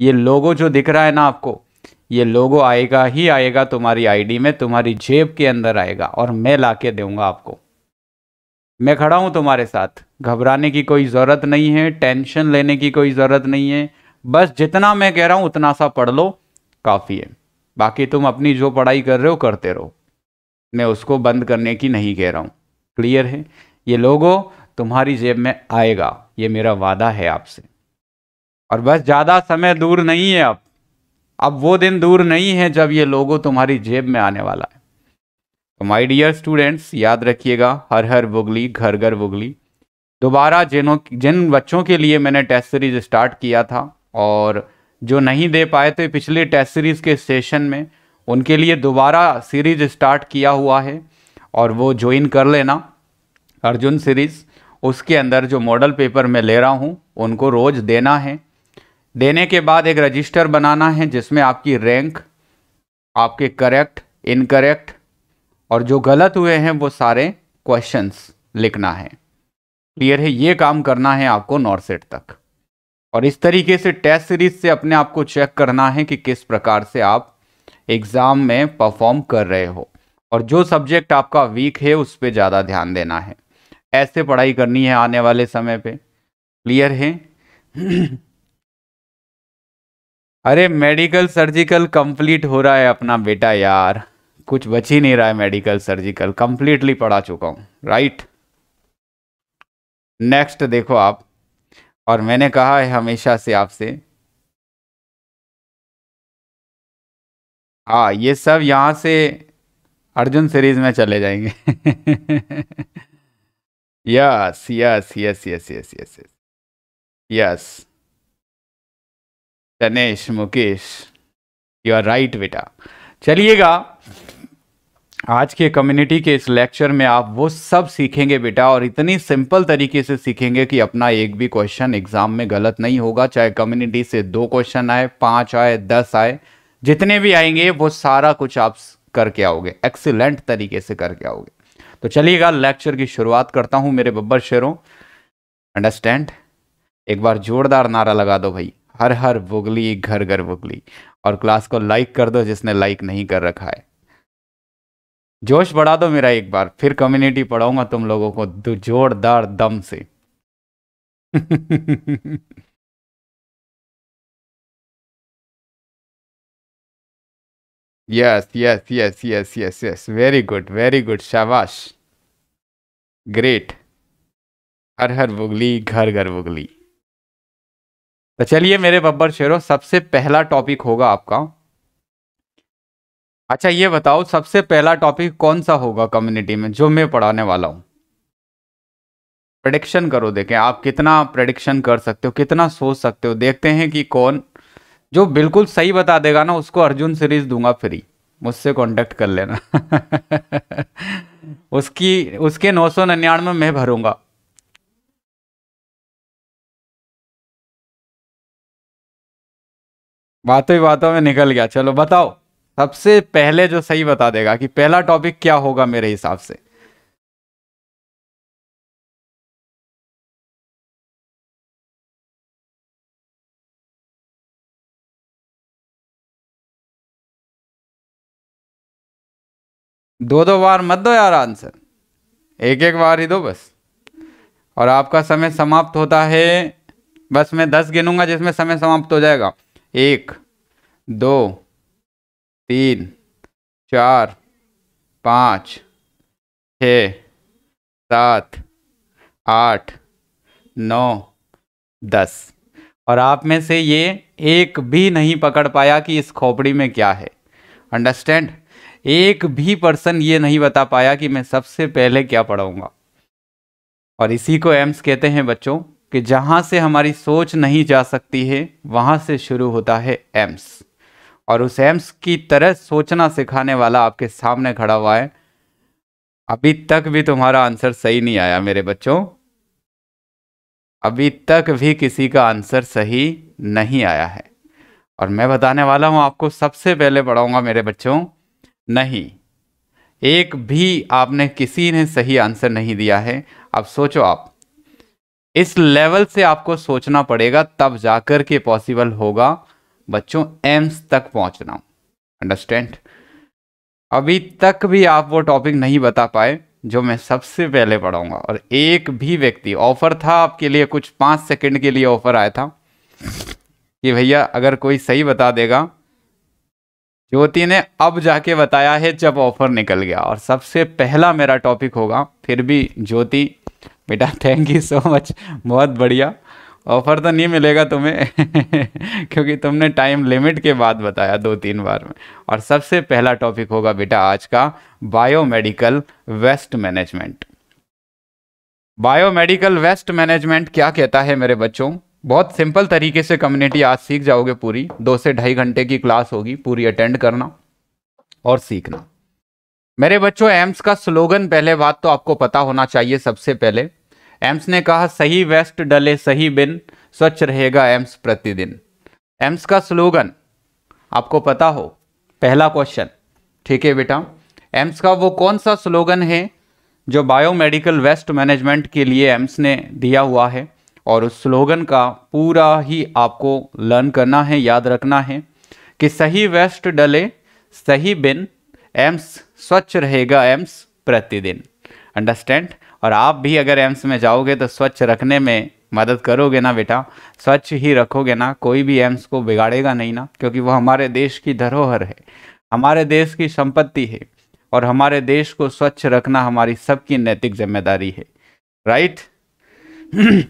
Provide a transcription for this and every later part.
ये लोगो जो दिख रहा है ना आपको ये लोगो आएगा ही आएगा तुम्हारी आईडी में तुम्हारी जेब के अंदर आएगा और मैं ला के दूंगा आपको मैं खड़ा हूं तुम्हारे साथ घबराने की कोई ज़रूरत नहीं है टेंशन लेने की कोई ज़रूरत नहीं है बस जितना मैं कह रहा हूं उतना सा पढ़ लो काफ़ी है बाकी तुम अपनी जो पढ़ाई कर रहे हो करते रहो मैं उसको बंद करने की नहीं कह रहा हूं क्लियर है ये लोगो तुम्हारी जेब में आएगा ये मेरा वादा है आपसे और बस ज़्यादा समय दूर नहीं है अब अब वो दिन दूर नहीं है जब ये लोगों तुम्हारी जेब में आने वाला है तो माय डियर स्टूडेंट्स याद रखिएगा हर हर बुगली घर घर बुगली दोबारा जिनों जिन बच्चों के लिए मैंने टेस्ट सीरीज स्टार्ट किया था और जो नहीं दे पाए थे पिछले टेस्ट सीरीज़ के सेशन में उनके लिए दोबारा सीरीज स्टार्ट किया हुआ है और वो ज्वाइन कर लेना अर्जुन सीरीज़ उसके अंदर जो मॉडल पेपर मैं ले रहा हूँ उनको रोज़ देना है देने के बाद एक रजिस्टर बनाना है जिसमें आपकी रैंक आपके करेक्ट इनकरेक्ट और जो गलत हुए हैं वो सारे क्वेश्चंस लिखना है क्लियर है ये काम करना है आपको नॉर्सेट तक और इस तरीके से टेस्ट सीरीज से अपने आप को चेक करना है कि किस प्रकार से आप एग्ज़ाम में परफॉर्म कर रहे हो और जो सब्जेक्ट आपका वीक है उस पर ज़्यादा ध्यान देना है ऐसे पढ़ाई करनी है आने वाले समय पे क्लियर है अरे मेडिकल सर्जिकल कंप्लीट हो रहा है अपना बेटा यार कुछ बच ही नहीं रहा है मेडिकल सर्जिकल कंप्लीटली पढ़ा चुका हूं राइट नेक्स्ट देखो आप और मैंने कहा है हमेशा से आपसे हाँ ये सब यहां से अर्जुन सीरीज में चले जाएंगे yes yes yes yes yes yes yes yes Tanesh Mukesh you are right बेटा चलिएगा आज के कम्युनिटी के इस लेक्चर में आप वो सब सीखेंगे बेटा और इतनी सिंपल तरीके से सीखेंगे कि अपना एक भी क्वेश्चन एग्जाम में गलत नहीं होगा चाहे कम्युनिटी से दो क्वेश्चन आए पांच आए दस आए जितने भी आएंगे वो सारा कुछ आप करके आओगे एक्सीलेंट तरीके से करके आओगे तो चलिएगा लेक्चर की शुरुआत करता हूँ मेरे बब्बर शेरों अंडरस्टैंड एक बार जोरदार नारा लगा दो भाई हर हर बुगली घर घर बुगली और क्लास को लाइक कर दो जिसने लाइक नहीं कर रखा है जोश बढ़ा दो मेरा एक बार फिर कम्युनिटी पढ़ाऊंगा तुम लोगों को जोरदार दम से yes yes yes yes yes yes very good very good शाबाश ग्रेट हर हर बुगली घर घर बुगली तो चलिए मेरे बब्बर शेरों सबसे पहला टॉपिक होगा आपका अच्छा ये बताओ सबसे पहला टॉपिक कौन सा होगा कम्युनिटी में जो मैं पढ़ाने वाला हूं प्रडिक्शन करो देखें आप कितना प्रडिक्शन कर सकते हो कितना सोच सकते हो देखते हैं कि कौन जो बिल्कुल सही बता देगा ना उसको अर्जुन सीरीज दूंगा फ्री मुझसे कांटेक्ट कर लेना उसकी उसके नौ सौ निन्यानवे मैं भरूंगा बातों ही बातों में निकल गया चलो बताओ सबसे पहले जो सही बता देगा कि पहला टॉपिक क्या होगा मेरे हिसाब से दो दो बार मत दो यार आंसर एक एक बार ही दो बस और आपका समय समाप्त होता है बस मैं दस गिनूंगा जिसमें समय समाप्त हो जाएगा एक दो तीन चार पाँच छ सात आठ नौ दस और आप में से ये एक भी नहीं पकड़ पाया कि इस खोपड़ी में क्या है अंडरस्टैंड एक भी पर्सन ये नहीं बता पाया कि मैं सबसे पहले क्या पढ़ाऊँगा और इसी को एम्स कहते हैं बच्चों कि जहाँ से हमारी सोच नहीं जा सकती है वहाँ से शुरू होता है एम्स और उस एम्स की तरह सोचना सिखाने वाला आपके सामने खड़ा हुआ है अभी तक भी तुम्हारा आंसर सही नहीं आया मेरे बच्चों अभी तक भी किसी का आंसर सही नहीं आया है और मैं बताने वाला हूं आपको सबसे पहले पढ़ाऊंगा मेरे बच्चों नहीं एक भी आपने किसी ने सही आंसर नहीं दिया है अब सोचो आप इस लेवल से आपको सोचना पड़ेगा तब जाकर के पॉसिबल होगा बच्चों एम्स तक पहुंचना अंडरस्टैंड अभी तक भी आप वो टॉपिक नहीं बता पाए जो मैं सबसे पहले पढ़ाऊंगा और एक भी व्यक्ति ऑफर था आपके लिए कुछ पांच सेकंड के लिए ऑफर आया था कि भैया अगर कोई सही बता देगा ज्योति ने अब जाके बताया है जब ऑफर निकल गया और सबसे पहला मेरा टॉपिक होगा फिर भी ज्योति बेटा थैंक यू सो मच बहुत बढ़िया ऑफ़र तो नहीं मिलेगा तुम्हें क्योंकि तुमने टाइम लिमिट के बाद बताया दो तीन बार में और सबसे पहला टॉपिक होगा बेटा आज का biomedical waste management biomedical waste management क्या कहता है मेरे बच्चों बहुत सिंपल तरीके से कम्युनिटी आज सीख जाओगे पूरी दो से ढाई घंटे की क्लास होगी पूरी अटेंड करना और सीखना मेरे बच्चों एम्स का स्लोगन पहले बात तो आपको पता होना चाहिए सबसे पहले एम्स ने कहा सही वेस्ट डले सही बिन स्वच्छ रहेगा एम्स प्रतिदिन एम्स का स्लोगन आपको पता हो पहला क्वेश्चन ठीक है बेटा एम्स का वो कौन सा स्लोगन है जो बायोमेडिकल वेस्ट मैनेजमेंट के लिए एम्स ने दिया हुआ है और उस स्लोगन का पूरा ही आपको लर्न करना है याद रखना है कि सही वेस्ट डले सही बिन एम्स स्वच्छ रहेगा एम्स प्रतिदिन अंडरस्टैंड और आप भी अगर एम्स में जाओगे तो स्वच्छ रखने में मदद करोगे ना बेटा स्वच्छ ही रखोगे ना कोई भी एम्स को बिगाड़ेगा नहीं ना क्योंकि वो हमारे देश की धरोहर है हमारे देश की संपत्ति है और हमारे देश को स्वच्छ रखना हमारी सबकी नैतिक जिम्मेदारी है राइट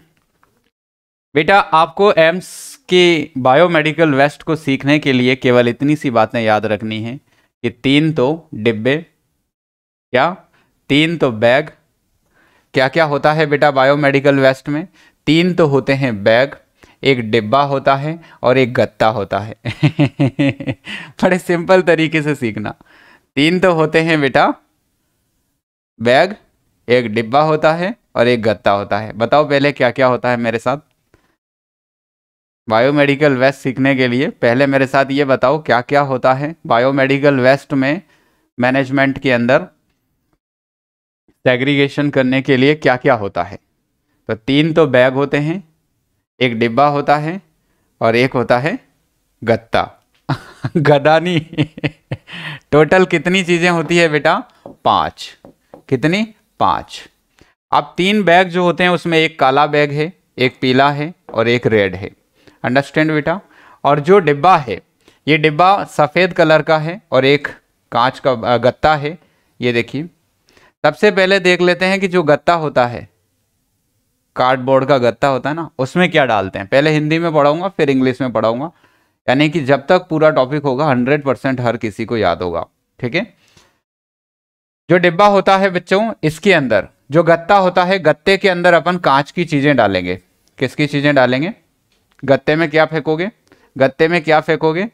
बेटा आपको एम्स के बायोमेडिकल वेस्ट को सीखने के लिए केवल इतनी सी बातें याद रखनी हैं कि तीन तो डिब्बे क्या तीन तो बैग क्या क्या होता है बेटा बायोमेडिकल वेस्ट में तीन तो होते हैं बैग एक डिब्बा होता है और एक गत्ता होता है बड़े सिंपल तरीके से सीखना तीन तो होते हैं बेटा बैग एक डिब्बा होता है और एक गत्ता होता है बताओ पहले क्या क्या होता है मेरे साथ बायोमेडिकल वेस्ट सीखने के लिए पहले मेरे साथ ये बताओ क्या क्या होता है बायोमेडिकल वेस्ट में मैनेजमेंट के अंदर सेग्रीगेशन करने के लिए क्या क्या होता है तो तीन तो बैग होते हैं एक डिब्बा होता है और एक होता है गत्ता गदानी टोटल कितनी चीज़ें होती है बेटा पाँच कितनी पाँच अब तीन बैग जो होते हैं उसमें एक काला बैग है एक पीला है और एक रेड है अंडरस्टैंड बेटा और जो डिब्बा है ये डिब्बा सफ़ेद कलर का है और एक कांच का गत्ता है ये देखिए सबसे पहले देख लेते हैं कि जो गत्ता होता है कार्डबोर्ड का गत्ता होता है ना उसमें क्या डालते हैं पहले हिंदी में पढ़ाऊंगा फिर इंग्लिश में पढ़ाऊंगा यानी कि जब तक पूरा टॉपिक होगा हंड्रेड परसेंट हर किसी को याद होगा ठीक है जो डिब्बा होता है बच्चों इसके अंदर जो गत्ता होता है गत्ते के अंदर अपन कांच की चीज़ें डालेंगे किसकी चीज़ें डालेंगे गत्ते में क्या फेंकोगे गत्ते में क्या फेंकोगे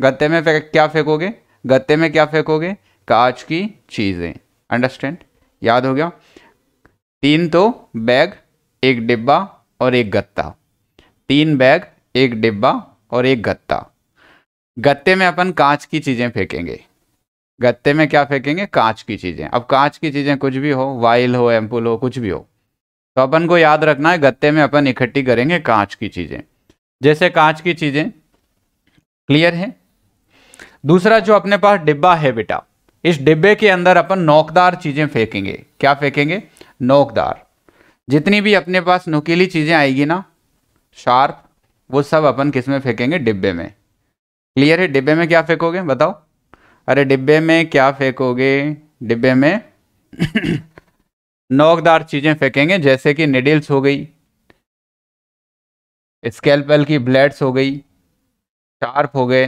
गत्ते में क्या फेंकोगे गत्ते में क्या फेंकोगे कांच की चीज़ें अंडरस्टैंड याद हो गया तीन तो बैग एक डिब्बा और एक गत्ता तीन बैग एक डिब्बा और एक गत्ता गत्ते में अपन कांच की चीज़ें फेंकेंगे गत्ते में क्या फेंकेंगे कांच की चीज़ें अब कांच की चीज़ें कुछ भी हो वाइल हो एम्पुल हो कुछ भी हो तो अपन को याद रखना है गत्ते में अपन इकट्ठी करेंगे कांच की चीज़ें जैसे कांच की चीज़ें क्लियर है दूसरा जो अपने पास डिब्बा है बेटा इस डिब्बे के अंदर अपन नोकदार चीज़ें फेंकेंगे क्या फेंकेंगे नोकदार जितनी भी अपने पास नुकीली चीज़ें आएगी ना शार्प वो सब अपन किस में फेंकेंगे डिब्बे में क्लियर है डिब्बे में क्या फेंकोगे बताओ अरे डिब्बे में क्या फेंकोगे डिब्बे में नोकदार चीज़ें फेंकेंगे जैसे कि निडिल्स हो गई स्केल्पेल की ब्लेड्स हो गई शार्प हो गए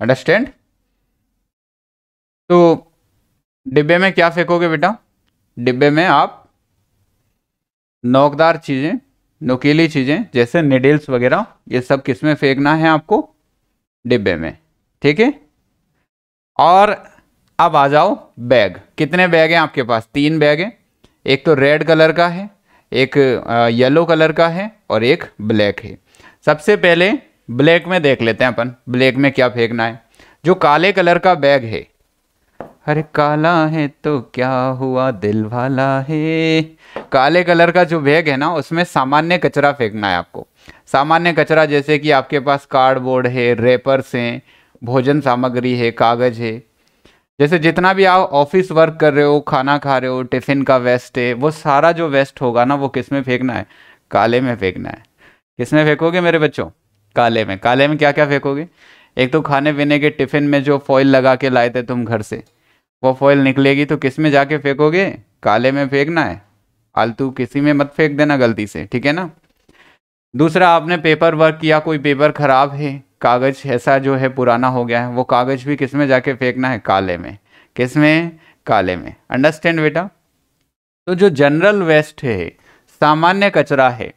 अंडरस्टैंड तो डिब्बे में क्या फेंकोगे बेटा डिब्बे में आप नोकदार चीज़ें नुकीली चीज़ें जैसे निडल्स वगैरह ये सब किस में फेंकना है आपको डिब्बे में ठीक है और अब आ जाओ बैग कितने बैग हैं आपके पास तीन बैग हैं एक तो रेड कलर का है एक येलो कलर का है और एक ब्लैक है सबसे पहले ब्लैक में देख लेते हैं अपन ब्लैक में क्या फेंकना है जो काले कलर का बैग है अरे काला है तो क्या हुआ दिल वाला है काले कलर का जो बैग है ना उसमें सामान्य कचरा फेंकना है आपको सामान्य कचरा जैसे कि आपके पास कार्डबोर्ड है रेपर्स हैं भोजन सामग्री है कागज़ है जैसे जितना भी आप ऑफिस वर्क कर रहे हो खाना खा रहे हो टिफ़िन का वेस्ट है वो सारा जो वेस्ट होगा ना वो किस में फेंकना है काले में फेंकना है किस में फेंकोगे मेरे बच्चों काले में काले में क्या क्या फेंकोगे एक तो खाने पीने के टिफ़िन में जो फॉइल लगा के लाए थे तुम घर से वो फॉइल निकलेगी तो किस में जाके फेंकोगे काले में फेंकना है आलतू किसी में मत फेंक देना गलती से ठीक है ना दूसरा आपने पेपर वर्क किया कोई पेपर ख़राब है कागज़ ऐसा जो है पुराना हो गया है वो कागज़ भी किस में जाके फेंकना है काले में किस में काले में अंडरस्टैंड बेटा तो जो जनरल वेस्ट है सामान्य कचरा है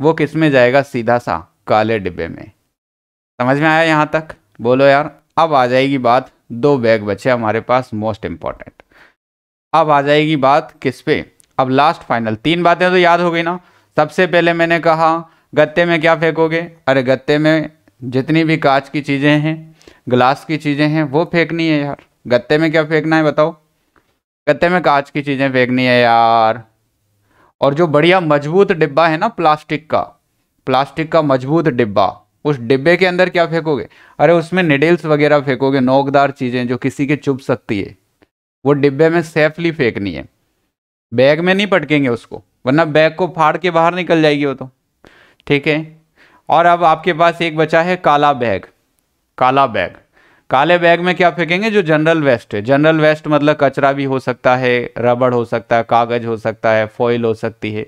वो किस में जाएगा सीधा सा काले डिब्बे में समझ में आया यहाँ तक बोलो यार अब आ जाएगी बात दो बैग बचे हमारे पास मोस्ट इम्पॉर्टेंट अब आ जाएगी बात किस पे अब लास्ट फाइनल तीन बातें तो याद हो गई ना सबसे पहले मैंने कहा गत्ते में क्या फेंकोगे अरे गत्ते में जितनी भी कांच की चीज़ें हैं ग्लास की चीज़ें हैं वो फेंकनी है यार गत्ते में क्या फेंकना है बताओ गत्ते में कांच की चीज़ें फेंकनी है यार और जो बढ़िया मजबूत डिब्बा है ना प्लास्टिक का प्लास्टिक का मजबूत डिब्बा उस डिब्बे के अंदर क्या फेंकोगे अरे उसमें निडेल्स वगैरह फेंकोगे नोकदार चीज़ें जो किसी के चुभ सकती है वो डिब्बे में सेफली फेंकनी है बैग में नहीं पटकेंगे उसको वरना बैग को फाड़ के बाहर निकल जाएगी वो तो ठीक है और अब आपके पास एक बचा है काला बैग काला बैग काले बैग में क्या फेंकेंगे जो जनरल वेस्ट है जनरल वेस्ट मतलब कचरा भी हो सकता है रबड़ हो सकता है कागज हो सकता है फॉइल हो सकती है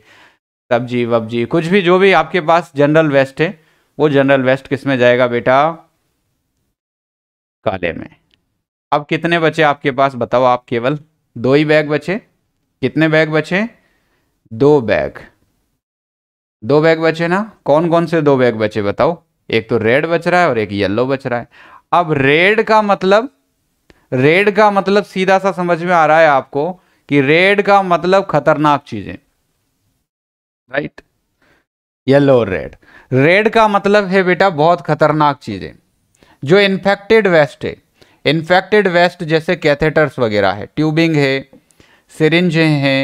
सब्जी वब्जी कुछ भी जो भी आपके पास जनरल वेस्ट है वो जनरल वेस्ट किस में जाएगा बेटा काले में अब कितने बचे आपके पास बताओ आप केवल दो ही बैग बचे कितने बैग बचे दो बैग दो बैग बचे ना कौन कौन से दो बैग बचे बताओ एक तो रेड बच रहा है और एक येलो बच रहा है अब रेड का मतलब रेड का मतलब सीधा सा समझ में आ रहा है आपको कि रेड का मतलब खतरनाक चीजें राइट येलो और रेड रेड का मतलब है बेटा बहुत खतरनाक चीजें जो इन्फेक्टेड वेस्ट है इन्फेक्टेड वेस्ट जैसे कैथेटर्स वगैरह है ट्यूबिंग है सिरिंजें हैं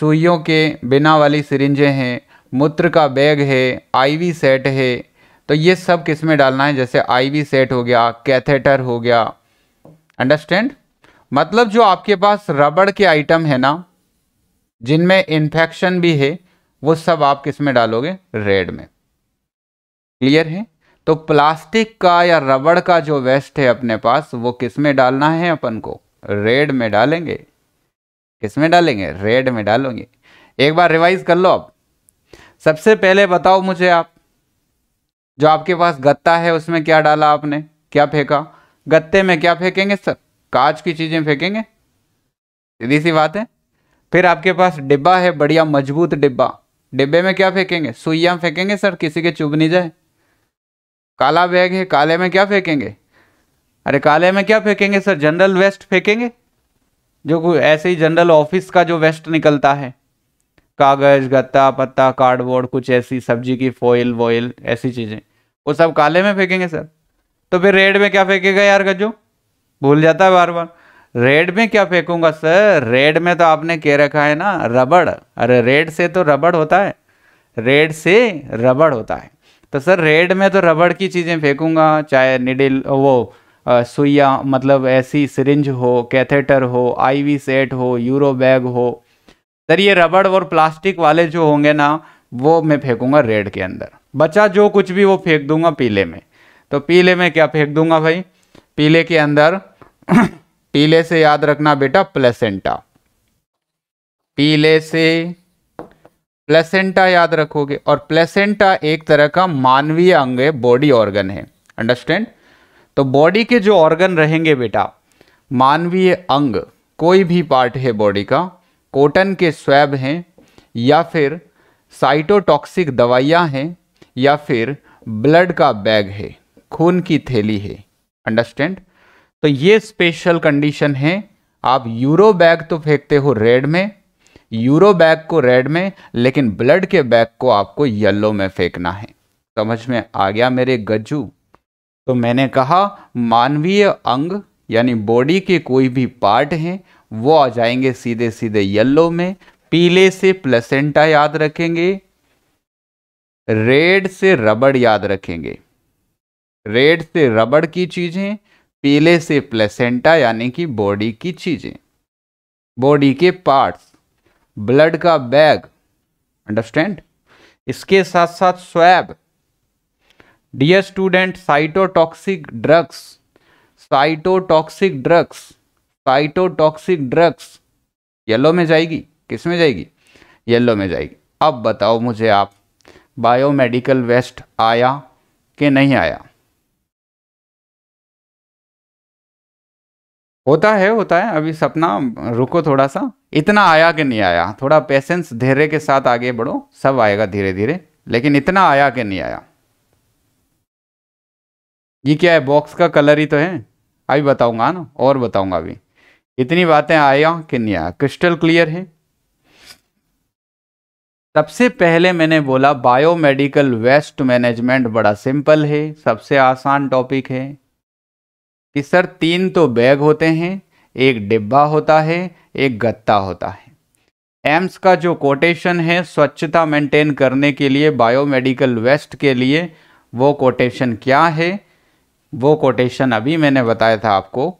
सुइयों के बिना वाली सिरिंजें हैं मूत्र का बैग है आईवी सेट है तो ये सब किस में डालना है जैसे आईवी सेट हो गया कैथेटर हो गया अंडरस्टैंड मतलब जो आपके पास रबड़ के आइटम है ना जिनमें इन्फेक्शन भी है वो सब आप किस में डालोगे रेड में क्लियर है तो प्लास्टिक का या रबड़ का जो वेस्ट है अपने पास वो किस में डालना है अपन को रेड में डालेंगे किस में डालेंगे रेड में डालोगे एक बार रिवाइज कर लो आप सबसे पहले बताओ मुझे आप जो आपके पास गत्ता है उसमें क्या डाला आपने क्या फेंका गत्ते में क्या फेंकेंगे सर कांच की चीज़ें फेंकेंगे सीधी सी बात है फिर आपके पास डिब्बा है बढ़िया मजबूत डिब्बा डिब्बे में क्या फेंकेंगे सुइया फेंकेंगे सर किसी के चुभ नहीं जाए काला बैग है काले में क्या फेंकेंगे अरे काले में क्या फेंकेंगे सर जनरल वेस्ट फेंकेंगे जो ऐसे ही जनरल ऑफिस का जो वेस्ट निकलता है कागज़ गत्ता पत्ता कार्डबोर्ड कुछ ऐसी सब्जी की फॉइल वॉइल ऐसी चीज़ें वो सब काले में फेंकेंगे सर तो फिर रेड में क्या फेंकेगा यार गज्जू भूल जाता है बार बार रेड में क्या फेंकूंगा सर रेड में तो आपने कह रखा है ना रबड़ अरे रेड से तो रबड़ होता है रेड से रबड़ होता है तो सर रेड में तो रबड़ की चीज़ें फेंकूंगा चाहे निडिल वो सुइया मतलब ऐसी सिरिंज हो कैथेटर हो आईवी सेट हो यूरो बैग हो सर ये रबड़ और प्लास्टिक वाले जो होंगे ना वो मैं फेंकूंगा रेड के अंदर बचा जो कुछ भी वो फेंक दूंगा पीले में तो पीले में क्या फेंक दूंगा भाई पीले के अंदर पीले से याद रखना बेटा प्लेसेंटा पीले से प्लेसेंटा याद रखोगे और प्लेसेंटा एक तरह का मानवीय अंग है बॉडी ऑर्गन है अंडरस्टैंड तो बॉडी के जो ऑर्गन रहेंगे बेटा मानवीय अंग कोई भी पार्ट है बॉडी का कॉटन के स्वैब हैं या फिर साइटोटॉक्सिक दवाइयां हैं या फिर ब्लड का बैग है खून की थैली है अंडरस्टैंड तो ये स्पेशल कंडीशन है आप यूरो बैग तो फेंकते हो रेड में यूरो बैग को रेड में लेकिन ब्लड के बैग को आपको येलो में फेंकना है समझ में आ गया मेरे गज्जू तो मैंने कहा मानवीय अंग यानी बॉडी के कोई भी पार्ट हैं वो आ जाएंगे सीधे सीधे येलो में पीले से प्लेसेंटा याद रखेंगे रेड से रबड़ याद रखेंगे रेड से रबड़ की चीज़ें पीले से प्लेसेंटा यानी कि बॉडी की चीज़ें बॉडी के पार्ट्स ब्लड का बैग अंडरस्टैंड इसके साथ साथ swab dear student cytotoxic drugs cytotoxic drugs cytotoxic drugs yellow में जाएगी किस में जाएगी येलो में जाएगी अब बताओ मुझे आप बायोमेडिकल वेस्ट आया कि नहीं आया होता है होता है अभी सपना रुको थोड़ा सा इतना आया कि नहीं आया थोड़ा पेशेंस धैर्य के साथ आगे बढ़ो सब आएगा धीरे धीरे लेकिन इतना आया कि नहीं आया ये क्या है बॉक्स का कलर ही तो है अभी बताऊंगा ना और बताऊंगा अभी इतनी बातें आया कि आया क्रिस्टल क्लियर है सबसे पहले मैंने बोला बायोमेडिकल वेस्ट मैनेजमेंट बड़ा सिंपल है सबसे आसान टॉपिक है कि सर तीन तो बैग होते हैं एक डिब्बा होता है एक गत्ता होता है एम्स का जो कोटेशन है स्वच्छता मेंटेन करने के लिए बायोमेडिकल वेस्ट के लिए वो कोटेशन क्या है वो कोटेशन अभी मैंने बताया था आपको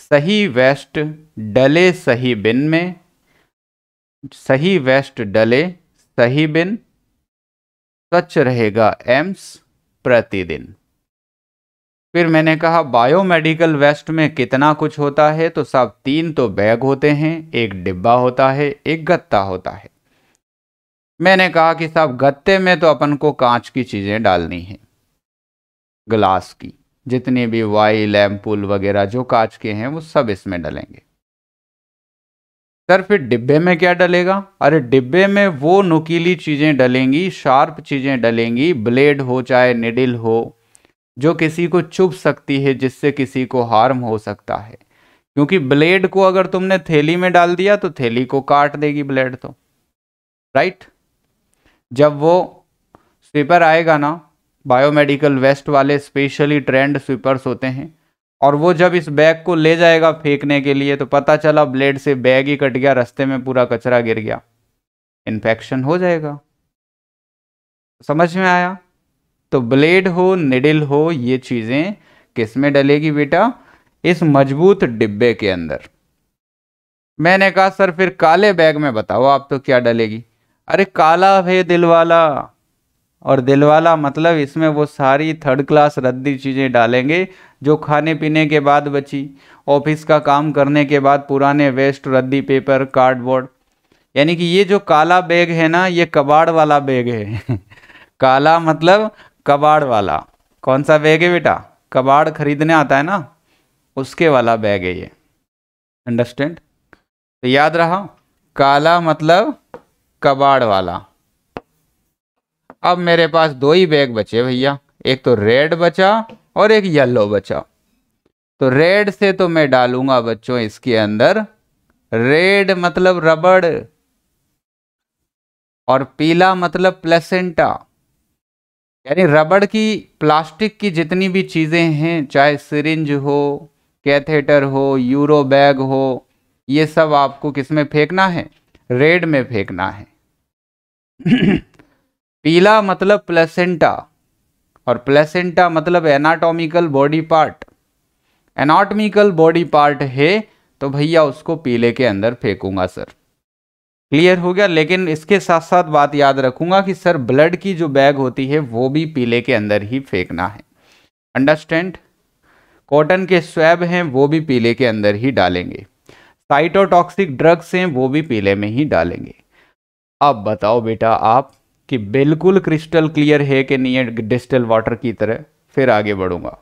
सही वेस्ट डले सही बिन में सही वेस्ट डले सही बिन स्वच्छ रहेगा एम्स प्रतिदिन फिर मैंने कहा बायोमेडिकल वेस्ट में कितना कुछ होता है तो साहब तीन तो बैग होते हैं एक डिब्बा होता है एक गत्ता होता है मैंने कहा कि साहब गत्ते में तो अपन को कांच की चीज़ें डालनी है ग्लास की जितने भी वाई लैम्पुल वगैरह जो कांच के हैं वो सब इसमें डलेंगे सर फिर डिब्बे में क्या डलेगा अरे डिब्बे में वो नुकीली चीज़ें डलेंगी शार्प चीज़ें डलेंगी ब्लेड हो चाहे निडिल हो जो किसी को चुभ सकती है जिससे किसी को हार्म हो सकता है क्योंकि ब्लेड को अगर तुमने थैली में डाल दिया तो थैली को काट देगी ब्लेड तो राइट जब वो स्वीपर आएगा ना बायोमेडिकल वेस्ट वाले स्पेशली ट्रेंड स्वीपर्स होते हैं और वो जब इस बैग को ले जाएगा फेंकने के लिए तो पता चला ब्लेड से बैग ही कट गया रास्ते में पूरा कचरा गिर गया इन्फेक्शन हो जाएगा समझ में आया तो ब्लेड हो निडिल हो ये चीज़ें किस में डलेगी बेटा इस मजबूत डिब्बे के अंदर मैंने कहा सर फिर काले बैग में बताओ आप तो क्या डलेगी अरे काला है दिल वाला और दिलवाला मतलब इसमें वो सारी थर्ड क्लास रद्दी चीज़ें डालेंगे जो खाने पीने के बाद बची ऑफिस का काम करने के बाद पुराने वेस्ट रद्दी पेपर कार्डबोर्ड यानी कि ये जो काला बैग है ना ये कबाड़ वाला बैग है काला मतलब कबाड़ वाला कौन सा बैग है बेटा कबाड़ खरीदने आता है ना उसके वाला बैग है ये अंडरस्टैंड तो याद रहा काला मतलब कबाड़ वाला अब मेरे पास दो ही बैग बचे भैया एक तो रेड बचा और एक येलो बचा तो रेड से तो मैं डालूंगा बच्चों इसके अंदर रेड मतलब रबड़ और पीला मतलब प्लेसेंटा यानी रबड़ की प्लास्टिक की जितनी भी चीज़ें हैं चाहे सिरिंज हो कैथेटर हो यूरो बैग हो ये सब आपको किसमें फेंकना है रेड में फेंकना है पीला मतलब प्लेसेंटा और प्लेसेंटा मतलब anatomical body part anatomical body part है तो भैया उसको पीले के अंदर फेंकूंगा सर क्लियर हो गया लेकिन इसके साथ साथ बात याद रखूंगा कि सर ब्लड की जो बैग होती है वो भी पीले के अंदर ही फेंकना है अंडरस्टैंड कॉटन के स्वैब हैं वो भी पीले के अंदर ही डालेंगे साइटोटॉक्सिक ड्रग्स हैं वो भी पीले में ही डालेंगे अब बताओ बेटा आप कि बिल्कुल क्रिस्टल क्लियर है कि नहीं है डिस्टल वाटर की तरह फिर आगे बढ़ूंगा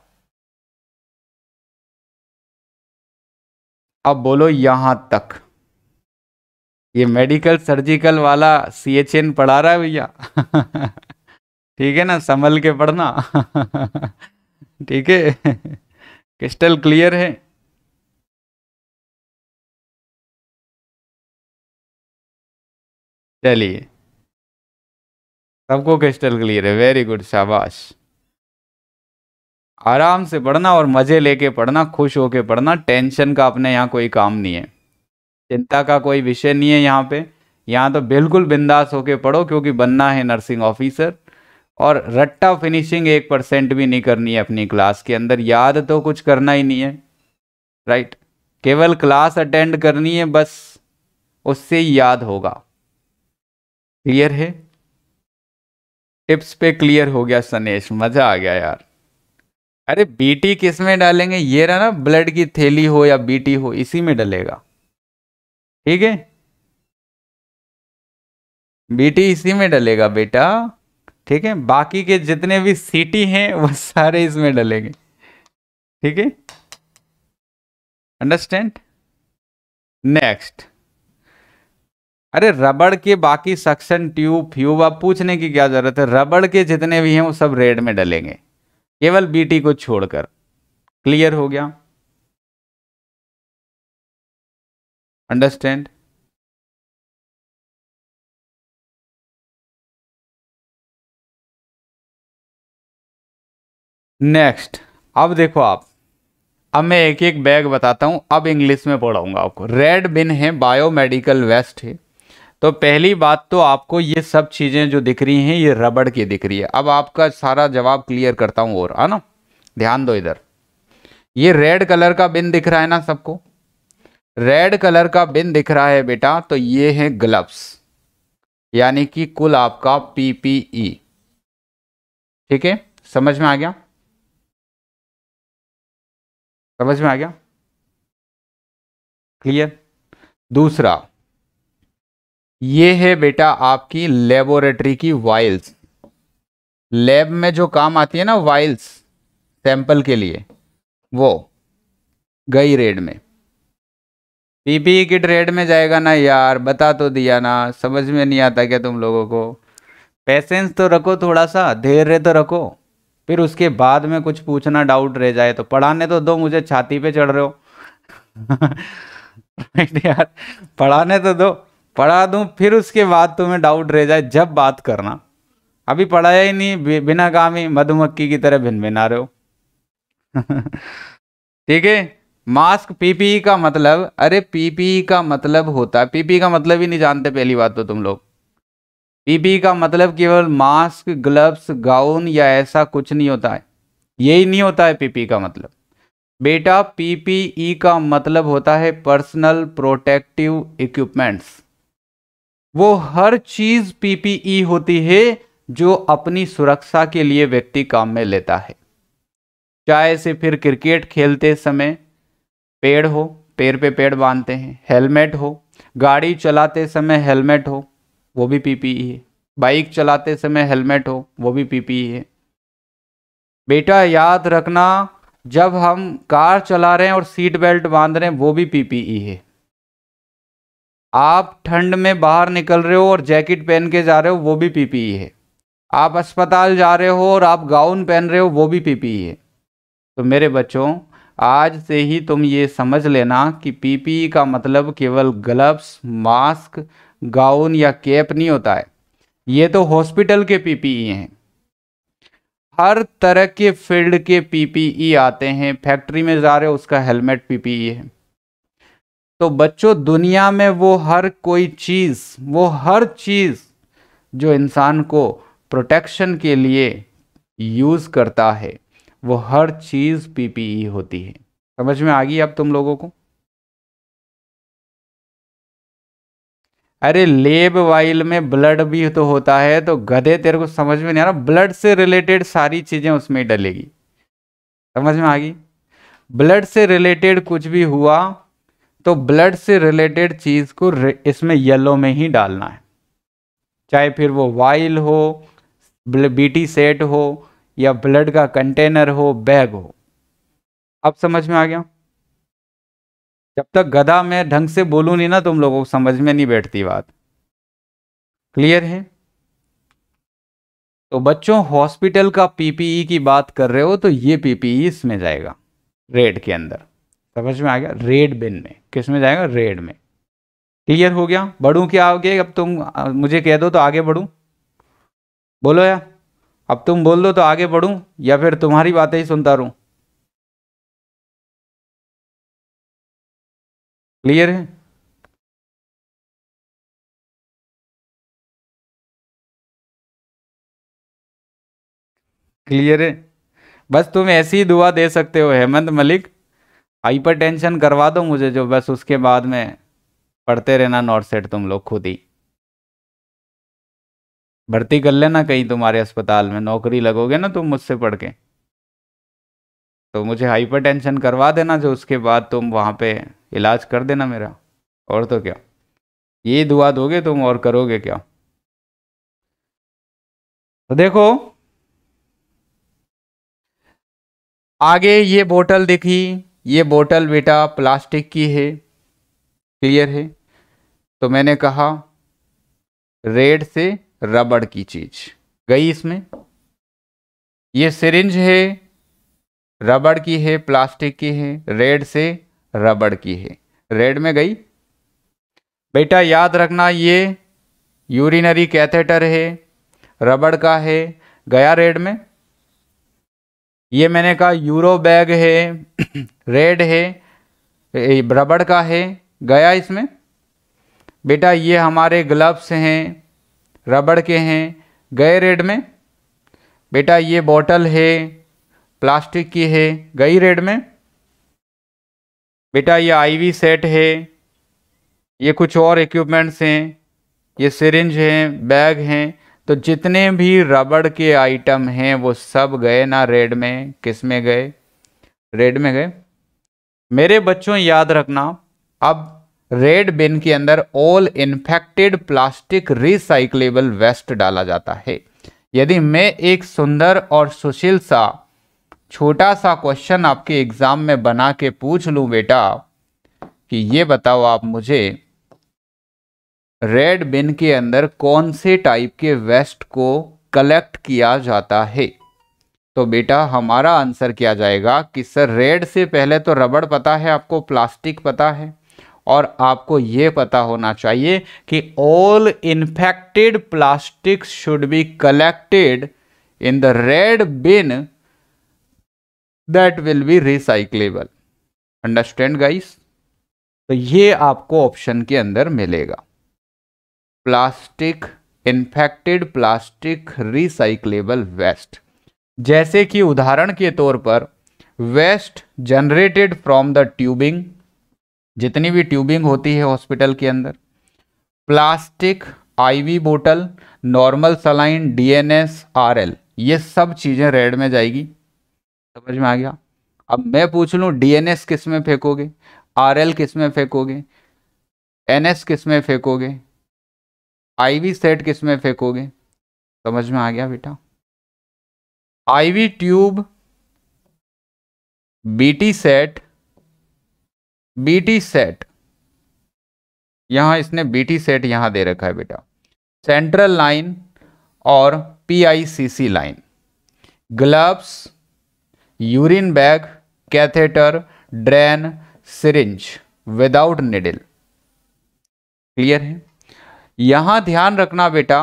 अब बोलो यहां तक ये मेडिकल सर्जिकल वाला सी पढ़ा रहा है भैया ठीक है ना संभल के पढ़ना ठीक है क्रिस्टल क्लियर है चलिए सबको क्रिस्टल क्लियर है वेरी गुड शाबाश आराम से पढ़ना और मज़े लेके पढ़ना खुश होके पढ़ना टेंशन का अपने यहाँ कोई काम नहीं है चिंता का कोई विषय नहीं है यहाँ पे यहाँ तो बिल्कुल बिंदास होके पढ़ो क्योंकि बनना है नर्सिंग ऑफिसर और रट्टा फिनिशिंग एक परसेंट भी नहीं करनी है अपनी क्लास के अंदर याद तो कुछ करना ही नहीं है राइट केवल क्लास अटेंड करनी है बस उससे याद होगा क्लियर है टिप्स पे क्लियर हो गया सनेश मजा आ गया यार अरे बीटी किस में डालेंगे ये रहा ना ब्लड की थैली हो या बीटी हो इसी में डलेगा ठीक है बीटी इसी में डलेगा बेटा ठीक है बाकी के जितने भी सीटी हैं वो सारे इसमें डलेंगे ठीक है अंडरस्टैंड नेक्स्ट अरे रबड़ के बाकी सक्शन ट्यूब फ्यूब अब पूछने की क्या ज़रूरत है रबड़ के जितने भी हैं वो सब रेड में डलेंगे केवल बीटी को छोड़कर क्लियर हो गया अंडरस्टैंड नेक्स्ट अब देखो आप अब मैं एक एक बैग बताता हूं अब इंग्लिश में पढ़ाऊंगा आपको रेड बिन है बायोमेडिकल वेस्ट है तो पहली बात तो आपको ये सब चीज़ें जो दिख रही हैं ये रबड़ की दिख रही है अब आपका सारा जवाब क्लियर करता हूँ और है ना ध्यान दो इधर ये रेड कलर का बिन दिख रहा है ना सबको रेड कलर का बिन दिख रहा है बेटा तो ये है ग्लव्स यानी कि कुल आपका पीपीई e। ठीक है समझ में आ गया समझ में आ गया क्लियर दूसरा ये है बेटा आपकी लेबोरेटरी की वाइल्स लैब में जो काम आती है ना वाइल्स सैंपल के लिए वो गई रेड में पीपी किट रेड में जाएगा ना यार बता तो दिया ना समझ में नहीं आता क्या तुम लोगों को पेशेंस तो रखो थोड़ा सा धैर्य तो रखो फिर उसके बाद में कुछ पूछना डाउट रह जाए तो पढ़ाने तो दो मुझे छाती पे चढ़ रहे हो यार पढ़ाने तो दो पढ़ा दूँ फिर उसके बाद तुम्हें डाउट रह जाए जब बात करना अभी पढ़ाया ही नहीं बिना काम ही मधुमक्खी की तरह भिन भिना रहे हो ठीक है मास्क पीपीई e का मतलब अरे पीपीई e का मतलब होता है पीपीई e का मतलब ही नहीं जानते पहली बात तो तुम लोग पीपीई का मतलब केवल मास्क ग्लव्स गाउन या ऐसा कुछ नहीं होता है यही नहीं होता है पीपीई का मतलब बेटा पीपीई का मतलब होता है पर्सनल प्रोटेक्टिव इक्विपमेंट्स वो हर चीज़ पीपीई होती है जो अपनी सुरक्षा के लिए व्यक्ति काम में लेता है चाहे से फिर क्रिकेट खेलते समय पेड़ हो पेड़ पे पेड़ बांधते हैं हेलमेट हो गाड़ी चलाते समय हेलमेट हो वो भी पीपीई है बाइक चलाते समय हेलमेट हो वो भी पीपीई है बेटा याद रखना जब हम कार चला रहे हैं और सीट बेल्ट बांध रहे हैं वो भी पीपीई है आप ठंड में बाहर निकल रहे हो और जैकेट पहन के जा रहे हो वो भी पीपीई है आप अस्पताल जा रहे हो और आप गाउन पहन रहे हो वो भी पीपीई है तो मेरे बच्चों आज से ही तुम ये समझ लेना कि पीपीई का मतलब केवल ग्लव्स मास्क गाउन या कैप नहीं होता है ये तो हॉस्पिटल के पीपीई हैं हर तरह के फील्ड के पीपीई आते हैं फैक्ट्री में जा रहे हो उसका हेलमेट पीपीई है तो बच्चों दुनिया में वो हर कोई चीज़ वो हर चीज़ जो इंसान को प्रोटेक्शन के लिए यूज़ करता है वो हर चीज़ पीपीई e होती है समझ में आ गई अब तुम लोगों को अरे लेब वाइल में ब्लड भी तो होता है तो गधे तेरे को समझ में नहीं आ रहा ब्लड से रिलेटेड सारी चीज़ें उसमें डलेगी समझ में आ गई ब्लड से रिलेटेड कुछ भी हुआ तो ब्लड से रिलेटेड चीज़ को इसमें येलो में ही डालना है चाहे फिर वो वाइल हो बीटी सेट हो या ब्लड का कंटेनर हो बैग हो अब समझ में आ गया जब तक गधा मैं ढंग से बोलू नहीं ना तुम लोगों को समझ में नहीं बैठती बात क्लियर है तो बच्चों हॉस्पिटल का पीपीई e की बात कर रहे हो तो ये पीपीई e इसमें जाएगा रेड के अंदर समझ में आ गया रेड बिन में किस में जाएगा रेड में क्लियर हो गया बढ़ूँ क्या हो गया अब तुम मुझे कह दो तो आगे बढ़ूँ बोलो यार अब तुम बोल दो तो आगे बढ़ूँ या फिर तुम्हारी बातें ही सुनता रहूँ क्लियर है क्लियर है बस तुम ऐसी दुआ दे सकते हो हेमंत मलिक हाइपर टेंशन करवा दो मुझे जो बस उसके बाद में पढ़ते रहना नॉर्थ सेट तुम लोग खुद ही भर्ती कर लेना कहीं तुम्हारे अस्पताल में नौकरी लगोगे ना तुम मुझसे पढ़ के तो मुझे हाइपर टेंशन करवा देना जो उसके बाद तुम वहाँ पे इलाज कर देना मेरा और तो क्या ये दुआ दोगे तुम और करोगे क्या तो देखो आगे ये बोतल दिखी ये बोतल बेटा प्लास्टिक की है क्लियर है तो मैंने कहा रेड से रबड़ की चीज गई इसमें ये सिरिंज है रबड़ की है प्लास्टिक की है रेड से रबड़ की है रेड में गई बेटा याद रखना ये यूरिनरी कैथेटर है रबड़ का है गया रेड में ये मैंने कहा यूरो बैग है रेड है रबड़ का है गया इसमें बेटा ये हमारे ग्लव्स हैं रबड़ के हैं गए रेड में बेटा ये बॉटल है प्लास्टिक की है गई रेड में बेटा ये आईवी सेट है ये कुछ और इक्विपमेंट्स हैं ये सिरिंज हैं बैग हैं तो जितने भी रबड़ के आइटम हैं वो सब गए ना रेड में किस में गए रेड में गए मेरे बच्चों याद रखना अब रेड बिन के अंदर all infected plastic recyclable waste डाला जाता है यदि मैं एक सुंदर और सुशील सा छोटा सा क्वेश्चन आपके एग्ज़ाम में बना के पूछ लूं बेटा कि ये बताओ आप मुझे रेड बिन के अंदर कौन से टाइप के वेस्ट को कलेक्ट किया जाता है तो बेटा हमारा आंसर क्या जाएगा कि सर रेड से पहले तो रबड़ पता है आपको प्लास्टिक पता है और आपको ये पता होना चाहिए कि all infected plastic should be collected in the red bin that will be recyclable understand guys तो ये आपको ऑप्शन के अंदर मिलेगा plastic infected plastic recyclable waste जैसे कि उदाहरण के तौर पर waste generated from the tubing जितनी भी ट्यूबिंग होती है हॉस्पिटल के अंदर प्लास्टिक आईवी बोतल नॉर्मल सलाइन डीएनएस आरएल ये सब चीज़ें रेड में जाएगी समझ में आ गया अब मैं पूछ लूँ डीएनएस किस में फेंकोगे आरएल किस में फेंकोगे एनएस किस में फेंकोगे आईवी सेट किस में फेंकोगे समझ में आ गया बेटा IV tube BT set BT set यहां इसने बीटी सेट यहां दे रखा है बेटा सेंट्रल लाइन और PICC line gloves urine bag catheter drain syringe without needle clear है यहाँ ध्यान रखना बेटा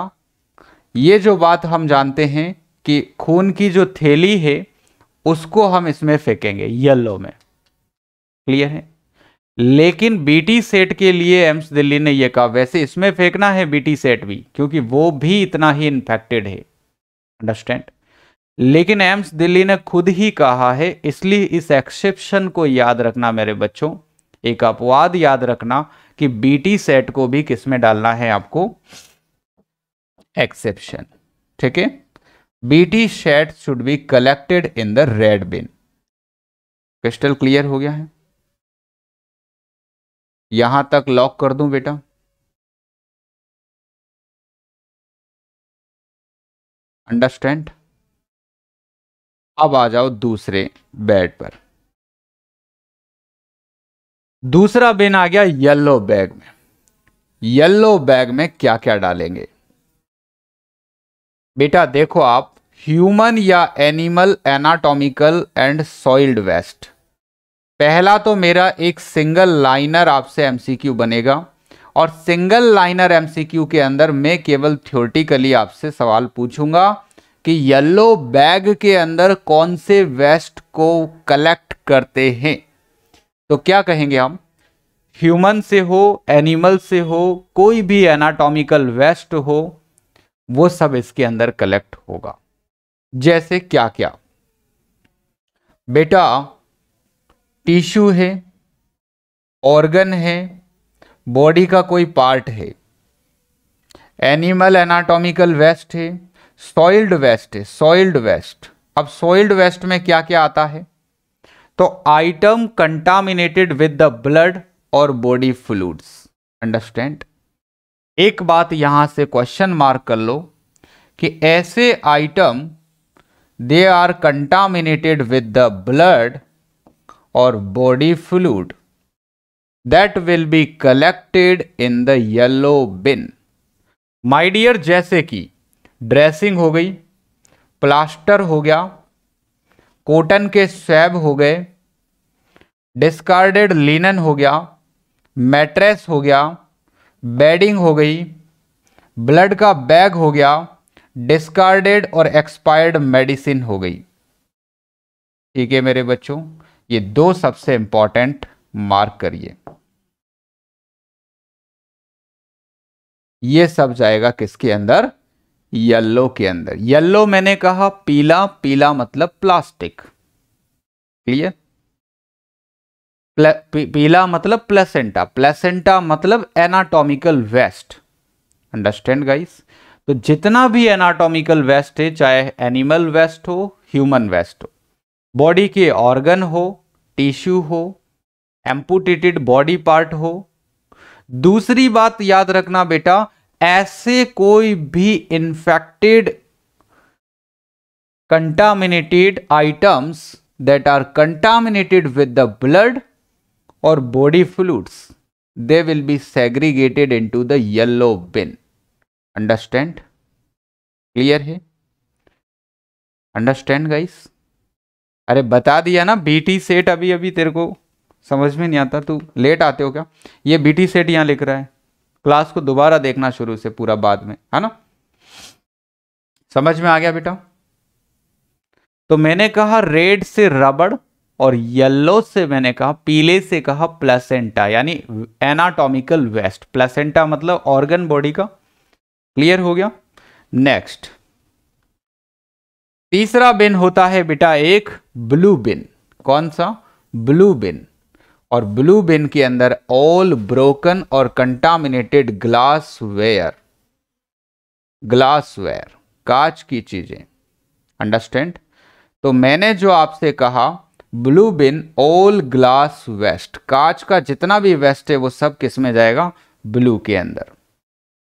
ये जो बात हम जानते हैं कि खून की जो थैली है उसको हम इसमें फेंकेंगे येलो में क्लियर है लेकिन बीटी सेट के लिए एम्स दिल्ली ने यह कहा वैसे इसमें फेंकना है बीटी सेट भी क्योंकि वो भी इतना ही इंफेक्टेड है अंडरस्टैंड लेकिन एम्स दिल्ली ने खुद ही कहा है इसलिए इस एक्सेप्शन को याद रखना मेरे बच्चों एक अपवाद याद रखना कि बीटी सेट को भी किस में डालना है आपको एक्सेप्शन ठीक है BT set should be collected in the red bin crystal clear हो गया है यहां तक लॉक कर दूं बेटा अंडरस्टैंड अब आ जाओ दूसरे बेड पर दूसरा बिन आ गया येलो बैग में येलो बैग में क्या क्या डालेंगे बेटा देखो आप ह्यूमन या animal anatomical and soiled waste पहला तो मेरा एक सिंगल लाइनर आपसे एमसीक्यू बनेगा और सिंगल लाइनर एमसीक्यू के अंदर मैं केवल थ्योरेटिकली आपसे सवाल पूछूंगा कि येलो बैग के अंदर कौन से वेस्ट को कलेक्ट करते हैं तो क्या कहेंगे हम ह्यूमन से हो एनिमल से हो कोई भी एनाटॉमिकल वेस्ट हो वो सब इसके अंदर कलेक्ट होगा जैसे क्या क्या बेटा टिश्यू है ऑर्गन है बॉडी का कोई पार्ट है एनिमल एनाटॉमिकल वेस्ट है सॉइल्ड वेस्ट है सॉइल्ड वेस्ट अब सॉइल्ड वेस्ट में क्या क्या आता है तो item contaminated with the blood और बॉडी फ्लूड्स अंडरस्टैंड एक बात यहां से क्वेश्चन मार्क कर लो कि ऐसे item they are contaminated with the blood और body fluid that will be collected in the yellow bin my dear जैसे कि ड्रेसिंग हो गई प्लास्टर हो गया कॉटन के स्वैब हो गए डिस्कार्डेड लिनन हो गया मैट्रेस हो गया बेडिंग हो गई ब्लड का बैग हो गया डिस्कार्डेड और एक्सपायर्ड मेडिसिन हो गई ठीक है मेरे बच्चों ये दो सबसे इंपॉर्टेंट मार्क करिए ये सब जाएगा किसके अंदर येलो के अंदर येलो मैंने कहा पीला पीला मतलब प्लास्टिक क्लियर पी, पीला मतलब प्लेसेंटा प्लेसेंटा मतलब एनाटॉमिकल वेस्ट अंडरस्टैंड गाइस तो जितना भी एनाटॉमिकल वेस्ट है चाहे एनिमल वेस्ट हो ह्यूमन वेस्ट हो बॉडी के ऑर्गन हो टिश्यू हो एम्पूटेटेड बॉडी पार्ट हो दूसरी बात याद रखना बेटा ऐसे कोई भी infected contaminated items that are contaminated with the blood और body fluids they will be segregated into the yellow bin understand clear है अंडरस्टैंड गाइस अरे बता दिया ना बीटी सेट अभी अभी तेरे को समझ में नहीं आता तू लेट आते हो क्या ये टी सेट यहां लिख रहा है क्लास को दोबारा देखना शुरू से पूरा बाद में है ना समझ में आ गया बेटा तो मैंने कहा रेड से रबड़ और येलो से मैंने कहा पीले से कहा प्लेसेंटा यानी एनाटॉमिकल वेस्ट प्लेसेंटा मतलब ऑर्गन बॉडी का क्लियर हो गया नेक्स्ट तीसरा बिन होता है बेटा एक ब्लू बिन कौन सा ब्लू बिन और ब्लू बिन के अंदर ऑल ब्रोकन और contaminated glassware glassware कांच की चीज़ें अंडरस्टैंड तो मैंने जो आपसे कहा blue bin all glass waste कांच का जितना भी वेस्ट है वो सब किस में जाएगा ब्लू के अंदर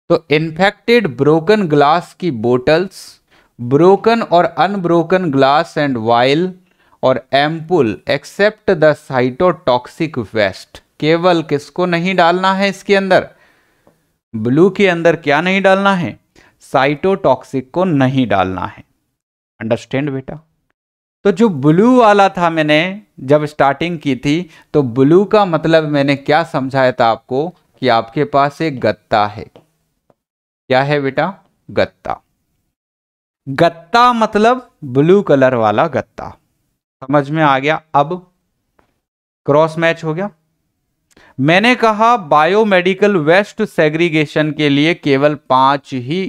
तो इन्फेक्टेड ब्रोकन ग्लास की बोटल्स ब्रोकन और अनब्रोकन ग्लास एंड वाइल और ampoule except the cytotoxic waste केवल किसको नहीं डालना है इसके अंदर ब्लू के अंदर क्या नहीं डालना है साइटोटॉक्सिक को नहीं डालना है अंडरस्टैंड बेटा तो जो ब्लू वाला था मैंने जब स्टार्टिंग की थी तो ब्लू का मतलब मैंने क्या समझाया था आपको कि आपके पास एक गत्ता है क्या है बेटा गत्ता गत्ता मतलब ब्लू कलर वाला गत्ता समझ में आ गया अब क्रॉस मैच हो गया मैंने कहा बायोमेडिकल वेस्ट सेग्रीगेशन के लिए केवल पांच ही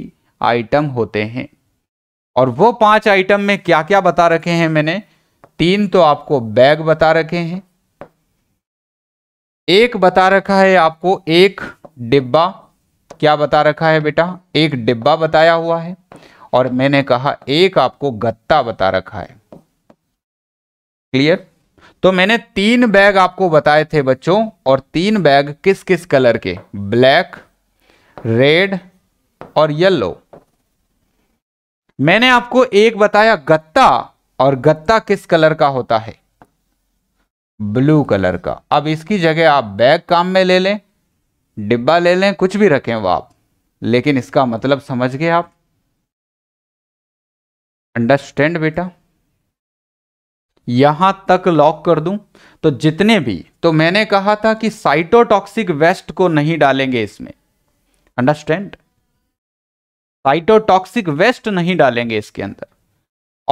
आइटम होते हैं और वो पांच आइटम में क्या क्या बता रखे हैं मैंने तीन तो आपको बैग बता रखे हैं एक बता रखा है आपको एक डिब्बा क्या बता रखा है बेटा एक डिब्बा बताया हुआ है और मैंने कहा एक आपको गत्ता बता रखा है क्लियर तो मैंने तीन बैग आपको बताए थे बच्चों और तीन बैग किस किस कलर के ब्लैक रेड और येलो मैंने आपको एक बताया गत्ता और गत्ता किस कलर का होता है ब्लू कलर का अब इसकी जगह आप बैग काम में ले लें डिब्बा ले लें कुछ भी रखें वो आप लेकिन इसका मतलब समझ गए आप अंडरस्टैंड बेटा यहाँ तक लॉक कर दूं तो जितने भी तो मैंने कहा था कि साइटोटॉक्सिक वेस्ट को नहीं डालेंगे इसमें अंडरस्टैंड साइटोटॉक्सिक वेस्ट नहीं डालेंगे इसके अंदर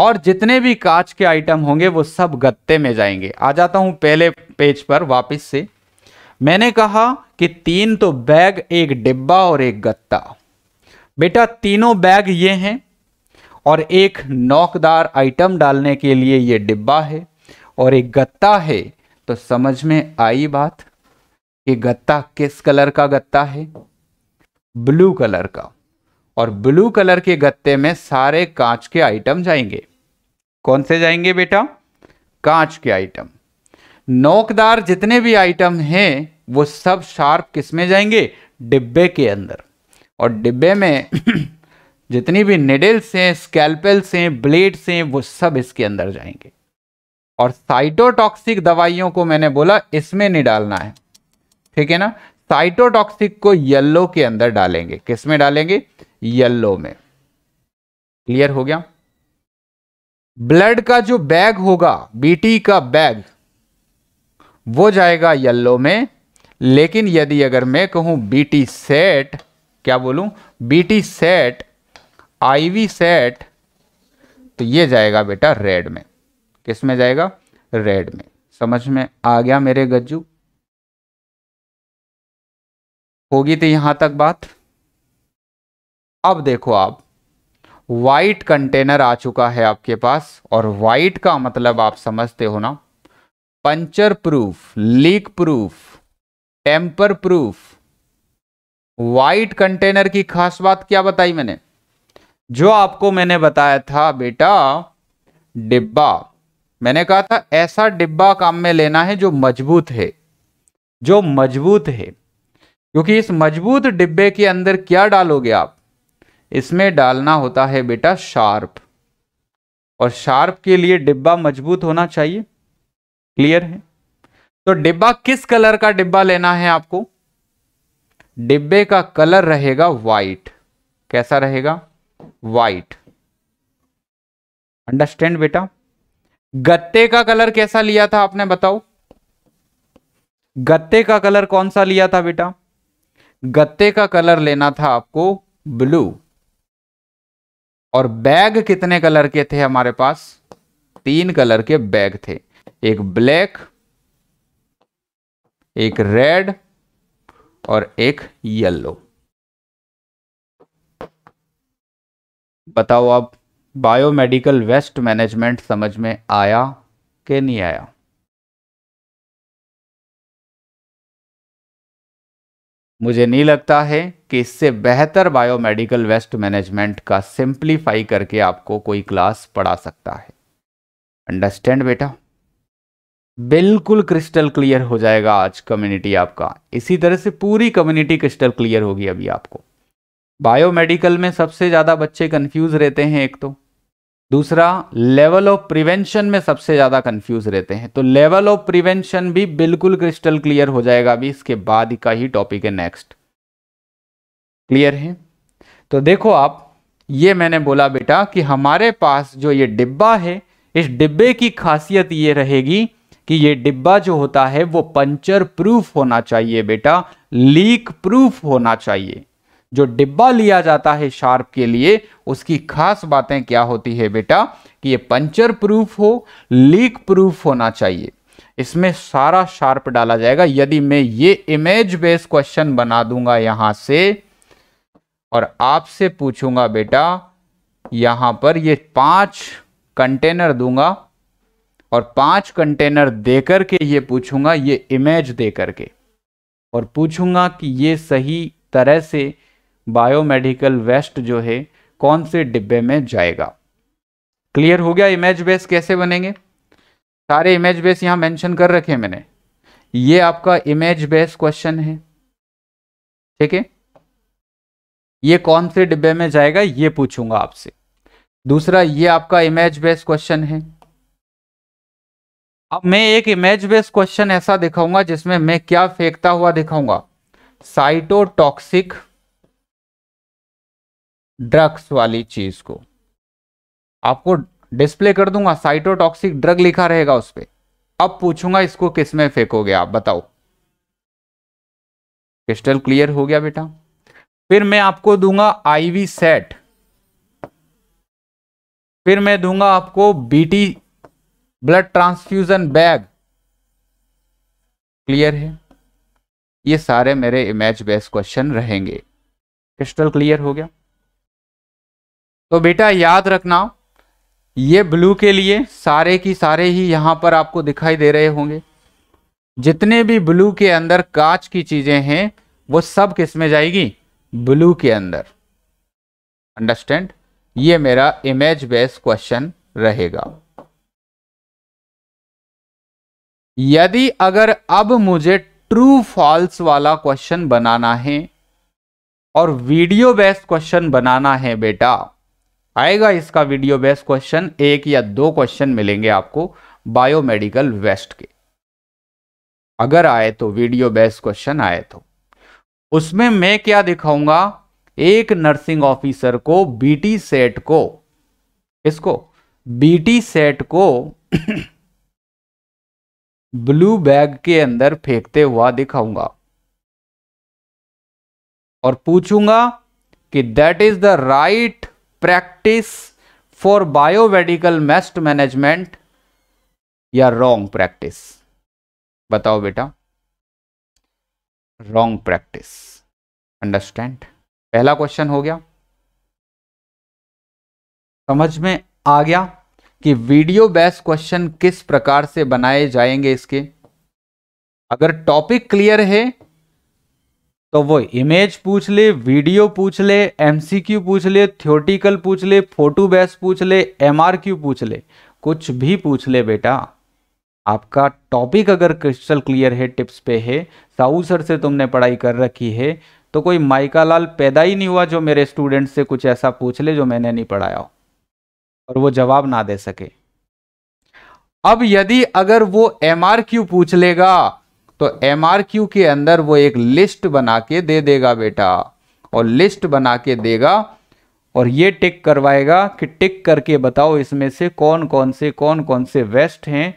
और जितने भी कांच के आइटम होंगे वो सब गत्ते में जाएंगे आ जाता हूं पहले पेज पर वापस से मैंने कहा कि तीन तो बैग एक डिब्बा और एक गत्ता बेटा तीनों बैग ये हैं और एक नोकदार आइटम डालने के लिए ये डिब्बा है और एक गत्ता है तो समझ में आई बात कि गत्ता किस कलर का गत्ता है ब्लू कलर का और ब्लू कलर के गत्ते में सारे कांच के आइटम जाएंगे कौन से जाएंगे बेटा कांच के आइटम नोकदार जितने भी आइटम हैं वो सब शार्प किस में जाएंगे डिब्बे के अंदर और डिब्बे में जितनी भी निडल्स हैं स्कैल्पेल्स हैं ब्लेड्स हैं वो सब इसके अंदर जाएंगे और साइटोटॉक्सिक दवाइयों को मैंने बोला इसमें नहीं डालना है ठीक है ना साइटोटॉक्सिक को येल्लो के अंदर डालेंगे किस में डालेंगे येल्लो में क्लियर हो गया ब्लड का जो बैग होगा बीटी का बैग वो जाएगा येल्लो में लेकिन यदि अगर मैं कहूं बीटी सेट क्या बोलूं बीटी सेट आईवी सेट तो ये जाएगा बेटा रेड में किस में जाएगा रेड में समझ में आ गया मेरे गज्जू होगी तो यहां तक बात अब देखो आप वाइट कंटेनर आ चुका है आपके पास और वाइट का मतलब आप समझते हो ना puncture proof leak proof tamper proof white container की खास बात क्या बताई मैंने जो आपको मैंने बताया था बेटा डिब्बा मैंने कहा था ऐसा डिब्बा काम में लेना है जो मजबूत है जो मजबूत है क्योंकि इस मजबूत डिब्बे के अंदर क्या डालोगे आप इसमें डालना होता है बेटा शार्प और शार्प के लिए डिब्बा मजबूत होना चाहिए क्लियर है तो डिब्बा किस कलर का डिब्बा लेना है आपको डिब्बे का कलर रहेगा वाइट कैसा रहेगा वाइट अंडरस्टैंड बेटा गत्ते का कलर कैसा लिया था आपने बताओ गत्ते का कलर कौन सा लिया था बेटा गत्ते का कलर लेना था आपको ब्लू और बैग कितने कलर के थे हमारे पास तीन कलर के बैग थे एक ब्लैक एक रेड और एक येलो बताओ आप बायोमेडिकल वेस्ट मैनेजमेंट समझ में आया कि नहीं आया मुझे नहीं लगता है कि इससे बेहतर बायोमेडिकल वेस्ट मैनेजमेंट का सिंप्लीफाई करके आपको कोई क्लास पढ़ा सकता है अंडरस्टैंड बेटा बिल्कुल क्रिस्टल क्लियर हो जाएगा आज कम्युनिटी आपका इसी तरह से पूरी कम्युनिटी क्रिस्टल क्लियर होगी अभी आपको बायोमेडिकल में सबसे ज़्यादा बच्चे कंफ्यूज रहते हैं एक तो दूसरा लेवल ऑफ प्रिवेंशन में सबसे ज़्यादा कंफ्यूज रहते हैं तो लेवल ऑफ प्रिवेंशन भी बिल्कुल क्रिस्टल क्लियर हो जाएगा अभी इसके बाद का ही टॉपिक है नेक्स्ट क्लियर है तो देखो आप ये मैंने बोला बेटा कि हमारे पास जो ये डिब्बा है इस डिब्बे की खासियत ये रहेगी कि ये डिब्बा जो होता है वो पंचर प्रूफ होना चाहिए बेटा लीक प्रूफ होना चाहिए जो डिब्बा लिया जाता है शार्प के लिए उसकी खास बातें क्या होती है बेटा कि ये पंचर प्रूफ हो लीक प्रूफ होना चाहिए इसमें सारा शार्प डाला जाएगा यदि मैं ये इमेज बेस क्वेश्चन बना दूंगा यहां से और आपसे पूछूंगा बेटा यहां पर ये पांच कंटेनर दूंगा और पांच कंटेनर देकर के ये पूछूंगा ये इमेज देकर के और पूछूंगा कि ये सही तरह से बायोमेडिकल वेस्ट जो है कौन से डिब्बे में जाएगा क्लियर हो गया इमेज बेस कैसे बनेंगे सारे इमेज बेस यहां मेंशन कर रखे मैंने ये आपका इमेज बेस क्वेश्चन है ठीक है ये कौन से डिब्बे में जाएगा ये पूछूंगा आपसे दूसरा ये आपका इमेज बेस क्वेश्चन है अब मैं एक इमेज बेस क्वेश्चन ऐसा दिखाऊंगा जिसमें मैं क्या फेंकता हुआ दिखाऊंगा साइटोटॉक्सिक ड्रग्स वाली चीज को आपको डिस्प्ले कर दूंगा साइटोटॉक्सिक ड्रग लिखा रहेगा उस पर अब पूछूंगा इसको किसमें फेंकोगे आप बताओ क्रिस्टल क्लियर हो गया बेटा फिर मैं आपको दूंगा आईवी सेट फिर मैं दूंगा आपको BT blood transfusion bag clear है ये सारे मेरे इमेज बेस्ड क्वेश्चन रहेंगे क्रिस्टल क्लियर हो गया तो बेटा याद रखना ये ब्लू के लिए सारे की सारे ही यहाँ पर आपको दिखाई दे रहे होंगे जितने भी ब्लू के अंदर कांच की चीज़ें हैं वो सब किस में जाएगी ब्लू के अंदर अंडरस्टैंड ये मेरा इमेज बेस्ड क्वेश्चन रहेगा यदि अगर अब मुझे ट्रू फॉल्स वाला क्वेश्चन बनाना है और वीडियो बेस्ड क्वेश्चन बनाना है बेटा आएगा इसका वीडियो बेस्ट क्वेश्चन एक या दो क्वेश्चन मिलेंगे आपको बायोमेडिकल वेस्ट के अगर आए तो वीडियो बेस्ट क्वेश्चन आए तो उसमें मैं क्या दिखाऊंगा एक नर्सिंग ऑफिसर को बीटी सेट को इसको बीटी सेट को ब्लू बैग के अंदर फेंकते हुआ दिखाऊंगा और पूछूंगा कि that is the right practice for biomedical waste management या रॉन्ग प्रैक्टिस बताओ बेटा रॉन्ग प्रैक्टिस अंडरस्टैंड पहला क्वेश्चन हो गया समझ में आ गया कि वीडियो बेस्ड क्वेश्चन किस प्रकार से बनाए जाएंगे इसके अगर टॉपिक क्लियर है तो वो इमेज पूछ ले वीडियो पूछ ले एमसीक्यू पूछ ले थियोटिकल पूछ ले फोटो बेस पूछ ले एमआरक्यू पूछ ले कुछ भी पूछ ले बेटा आपका टॉपिक अगर क्रिस्टल क्लियर है टिप्स पे है साहू सर से तुमने पढ़ाई कर रखी है तो कोई माइका लाल पैदा ही नहीं हुआ जो मेरे स्टूडेंट से कुछ ऐसा पूछ ले जो मैंने नहीं पढ़ाया हो और वो जवाब ना दे सके अब यदि अगर वो एम पूछ लेगा तो एम के अंदर वो एक लिस्ट बना के दे देगा बेटा और लिस्ट बना के देगा और ये टिक करवाएगा कि टिक करके बताओ इसमें से कौन कौन से कौन कौन से वेस्ट हैं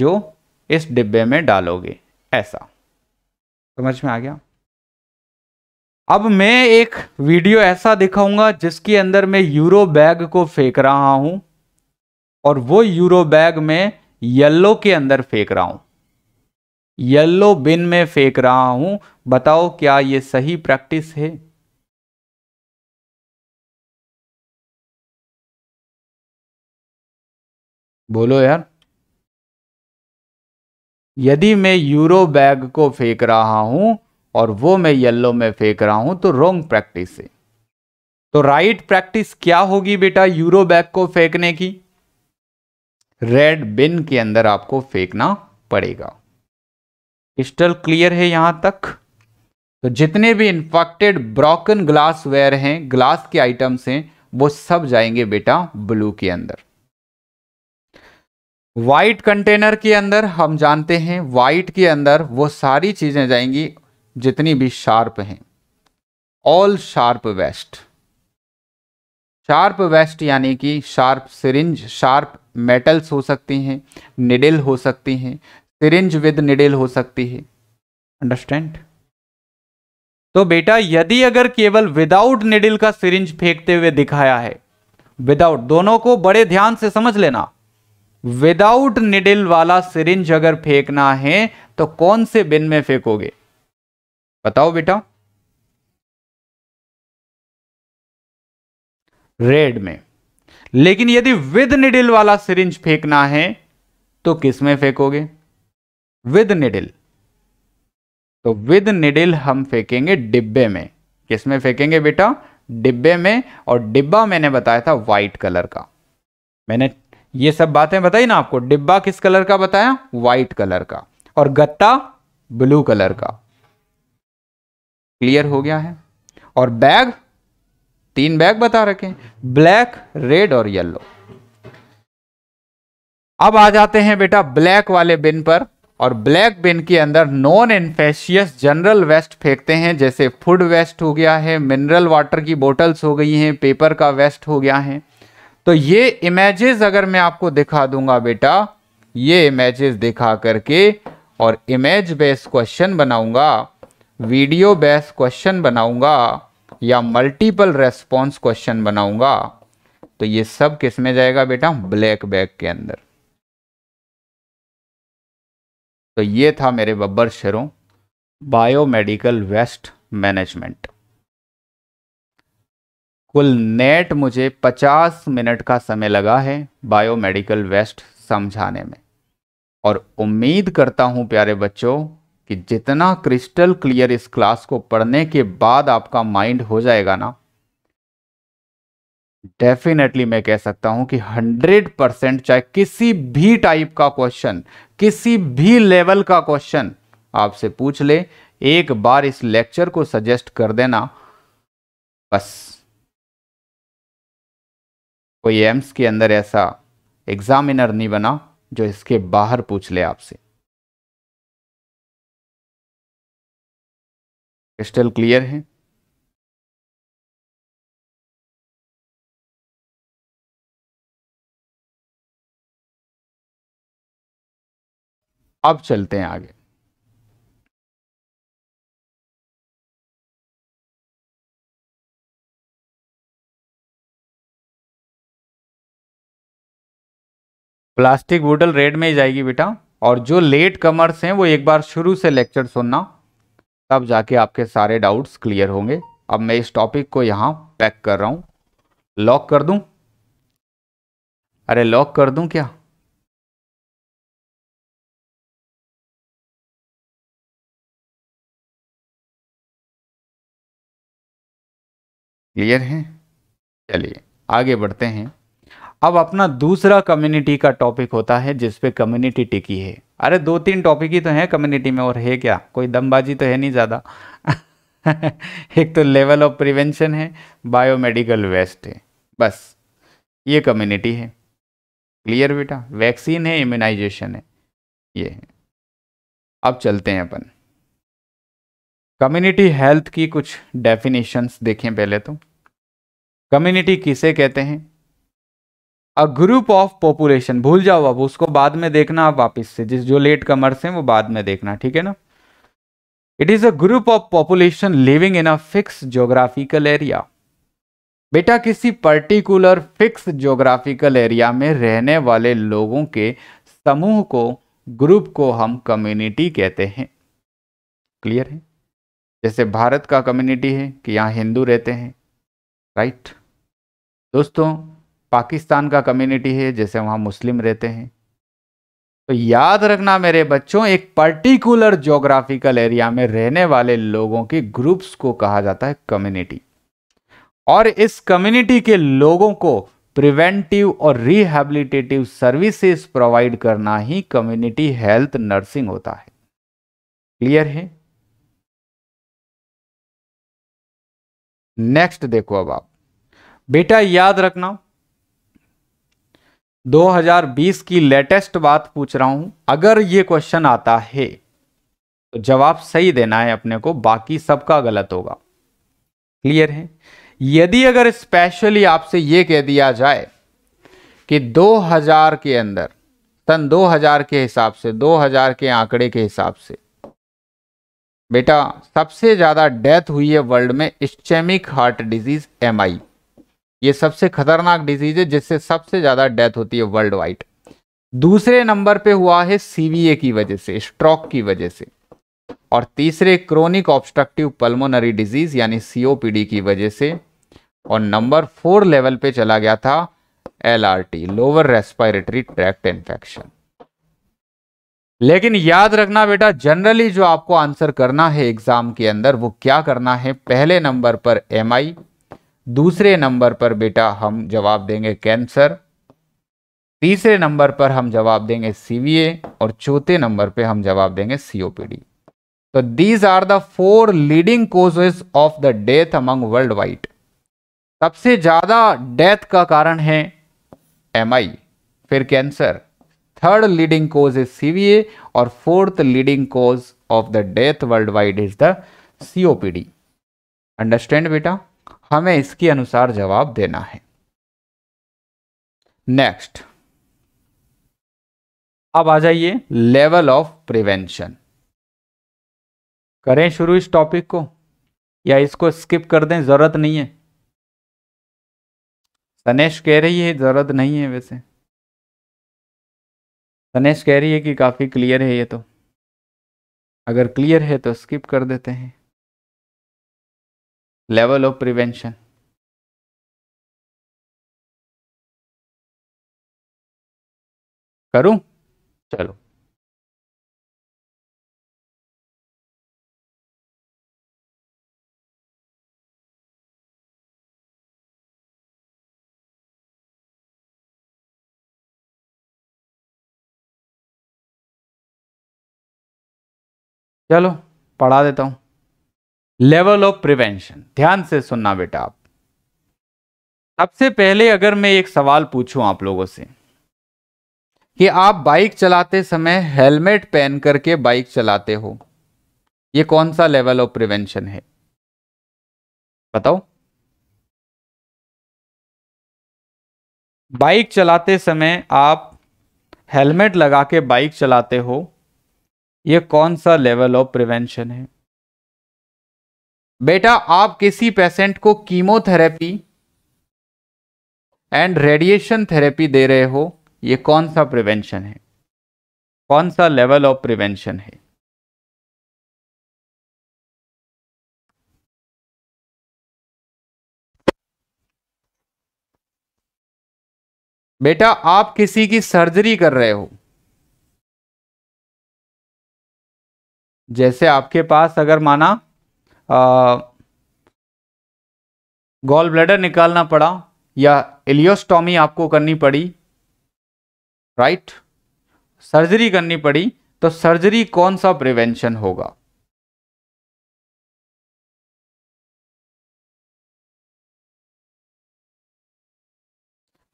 जो इस डिब्बे में डालोगे ऐसा समझ में आ गया अब मैं एक वीडियो ऐसा दिखाऊंगा जिसके अंदर मैं यूरो बैग को फेंक रहा हूं और वो यूरो बैग में येलो के अंदर फेंक रहा हूं येल्लो बिन में फेंक रहा हूं बताओ क्या ये सही प्रैक्टिस है बोलो यार यदि मैं यूरो बैग को फेंक रहा हूं और वो मैं येल्लो में फेंक रहा हूं तो रोंग प्रैक्टिस है तो राइट प्रैक्टिस क्या होगी बेटा यूरो बैग को फेंकने की रेड बिन के अंदर आपको फेंकना पड़ेगा क्रिस्टल क्लियर है यहां तक तो जितने भी इन्फेक्टेड ब्रोकन ग्लास वेयर हैं ग्लास के आइटम्स हैं वो सब जाएंगे बेटा ब्लू के अंदर वाइट कंटेनर के अंदर हम जानते हैं वाइट के अंदर वो सारी चीज़ें जाएंगी जितनी भी शार्प हैं all sharp waste sharp waste यानी कि शार्प सिरिंज शार्प मेटल्स हो सकती हैं निडल हो सकती हैं सिरिंज विद निडेल हो सकती है अंडरस्टैंड तो बेटा यदि अगर केवल विदाउट निडिल का सिरिंज फेंकते हुए दिखाया है विदाउट दोनों को बड़े ध्यान से समझ लेना विदाउट निडिल वाला सिरिंज अगर फेंकना है तो कौन से बिन में फेंकोगे बताओ बेटा रेड में लेकिन यदि विद निडिल वाला सिरिंज फेंकना है तो किस में फेंकोगे विद निडिल तो विद निडिल हम फेंकेंगे डिब्बे में किसमें फेंकेंगे बेटा डिब्बे में और डिब्बा मैंने बताया था व्हाइट कलर का मैंने ये सब बातें बताई ना आपको डिब्बा किस कलर का बताया व्हाइट कलर का और गत्ता ब्लू कलर का क्लियर हो गया है और बैग तीन बैग बता रखे ब्लैक रेड और येलो अब आ जाते हैं बेटा ब्लैक वाले बिन पर और ब्लैक बिन के अंदर नॉन इन्फेशियस जनरल वेस्ट फेंकते हैं जैसे फूड वेस्ट हो गया है मिनरल वाटर की बोटल्स हो गई हैं पेपर का वेस्ट हो गया है तो ये इमेजेस अगर मैं आपको दिखा दूंगा बेटा ये इमेजेस दिखा करके और इमेज बेस्ड क्वेश्चन बनाऊंगा वीडियो बेस्ड क्वेश्चन बनाऊंगा या मल्टीपल रेस्पॉन्स क्वेश्चन बनाऊंगा तो ये सब किस में जाएगा बेटा ब्लैक बैग के अंदर तो ये था मेरे बब्बर शेरों बायोमेडिकल वेस्ट मैनेजमेंट कुल नेट मुझे 50 मिनट का समय लगा है बायोमेडिकल वेस्ट समझाने में और उम्मीद करता हूं प्यारे बच्चों कि जितना क्रिस्टल क्लियर इस क्लास को पढ़ने के बाद आपका माइंड हो जाएगा ना डेफिनेटली मैं कह सकता हूं कि 100 परसेंट चाहे किसी भी टाइप का क्वेश्चन किसी भी लेवल का क्वेश्चन आपसे पूछ ले एक बार इस लेक्चर को सजेस्ट कर देना बस कोई एम्स के अंदर ऐसा एग्जामिनर नहीं बना जो इसके बाहर पूछ ले आपसे क्रिस्टल क्लियर है अब चलते हैं आगे प्लास्टिक बोटल रेड में ही जाएगी बेटा और जो लेट कमर्स हैं वो एक बार शुरू से लेक्चर सुनना तब जाके आपके सारे डाउट्स क्लियर होंगे अब मैं इस टॉपिक को यहाँ पैक कर रहा हूँ लॉक कर दूँ अरे लॉक कर दूँ क्या क्लियर है चलिए आगे बढ़ते हैं अब अपना दूसरा कम्युनिटी का टॉपिक होता है जिसपे कम्युनिटी टिकी है अरे दो तीन टॉपिक ही तो हैं कम्युनिटी में और है क्या कोई दमबाजी तो है नहीं ज़्यादा एक तो लेवल ऑफ प्रिवेंशन है बायोमेडिकल वेस्ट है बस ये कम्युनिटी है क्लियर बेटा वैक्सीन है इम्यूनाइजेशन है ये है अब चलते हैं अपन कम्युनिटी हेल्थ की कुछ डेफिनेशंस देखें पहले तो कम्युनिटी किसे कहते हैं अ ग्रुप ऑफ पॉपुलेशन भूल जाओ अब उसको बाद में देखना आप वापस से जिस जो लेट कमर्स हैं वो बाद में देखना ठीक है ना it is a group of population living in a fix geographical area बेटा किसी पर्टिकुलर फिक्स जोग्राफिकल एरिया में रहने वाले लोगों के समूह को ग्रुप को हम कम्युनिटी कहते हैं क्लियर है जैसे भारत का कम्युनिटी है कि यहाँ हिंदू रहते हैं राइट दोस्तों पाकिस्तान का कम्युनिटी है जैसे वहाँ मुस्लिम रहते हैं तो याद रखना मेरे बच्चों एक पर्टिकुलर जोग्राफिकल एरिया में रहने वाले लोगों के ग्रुप्स को कहा जाता है कम्युनिटी और इस कम्युनिटी के लोगों को प्रिवेंटिव और रिहेबिलिटेटिव सर्विसेज प्रोवाइड करना ही कम्युनिटी हेल्थ नर्सिंग होता है क्लियर है नेक्स्ट देखो अब आप बेटा याद रखना 2020 की लेटेस्ट बात पूछ रहा हूं अगर ये क्वेश्चन आता है तो जवाब सही देना है अपने को बाकी सबका गलत होगा क्लियर है यदि अगर स्पेशली आपसे ये कह दिया जाए कि 2000 के अंदर सन 2000 के हिसाब से 2000 के आंकड़े के हिसाब से बेटा सबसे ज़्यादा डेथ हुई है वर्ल्ड में स्टेमिक हार्ट डिजीज़ एम ये सबसे खतरनाक डिजीज़ है जिससे सबसे ज़्यादा डेथ होती है वर्ल्ड वाइड दूसरे नंबर पे हुआ है सीवीए की वजह से स्ट्रोक की वजह से और तीसरे क्रोनिक ऑब्स्ट्रक्टिव पल्मोनरी डिजीज़ यानी सीओपीडी की वजह से और नंबर फोर लेवल पे चला गया था LRT lower respiratory tract infection लेकिन याद रखना बेटा जनरली जो आपको आंसर करना है एग्जाम के अंदर वो क्या करना है पहले नंबर पर एम दूसरे नंबर पर बेटा हम जवाब देंगे कैंसर तीसरे नंबर पर हम जवाब देंगे सीवीए और चौथे नंबर पे हम जवाब देंगे सीओपीडी तो these are the four leading causes of the death among worldwide सबसे ज्यादा डेथ का कारण है एमआई फिर cancer third leading leading is CVA और fourth leading leading of the death worldwide is the COPD understand बेटा हमें इसके अनुसार जवाब देना है नेक्स्ट अब आ जाइए लेवल ऑफ प्रिवेंशन करें शुरू इस टॉपिक को या इसको स्किप कर दें जरूरत नहीं है सनेश कह रही है जरूरत नहीं है वैसे तनेश कह रही है कि काफ़ी क्लियर है ये तो अगर क्लियर है तो स्किप कर देते हैं लेवल ऑफ प्रिवेंशन करूं चलो चलो पढ़ा देता हूं लेवल ऑफ प्रिवेंशन ध्यान से सुनना बेटा आप सबसे पहले अगर मैं एक सवाल पूछूं आप लोगों से कि आप बाइक चलाते समय हेलमेट पहन करके बाइक चलाते हो ये कौन सा लेवल ऑफ प्रिवेंशन है बताओ बाइक चलाते समय आप हेलमेट लगा के बाइक चलाते हो ये कौन सा लेवल ऑफ प्रिवेंशन है बेटा आप किसी पेशेंट को कीमोथेरेपी एंड रेडिएशन थेरेपी दे रहे हो ये कौन सा प्रिवेंशन है कौन सा लेवल ऑफ प्रिवेंशन है बेटा आप किसी की सर्जरी कर रहे हो जैसे आपके पास अगर माना गॉल ब्लैडर निकालना पड़ा या एलियोस्टॉमी आपको करनी पड़ी राइट सर्जरी करनी पड़ी तो सर्जरी कौन सा प्रिवेंशन होगा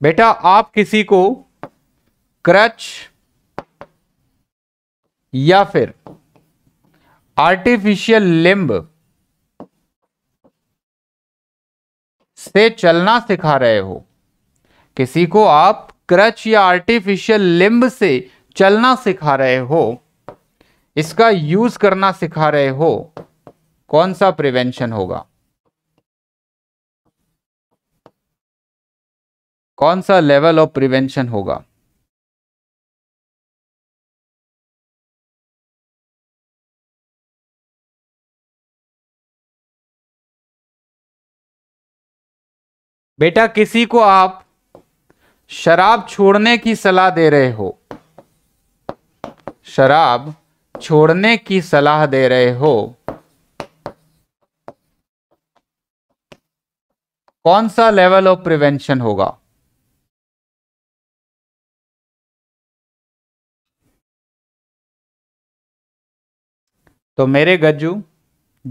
बेटा आप किसी को क्रच या फिर आर्टिफिशियल लिंब से चलना सिखा रहे हो किसी को आप क्रच या आर्टिफिशियल लिंब से चलना सिखा रहे हो इसका यूज करना सिखा रहे हो कौन सा प्रिवेंशन होगा कौन सा लेवल ऑफ प्रिवेंशन होगा बेटा किसी को आप शराब छोड़ने की सलाह दे रहे हो शराब छोड़ने की सलाह दे रहे हो कौन सा लेवल ऑफ प्रिवेंशन होगा तो मेरे गज्जू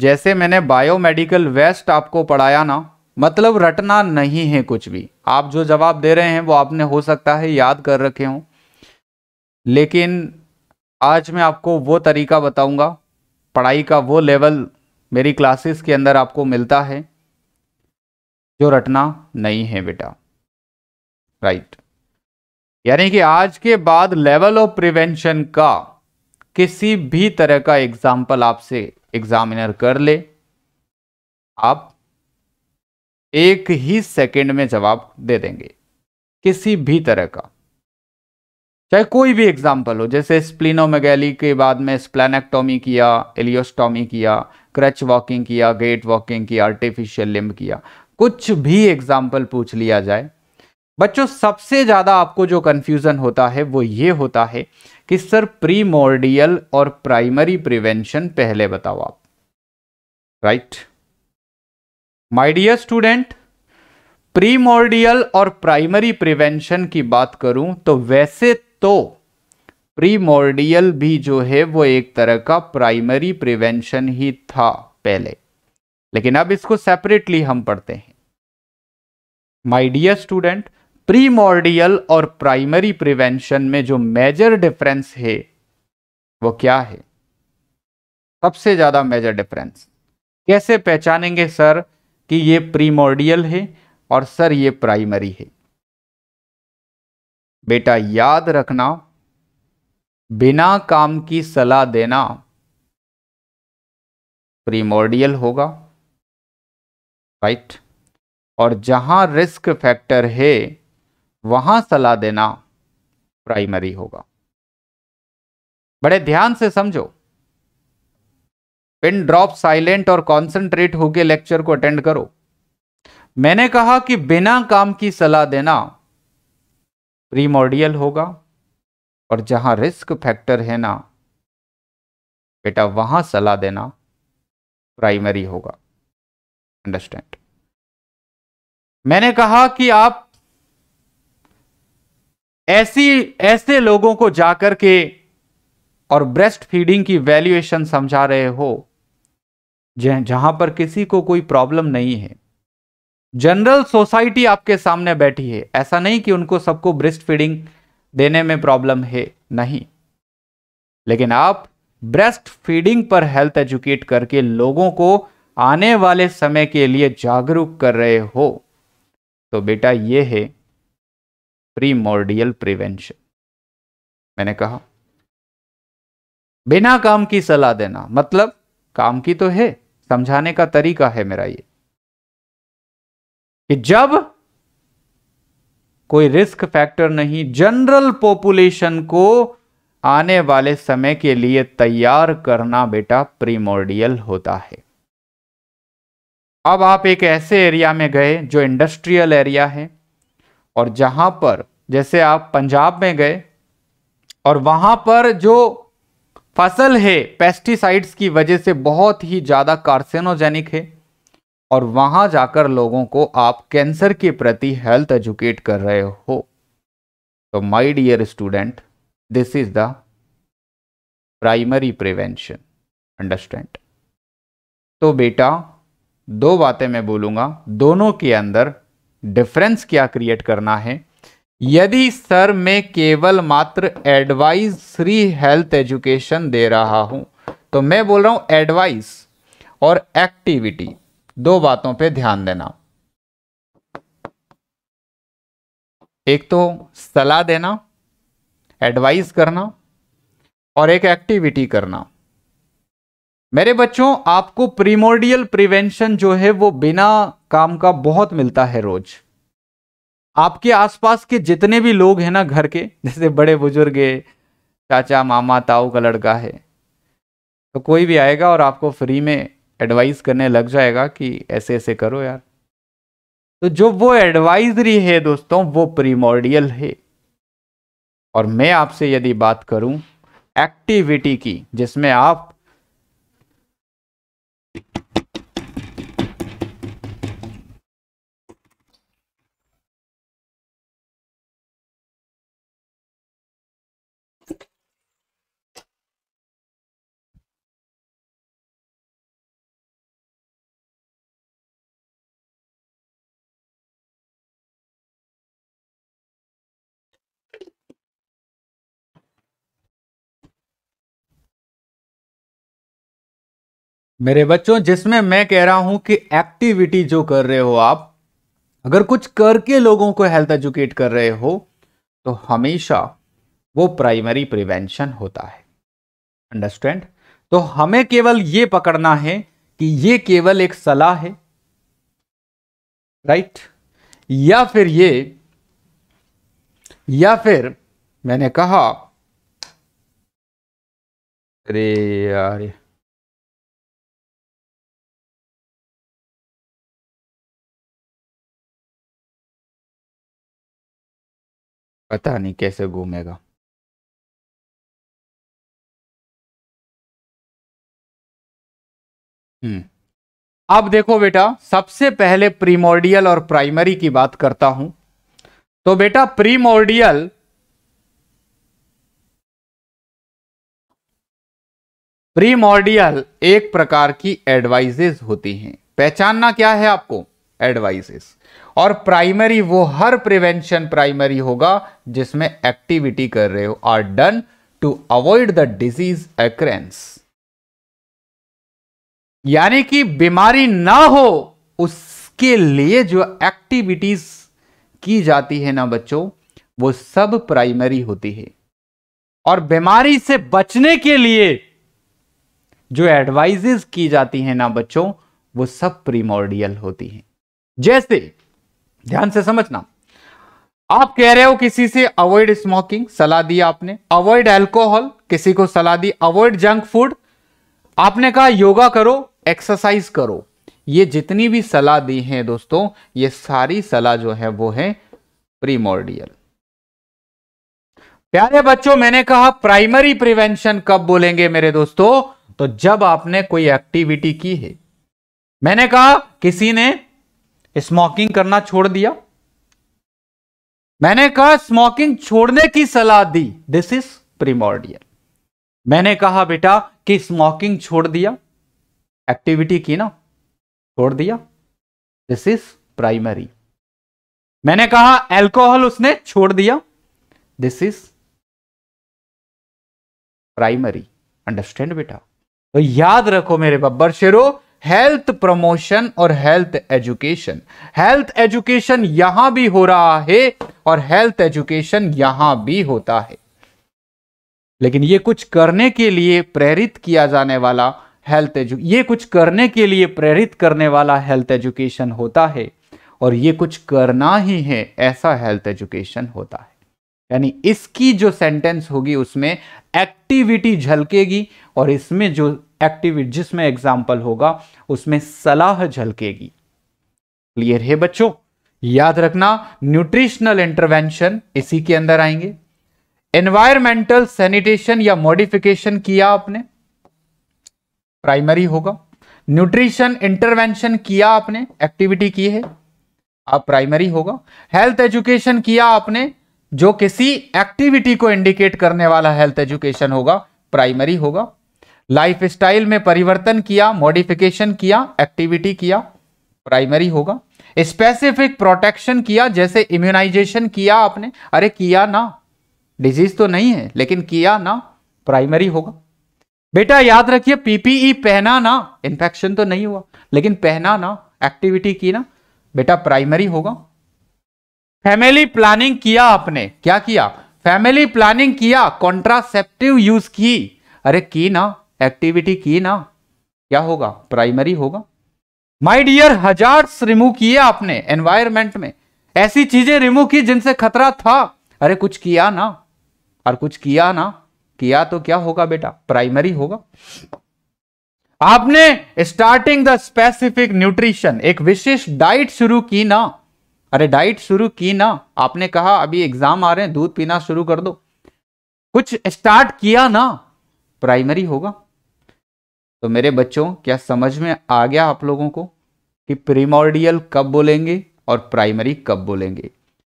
जैसे मैंने बायोमेडिकल वेस्ट आपको पढ़ाया ना मतलब रटना नहीं है कुछ भी आप जो जवाब दे रहे हैं वो आपने हो सकता है याद कर रखे हों लेकिन आज मैं आपको वो तरीका बताऊंगा पढ़ाई का वो लेवल मेरी क्लासेस के अंदर आपको मिलता है जो रटना नहीं है बेटा राइट यानी कि आज के बाद लेवल ऑफ प्रिवेंशन का किसी भी तरह का एग्जाम्पल आपसे एग्जामिनर कर ले आप एक ही सेकंड में जवाब दे देंगे किसी भी तरह का चाहे कोई भी एग्जाम्पल हो जैसे स्प्लिनोमेगैली के बाद में स्प्लेनेक्टोमी किया एलियोस्टोमी किया क्रच वॉकिंग किया गेट वॉकिंग किया आर्टिफिशियल लिम्ब किया कुछ भी एग्जाम्पल पूछ लिया जाए बच्चों सबसे ज़्यादा आपको जो कंफ्यूजन होता है वो ये होता है कि सर प्रीमोर्डियल और प्राइमरी प्रिवेंशन पहले बताओ आप right right? My dear student primordial और प्राइमरी प्रिवेंशन की बात करूं तो वैसे तो प्रीमोर्डियल भी जो है वो एक तरह का प्राइमरी प्रिवेंशन ही था पहले लेकिन अब इसको सेपरेटली हम पढ़ते हैं माय डियर स्टूडेंट प्रीमोर्डियल और प्राइमरी प्रिवेंशन में जो मेजर डिफरेंस है वो क्या है सबसे ज्यादा मेजर डिफरेंस कैसे पहचानेंगे सर कि ये प्रीमोर्डियल है और सर ये प्राइमरी है बेटा याद रखना बिना काम की सलाह देना प्रीमोर्डियल होगा राइट और जहां रिस्क फैक्टर है वहां सलाह देना प्राइमरी होगा बड़े ध्यान से समझो पिन ड्रॉप साइलेंट और कॉन्सेंट्रेट होके लेक्चर को अटेंड करो मैंने कहा कि बिना काम की सलाह देना प्रीमोडियल होगा और जहां रिस्क फैक्टर है ना बेटा वहां सलाह देना प्राइमरी होगा अंडरस्टैंड मैंने कहा कि आप ऐसी ऐसे लोगों को जाकर के और ब्रेस्ट फीडिंग की वैल्यूएशन समझा रहे हो जहां पर किसी को कोई प्रॉब्लम नहीं है जनरल सोसाइटी आपके सामने बैठी है ऐसा नहीं कि उनको सबको ब्रेस्ट फीडिंग देने में प्रॉब्लम है नहीं लेकिन आप ब्रेस्ट फीडिंग पर हेल्थ एजुकेट करके लोगों को आने वाले समय के लिए जागरूक कर रहे हो तो बेटा ये है प्रीमोर्डियल प्रिवेंशन मैंने कहा बिना काम की सलाह देना मतलब काम की तो है समझाने का तरीका है मेरा ये कि जब कोई रिस्क फैक्टर नहीं जनरल पॉपुलेशन को आने वाले समय के लिए तैयार करना बेटा प्रीमोडियल होता है अब आप एक ऐसे एरिया में गए जो इंडस्ट्रियल एरिया है और जहां पर जैसे आप पंजाब में गए और वहां पर जो फसल है पेस्टिसाइड्स की वजह से बहुत ही ज़्यादा कार्सिनोजेनिक है और वहाँ जाकर लोगों को आप कैंसर के प्रति हेल्थ एजुकेट कर रहे हो तो my dear student this is the primary prevention understand तो बेटा दो बातें मैं बोलूँगा दोनों के अंदर डिफरेंस क्या क्रिएट करना है यदि सर मैं केवल मात्र एडवाइस फ्री हेल्थ एजुकेशन दे रहा हूं तो मैं बोल रहा हूं एडवाइस और एक्टिविटी दो बातों पे ध्यान देना एक तो सलाह देना एडवाइस करना और एक एक्टिविटी करना मेरे बच्चों आपको प्रीमोडियल प्रिवेंशन जो है वो बिना काम का बहुत मिलता है रोज़ आपके आसपास के जितने भी लोग हैं ना घर के जैसे बड़े बुजुर्ग है चाचा मामा ताऊ का लड़का है तो कोई भी आएगा और आपको फ्री में एडवाइस करने लग जाएगा कि ऐसे ऐसे करो यार तो जो वो एडवाइजरी है दोस्तों वो प्रीमोडियल है और मैं आपसे यदि बात करूं एक्टिविटी की जिसमें आप मेरे बच्चों जिसमें मैं कह रहा हूं कि एक्टिविटी जो कर रहे हो आप अगर कुछ करके लोगों को हेल्थ एजुकेट कर रहे हो तो हमेशा वो प्राइमरी प्रिवेंशन होता है अंडरस्टैंड तो हमें केवल ये पकड़ना है कि ये केवल एक सलाह है राइट right? या फिर ये या फिर मैंने कहा अरे यार पता नहीं कैसे घूमेगा हम्म अब देखो बेटा सबसे पहले प्रीमोर्डियल और प्राइमरी की बात करता हूं तो बेटा प्रीमोर्डियल प्रीमोर्डियल एक प्रकार की एडवाइजेज होती हैं पहचानना क्या है आपको एडवाइजेस और प्राइमरी वो हर प्रिवेंशन प्राइमरी होगा जिसमें एक्टिविटी कर रहे हो are done to avoid the disease occurrence यानी कि बीमारी ना हो उसके लिए जो एक्टिविटीज की जाती है ना बच्चों वो सब प्राइमरी होती है और बीमारी से बचने के लिए जो एडवाइजेस की जाती है ना बच्चों वो सब प्रीमोर्डियल होती है जैसे ध्यान से समझना आप कह रहे हो किसी से अवॉइड स्मोकिंग सलाह दी आपने अवॉइड एल्कोहल किसी को सलाह दी अवॉइड जंक फूड आपने कहा योगा करो एक्सरसाइज करो ये जितनी भी सलाह दी है दोस्तों ये सारी सलाह जो है वो है प्रीमोर्डियल प्यारे बच्चों मैंने कहा प्राइमरी प्रिवेंशन कब बोलेंगे मेरे दोस्तों तो जब आपने कोई एक्टिविटी की है मैंने कहा किसी ने स्मोकिंग करना छोड़ दिया मैंने कहा स्मोकिंग छोड़ने की सलाह दी दिस इज प्रीमोर्डियल मैंने कहा बेटा कि स्मोकिंग छोड़ दिया एक्टिविटी की ना छोड़ दिया दिस इज प्राइमरी मैंने कहा एल्कोहल उसने छोड़ दिया दिस इज प्राइमरी अंडरस्टैंड बेटा तो याद रखो मेरे बब्बर शेरो हेल्थ प्रमोशन और हेल्थ एजुकेशन हेल्थ एजुकेशन यहां भी हो रहा है और हेल्थ एजुकेशन यहां भी होता है लेकिन ये कुछ करने के लिए प्रेरित किया जाने वाला हेल्थ एजु ये कुछ करने के लिए प्रेरित करने वाला हेल्थ एजुकेशन होता है और ये कुछ करना ही है ऐसा हेल्थ एजुकेशन होता है यानी इसकी जो सेंटेंस होगी उसमें एक्टिविटी झलकेगी और इसमें जो एक्टिविटी जिसमें एग्जाम्पल होगा उसमें सलाह झलकेगी क्लियर है बच्चों याद रखना न्यूट्रिशनल इंटरवेंशन इसी के अंदर आएंगे एनवायरमेंटल सैनिटेशन या मॉडिफिकेशन किया आपने प्राइमरी होगा न्यूट्रिशन इंटरवेंशन किया आपने एक्टिविटी की है आप प्राइमरी होगा हेल्थ एजुकेशन किया आपने जो किसी एक्टिविटी को इंडिकेट करने वाला हेल्थ एजुकेशन होगा प्राइमरी होगा लाइफस्टाइल में परिवर्तन किया मॉडिफिकेशन किया एक्टिविटी किया प्राइमरी होगा स्पेसिफिक प्रोटेक्शन किया जैसे इम्यूनाइजेशन किया आपने अरे किया ना डिजीज तो नहीं है लेकिन किया ना प्राइमरी होगा बेटा याद रखिए पीपीई पहना ना इंफेक्शन तो नहीं हुआ लेकिन पहना ना एक्टिविटी की ना बेटा प्राइमरी होगा फैमिली प्लानिंग किया आपने क्या किया फैमिली प्लानिंग किया कॉन्ट्रासेप्टिव यूज की अरे की ना एक्टिविटी की ना क्या होगा प्राइमरी होगा माय डियर हजार रिमूव किए आपने एनवायरमेंट में ऐसी चीजें रिमूव की जिनसे खतरा था अरे कुछ किया ना और कुछ किया ना किया तो क्या होगा बेटा प्राइमरी होगा आपने स्टार्टिंग द स्पेसिफिक न्यूट्रिशन एक विशेष डाइट शुरू की ना अरे डाइट शुरू की ना आपने कहा अभी एग्जाम आ रहे हैं दूध पीना शुरू कर दो कुछ स्टार्ट किया ना प्राइमरी होगा तो मेरे बच्चों क्या समझ में आ गया आप लोगों को कि प्रीमोर्डियल कब बोलेंगे और प्राइमरी कब बोलेंगे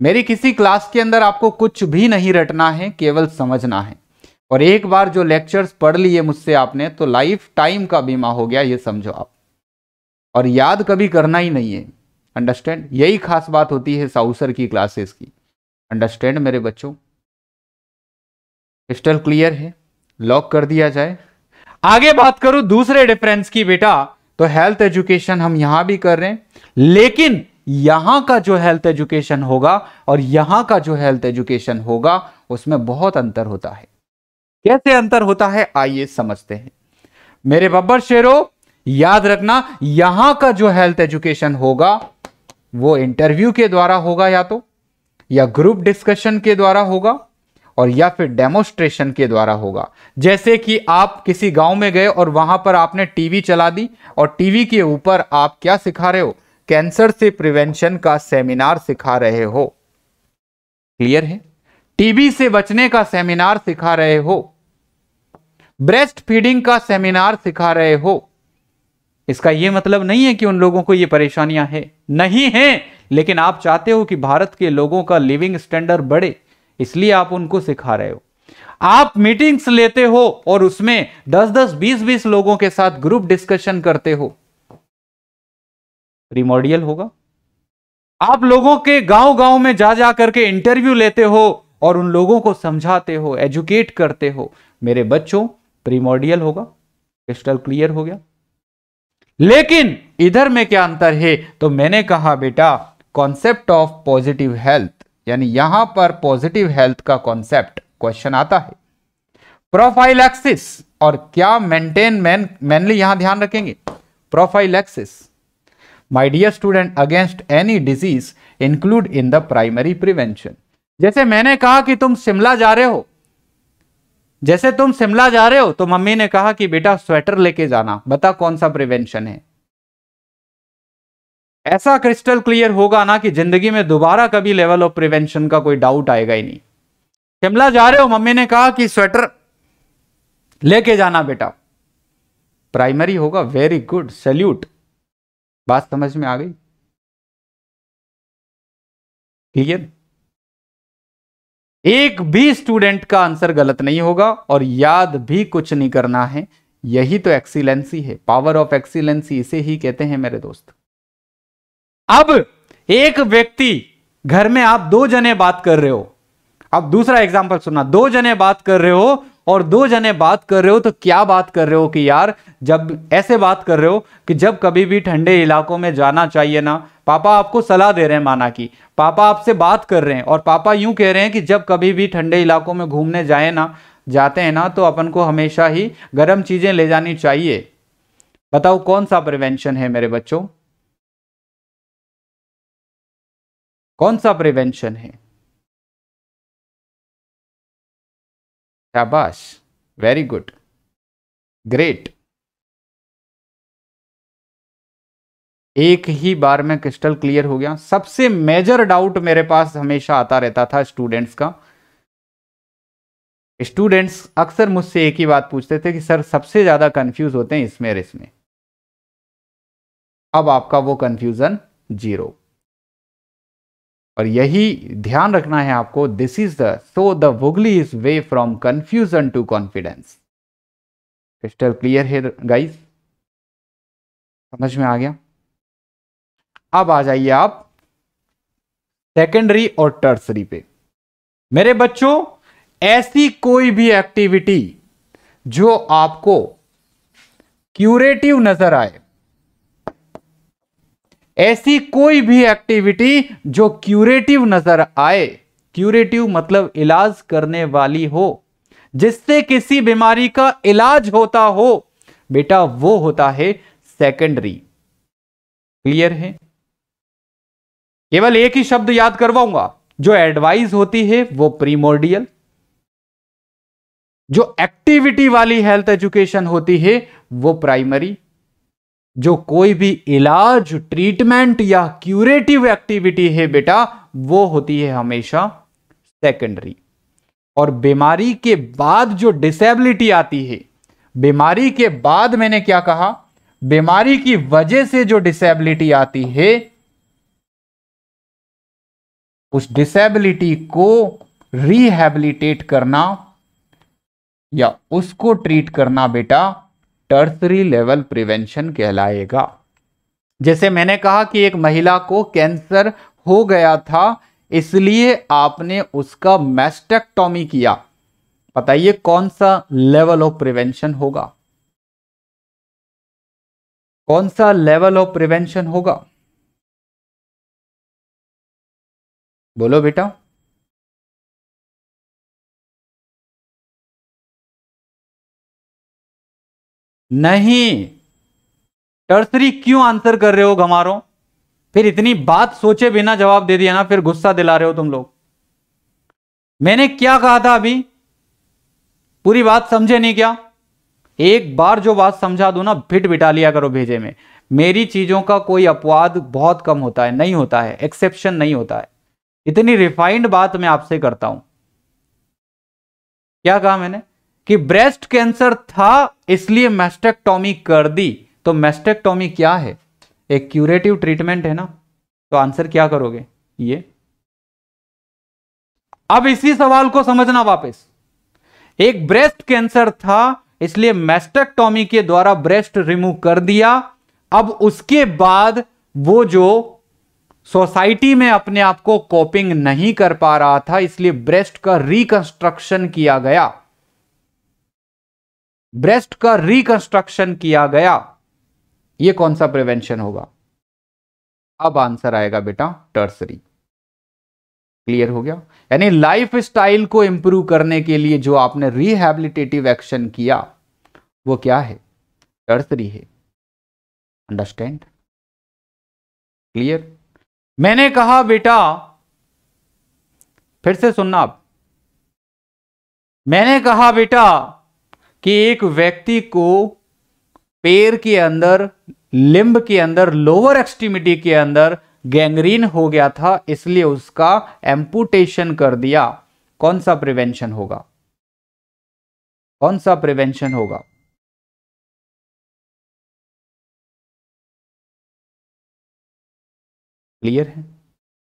मेरी किसी क्लास के अंदर आपको कुछ भी नहीं रटना है केवल समझना है और एक बार जो लेक्चर्स पढ़ लिए मुझसे आपने तो लाइफ टाइम का बीमा हो गया ये समझो आप और याद कभी करना ही नहीं है अंडरस्टैंड यही खास बात होती है साउसर की क्लासेस की अंडरस्टैंड मेरे बच्चों क्रिस्टल क्लियर है लॉक कर दिया जाए आगे बात करूं दूसरे डिफरेंस की बेटा तो हेल्थ एजुकेशन हम यहां भी कर रहे हैं लेकिन यहां का जो हेल्थ एजुकेशन होगा और यहां का जो हेल्थ एजुकेशन होगा उसमें बहुत अंतर होता है कैसे अंतर होता है आइए समझते हैं मेरे बब्बर शेरो याद रखना यहां का जो हेल्थ एजुकेशन होगा वो इंटरव्यू के द्वारा होगा या तो या ग्रुप डिस्कशन के द्वारा होगा और या फिर डेमोस्ट्रेशन के द्वारा होगा जैसे कि आप किसी गांव में गए और वहां पर आपने टीवी चला दी और टीवी के ऊपर आप क्या सिखा रहे हो कैंसर से प्रिवेंशन का सेमिनार सिखा रहे हो क्लियर है टीबी से बचने का सेमिनार सिखा रहे हो ब्रेस्ट फीडिंग का सेमिनार सिखा रहे हो इसका यह मतलब नहीं है कि उन लोगों को यह परेशानियां हैं नहीं है लेकिन आप चाहते हो कि भारत के लोगों का लिविंग स्टैंडर्ड बढ़े इसलिए आप उनको सिखा रहे हो आप मीटिंग्स लेते हो और उसमें 10-10, 20-20 लोगों के साथ ग्रुप डिस्कशन करते हो रिमोडियल होगा आप लोगों के गांव गांव में जा जा करके इंटरव्यू लेते हो और उन लोगों को समझाते हो एजुकेट करते हो मेरे बच्चों प्रीमोडियल होगा क्रिस्टल क्लियर हो गया लेकिन इधर में क्या अंतर है तो मैंने कहा बेटा कॉन्सेप्ट ऑफ पॉजिटिव हेल्थ यानी यहां पर पॉजिटिव हेल्थ का कॉन्सेप्ट क्वेश्चन आता है प्रोफाइल एक्सिस और क्या मेंटेन मैन मेनली यहां ध्यान रखेंगे prophylaxis my dear student against any disease include in the primary prevention जैसे मैंने कहा कि तुम शिमला जा रहे हो जैसे तुम शिमला जा रहे हो तो मम्मी ने कहा कि बेटा स्वेटर लेके जाना बता कौन सा प्रिवेंशन है ऐसा क्रिस्टल क्लियर होगा ना कि जिंदगी में दोबारा कभी लेवल ऑफ प्रिवेंशन का कोई डाउट आएगा ही नहीं शिमला जा रहे हो मम्मी ने कहा कि स्वेटर लेके जाना बेटा प्राइमरी होगा वेरी गुड सल्यूट बात समझ में आ गई क्लियर एक भी स्टूडेंट का आंसर गलत नहीं होगा और याद भी कुछ नहीं करना है यही तो एक्सीलेंसी है पावर ऑफ एक्सीलेंसी इसे ही कहते हैं मेरे दोस्त अब एक व्यक्ति घर में आप दो जने बात कर रहे हो अब दूसरा एग्जाम्पल सुनना दो जने बात कर रहे हो और दो जने बात कर रहे हो तो क्या बात कर रहे हो कि यार जब ऐसे बात कर रहे हो कि जब कभी भी ठंडे इलाकों में जाना चाहिए ना पापा आपको सलाह दे रहे हैं माना कि पापा आपसे बात कर रहे हैं और पापा यूं कह रहे हैं कि जब कभी भी ठंडे इलाकों में घूमने जाए ना जाते हैं ना तो अपन को हमेशा ही गर्म चीज़ें ले जानी चाहिए बताओ कौन सा प्रिवेंशन है मेरे बच्चों कौन सा प्रिवेंशन है शाबाश वेरी गुड ग्रेट एक ही बार में क्रिस्टल क्लियर हो गया सबसे मेजर डाउट मेरे पास हमेशा आता रहता था स्टूडेंट्स का स्टूडेंट्स अक्सर मुझसे एक ही बात पूछते थे कि सर सबसे ज़्यादा कंफ्यूज होते हैं इसमें और इसमें अब आपका वो कंफ्यूज़न जीरो और यही ध्यान रखना है आपको this is the so the वुगली is way from confusion to confidence crystal clear है गाइस समझ में आ गया अब आ जाइए आप सेकेंडरी और टर्सरी पे मेरे बच्चों ऐसी कोई भी एक्टिविटी जो आपको क्यूरेटिव नजर आए ऐसी कोई भी एक्टिविटी जो क्यूरेटिव नजर आए क्यूरेटिव मतलब इलाज करने वाली हो जिससे किसी बीमारी का इलाज होता हो बेटा वो होता है सेकेंडरी क्लियर है केवल एक ही शब्द याद करवाऊंगा जो एडवाइस होती है वो प्रीमोडियल जो एक्टिविटी वाली हेल्थ एजुकेशन होती है वो प्राइमरी जो कोई भी इलाज ट्रीटमेंट या क्यूरेटिव एक्टिविटी है बेटा वो होती है हमेशा सेकेंडरी और बीमारी के बाद जो डिसेबिलिटी आती है बीमारी के बाद मैंने क्या कहा बीमारी की वजह से जो डिसेबिलिटी आती है उस डिसेबिलिटी को रिहेबिलिटेट करना या उसको ट्रीट करना बेटा टर्सरी लेवल प्रिवेंशन कहलाएगा जैसे मैंने कहा कि एक महिला को कैंसर हो गया था इसलिए आपने उसका मैस्टेक्टॉमी किया बताइए कौन सा लेवल ऑफ प्रिवेंशन होगा कौन सा लेवल ऑफ प्रिवेंशन होगा बोलो बेटा नहीं टर्सरी क्यों आंसर कर रहे हो घमारो फिर इतनी बात सोचे बिना जवाब दे दिया ना फिर गुस्सा दिला रहे हो तुम लोग मैंने क्या कहा था अभी पूरी बात समझे नहीं क्या एक बार जो बात समझा दो ना भिट बिटा लिया करो भेजे में मेरी चीजों का कोई अपवाद बहुत कम होता है नहीं होता है एक्सेप्शन नहीं होता है इतनी रिफाइंड बात मैं आपसे करता हूं क्या कहा मैंने कि ब्रेस्ट कैंसर था इसलिए मैस्टेक्टॉमी कर दी तो मैस्टेक्टॉमी क्या है एक क्यूरेटिव ट्रीटमेंट है ना तो आंसर क्या करोगे ये अब इसी सवाल को समझना वापस एक ब्रेस्ट कैंसर था इसलिए मैस्टेक्टॉमी के द्वारा ब्रेस्ट रिमूव कर दिया अब उसके बाद वो जो सोसाइटी में अपने आप को कॉपिंग नहीं कर पा रहा था इसलिए ब्रेस्ट का रिकंस्ट्रक्शन किया गया ब्रेस्ट का रिकंस्ट्रक्शन किया गया ये कौन सा प्रिवेंशन होगा अब आंसर आएगा बेटा टर्सरी क्लियर हो गया यानी लाइफ स्टाइल को इंप्रूव करने के लिए जो आपने रिहेबिलिटेटिव एक्शन किया वो क्या है टर्सरी है अंडरस्टैंड क्लियर मैंने कहा बेटा फिर से सुनना आप मैंने कहा बेटा कि एक व्यक्ति को पैर के अंदर लिंब के अंदर लोअर एक्सट्रीमिटी के अंदर गैंग्रीन हो गया था इसलिए उसका एम्पूटेशन कर दिया कौन सा प्रिवेंशन होगा कौन सा प्रिवेंशन होगा क्लियर है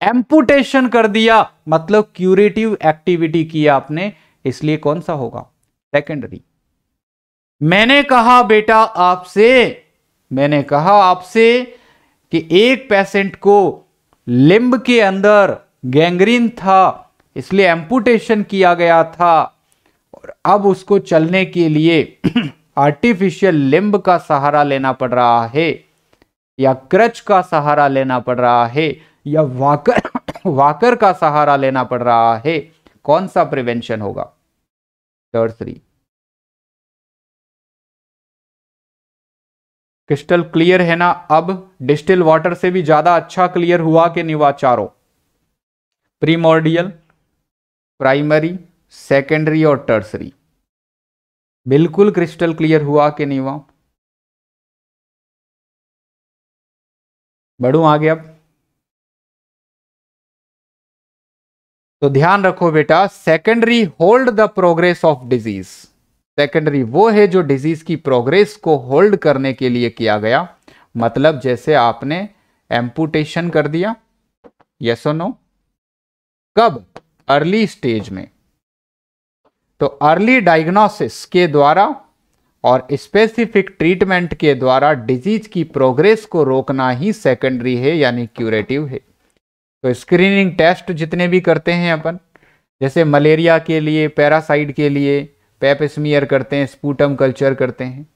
एम्पुटेशन कर दिया मतलब क्यूरेटिव एक्टिविटी किया आपने इसलिए कौन सा होगा सेकेंडरी मैंने कहा बेटा आपसे मैंने कहा आपसे कि एक पेशेंट को लिम्ब के अंदर गैंग्रीन था इसलिए एम्पुटेशन किया गया था और अब उसको चलने के लिए आर्टिफिशियल लिम्ब का सहारा लेना पड़ रहा है या क्रच का सहारा लेना पड़ रहा है या वाकर वाकर का सहारा लेना पड़ रहा है कौन सा प्रिवेंशन होगा थर्ड थ्री क्रिस्टल क्लियर है ना अब डिस्टिल वाटर से भी ज्यादा अच्छा क्लियर हुआ के नहीं हुआ चारों प्रीमोर्डियल प्राइमरी सेकेंडरी और टर्सरी बिल्कुल क्रिस्टल क्लियर हुआ के नहीं हुआ बढ़ू आगे अब तो ध्यान रखो बेटा secondary hold the progress of disease secondary वो है जो डिजीज़ की प्रोग्रेस को होल्ड करने के लिए किया गया मतलब जैसे आपने एम्पूटेशन कर दिया यस और नो कब अर्ली स्टेज में तो अर्ली डायग्नोसिस के द्वारा और स्पेसिफिक ट्रीटमेंट के द्वारा डिजीज की प्रोग्रेस को रोकना ही सेकेंडरी है यानी क्यूरेटिव है तो स्क्रीनिंग टेस्ट जितने भी करते हैं अपन जैसे मलेरिया के लिए पैरासाइड के लिए पैप करते हैं स्पूटम कल्चर करते हैं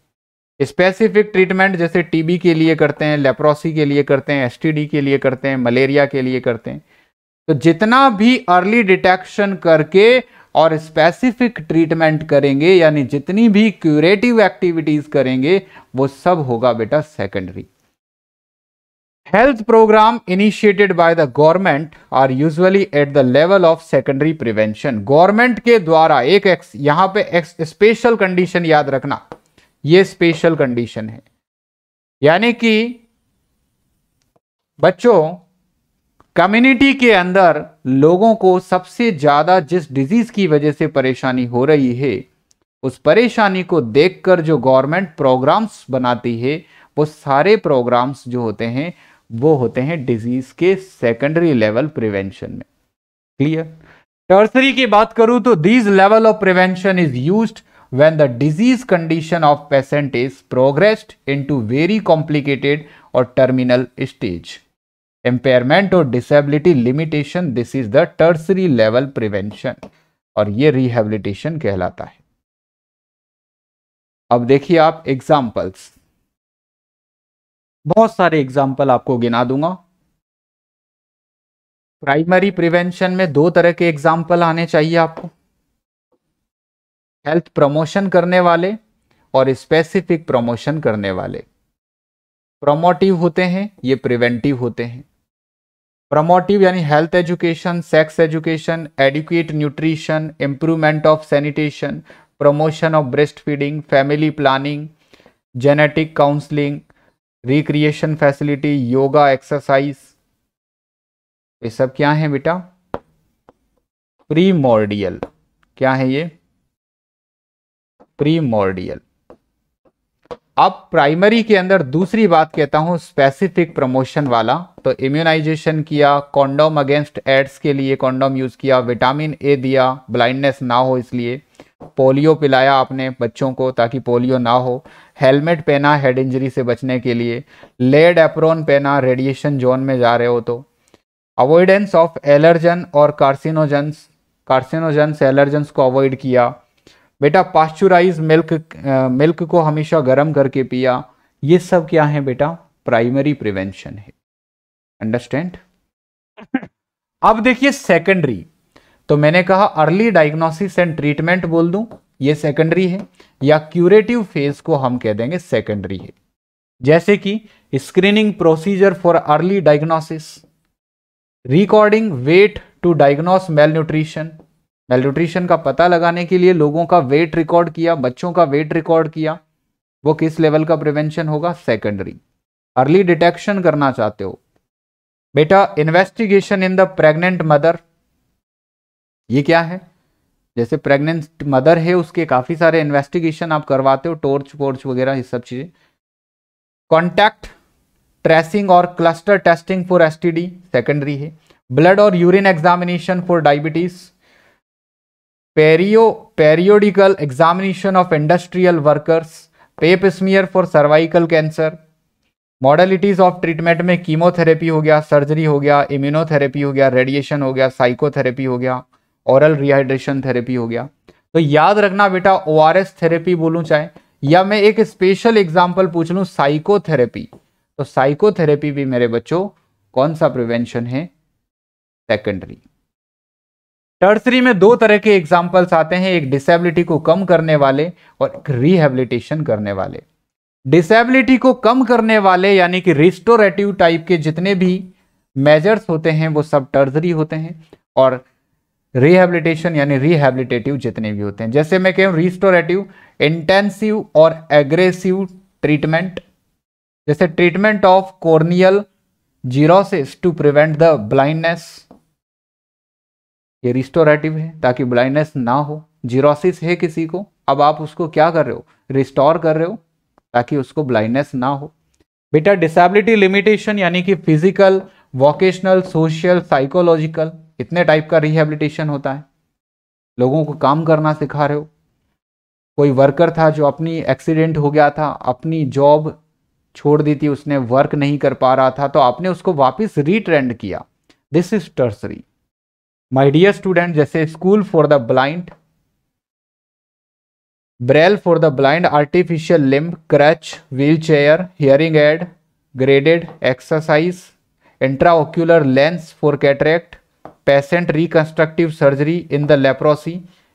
स्पेसिफिक ट्रीटमेंट जैसे टीबी के लिए करते हैं लेप्रोसी के लिए करते हैं एसटीडी के लिए करते हैं मलेरिया के लिए करते हैं तो जितना भी अर्ली डिटेक्शन करके और स्पेसिफिक ट्रीटमेंट करेंगे यानी जितनी भी क्यूरेटिव एक्टिविटीज़ करेंगे वो सब होगा बेटा secondary health program initiated by the government are usually at the level of secondary prevention government के द्वारा एक एक्स यहाँ पे एक्स स्पेशल कंडीशन याद रखना ये स्पेशल कंडीशन है यानी कि बच्चों कम्युनिटी के अंदर लोगों को सबसे ज़्यादा जिस डिजीज़ की वजह से परेशानी हो रही है उस परेशानी को देखकर जो गवर्नमेंट प्रोग्राम्स बनाती है वो सारे प्रोग्राम्स जो होते हैं वो होते हैं डिजीज के सेकेंडरी लेवल प्रिवेंशन में क्लियर टर्सरी की बात करूं तो these level of prevention is use when the disease condition of patient is progressed into very complicated और टर्मिनल स्टेज एम्पेयरमेंट और disability limitation this is the tertiary level prevention और ये rehabilitation कहलाता है अब देखिए आप एग्जाम्पल्स बहुत सारे एग्जाम्पल आपको गिना दूंगा प्राइमरी प्रिवेंशन में दो तरह के एग्जाम्पल आने चाहिए आपको हेल्थ प्रमोशन करने वाले और स्पेसिफिक प्रमोशन करने वाले प्रमोटिव होते हैं ये प्रिवेंटिव होते हैं प्रमोटिव यानी health education sex education educate nutrition improvement of sanitation promotion of breast feeding family planning genetic counselling recreation facility yoga exercise ये सब क्या है बेटा प्रीमोर्डियल क्या है ये प्रीमोर्डियल अब प्राइमरी के अंदर दूसरी बात कहता हूं स्पेसिफिक प्रमोशन वाला तो इम्यूनाइजेशन किया कॉन्डोम अगेंस्ट एड्स के लिए कॉन्डोम यूज किया विटामिन ए दिया ब्लाइंडनेस ना हो इसलिए पोलियो पिलाया आपने बच्चों को ताकि पोलियो ना हो हेलमेट पहना हेड इंजरी से बचने के लिए लेड एप्रोन पहना रेडिएशन जोन में जा रहे हो तो अवॉइडेंस ऑफ एलर्जन और कार्सिनोजेंस कार्सिनोजेंस एलर्जेंस को अवॉइड किया बेटा पास्चुराइज मिल्क मिल्क को हमेशा गर्म करके पिया ये सब क्या है बेटा प्राइमरी प्रिवेंशन है अंडरस्टैंड अब देखिए सेकेंडरी तो मैंने कहा अर्ली डायग्नोसिस एंड ट्रीटमेंट बोल दूं ये सेकेंडरी है या क्यूरेटिव फेज को हम कह देंगे सेकेंडरी है जैसे कि screening procedure for early diagnosis recording weight to diagnose malnutrition malnutrition का पता लगाने के लिए लोगों का वेट रिकॉर्ड किया बच्चों का वेट रिकॉर्ड किया वो किस लेवल का प्रिवेंशन होगा सेकेंडरी अर्ली डिटेक्शन करना चाहते हो बेटा investigation in the pregnant mother ये क्या है जैसे प्रेग्नेंट मदर है उसके काफ़ी सारे इन्वेस्टिगेशन आप करवाते हो टोर्च वोर्च वगैरह ये सब चीज़ें कॉन्टैक्ट ट्रेसिंग और cluster testing for the secondary है ब्लड और urine examination for diabetes perio periodical examination of industrial workers pap smear for cervical cancer modalities of treatment में कीमोथेरेपी हो गया सर्जरी हो गया इम्यूनोथेरेपी हो गया रेडिएशन हो गया साइकोथेरेपी हो गया ओरल रिहाइड्रेशन थेरेपी हो गया तो याद रखना बेटा ओ थेरेपी बोलूँ चाहे या मैं एक स्पेशल एग्जाम्पल पूछ लूँ साइकोथेरेपी तो साइकोथेरेपी भी मेरे बच्चों कौन सा प्रिवेंशन है सेकेंडरी टर्सरी में दो तरह के एग्जाम्पल्स आते हैं एक डिसेबिलिटी को कम करने वाले और एक रिहेबिलिटेशन करने वाले डिसेबिलिटी को कम करने वाले यानी कि रिस्टोरेटिव टाइप के जितने भी मेजर्स होते हैं वो सब टर्जरी होते हैं और रिहेबिलिटेशन यानी रिहेबिलिटेटिव जितने भी होते हैं जैसे मैं कहूँ रिस्टोरेटिव इंटेंसिव और एग्रेसिव ट्रीटमेंट जैसे treatment of corneal xerosis to prevent the blindness ये रिस्टोरेटिव है ताकि ब्लाइंडनेस ना हो जीरोसिस है किसी को अब आप उसको क्या कर रहे हो रिस्टोर कर रहे हो ताकि उसको ब्लाइंडनेस ना हो बेटा डिसेबिलिटी लिमिटेशन यानी कि फिजिकल वोकेशनल सोशल साइकोलॉजिकल कितने टाइप का रिहेबिलिटेशन होता है लोगों को काम करना सिखा रहे हो कोई वर्कर था जो अपनी एक्सीडेंट हो गया था अपनी जॉब छोड़ दी थी उसने वर्क नहीं कर पा रहा था तो आपने उसको वापस रिट्रेंड किया this is tertiary my dear student जैसे school for the blind braille for the blind artificial limb crutch wheelchair hearing aid graded exercise intraocular lens for cataract patient reconstructive surgery in the leprosy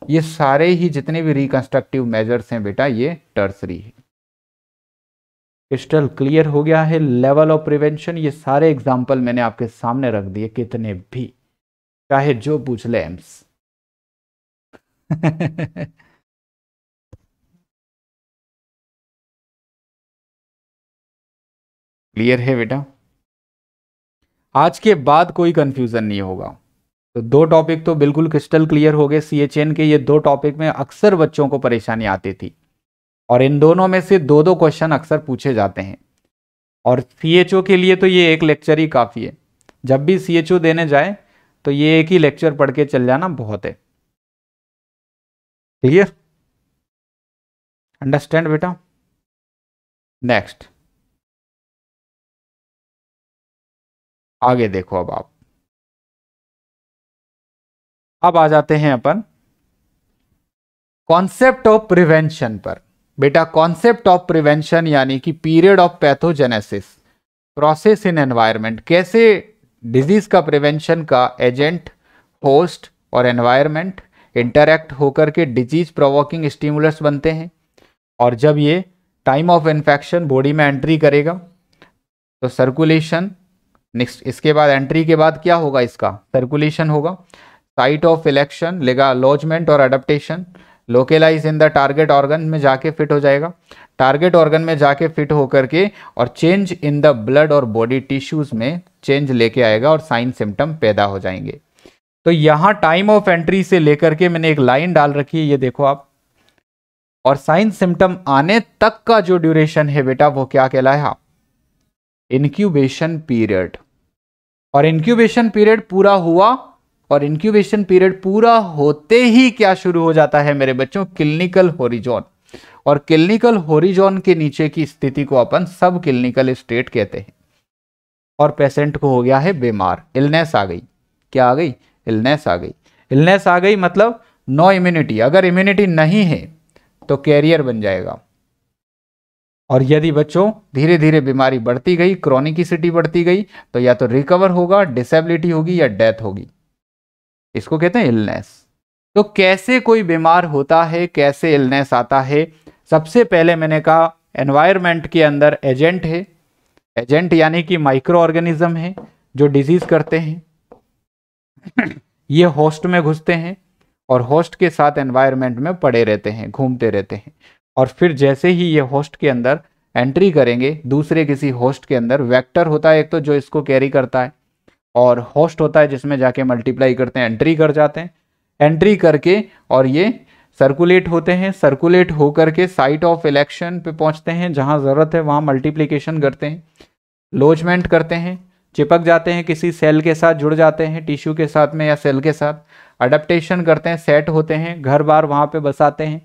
ये सारे ही जितने भी reconstructive measures हैं बेटा ये tertiary है crystal clear हो गया है लेवल ऑफ प्रिवेंशन ये सारे एग्जाम्पल मैंने आपके सामने रख दिए कितने भी चाहे जो पूछ ले एम्स क्लियर है बेटा आज के बाद कोई कंफ्यूजन नहीं होगा तो दो टॉपिक तो बिल्कुल क्रिस्टल क्लियर हो गए सी के ये दो टॉपिक में अक्सर बच्चों को परेशानी आती थी और इन दोनों में से दो दो क्वेश्चन अक्सर पूछे जाते हैं और सी के लिए तो ये एक लेक्चर ही काफ़ी है जब भी सी देने जाए तो ये एक ही लेक्चर पढ़ के चल जाना बहुत है क्लियर अंडरस्टैंड बेटा नेक्स्ट आगे देखो अब आप अब आ जाते हैं अपन कॉन्सेप्ट ऑफ प्रिवेंशन पर बेटा कॉन्सेप्ट ऑफ प्रिवेंशन यानी कि period of pathogenesis process in environment कैसे डिजीज का प्रिवेंशन का एजेंट होस्ट और एनवायरनमेंट इंटरैक्ट होकर के डिजीज प्रोवोकिंग स्टिमुलस बनते हैं और जब ये टाइम ऑफ इन्फेक्शन बॉडी में एंट्री करेगा तो सर्कुलेशन नेक्स्ट इसके बाद एंट्री के बाद क्या होगा इसका सर्कुलेशन होगा साइट ऑफ इलेक्शन लेगा अलॉजमेंट और adaptation localize in the target organ में जाके फिट हो जाएगा टारगेट ऑर्गन में जाके फिट होकर के और चेंज इन द ब्लड और बॉडी टिश्यूज में चेंज लेके आएगा और साइन सिम्टम पैदा हो जाएंगे तो यहाँ टाइम ऑफ एंट्री से लेकर के मैंने एक लाइन डाल रखी है ये देखो आप और साइन सिम्टम आने तक का जो ड्यूरेशन है बेटा वो क्या कहलाया इनक्यूबेशन पीरियड और इनक्यूबेशन पीरियड पूरा हुआ और इंक्यूबेशन पीरियड पूरा होते ही क्या शुरू हो जाता है मेरे बच्चों क्लिनिकल होरिजोन और क्लिनिकल होरिजोन के नीचे की स्थिति को अपन सब क्लिनिकल स्टेट कहते हैं और पेशेंट को हो गया है बीमार इलनेस आ गई क्या आ गई इलनेस आ गई इलनेस आ गई मतलब नो इम्यूनिटी अगर इम्यूनिटी नहीं है तो कैरियर बन जाएगा और यदि बच्चों धीरे धीरे बीमारी बढ़ती गई क्रॉनिकिसिटी बढ़ती गई तो या तो रिकवर होगा डिसेबिलिटी होगी या डेथ होगी इसको कहते हैं इलनेस तो कैसे कोई बीमार होता है कैसे इलनेस आता है सबसे पहले मैंने कहा एनवायरमेंट के अंदर एजेंट है एजेंट यानी कि माइक्रो ऑर्गेनिज्म है जो डिजीज करते हैं ये होस्ट में घुसते हैं और होस्ट के साथ एनवायरमेंट में पड़े रहते हैं घूमते रहते हैं और फिर जैसे ही ये होस्ट के अंदर एंट्री करेंगे दूसरे किसी होस्ट के अंदर वेक्टर होता है एक तो जो इसको कैरी करता है और होस्ट होता है जिसमें जाके मल्टीप्लाई करते हैं एंट्री कर जाते हैं एंट्री करके और ये सर्कुलेट होते हैं सर्कुलेट होकर के साइट ऑफ इलेक्शन पे पहुंचते हैं जहां ज़रूरत है वहां मल्टीप्लिकेशन करते हैं लोजमेंट करते हैं चिपक जाते हैं किसी सेल के साथ जुड़ जाते हैं टिश्यू के साथ में या सेल के साथ अडप्टेशन करते हैं सेट होते हैं घर बार वहाँ पे बसाते हैं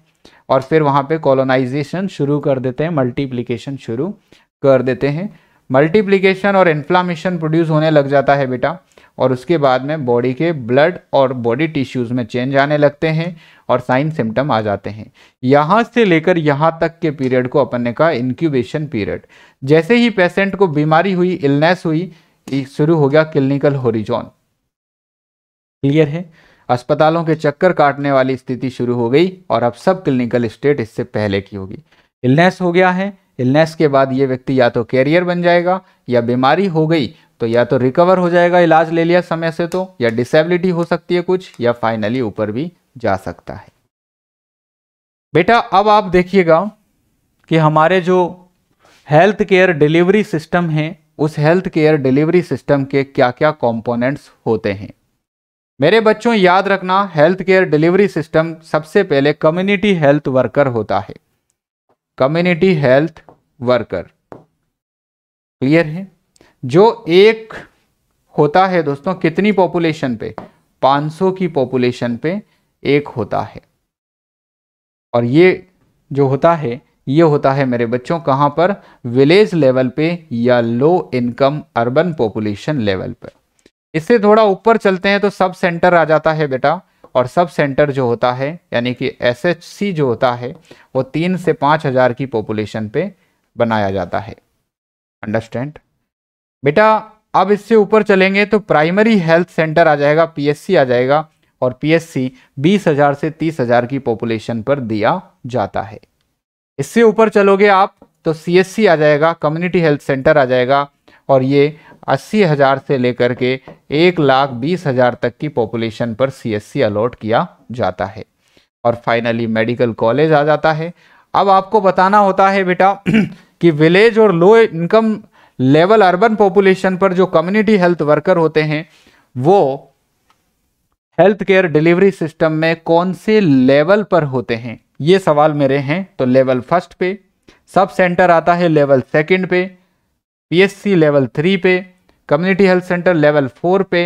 और फिर वहाँ पर कॉलोनाइजेशन शुरू कर देते हैं मल्टीप्लीकेशन शुरू कर देते हैं मल्टीप्लीकेशन और इन्फ्लामेशन प्रोड्यूस होने लग जाता है बेटा और उसके बाद में बॉडी के ब्लड और बॉडी टिश्यूज़ में चेंज आने लगते हैं और साइन सिम्टम आ जाते हैं यहाँ से लेकर यहाँ तक के पीरियड को अपन ने कहा इंक्यूबेशन पीरियड जैसे ही पेशेंट को बीमारी हुई इलनेस हुई शुरू हो गया क्लिनिकल होरिजोन क्लियर है अस्पतालों के चक्कर काटने वाली स्थिति शुरू हो गई और अब सब क्लिनिकल स्टेट इससे पहले की होगी इलनेस हो गया है इलनेस के बाद ये व्यक्ति या तो कैरियर बन जाएगा या बीमारी हो गई तो या तो रिकवर हो जाएगा इलाज ले लिया समय से तो या डिसेबिलिटी हो सकती है कुछ या फाइनली ऊपर भी जा सकता है बेटा अब आप देखिएगा कि हमारे जो हेल्थ केयर डिलीवरी सिस्टम है उस हेल्थ केयर डिलीवरी सिस्टम के क्या क्या कॉम्पोनेंट्स होते हैं मेरे बच्चों याद रखना हेल्थ केयर डिलीवरी सिस्टम सबसे पहले कम्युनिटी हेल्थ वर्कर होता है कम्युनिटी हेल्थ वर्कर क्लियर है जो एक होता है दोस्तों कितनी पॉपुलेशन पे 500 की पॉपुलेशन पे एक होता है और ये जो होता है ये होता है मेरे बच्चों कहां पर विलेज लेवल पे या low income urban population level पर इससे थोड़ा ऊपर चलते हैं तो सब सेंटर आ जाता है बेटा और सब सेंटर जो होता है यानी कि एसएचसी जो होता है वो तीन से पांच हज़ार की पॉपुलेशन पे बनाया जाता है अंडरस्टैंड बेटा अब इससे ऊपर चलेंगे तो प्राइमरी हेल्थ सेंटर आ जाएगा पीएससी आ जाएगा और पीएससी 20,000 से 30,000 की पॉपुलेशन पर दिया जाता है इससे ऊपर चलोगे आप तो सीएससी आ जाएगा कम्युनिटी हेल्थ सेंटर आ जाएगा और ये अस्सी हज़ार से लेकर के एक लाख बीस हज़ार तक की पॉपुलेशन पर सीएससी अलॉट किया जाता है और फाइनली मेडिकल कॉलेज आ जाता है अब आपको बताना होता है बेटा कि विलेज और low income level urban population पर जो कम्युनिटी हेल्थ वर्कर होते हैं वो हेल्थ केयर डिलीवरी सिस्टम में कौन से लेवल पर होते हैं ये सवाल मेरे हैं तो लेवल फर्स्ट पे सब सेंटर आता है लेवल सेकंड पे पीएससी लेवल थ्री पे community health centre level four पे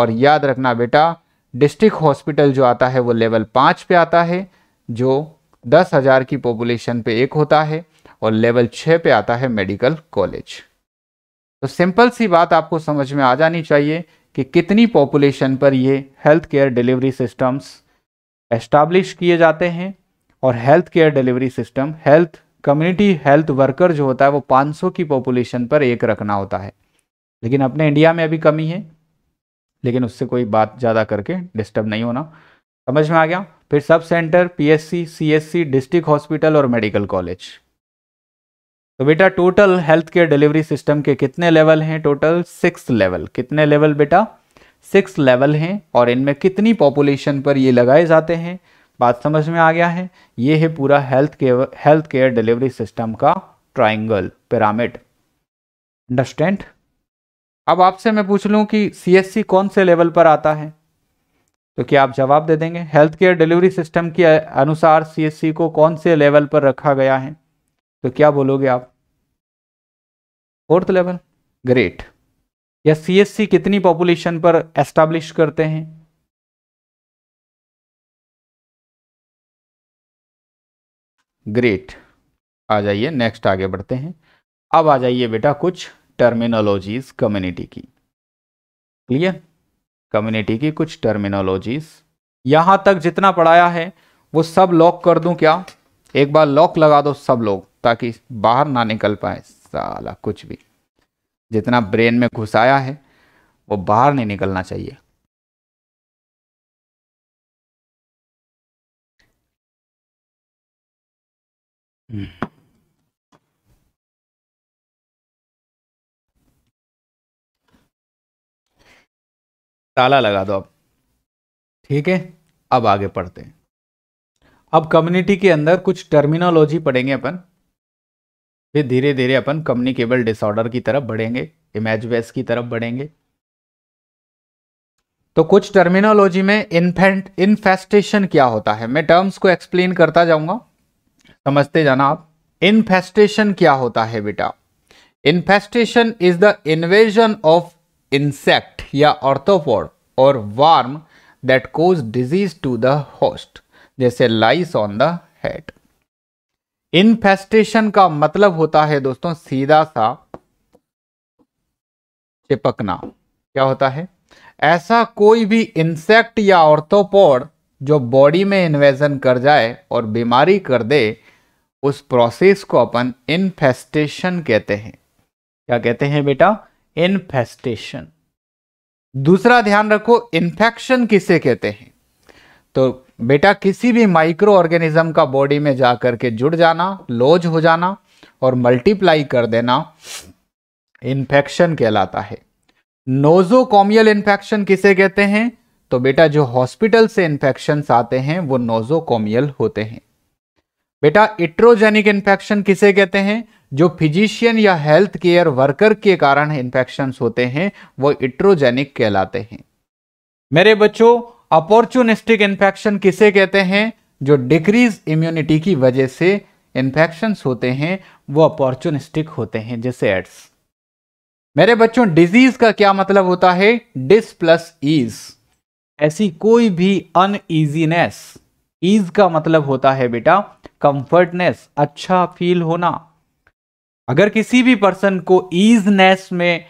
और याद रखना बेटा डिस्ट्रिक्ट हॉस्पिटल जो आता है वो लेवल पाँच पे आता है जो दस हज़ार की पॉपुलेशन पे एक होता है और लेवल छः पे आता है मेडिकल कॉलेज तो सिंपल सी बात आपको समझ में आ जानी चाहिए कि कितनी पॉपुलेशन पर ये health care delivery systems establish किए जाते हैं और health care delivery system health community health worker जो होता है वो 500 की पॉपुलेशन पर एक रखना होता है लेकिन अपने इंडिया में अभी कमी है लेकिन उससे कोई बात ज़्यादा करके डिस्टर्ब नहीं होना समझ में आ गया फिर sub centre PSC CSC district hospital और मेडिकल कॉलेज तो बेटा total health care delivery system के कितने लेवल हैं टोटल सिक्स लेवल कितने लेवल बेटा सिक्स लेवल हैं और इनमें कितनी पॉपुलेशन पर ये लगाए जाते हैं बात समझ में आ गया है ये है पूरा health care health care delivery system का ट्राइंगल पिरामिड अंडरस्टैंड अब आपसे मैं पूछ लूँ कि सीएससी कौन से लेवल पर आता है तो क्या आप जवाब दे देंगे हेल्थ केयर डिलीवरी सिस्टम के अनुसार सीएससी को कौन से लेवल पर रखा गया है तो क्या बोलोगे आप फोर्थ लेवल ग्रेट या सीएससी कितनी पॉपुलेशन पर एस्टाब्लिश करते हैं ग्रेट आ जाइए नेक्स्ट आगे बढ़ते हैं अब आ जाइए बेटा कुछ टर्मिनोलॉजीज कम्युनिटी की क्लियर कम्युनिटी की कुछ टर्मिनोलॉजीज यहां तक जितना पढ़ाया है वो सब लॉक कर दूं क्या एक बार लॉक लगा दो सब लोग ताकि बाहर ना निकल पाए साला कुछ भी जितना ब्रेन में घुसाया है वो बाहर नहीं निकलना चाहिए Hmm. ताला लगा दो अब ठीक है अब आगे पढ़ते हैं अब कम्युनिटी के अंदर कुछ टर्मिनोलॉजी पढ़ेंगे अपन फिर धीरे धीरे अपन कम्युनिकेबल डिसऑर्डर की तरफ बढ़ेंगे इमेज वेस की तरफ बढ़ेंगे तो कुछ टर्मिनोलॉजी में इन्फेंट इन्फेस्टेशन क्या होता है मैं टर्म्स को एक्सप्लेन करता जाऊंगा समझते जाना आप इन्फेस्टेशन क्या होता है बेटा infestation is the invasion of insect या ऑर्थोपोड और worm that cause disease to the host जैसे lice on the head infestation का मतलब होता है दोस्तों सीधा सा चिपकना क्या होता है ऐसा कोई भी इंसेक्ट या ऑर्थोपोड जो बॉडी में इन्वेजन कर जाए और बीमारी कर दे उस प्रोसेस को अपन इन्फेस्टेशन कहते हैं क्या कहते हैं बेटा इन्फेस्टेशन दूसरा ध्यान रखो इन्फेक्शन किसे कहते हैं तो बेटा किसी भी माइक्रो ऑर्गेनिज्म का बॉडी में जा करके जुड़ जाना लोज हो जाना और मल्टीप्लाई कर देना इन्फेक्शन कहलाता है नोजोकॉमियल इन्फेक्शन किसे कहते हैं तो बेटा जो हॉस्पिटल से इन्फेक्शन आते हैं वो नोजोकॉमियल होते हैं बेटा इट्रोजेनिक इन्फेक्शन किसे कहते हैं जो फिजिशियन या हेल्थ केयर वर्कर के कारण इंफेक्शन होते हैं वो इट्रोजेनिक कहलाते हैं मेरे बच्चों अपॉर्चुनिस्टिक इन्फेक्शन किसे कहते हैं जो डिक्रीज इम्यूनिटी की वजह से इंफेक्शन होते हैं वो अपॉर्चुनिस्टिक होते हैं जैसे एड्स मेरे बच्चों डिजीज का क्या मतलब होता है डिस प्लस ईज ऐसी कोई भी अनइजीनेस ईज का मतलब होता है बेटा कंफर्टनेस अच्छा फील होना अगर किसी भी पर्सन को ईजनेस में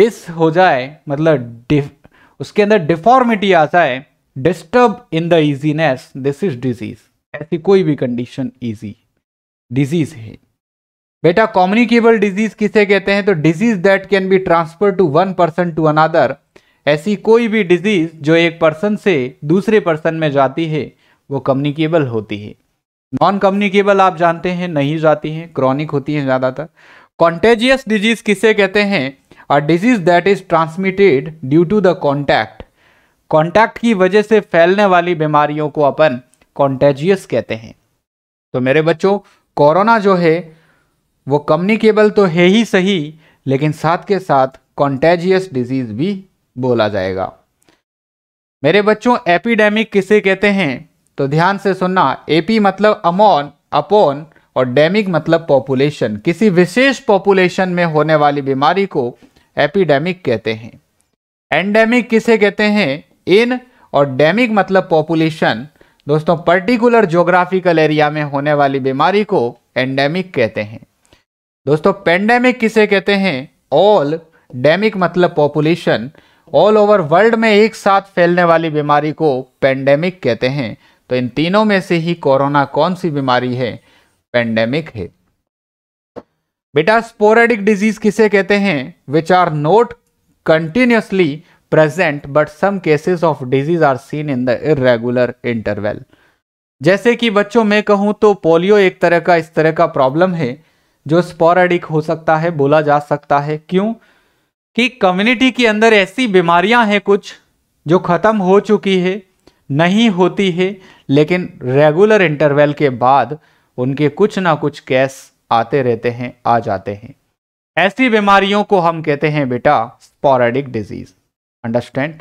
डिस हो जाए मतलब उसके अंदर डिफॉर्मिटी आ जाए disturb in the easiness this is disease ऐसी कोई भी कंडीशन इजी डिजीज है बेटा कॉम्युनिकेबल डिजीज किसे कहते हैं तो disease that can be transfer to one person to another ऐसी कोई भी डिजीज जो एक पर्सन से दूसरे पर्सन में जाती है वो कम्युनिकेबल होती है नॉन कम्युनिकेबल आप जानते हैं नहीं जाती हैं क्रॉनिक होती हैं ज़्यादातर कॉन्टेजियस डिजीज किसे कहते हैं और disease that is transmitted due to the contact contact की वजह से फैलने वाली बीमारियों को अपन कॉन्टेजियस कहते हैं तो मेरे बच्चों कोरोना जो है वो कम्युनिकेबल तो है ही सही लेकिन साथ के साथ कॉन्टेजियस डिजीज भी बोला जाएगा मेरे बच्चों एपिडेमिक किसे कहते हैं तो ध्यान से सुनना एपी मतलब अमोन अपोन और डेमिक मतलब पॉपुलेशन किसी विशेष पॉपुलेशन में होने वाली बीमारी को एपिडेमिक कहते हैं एंडेमिक किसे कहते हैं इन और डेमिक मतलब पॉपुलेशन दोस्तों पर्टिकुलर ज्योग्राफिकल एरिया में होने वाली बीमारी को एंडेमिक कहते हैं दोस्तों पेंडेमिक किसे कहते हैं ऑल डेमिक मतलब पॉपुलेशन ऑल ओवर वर्ल्ड में एक साथ फैलने वाली बीमारी को पेंडेमिक कहते हैं तो इन तीनों में से ही कोरोना कौन सी बीमारी है पेंडेमिक है बेटा स्पोरेडिक डिजीज किसे कहते हैं which are not continuously present but some cases of disease are seen in the irregular interval जैसे कि बच्चों में कहूं तो पोलियो एक तरह का इस तरह का प्रॉब्लम है जो स्पोरेडिक हो सकता है बोला जा सकता है क्यों कि कम्युनिटी के अंदर ऐसी बीमारियां हैं कुछ जो ख़त्म हो चुकी है नहीं होती है लेकिन रेगुलर इंटरवल के बाद उनके कुछ ना कुछ केस आते रहते हैं आ जाते हैं ऐसी बीमारियों को हम कहते हैं बेटा sporadic disease understand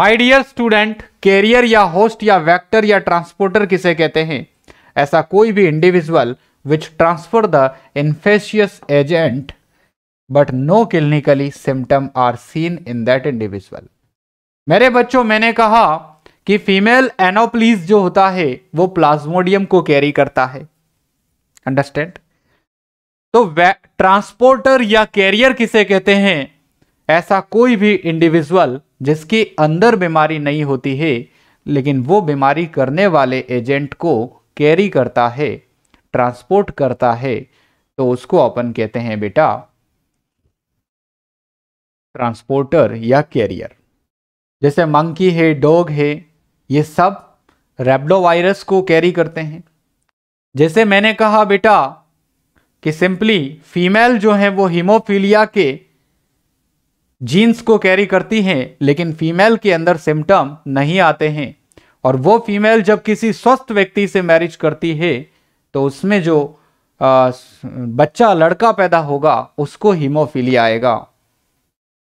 my dear student carrier या होस्ट या वेक्टर या ट्रांसपोर्टर किसे कहते हैं ऐसा कोई भी individual which transfer the infectious agent but no clinically symptom are seen in that individual मेरे बच्चों मैंने कहा कि फीमेल एनोप्लीज जो होता है वो प्लाज्मोडियम को कैरी करता है अंडरस्टैंड तो ट्रांसपोर्टर या कैरियर किसे कहते हैं ऐसा कोई भी इंडिविजुअल जिसके अंदर बीमारी नहीं होती है लेकिन वो बीमारी करने वाले एजेंट को कैरी करता है ट्रांसपोर्ट करता है तो उसको अपन कहते हैं बेटा ट्रांसपोर्टर या कैरियर जैसे मंकी है डॉग है ये सब रेबडो वायरस को कैरी करते हैं जैसे मैंने कहा बेटा कि सिंपली फीमेल जो है वो हीमोफीलिया के जीन्स को कैरी करती हैं लेकिन फीमेल के अंदर सिम्टम नहीं आते हैं और वो फीमेल जब किसी स्वस्थ व्यक्ति से मैरिज करती है तो उसमें जो आ, बच्चा लड़का पैदा होगा उसको हीमोफीलिया आएगा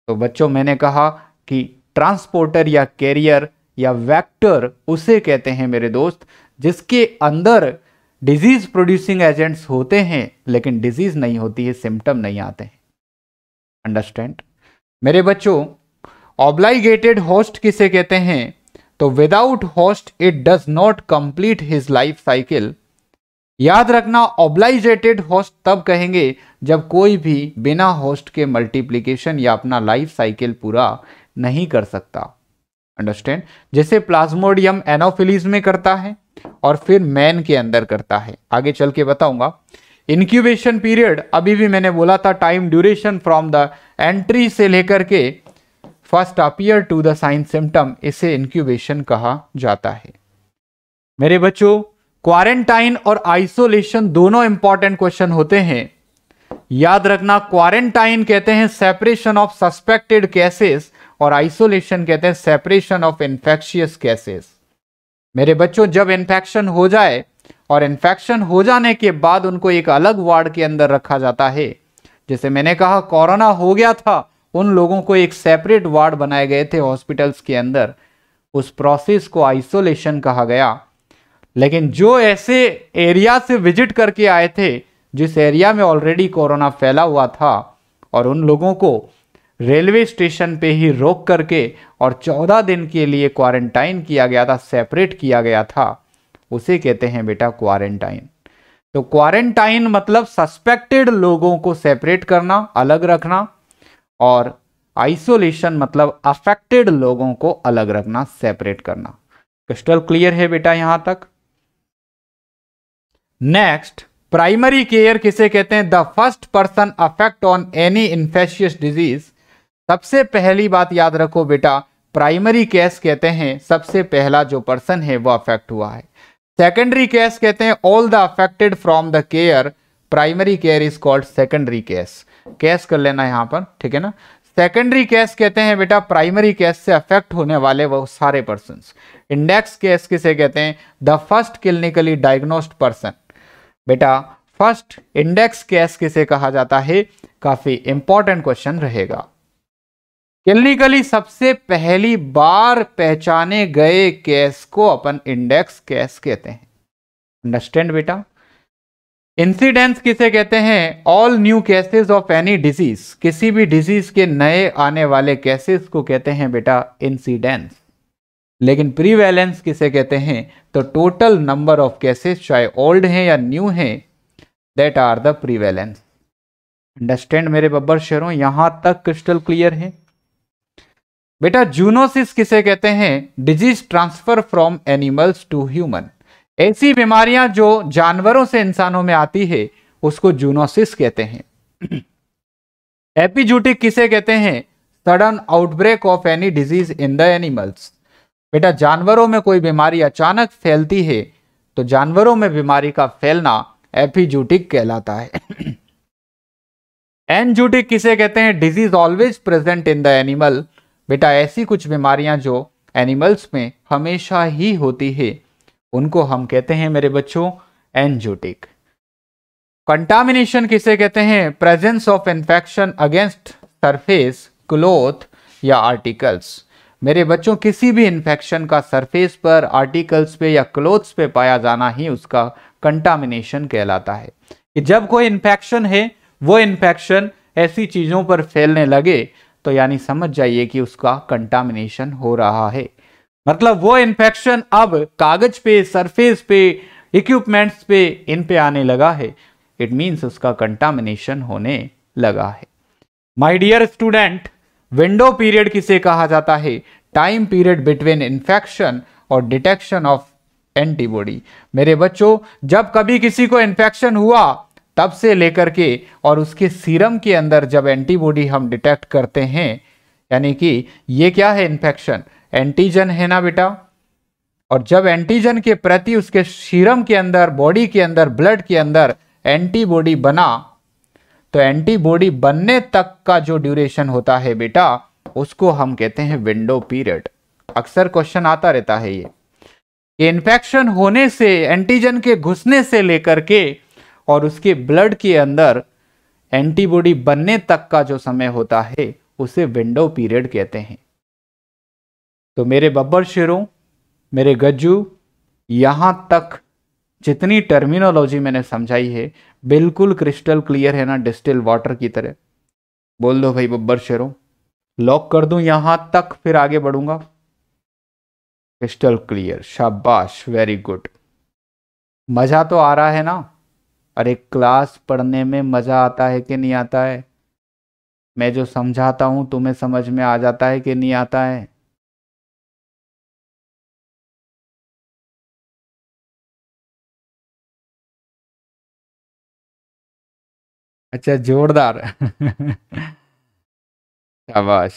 तो बच्चों मैंने कहा कि ट्रांसपोर्टर या कैरियर या वेक्टर उसे कहते हैं मेरे दोस्त जिसके अंदर डिजीज प्रोड्यूसिंग एजेंट्स होते हैं लेकिन डिजीज नहीं होती है सिम्टम नहीं आते हैं अंडरस्टैंड मेरे बच्चों ऑब्लाइगेटेड होस्ट किसे कहते हैं तो without host it does not complete his life cycle याद रखना ऑब्लाइजेटेड होस्ट तब कहेंगे जब कोई भी बिना होस्ट के मल्टीप्लीकेशन या अपना लाइफ साइकिल पूरा नहीं कर सकता अंडरस्टैंड जैसे प्लाज्मोडियम एनोफिलीज में करता है और फिर मैन के अंदर करता है आगे चल के बताऊंगा इंक्यूबेशन पीरियड अभी भी मैंने बोला था time duration from the entry से लेकर के first appear to the sign symptom इसे इंक्यूबेशन कहा जाता है मेरे बच्चों क्वारंटाइन और आइसोलेशन दोनों इंपॉर्टेंट क्वेश्चन होते हैं याद रखना क्वारंटाइन कहते हैं सेपरेशन ऑफ सस्पेक्टेड केसेस और आइसोलेशन कहते हैं सेपरेशन ऑफ इन्फेक्शियस गैसेस मेरे बच्चों जब इन्फेक्शन हो जाए और इन्फेक्शन हो जाने के बाद उनको एक अलग वार्ड के अंदर रखा जाता है जैसे मैंने कहा कोरोना हो गया था उन लोगों को एक सेपरेट वार्ड बनाए गए थे हॉस्पिटल्स के अंदर उस प्रोसेस को आइसोलेशन कहा गया लेकिन जो ऐसे एरिया से विजिट करके आए थे जिस एरिया में ऑलरेडी कोरोना फैला हुआ था और उन लोगों को रेलवे स्टेशन पे ही रोक करके और चौदह दिन के लिए क्वारंटाइन किया गया था सेपरेट किया गया था उसे कहते हैं बेटा क्वारंटाइन तो क्वारंटाइन मतलब सस्पेक्टेड लोगों को सेपरेट करना अलग रखना और आइसोलेशन मतलब अफेक्टेड लोगों को अलग रखना सेपरेट करना क्रिस्टल क्लियर है बेटा यहां तक नेक्स्ट प्राइमरी केयर किसे कहते हैं the first person affect on any infectious disease सबसे पहली बात याद रखो बेटा प्राइमरी केस कहते हैं सबसे पहला जो पर्सन है वह अफेक्ट हुआ है सेकेंडरी केस कहते हैं all the affected from the care primary care is called secondary case case कर लेना यहां पर ठीक है ना सेकेंडरी केस कहते हैं बेटा प्राइमरी केस से अफेक्ट होने वाले वो सारे पर्सन इंडेक्स केस किसे कहते हैं the first clinically diagnosed person बेटा फर्स्ट इंडेक्स केस किसे कहा जाता है काफी इंपॉर्टेंट क्वेश्चन रहेगा टेक्निकली सबसे पहली बार पहचाने गए केस को अपन इंडेक्स कैश कहते हैं अंडरस्टैंड बेटा इंसिडेंस किसे कहते हैं all new cases of any disease किसी भी डिजीज के नए आने वाले केसेस को कहते हैं बेटा इंसिडेंस लेकिन प्रीवेलेंस किसे कहते हैं तो टोटल नंबर ऑफ केसेस चाहे ओल्ड हैं या न्यू हैं that are the prevalence understand मेरे बब्बर शेरों यहां तक क्रिस्टल क्लियर है बेटा जूनोसिस किसे कहते हैं disease transfer from animals to human ऐसी बीमारियां जो जानवरों से इंसानों में आती है उसको जूनोसिस कहते हैं एपिजूटिक किसे कहते हैं sudden outbreak of any disease in the animals बेटा जानवरों में कोई बीमारी अचानक फैलती है तो जानवरों में बीमारी का फैलना एपिजूटिक कहलाता है एनजूटिक किसे कहते हैं disease always present in the animal बेटा ऐसी कुछ बीमारियां जो एनिमल्स में हमेशा ही होती है उनको हम कहते हैं मेरे बच्चों एनजोटिक कंटामिनेशन किसे कहते हैं presence of infection against surface cloth या आर्टिकल्स मेरे बच्चों किसी भी इन्फेक्शन का सरफेस पर आर्टिकल्स पे या क्लोथ्स पे पाया जाना ही उसका कंटामिनेशन कहलाता है कि जब कोई इन्फेक्शन है वो इन्फेक्शन ऐसी चीज़ों पर फैलने लगे तो यानी समझ जाइए कि उसका कंटामिनेशन हो रहा है मतलब वो इन्फेक्शन अब कागज पे सरफेस पे इक्विपमेंट्स पे इन पे आने लगा है इट मींस उसका कंटामिनेशन होने लगा है my dear student window period किसे कहा जाता है टाइम पीरियड बिटवीन इन्फेक्शन और डिटेक्शन ऑफ एंटीबॉडी मेरे बच्चों जब कभी किसी को इन्फेक्शन हुआ तब से लेकर के और उसके सीरम के अंदर जब एंटीबॉडी हम डिटेक्ट करते हैं यानी कि ये क्या है इन्फेक्शन एंटीजन है ना बेटा और जब एंटीजन के प्रति उसके सीरम के अंदर बॉडी के अंदर ब्लड के अंदर एंटीबॉडी बना तो एंटीबॉडी बनने तक का जो ड्यूरेशन होता है बेटा उसको हम कहते हैं विंडो पीरियड अक्सर क्वेश्चन आता रहता है ये इन्फेक्शन होने से एंटीजन के घुसने से लेकर के और उसके ब्लड के अंदर एंटीबॉडी बनने तक का जो समय होता है उसे विंडो पीरियड कहते हैं तो मेरे बब्बर शेरों मेरे गज्जू यहाँ तक जितनी टर्मिनोलॉजी मैंने समझाई है बिल्कुल क्रिस्टल क्लियर है ना डिस्टिल वाटर की तरह बोल दो भाई बब्बर शेरों लॉक कर दूं यहां तक फिर आगे बढ़ूंगा क्रिस्टल क्लियर शाबाश वेरी गुड मज़ा तो आ रहा है ना अरे एक क्लास पढ़ने में मज़ा आता है कि नहीं आता है मैं जो समझाता हूँ तुम्हें समझ में आ जाता है कि नहीं आता है अच्छा जोरदार शाबाश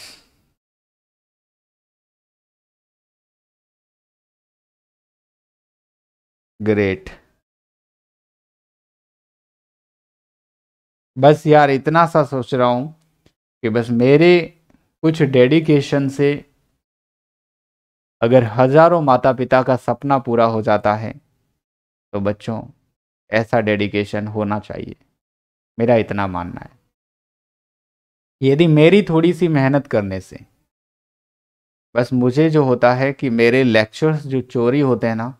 ग्रेट बस यार इतना सा सोच रहा हूँ कि बस मेरे कुछ डेडिकेशन से अगर हजारों माता पिता का सपना पूरा हो जाता है तो बच्चों ऐसा डेडिकेशन होना चाहिए मेरा इतना मानना है यदि मेरी थोड़ी सी मेहनत करने से बस मुझे जो होता है कि मेरे लेक्चर्स जो चोरी होते हैं ना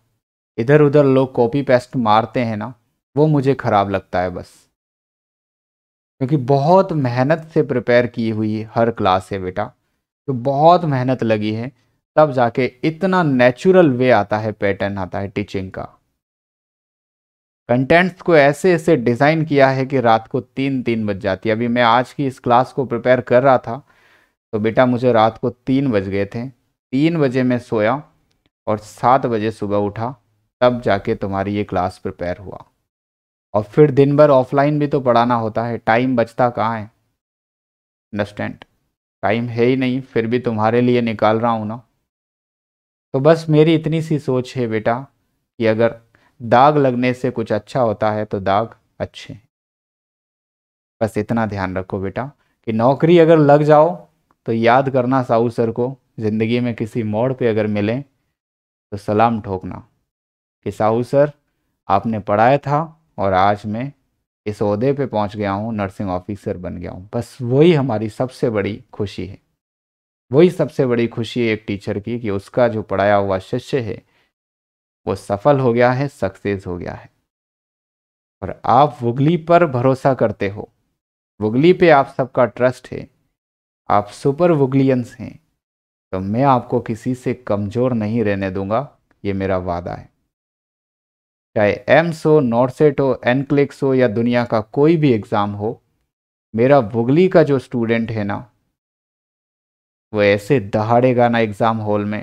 इधर उधर लोग कॉपी पेस्ट मारते हैं ना वो मुझे ख़राब लगता है बस क्योंकि बहुत मेहनत से प्रिपेयर की हुई हर क्लास है बेटा तो बहुत मेहनत लगी है तब जाके इतना नेचुरल वे आता है पैटर्न आता है टीचिंग का कंटेंट्स को ऐसे ऐसे डिज़ाइन किया है कि रात को तीन तीन बज जाती है अभी मैं आज की इस क्लास को प्रिपेयर कर रहा था तो बेटा मुझे रात को तीन बज गए थे तीन बजे मैं सोया और सात बजे सुबह उठा तब जाके तुम्हारी ये क्लास प्रिपेयर हुआ और फिर दिन भर ऑफलाइन भी तो पढ़ाना होता है टाइम बचता कहाँ है अंडरस्टैंड टाइम है ही नहीं फिर भी तुम्हारे लिए निकाल रहा हूँ ना तो बस मेरी इतनी सी सोच है बेटा कि अगर दाग लगने से कुछ अच्छा होता है तो दाग अच्छे बस इतना ध्यान रखो बेटा कि नौकरी अगर लग जाओ तो याद करना साहू सर को ज़िंदगी में किसी मोड़ पे अगर मिले तो सलाम ठोकना कि साहू सर आपने पढ़ाया था और आज मैं इस अहदे पे पहुंच गया हूँ नर्सिंग ऑफिसर बन गया हूँ बस वही हमारी सबसे बड़ी खुशी है वही सबसे बड़ी खुशी है एक टीचर की कि उसका जो पढ़ाया हुआ शिष्य है वो सफल हो गया है सक्सेस हो गया है और आप वुगली पर भरोसा करते हो वुगली पे आप सबका ट्रस्ट है आप सुपर वुगलियंस हैं तो मैं आपको किसी से कमज़ोर नहीं रहने दूंगा ये मेरा वादा है चाहे एम्स हो नॉर्सेट हो एनक्लिक्स हो या दुनिया का कोई भी एग्ज़ाम हो मेरा बुगली का जो स्टूडेंट है ना वो ऐसे दहाड़ेगा ना एग्ज़ाम हॉल में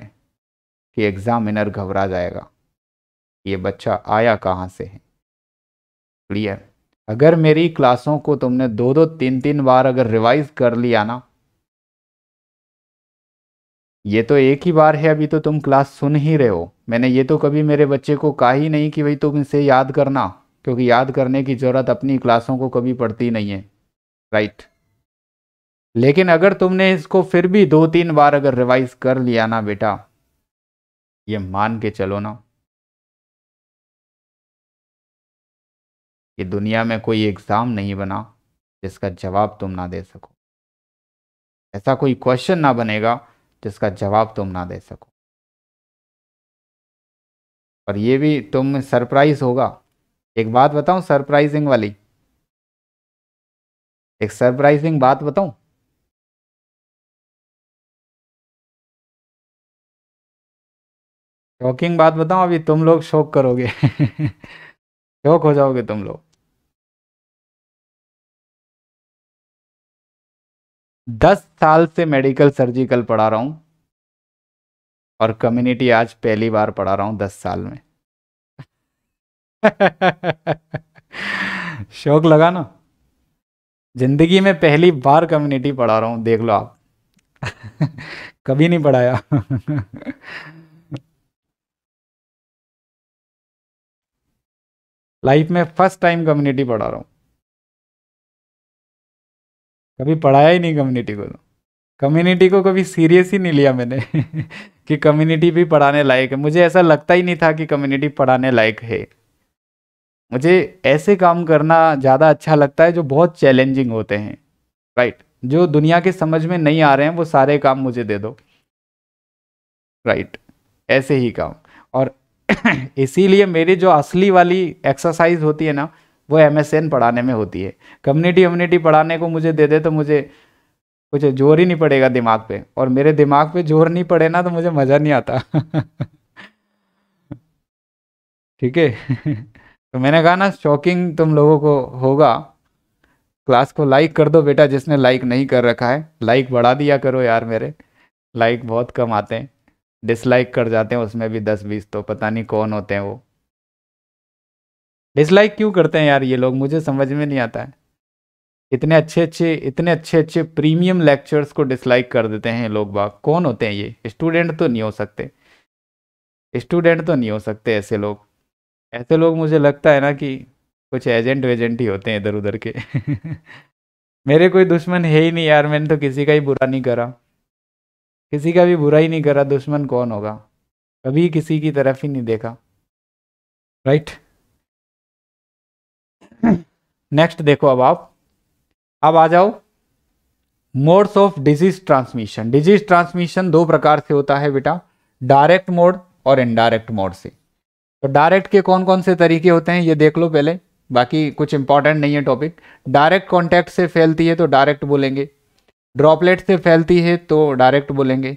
कि एग्ज़ामिनर घबरा जाएगा ये बच्चा आया कहाँ से है क्लियर अगर मेरी क्लासों को तुमने दो दो तीन तीन बार अगर रिवाइज कर लिया ना ये तो एक ही बार है अभी तो तुम क्लास सुन ही रहे हो मैंने ये तो कभी मेरे बच्चे को कहा ही नहीं कि भाई तुम इसे याद करना क्योंकि याद करने की ज़रूरत अपनी क्लासों को कभी पड़ती नहीं है राइट लेकिन अगर तुमने इसको फिर भी दो तीन बार अगर रिवाइज कर लिया ना बेटा ये मान के चलो ना कि दुनिया में कोई एग्ज़ाम नहीं बना जिसका जवाब तुम ना दे सको ऐसा कोई क्वेश्चन ना बनेगा जिसका जवाब तुम ना दे सको और ये भी तुम सरप्राइज होगा एक बात बताऊं सरप्राइजिंग वाली एक सरप्राइजिंग बात बताऊं शॉकिंग बात बताऊं अभी तुम लोग शौक करोगे शौक हो जाओगे तुम लोग दस साल से मेडिकल सर्जिकल पढ़ा रहा हूँ और कम्युनिटी आज पहली बार पढ़ा रहा हूँ दस साल में शौक लगा ना जिंदगी में पहली बार कम्युनिटी पढ़ा रहा हूँ देख लो आप कभी नहीं पढ़ाया लाइफ में फर्स्ट टाइम कम्युनिटी पढ़ा रहा हूँ कभी पढ़ाया ही नहीं कम्युनिटी को कम्युनिटी तो। को कभी सीरियस ही नहीं लिया मैंने कि कम्युनिटी भी पढ़ाने लायक है मुझे ऐसा लगता ही नहीं था कि कम्युनिटी पढ़ाने लायक है मुझे ऐसे काम करना ज़्यादा अच्छा लगता है जो बहुत चैलेंजिंग होते हैं राइट जो दुनिया के समझ में नहीं आ रहे हैं वो सारे काम मुझे दे दो राइट ऐसे ही काम और इसीलिए मेरी जो असली वाली एक्सरसाइज होती है ना वो एन पढ़ाने में होती है कम्युनिटी वम्युनिटी पढ़ाने को मुझे दे दे तो मुझे कुछ जोर ही नहीं पड़ेगा दिमाग पे और मेरे दिमाग पे जोर नहीं पड़े ना तो मुझे मज़ा नहीं आता ठीक है तो मैंने कहा ना शॉकिंग तुम लोगों को होगा क्लास को लाइक कर दो बेटा जिसने लाइक नहीं कर रखा है लाइक बढ़ा दिया करो यार मेरे लाइक बहुत कम आते हैं डिसलाइक कर जाते हैं उसमें भी दस बीस तो पता नहीं कौन होते हैं वो डिसलाइक क्यों करते हैं यार ये लोग मुझे समझ में नहीं आता है इतने अच्छे अच्छे इतने अच्छे अच्छे प्रीमियम लेक्चर्स को डिसलाइक कर देते हैं लोग बाग कौन होते हैं ये स्टूडेंट तो नहीं हो सकते स्टूडेंट तो नहीं हो सकते ऐसे लोग ऐसे लोग मुझे लगता है ना कि कुछ एजेंट वेजेंट ही होते हैं इधर उधर के मेरे कोई दुश्मन है ही नहीं यार मैंने तो किसी का ही बुरा नहीं करा किसी का भी बुरा ही नहीं करा दुश्मन कौन होगा कभी किसी की तरफ ही नहीं देखा राइट right? नेक्स्ट देखो अब आप अब आ जाओ modes of disease transmission disease transmission दो प्रकार से होता है बेटा डायरेक्ट मोड और इनडायरेक्ट मोड से तो डायरेक्ट के कौन कौन से तरीके होते हैं ये देख लो पहले बाकी कुछ इंपॉर्टेंट नहीं है टॉपिक डायरेक्ट कॉन्टैक्ट से फैलती है तो डायरेक्ट बोलेंगे ड्रॉपलेट से फैलती है तो डायरेक्ट बोलेंगे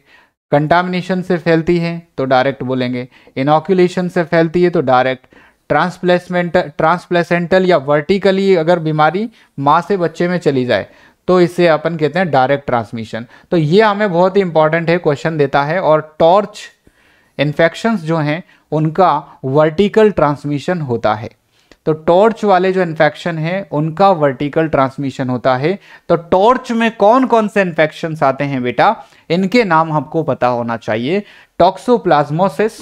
कंटामिनेशन से फैलती है तो डायरेक्ट बोलेंगे इनोक्यूलेशन से फैलती है तो डायरेक्ट ट्रांसप्लेसमेंट ट्रांसप्लेसेंटल या वर्टिकली अगर बीमारी माँ से बच्चे में चली जाए तो इसे अपन कहते हैं डायरेक्ट ट्रांसमिशन तो ये हमें बहुत ही इंपॉर्टेंट है क्वेश्चन देता है और टॉर्च इन्फेक्शंस जो हैं उनका वर्टिकल ट्रांसमिशन होता है तो टॉर्च वाले जो इन्फेक्शन हैं उनका वर्टिकल ट्रांसमिशन होता है तो टॉर्च में कौन कौन से इन्फेक्शंस आते हैं बेटा इनके नाम हमको पता होना चाहिए टॉक्सोप्लाज्मोसिस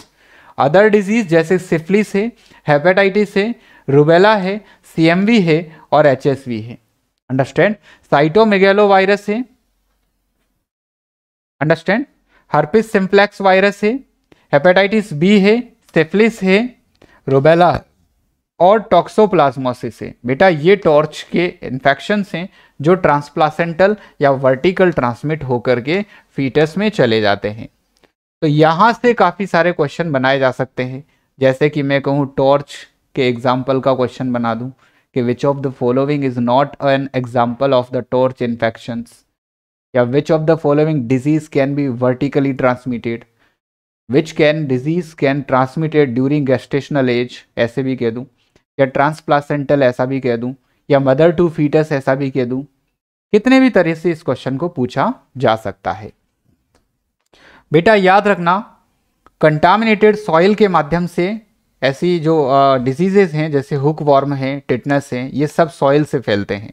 अदर डिजीज़ जैसे सिफलिस है हेपेटाइटिस है रूबेला है सीएमवी है और एचएसवी है अंडरस्टैंड साइटोमेगेलो वायरस है अंडरस्टैंड हर्पिस सिंप्लेक्स वायरस है हेपेटाइटिस बी है सिफलिस है रूबेला और टॉक्सोप्लाज्मोसिस है बेटा ये टॉर्च के इन्फेक्शन हैं जो ट्रांसप्लासेंटल या वर्टिकल ट्रांसमिट होकर के फीटस में चले जाते हैं तो यहाँ से काफ़ी सारे क्वेश्चन बनाए जा सकते हैं जैसे कि मैं कहूँ टॉर्च के एग्जाम्पल का क्वेश्चन बना दूँ कि which of the following is not an example of the TORCH infections या which of the following disease can be vertically transmitted which can disease can transmitted during gestational age ऐसे भी कह दूँ या ट्रांसप्लासेंटल ऐसा भी कह दूँ या मदर टू फीटस ऐसा भी कह दूँ कितने भी तरह से इस क्वेश्चन को पूछा जा सकता है बेटा याद रखना कंटामिनेटेड सॉइल के माध्यम से ऐसी जो डिजीजेज हैं जैसे हुक वॉर्म है टिटनस है ये सब सॉइल से फैलते हैं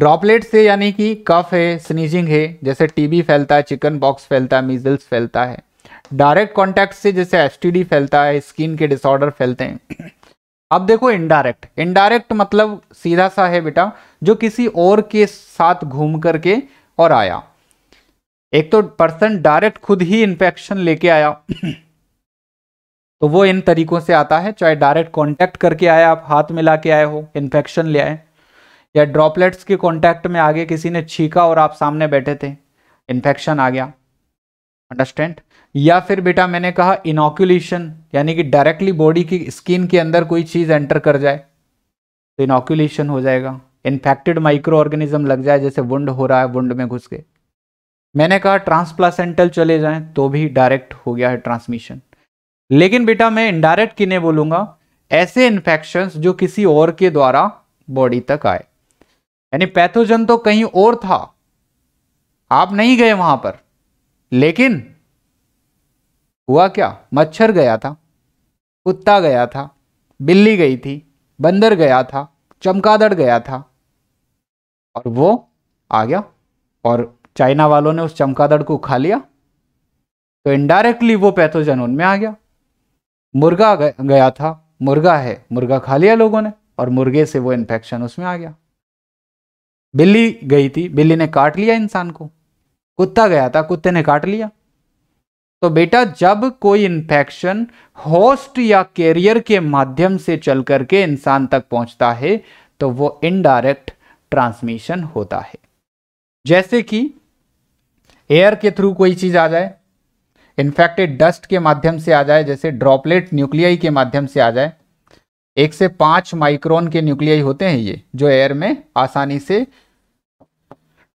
ड्रॉपलेट से यानी कि कफ है स्नीजिंग है जैसे टीबी फैलता है चिकन बॉक्स फैलता है मीजल्स फैलता है डायरेक्ट कॉन्टैक्ट से जैसे एसटीडी फैलता है स्किन के डिसऑर्डर फैलते हैं अब देखो इनडायरेक्ट इनडायरेक्ट मतलब सीधा सा है बेटा जो किसी और के साथ घूम करके और आया एक तो पर्सन डायरेक्ट खुद ही इन्फेक्शन लेके आया तो वो इन तरीकों से आता है चाहे डायरेक्ट कांटेक्ट करके आए आप हाथ मिला के आए हो इन्फेक्शन ले आए या ड्रॉपलेट्स के कांटेक्ट में आगे किसी ने छीका और आप सामने बैठे थे इन्फेक्शन आ गया अंडरस्टैंड या फिर बेटा मैंने कहा इनोक्यूलेशन यानी कि डायरेक्टली बॉडी की स्किन के अंदर कोई चीज़ एंटर कर जाए तो इनोक्यूलेशन हो जाएगा इन्फेक्टेड माइक्रो ऑर्गेनिज्म लग जाए जैसे वुंड हो रहा है वुंड में घुस के मैंने कहा ट्रांसप्लासेंटल चले जाएं तो भी डायरेक्ट हो गया है ट्रांसमिशन लेकिन बेटा मैं इनडायरेक्ट किने बोलूंगा ऐसे इन्फेक्शन जो किसी और के द्वारा बॉडी तक आए यानी पैथोजन तो कहीं और था आप नहीं गए वहां पर लेकिन हुआ क्या मच्छर गया था कुत्ता गया था बिल्ली गई थी बंदर गया था चमकादड़ गया था और वो आ गया और चाइना वालों ने उस चमकादड़ को खा लिया तो इनडायरेक्टली वो पैथोजन उनमें आ गया मुर्गा गया था मुर्गा है मुर्गा खा लिया लोगों ने और मुर्गे से वो इन्फेक्शन उसमें आ गया बिल्ली गई थी बिल्ली ने काट लिया इंसान को कुत्ता गया था कुत्ते ने काट लिया तो बेटा जब कोई इन्फेक्शन होस्ट या कैरियर के माध्यम से चल करके इंसान तक पहुंचता है तो वो इनडायरेक्ट ट्रांसमिशन होता है जैसे कि एयर के थ्रू कोई चीज़ आ जाए इन्फेक्टेड डस्ट के माध्यम से आ जाए जैसे ड्रॉपलेट न्यूक्लियाई के माध्यम से आ जाए एक से पाँच माइक्रोन के न्यूक्लियाई होते हैं ये जो एयर में आसानी से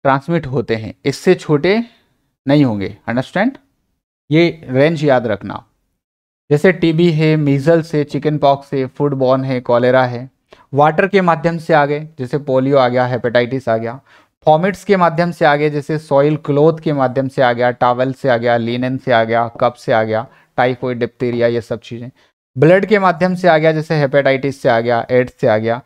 ट्रांसमिट होते हैं इससे छोटे नहीं होंगे अंडरस्टैंड ये रेंज याद रखना जैसे टीबी है मीजल्स है चिकन पॉक्स है फूड बॉर्न है कॉलेरा है वाटर के माध्यम से आ गए जैसे पोलियो आ गया हेपेटाइटिस आ गया फॉर्मेट्स के माध्यम से आ गए जैसे सॉइल क्लोथ के माध्यम से आ गया टावल से आ गया लिनन से आ गया कप से आ गया टाइफॉइड डिप्थीरिया ये सब चीज़ें ब्लड के माध्यम से आ गया जैसे हेपेटाइटिस से आ गया एड्स से आ गया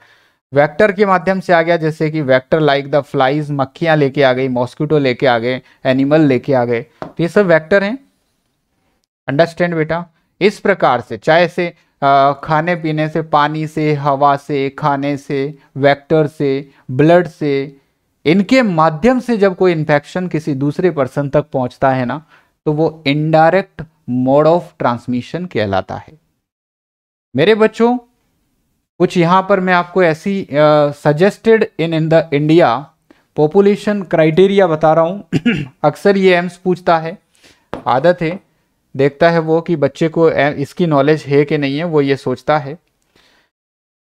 वेक्टर के माध्यम से आ गया जैसे कि वेक्टर लाइक द फ्लाइज मक्खियाँ लेके आ गई मॉस्किटो लेके आ गए एनिमल लेके आ गए तो ये सब वैक्टर हैं अंडरस्टैंड बेटा इस प्रकार से चाहे से खाने पीने से पानी से हवा से खाने से वेक्टर से ब्लड से इनके माध्यम से जब कोई इन्फेक्शन किसी दूसरे पर्सन तक पहुंचता है ना तो वो इनडायरेक्ट मोड ऑफ ट्रांसमिशन कहलाता है मेरे बच्चों कुछ यहां पर मैं आपको ऐसी suggested in in the India population criteria बता रहा हूं अक्सर ये एम्स पूछता है आदत है देखता है वो कि बच्चे को इसकी नॉलेज है कि नहीं है वो ये सोचता है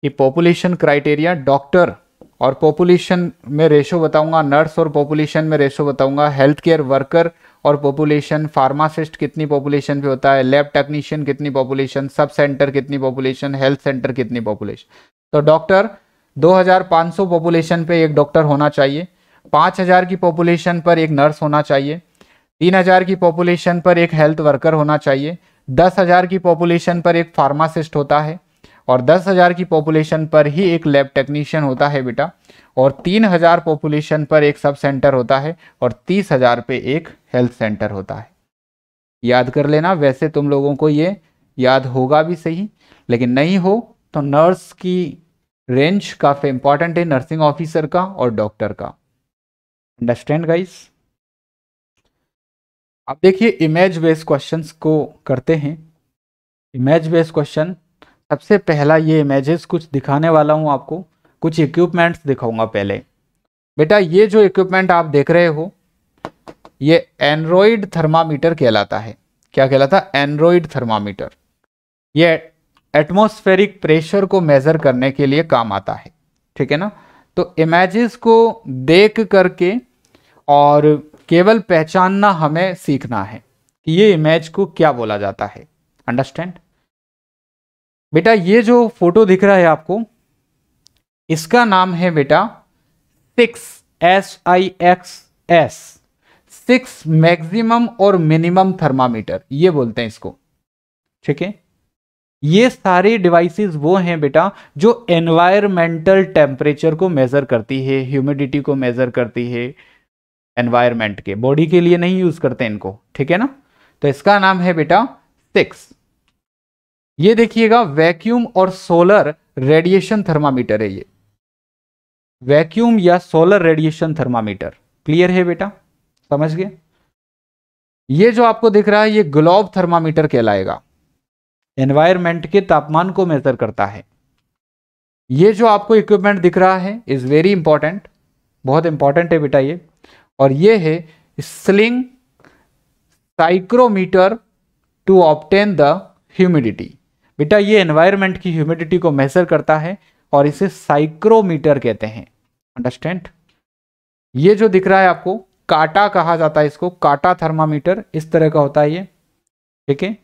कि पॉपुलेशन क्राइटेरिया डॉक्टर और पॉपुलेशन में रेशो बताऊंगा नर्स और पॉपुलेशन में रेशो बताऊंगा हेल्थ केयर वर्कर और पॉपुलेशन फार्मासिस्ट कितनी पॉपुलेशन पे होता है लैब टेक्नीशियन कितनी पॉपुलेशन सब सेंटर कितनी पॉपुलेशन हेल्थ सेंटर कितनी पॉपुलेशन तो डॉक्टर 2500 पॉपुलेशन पे एक डॉक्टर होना चाहिए 5000 की पॉपुलेशन पर एक नर्स होना चाहिए 3000 की पॉपुलेशन पर एक हेल्थ वर्कर होना चाहिए 10000 की पॉपुलेशन पर एक फार्मासिस्ट होता है और दस हज़ार की पॉपुलेशन पर ही एक लैब टेक्नीशियन होता है बेटा और तीन हज़ार पॉपुलेशन पर एक सब सेंटर होता है और तीस हज़ार पे एक हेल्थ सेंटर होता है याद कर लेना वैसे तुम लोगों को ये याद होगा भी सही लेकिन नहीं हो तो नर्स की रेंज काफ़ी इंपॉर्टेंट है नर्सिंग ऑफिसर का और डॉक्टर का अंडरस्टैंड गाइस अब देखिए इमेज बेस्ड क्वेश्चंस को करते हैं इमेज बेस्ड क्वेश्चन सबसे पहला ये इमेजेस कुछ दिखाने वाला हूँ आपको कुछ इक्विपमेंट्स दिखाऊंगा पहले बेटा ये जो इक्विपमेंट आप देख रहे हो ये एंड्रॉयड थर्मामीटर कहलाता है क्या कहलाता है एंड्रॉइड थर्मामीटर ये एटमोस्फेरिक प्रेशर को मेज़र करने के लिए काम आता है ठीक है ना तो इमेजेस को देख करके और केवल पहचानना हमें सीखना है कि ये इमेज को क्या बोला जाता है अंडरस्टैंड बेटा ये जो फोटो दिख रहा है आपको इसका नाम है बेटा six S I X S six maximum और मिनिमम थर्मामीटर ये बोलते हैं इसको ठीक है ये सारे डिवाइसेस वो हैं बेटा जो एनवायरमेंटल टेम्परेचर को मेज़र करती है ह्यूमिडिटी को मेज़र करती है एनवायरमेंट के बॉडी के लिए नहीं यूज़ करते इनको ठीक है ना तो इसका नाम है बेटा सिक्स ये देखिएगा वैक्यूम और सोलर रेडिएशन थर्मामीटर है ये वैक्यूम या सोलर रेडिएशन थर्मामीटर क्लियर है बेटा समझ गए ये जो आपको दिख रहा है ये ग्लोब थर्मामीटर कहलाएगा एनवायरमेंट के तापमान को मेजर करता है ये जो आपको इक्विपमेंट दिख रहा है इज वेरी इंपॉर्टेंट बहुत इंपॉर्टेंट है बेटा ये और ये है sling psychrometer to obtain the humidity बेटा ये एनवायरनमेंट की ह्यूमिडिटी को मेजर करता है और इसे साइक्रोमीटर कहते हैं अंडरस्टैंड ये जो दिख रहा है आपको काटा कहा जाता है इसको काटा थर्मामीटर इस तरह का होता है ये ठीक है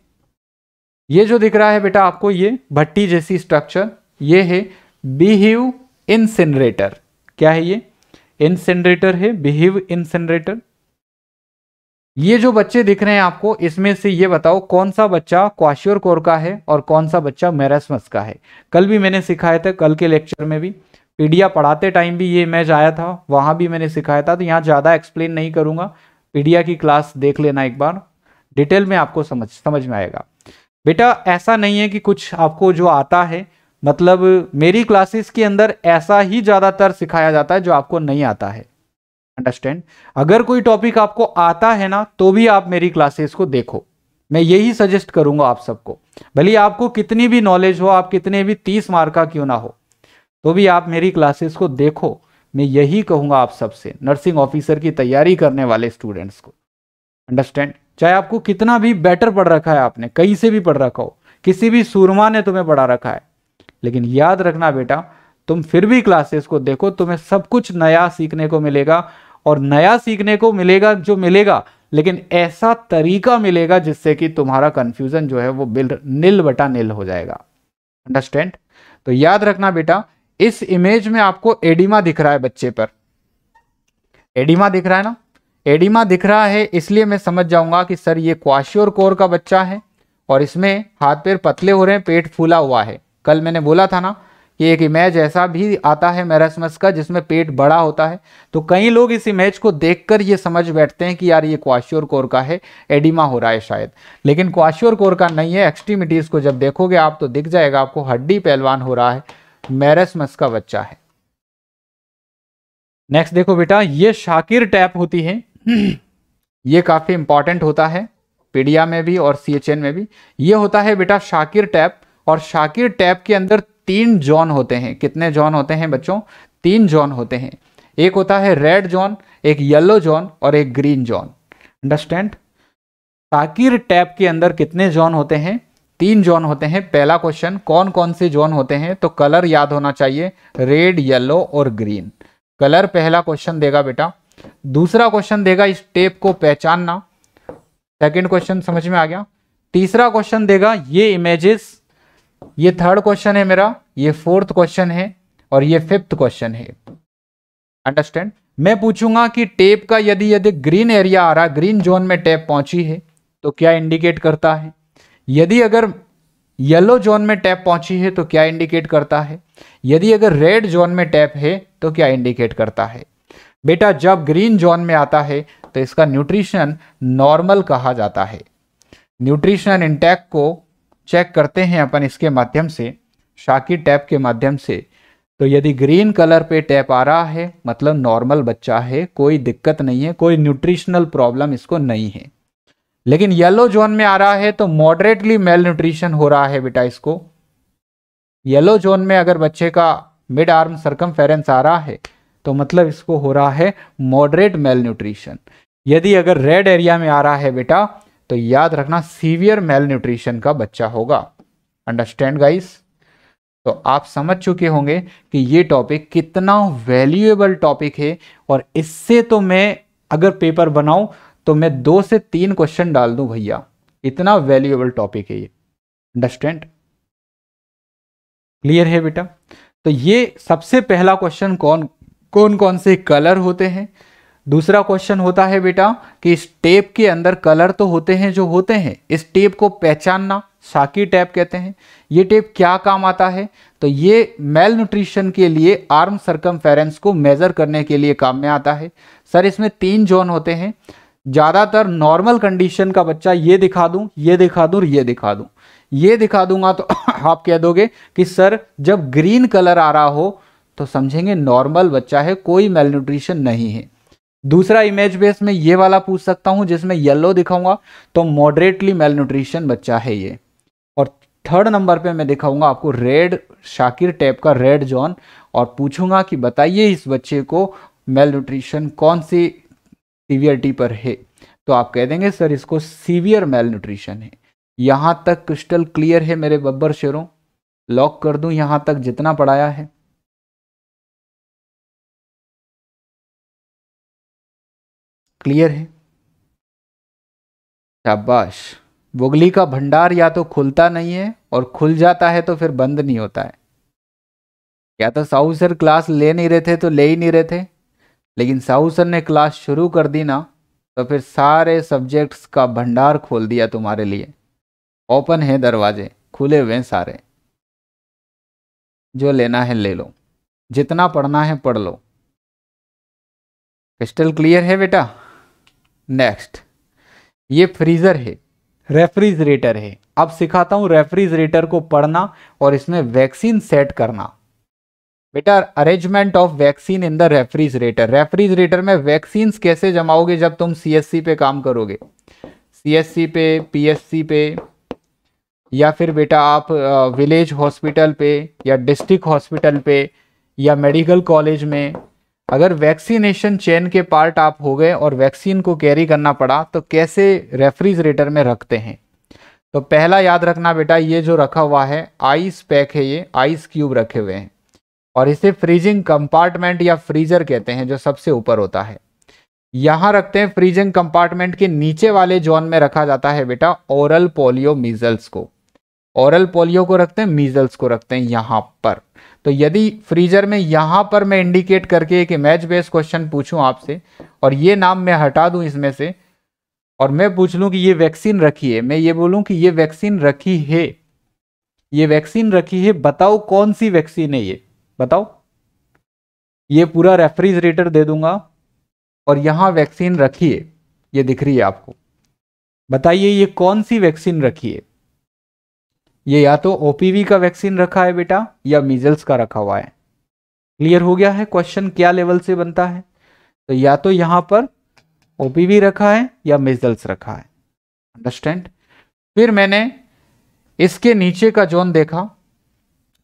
ये जो दिख रहा है बेटा आपको ये भट्टी जैसी स्ट्रक्चर ये है बिहेव इनसेनरेटर क्या है ये इनसेनरेटर है बिहेव इनसेनरेटर ये जो बच्चे दिख रहे हैं आपको इसमें से ये बताओ कौन सा बच्चा क्वाश्योर कोर का है और कौन सा बच्चा मेरासमस का है कल भी मैंने सिखाया था कल के लेक्चर में भी पीडिया पढ़ाते टाइम भी ये मैच आया था वहाँ भी मैंने सिखाया था तो यहाँ ज़्यादा एक्सप्लेन नहीं करूँगा पीडिया की क्लास देख लेना एक बार डिटेल में आपको समझ समझ में आएगा बेटा ऐसा नहीं है कि कुछ आपको जो आता है मतलब मेरी क्लासेस के अंदर ऐसा ही ज़्यादातर सिखाया जाता है जो आपको नहीं आता है अंडरस्टैंड अगर कोई टॉपिक आपको आता है ना तो भी आप मेरी क्लासेस को देखो मैं यही सजेस्ट करूंगा आप सबको भले आपको कितनी भी नॉलेज हो आप कितने भी तीस मार्क का क्यों ना हो तो भी आप मेरी क्लासेस को देखो मैं यही कहूंगा आप सबसे नर्सिंग ऑफिसर की तैयारी करने वाले स्टूडेंट्स को अंडरस्टैंड चाहे आपको कितना भी बेटर पढ़ रखा है आपने कहीं से भी पढ़ रखा हो किसी भी सुरमा ने तुम्हें पढ़ा रखा है लेकिन याद रखना बेटा तुम फिर भी क्लासेस को देखो तुम्हें सब कुछ नया सीखने को मिलेगा और नया सीखने को मिलेगा जो मिलेगा लेकिन ऐसा तरीका मिलेगा जिससे कि तुम्हारा कंफ्यूजन जो है वो बिल नील बटा नील हो जाएगा अंडरस्टैंड तो याद रखना बेटा इस इमेज में आपको एडिमा दिख रहा है बच्चे पर एडिमा दिख रहा है ना एडिमा दिख रहा है इसलिए मैं समझ जाऊंगा कि सर ये क्वाश्योर कोर का बच्चा है और इसमें हाथ पैर पतले हो रहे हैं पेट फूला हुआ है कल मैंने बोला था ना कि एक इमेज ऐसा भी आता है मैरासमस का जिसमें पेट बड़ा होता है तो कई लोग इस इमेज को देखकर ये समझ बैठते हैं कि यार ये क्वाश्योर कोर का है एडिमा हो रहा है शायद लेकिन क्वाश्योर कोर का नहीं है एक्सट्रीमिटीज़ को जब देखोगे आप तो दिख जाएगा आपको हड्डी पहलवान हो रहा है मैरासमस का बच्चा है नेक्स्ट देखो बेटा ये शाकिर टैप होती है ये काफ़ी इंपॉर्टेंट होता है पीडिया में भी और सी में भी ये होता है बेटा शाकिर टैप और शाकिर टैप के अंदर तीन जॉन होते हैं कितने जॉन होते हैं बच्चों तीन जॉन होते हैं एक होता है रेड जॉन एक येलो जॉन और एक green zone understand Shakir tape के अंदर कितने जॉन होते हैं तीन जॉन होते हैं पहला क्वेश्चन कौन कौन से जॉन होते हैं तो कलर याद होना चाहिए रेड येलो और ग्रीन कलर पहला क्वेश्चन देगा बेटा दूसरा क्वेश्चन देगा इस टेप को पहचानना सेकंड क्वेश्चन समझ में आ गया तीसरा क्वेश्चन देगा ये इमेजेस ये थर्ड क्वेश्चन है मेरा ये फोर्थ क्वेश्चन है और ये फिफ्थ क्वेश्चन है अंडरस्टैंड मैं पूछूंगा कि टेप का यदि यदि ग्रीन एरिया आ रहा ग्रीन जोन में टेप पहुंची है तो क्या इंडिकेट करता है यदि अगर येलो जोन में टैप पहुंची है तो क्या इंडिकेट करता है यदि अगर रेड जोन में टैप है तो क्या इंडिकेट करता है बेटा जब ग्रीन जोन में आता है तो इसका न्यूट्रिशन नॉर्मल कहा जाता है न्यूट्रिशन इंटैक्ट को चेक करते हैं अपन इसके माध्यम से शाकी टैप के माध्यम से तो यदि ग्रीन कलर पे टैप आ रहा है मतलब नॉर्मल बच्चा है कोई दिक्कत नहीं है कोई न्यूट्रिशनल प्रॉब्लम इसको नहीं है लेकिन येलो जोन में आ रहा है तो मॉडरेटली मेल न्यूट्रिशन हो रहा है बेटा इसको येलो जोन में अगर बच्चे का मिड आर्म सरकम आ रहा है तो मतलब इसको हो रहा है मॉडरेट मेल न्यूट्रिशन यदि अगर रेड एरिया में आ रहा है बेटा तो याद रखना सीवियर मेल न्यूट्रिशन का बच्चा होगा अंडरस्टैंड गाइस तो आप समझ चुके होंगे कि ये टॉपिक कितना वैल्यूएबल टॉपिक है और इससे तो मैं अगर पेपर बनाऊं तो मैं दो से तीन क्वेश्चन डाल दूं भैया इतना वैल्यूएबल टॉपिक है ये अंडरस्टैंड क्लियर है बेटा तो ये सबसे पहला क्वेश्चन कौन कौन कौन से कलर होते हैं दूसरा क्वेश्चन होता है बेटा कि इस टेप के अंदर कलर तो होते हैं जो होते हैं इस टेप को पहचानना साकी टैप कहते हैं ये टेप क्या काम आता है तो ये मेल न्यूट्रिशन के लिए आर्म सरकम को मेज़र करने के लिए काम में आता है सर इसमें तीन जोन होते हैं ज़्यादातर नॉर्मल कंडीशन का बच्चा ये दिखा दूँ ये दिखा दूँ ये दिखा दूँ ये दिखा दूंगा तो आप कह दोगे कि सर जब ग्रीन कलर आ रहा हो तो समझेंगे नॉर्मल बच्चा है कोई मेल न्यूट्रिशन नहीं है दूसरा इमेज बेस में ये वाला पूछ सकता हूँ जिसमें येलो दिखाऊंगा तो मॉडरेटली मेल न्यूट्रिशन बच्चा है ये और थर्ड नंबर पे मैं दिखाऊंगा आपको रेड शाकिर टैप का रेड जोन और पूछूंगा कि बताइए इस बच्चे को मेल न्यूट्रिशन कौन सी सीवियरिटी पर है तो आप कह देंगे सर इसको सीवियर मेल न्यूट्रिशन है यहाँ तक क्रिस्टल क्लियर है मेरे बब्बर शेरों लॉक कर दूँ यहाँ तक जितना पढ़ाया है क्लियर है शाबाश बुगली का भंडार या तो खुलता नहीं है और खुल जाता है तो फिर बंद नहीं होता है या तो साहू सर क्लास ले नहीं रहे थे तो ले ही नहीं रहे थे लेकिन साहू सर ने क्लास शुरू कर दी ना तो फिर सारे सब्जेक्ट्स का भंडार खोल दिया तुम्हारे लिए ओपन है दरवाजे खुले हुए सारे जो लेना है ले लो जितना पढ़ना है पढ़ लो क्रिस्टल क्लियर है बेटा नेक्स्ट ये फ्रीज़र है रेफ्रिजरेटर है अब सिखाता हूं रेफ्रिजरेटर को पढ़ना और इसमें वैक्सीन सेट करना बेटा arrangement of vaccine in the refrigerator refrigerator में वैक्सीन कैसे जमाओगे जब तुम सीएससी पे काम करोगे सीएससी पे पीएससी पे या फिर बेटा आप विलेज हॉस्पिटल पे या डिस्ट्रिक्ट हॉस्पिटल पे या मेडिकल कॉलेज में अगर वैक्सीनेशन चेन के पार्ट आप हो गए और वैक्सीन को कैरी करना पड़ा तो कैसे रेफ्रिजरेटर में रखते हैं तो पहला याद रखना बेटा ये जो रखा हुआ है आइस पैक है ये आइस क्यूब रखे हुए हैं और इसे फ्रीजिंग कंपार्टमेंट या फ्रीजर कहते हैं जो सबसे ऊपर होता है यहाँ रखते हैं फ्रीजिंग कंपार्टमेंट के नीचे वाले जोन में रखा जाता है बेटा ओरल पोलियो मीजल्स को ओरल पोलियो को रखते हैं मीजल्स को रखते हैं यहाँ पर तो यदि फ्रीजर में यहां पर मैं इंडिकेट करके एक इमेज बेस्ड क्वेश्चन पूछूं आपसे और ये नाम मैं हटा दू इसमें से और मैं पूछ लू कि ये वैक्सीन रखी है मैं ये बोलूं कि ये वैक्सीन रखी है ये वैक्सीन रखी है बताओ कौन सी वैक्सीन है ये बताओ ये पूरा रेफ्रिजरेटर दे दूंगा और यहां वैक्सीन रखी है ये दिख रही है आपको बताइए ये कौन सी वैक्सीन रखी है ये या तो ओपीवी का वैक्सीन रखा है बेटा या मिजल्स का रखा हुआ है क्लियर हो गया है क्वेश्चन क्या लेवल से बनता है तो या तो यहाँ पर ओपीवी रखा है या मिजल्स रखा है अंडरस्टैंड फिर मैंने इसके नीचे का जोन देखा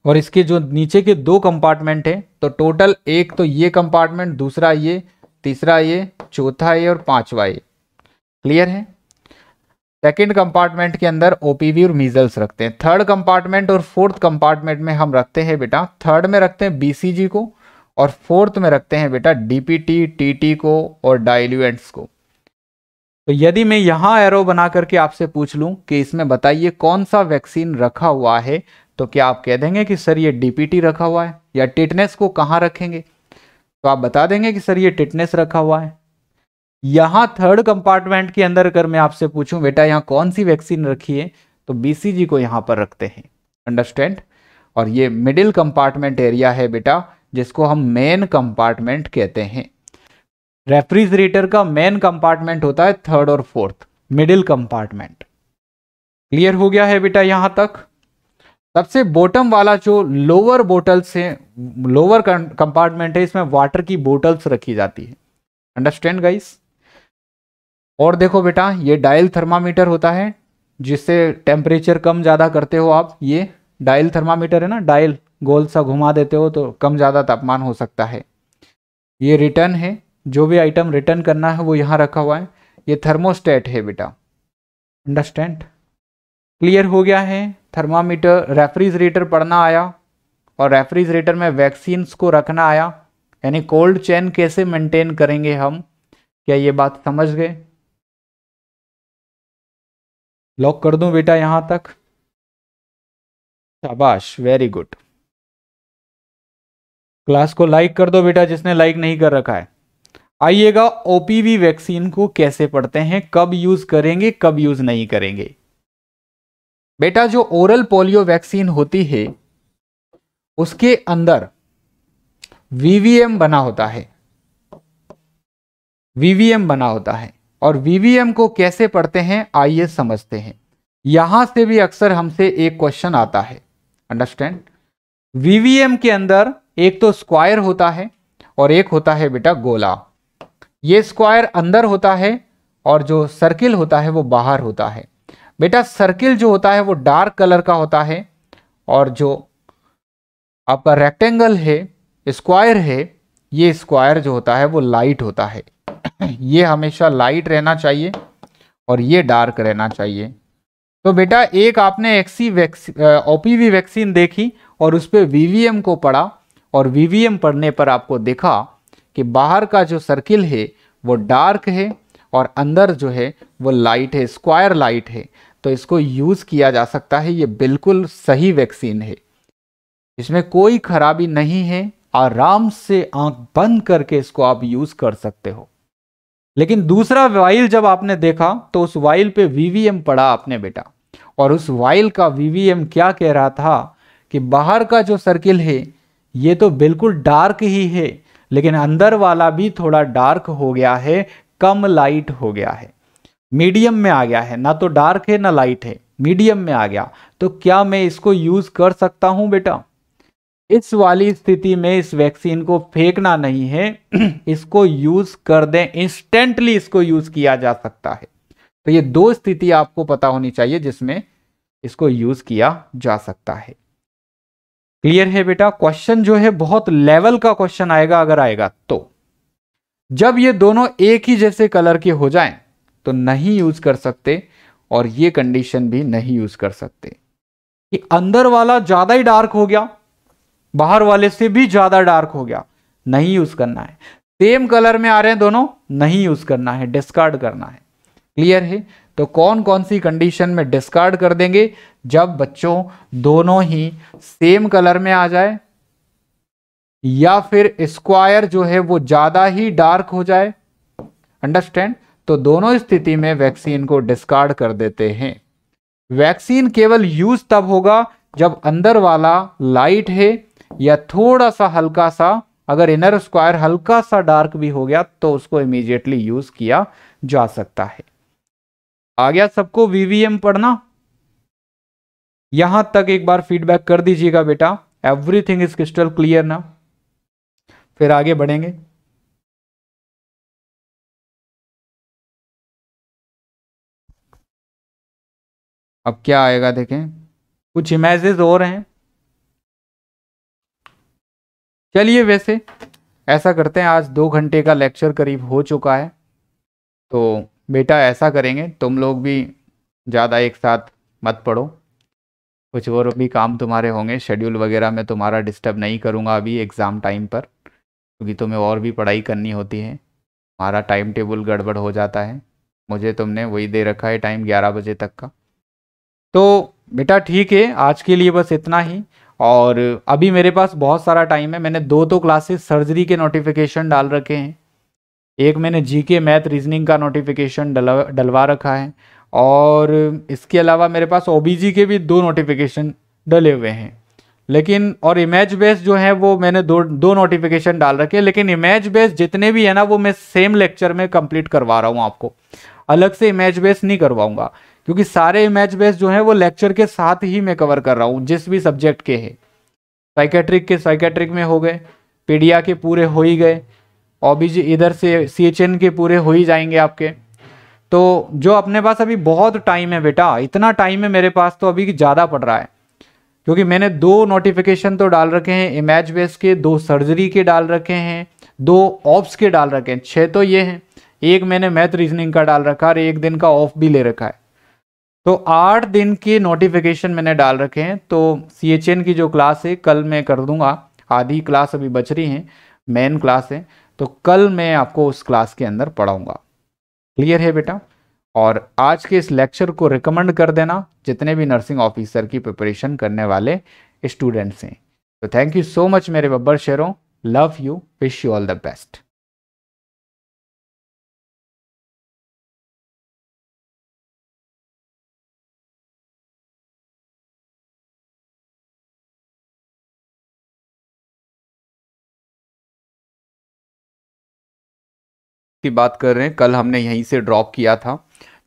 और इसके जो नीचे के दो कंपार्टमेंट है तो टोटल एक तो ये कंपार्टमेंट दूसरा ये तीसरा ये चौथा ये और पांचवा ये क्लियर है सेकेंड कंपार्टमेंट के अंदर ओपीवी और मीजल्स रखते हैं थर्ड कंपार्टमेंट और फोर्थ कंपार्टमेंट में हम रखते हैं बेटा थर्ड में रखते हैं बीसीजी को और फोर्थ में रखते हैं बेटा डीपीटी टीटी को और डायल्यूएंट्स को तो यदि मैं यहाँ एरो बना करके आपसे पूछ लूँ कि इसमें बताइए कौन सा वैक्सीन रखा हुआ है तो क्या आप कह देंगे कि सर ये डीपीटी रखा हुआ है या टिटनेस को कहाँ रखेंगे तो आप बता देंगे कि सर ये टिटनेस रखा हुआ है यहां थर्ड कंपार्टमेंट के अंदर अगर मैं आपसे पूछूं बेटा यहां कौन सी वैक्सीन रखी है तो बीसीजी को यहां पर रखते हैं अंडरस्टैंड और ये मिडिल कंपार्टमेंट एरिया है बेटा जिसको हम मेन कंपार्टमेंट कहते हैं रेफ्रिजरेटर का मेन कंपार्टमेंट होता है थर्ड और फोर्थ मिडिल कंपार्टमेंट क्लियर हो गया है बेटा यहां तक सबसे बॉटम वाला जो लोअर बोटल्स है लोअर कंपार्टमेंट है इसमें वाटर की बोटल्स रखी जाती है अंडरस्टैंड गाइस और देखो बेटा ये डायल थर्मामीटर होता है जिससे टेम्परेचर कम ज़्यादा करते हो आप ये डायल थर्मामीटर है ना डायल गोल सा घुमा देते हो तो कम ज़्यादा तापमान हो सकता है ये रिटर्न है जो भी आइटम रिटर्न करना है वो यहाँ रखा हुआ है ये थर्मोस्टेट है बेटा अंडरस्टैंड क्लियर हो गया है थर्मामीटर रेफ्रिजरेटर पढ़ना आया और रेफ्रिजरेटर में वैक्सीन्स को रखना आया यानी कोल्ड चैन कैसे मेंटेन करेंगे हम क्या ये बात समझ गए लॉक कर दूं बेटा यहां तक शाबाश वेरी गुड क्लास को लाइक कर दो बेटा जिसने लाइक नहीं कर रखा है आइएगा ओपीवी वैक्सीन को कैसे पढ़ते हैं कब यूज करेंगे कब यूज नहीं करेंगे बेटा जो ओरल पोलियो वैक्सीन होती है उसके अंदर वीवीएम बना होता है वीवीएम बना होता है और वीवीएम को कैसे पढ़ते हैं आइए समझते हैं यहां से भी अक्सर हमसे एक क्वेश्चन आता है अंडरस्टैंड वीवीएम के अंदर एक तो स्क्वायर होता है और एक होता है बेटा गोला ये स्क्वायर अंदर होता है और जो सर्किल होता है वो बाहर होता है बेटा सर्किल जो होता है वो डार्क कलर का होता है और जो आपका रेक्टेंगल है स्क्वायर है ये स्क्वायर जो होता है वो लाइट होता है ये हमेशा लाइट रहना चाहिए और ये डार्क रहना चाहिए तो बेटा एक आपने एक्सी वैक्सी ओपीवी वैक्सीन देखी और उस पर वीवीएम को पढ़ा और वीवीएम पढ़ने पर आपको देखा कि बाहर का जो सर्किल है वो डार्क है और अंदर जो है वो लाइट है स्क्वायर लाइट है तो इसको यूज़ किया जा सकता है ये बिल्कुल सही वैक्सीन है इसमें कोई खराबी नहीं है आराम से आंख बंद करके इसको आप यूज़ कर सकते हो लेकिन दूसरा वाइल जब आपने देखा तो उस वाइल पे वीवीएम पड़ा आपने बेटा और उस वाइल का वीवीएम क्या कह रहा था कि बाहर का जो सर्किल है ये तो बिल्कुल डार्क ही है लेकिन अंदर वाला भी थोड़ा डार्क हो गया है कम लाइट हो गया है मीडियम में आ गया है ना तो डार्क है ना लाइट है मीडियम में आ गया तो क्या मैं इसको यूज़ कर सकता हूँ बेटा इस वाली स्थिति में इस वैक्सीन को फेंकना नहीं है इसको यूज कर दें इंस्टेंटली इसको यूज किया जा सकता है तो ये दो स्थिति आपको पता होनी चाहिए जिसमें इसको यूज किया जा सकता है क्लियर है बेटा क्वेश्चन जो है बहुत लेवल का क्वेश्चन आएगा अगर आएगा तो जब ये दोनों एक ही जैसे कलर के हो जाएं तो नहीं यूज कर सकते और ये कंडीशन भी नहीं यूज कर सकते कि अंदर वाला ज्यादा ही डार्क हो गया बाहर वाले से भी ज़्यादा डार्क हो गया नहीं यूज़ करना है सेम कलर में आ रहे हैं दोनों नहीं यूज़ करना है डिस्कार्ड करना है क्लियर है तो कौन कौन सी कंडीशन में डिस्कार्ड कर देंगे जब बच्चों दोनों ही सेम कलर में आ जाए या फिर स्क्वायर जो है वो ज़्यादा ही डार्क हो जाए अंडरस्टैंड तो दोनों स्थिति में वैक्सीन को डिस्कार्ड कर देते हैं वैक्सीन केवल यूज तब होगा जब अंदर वाला लाइट है या थोड़ा सा हल्का सा अगर इनर स्क्वायर हल्का सा डार्क भी हो गया तो उसको इमीजिएटली यूज किया जा सकता है आ गया सबको वीवीएम पढ़ना यहां तक एक बार फीडबैक कर दीजिएगा बेटा एवरीथिंग इज क्रिस्टल क्लियर ना फिर आगे बढ़ेंगे अब क्या आएगा देखें कुछ इमेजेस और हैं चलिए वैसे ऐसा करते हैं आज दो घंटे का लेक्चर करीब हो चुका है तो बेटा ऐसा करेंगे तुम लोग भी ज़्यादा एक साथ मत पढ़ो कुछ और भी काम तुम्हारे होंगे शेड्यूल वगैरह मैं तुम्हारा डिस्टर्ब नहीं करूँगा अभी एग्ज़ाम टाइम पर क्योंकि तुम्हें और भी पढ़ाई करनी होती है हमारा टाइम टेबल गड़बड़ हो जाता है मुझे तुमने वही दे रखा है टाइम ग्यारह बजे तक का तो बेटा ठीक है आज के लिए बस इतना ही और अभी मेरे पास बहुत सारा टाइम है मैंने दो तो क्लासेस सर्जरी के नोटिफिकेशन डाल रखे हैं एक मैंने जीके मैथ रीजनिंग का नोटिफिकेशन डलवा डलवा रखा है और इसके अलावा मेरे पास ओ के भी दो नोटिफिकेशन डले हुए हैं लेकिन और इमेज बेस जो है वो मैंने दो दो नोटिफिकेशन डाल रखे हैं लेकिन इमेज बेस जितने भी है ना वो मैं सेम लेक्चर में कंप्लीट करवा रहा हूँ आपको अलग से इमेज बेस नहीं करवाऊंगा क्योंकि सारे इमेज बेस जो है वो लेक्चर के साथ ही मैं कवर कर रहा हूँ जिस भी सब्जेक्ट के है साइकेट्रिक के साइकेट्रिक में हो गए पीडिया के पूरे हो ही गए ओबीज इधर से सी के पूरे हो ही जाएंगे आपके तो जो अपने पास अभी बहुत टाइम है बेटा इतना टाइम है मेरे पास तो अभी ज़्यादा पड़ रहा है क्योंकि मैंने दो नोटिफिकेशन तो डाल रखे हैं इमेज बेस के दो सर्जरी के डाल रखे हैं दो ऑप्स के डाल रखे हैं छः तो ये हैं एक मैंने मैथ रीजनिंग का डाल रखा और एक दिन का ऑफ भी ले रखा है तो आठ दिन के नोटिफिकेशन मैंने डाल रखे हैं तो सी एच एन की जो क्लास है कल मैं कर दूंगा आधी क्लास अभी बच रही है मेन क्लास है तो कल मैं आपको उस क्लास के अंदर पढ़ाऊंगा क्लियर है बेटा और आज के इस लेक्चर को रिकमेंड कर देना जितने भी नर्सिंग ऑफिसर की प्रिपरेशन करने वाले स्टूडेंट्स हैं तो थैंक यू सो मच मेरे बब्बर शेरों love you wish you all the best की बात कर रहे हैं कल हमने यहीं से ड्रॉप किया था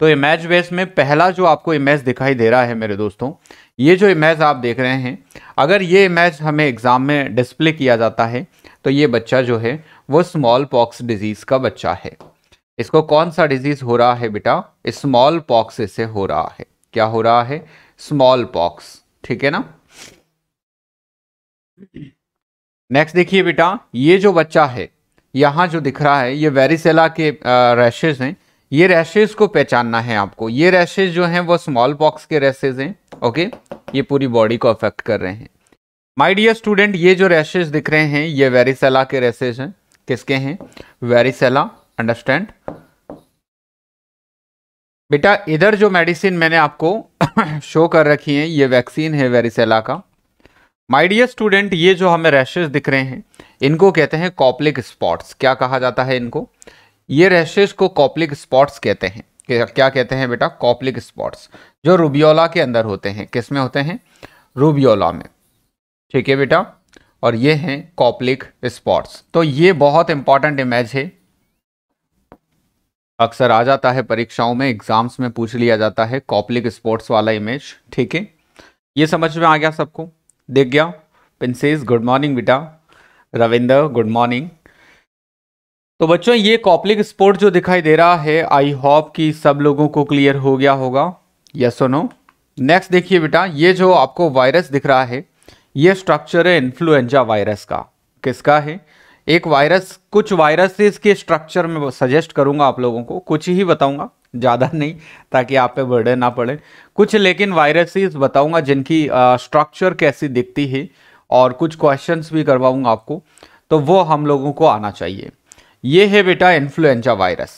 तो इमेज बेस में पहला जो आपको इमेज दिखाई दे रहा है मेरे दोस्तों ये जो इमेज आप देख रहे हैं अगर ये इमेज हमें एग्ज़ाम में डिस्प्ले किया जाता है तो ये बच्चा जो है वो स्मॉल पॉक्स डिजीज़ का बच्चा है इसको कौन सा डिजीज़ हो रहा है बेटा स्मॉल पॉक्स इसे हो रहा है क्या हो रहा है स्मॉल पॉक्स ठीक है ना नेक्स्ट देखिए बेटा ये जो बच्चा है यहाँ जो दिख रहा है ये वेरिसेला के रैशेज हैं ये रैशेज को पहचानना है आपको ये रैशेज जो हैं वो स्मॉल पॉक्स के रैशेज हैं ओके ये पूरी बॉडी को अफेक्ट कर रहे हैं माई डियर स्टूडेंट ये जो रैशेज दिख रहे हैं ये वेरिसेला के रैशेज हैं किसके हैं वेरिसेला अंडरस्टैंड बेटा इधर जो मेडिसिन मैंने आपको शो कर रखी है ये वैक्सीन है वेरिसेला का माइडियर डियर स्टूडेंट ये जो हमें रैशेज दिख रहे हैं इनको कहते हैं कॉपलिक स्पॉट्स क्या कहा जाता है इनको ये रैशेस को कॉपलिक स्पॉट्स कहते हैं क्या कहते हैं बेटा कॉपलिक स्पॉट्स जो रूबियोला के अंदर होते हैं किस में होते हैं रूबियोला में ठीक है बेटा और ये हैं कॉपलिक स्पॉट्स तो ये बहुत इंपॉर्टेंट इमेज है अक्सर आ जाता है परीक्षाओं में एग्जाम्स में पूछ लिया जाता है कॉपलिक स्पॉट्स वाला इमेज ठीक है ये समझ में आ गया सबको देख गया पिंसेज गुड मॉर्निंग बेटा रविंदर गुड मॉर्निंग तो बच्चों ये कॉपलिक स्पोर्ट जो दिखाई दे रहा है आई होप कि सब लोगों को क्लियर हो गया होगा यस सुनो नेक्स्ट देखिए बेटा ये जो आपको वायरस दिख रहा है ये स्ट्रक्चर है इन्फ्लुएंजा वायरस का किसका है एक वायरस कुछ वायरसेस के स्ट्रक्चर में सजेस्ट करूंगा आप लोगों को कुछ ही बताऊंगा ज़्यादा नहीं ताकि आप पे बर्डन ना पड़े कुछ लेकिन वायरसेस बताऊंगा जिनकी स्ट्रक्चर कैसी दिखती है और कुछ क्वेश्चंस भी करवाऊँगा आपको तो वो हम लोगों को आना चाहिए ये है बेटा इन्फ्लुएंजा वायरस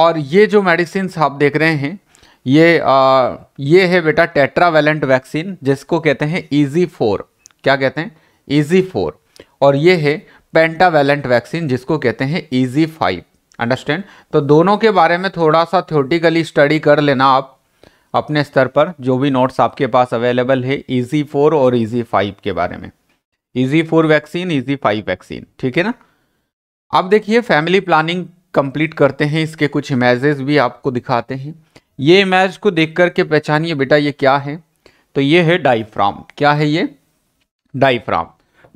और ये जो मेडिसिन आप देख रहे हैं ये आ, ये है बेटा टेट्रावेलेंट वैक्सीन जिसको कहते हैं ईजी फोर क्या कहते हैं ईजी फोर और ये है पेंटावेलेंट वैक्सीन जिसको कहते हैं ईजी फाइव अंडरस्टैंड तो दोनों के बारे में थोड़ा सा थ्योटिकली स्टडी कर लेना आप अपने स्तर पर जो भी नोट्स आपके पास अवेलेबल है ईजी e फोर और ईजी e फाइव के बारे में easy four vaccine easy five vaccine ठीक है ना अब देखिए फैमिली प्लानिंग कंप्लीट करते हैं इसके कुछ इमेजेस भी आपको दिखाते हैं ये इमेज को देख करके पहचानिए बेटा ये क्या है तो ये है डाइफ्राम क्या है ये डाइफ्राम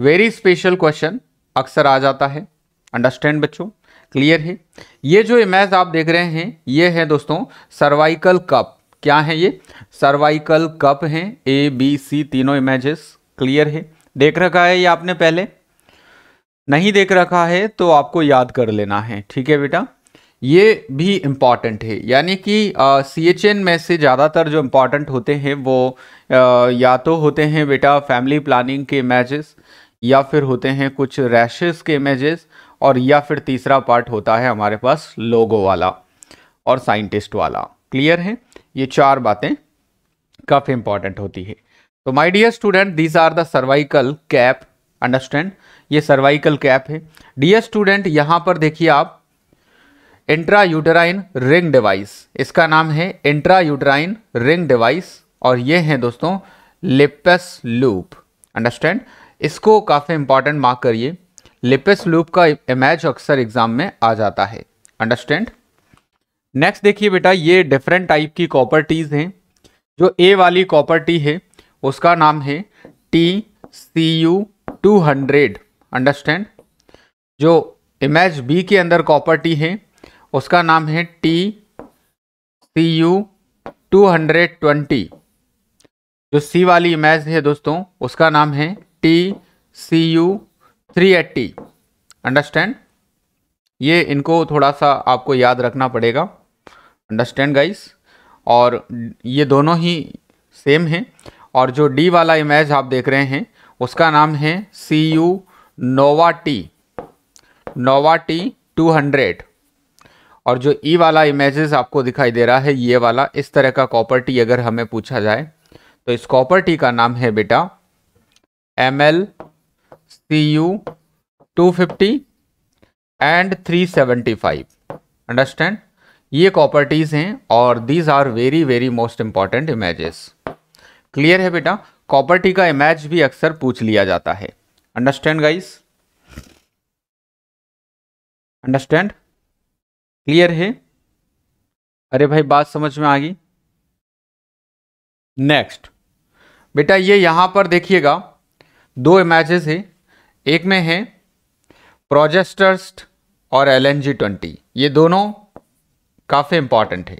वेरी स्पेशल क्वेश्चन अक्सर आ जाता है अंडरस्टैंड बच्चों क्लियर है ये जो इमेज आप देख रहे हैं ये है दोस्तों सर्वाइकल कप क्या है ये सर्वाइकल कप हैं ए बी सी तीनों इमेजेस क्लियर है देख रखा है ये आपने पहले नहीं देख रखा है तो आपको याद कर लेना है ठीक है बेटा ये भी इम्पॉर्टेंट है यानी कि सी एच एन में से ज़्यादातर जो इम्पॉर्टेंट होते हैं वो आ, या तो होते हैं बेटा फैमिली प्लानिंग के इमेजेस या फिर होते हैं कुछ रैशेस के इमेजेस और या फिर तीसरा पार्ट होता है हमारे पास लोगो वाला और साइंटिस्ट वाला क्लियर है ये चार बातें काफ़ी इंपॉर्टेंट होती तो है तो my dear student these are the cervical cap understand ये सर्वाइकल कैप है डियर स्टूडेंट यहां पर देखिए आप इंट्रा यूटराइन रिंग डिवाइस इसका नाम है इंट्रा यूटराइन रिंग डिवाइस और ये है दोस्तों लिपस लूप अंडरस्टैंड इसको काफ़ी इंपॉर्टेंट मार्क करिए लिपस लूप का इमेज अक्सर एग्जाम में आ जाता है अंडरस्टैंड नेक्स्ट देखिए बेटा ये डिफरेंट टाइप की कॉपर्टीज हैं जो ए वाली कॉपर्टी है उसका नाम है T C U two hundred understand जो इमेज बी के अंदर कॉपर्टी है उसका नाम है T C U two hundred twenty जो सी वाली इमेज है दोस्तों उसका नाम है T C U three eighty understand ये इनको थोड़ा सा आपको याद रखना पड़ेगा अंडरस्टैंड गाइस और ये दोनों ही सेम हैं और जो डी वाला इमेज आप देख रहे हैं उसका नाम है C U nova T nova T two hundred और जो ई e वाला इमेजेस आपको दिखाई दे रहा है ये वाला इस तरह का कॉपर टी अगर हमें पूछा जाए तो इस कॉपर टी का नाम है बेटा M L C U two fifty and three seventy five understand ये प्रॉपर्टीज़ हैं और these are very very most important images clear है बेटा कॉपर्टी का इमेज भी अक्सर पूछ लिया जाता है अंडरस्टैंड गाइस अंडरस्टैंड क्लियर है अरे भाई बात समझ में आ गई नेक्स्ट बेटा ये यहां पर देखिएगा दो इमेजेस है एक में है प्रोजेस्टर्स और एल एन जी ट्वेंटी ये दोनों काफ़ी इंपॉर्टेंट है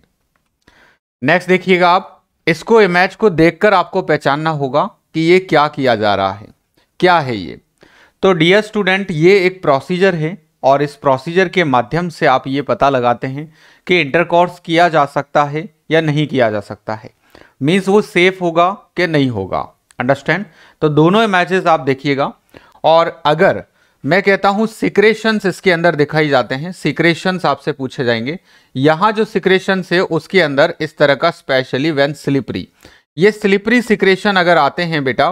नेक्स्ट देखिएगा आप इसको इमेज को देखकर आपको पहचानना होगा कि ये क्या किया जा रहा है क्या है ये तो डियर स्टूडेंट ये एक प्रोसीजर है और इस प्रोसीजर के माध्यम से आप ये पता लगाते हैं कि इंटरकोर्स किया जा सकता है या नहीं किया जा सकता है मीन्स वो सेफ होगा कि नहीं होगा अंडरस्टैंड तो दोनों इमेजेस आप देखिएगा और अगर मैं कहता हूँ सिक्रेशंस इसके अंदर दिखाई जाते हैं सिक्रेशंस आपसे पूछे जाएंगे यहां जो सिक्रेशंस है उसके अंदर इस तरह का स्पेशली वेन स्लिपरी ये स्लिपरी सिक्रेशन अगर आते हैं बेटा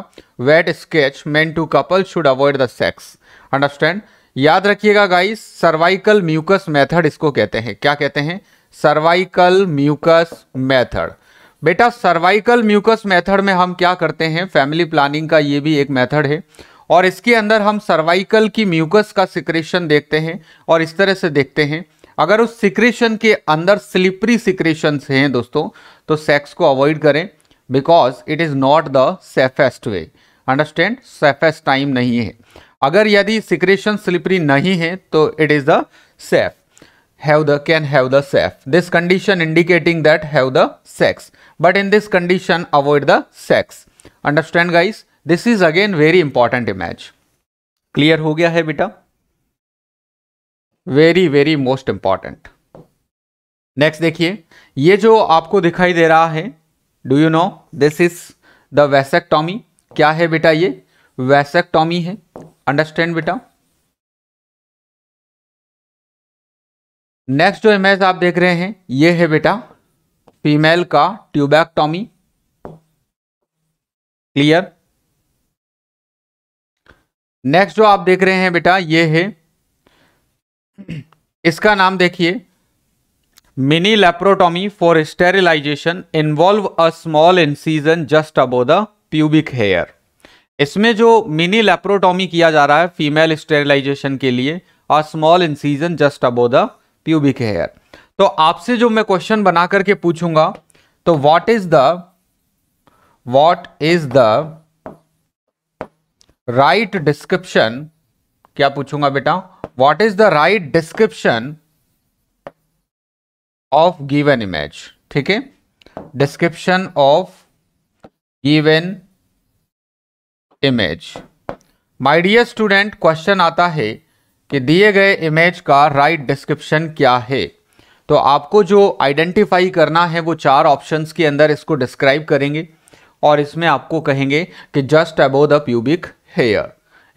wet sketch men to couple should avoid the sex understand याद रखिएगा गाइस सर्वाइकल म्यूकस मेथड इसको कहते हैं क्या कहते हैं सर्वाइकल म्यूकस मेथड बेटा सर्वाइकल म्यूकस मेथड में हम क्या करते हैं फैमिली प्लानिंग का ये भी एक मेथड है और इसके अंदर हम सर्वाइकल की म्यूकस का सिक्रेशन देखते हैं और इस तरह से देखते हैं अगर उस सिक्रेशन के अंदर स्लिपरी सिक्रेशंस हैं दोस्तों तो सेक्स को अवॉइड करें because it is not the safest way understand safest time नहीं है अगर यदि सिक्रेशन स्लिपरी नहीं है तो it is the safe have the can have the safe this condition indicating that have the sex but in this condition avoid the sex understand guys this is again very important image clear हो गया है बेटा very very most important next देखिए ये जो आपको दिखाई दे रहा है do you know this is the vasectomy क्या है बेटा ये वैसेक टॉमी है अंडरस्टैंड बेटा नेक्स्ट जो इमेज आप देख रहे हैं ये है बेटा फीमेल का ट्यूबैक टॉमी क्लियर नेक्स्ट जो आप देख रहे हैं बेटा ये है इसका नाम देखिए mini laparotomy for sterilization involve a small incision just above the pubic hair इसमें जो मिनी लेप्रोटॉमी किया जा रहा है फीमेल स्टेरिलाइजेशन के लिए a small incision just above the pubic hair तो आपसे जो मैं क्वेश्चन बना करके पूछूंगा तो what is the what is the right description क्या पूछूंगा बेटा what is the right description of given image ठीक है description of given image my dear student question आता है कि दिए गए इमेज का राइट right डिस्क्रिप्शन क्या है तो आपको जो आइडेंटिफाई करना है वो चार ऑप्शंस के अंदर इसको डिस्क्राइब करेंगे और इसमें आपको कहेंगे कि just above the pubic hair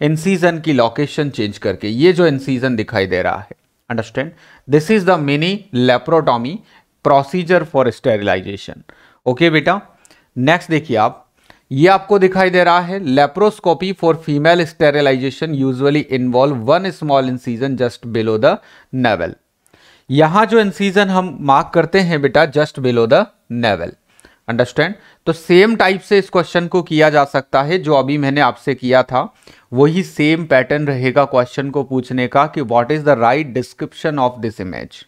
incision की लोकेशन चेंज करके ये जो इनसीजन दिखाई दे रहा है understand this is the mini laparotomy procedure for sterilization okay बेटा नेक्स्ट देखिए आप ये आपको दिखाई दे रहा है laparoscopy for female sterilization usually involve one small incision just below the navel यहां जो इंसीजन हम मार्क करते हैं बेटा just below the navel understand तो सेम टाइप से इस क्वेश्चन को किया जा सकता है जो अभी मैंने आपसे किया था वही सेम पैटर्न रहेगा क्वेश्चन को पूछने का कि what is the right description of this image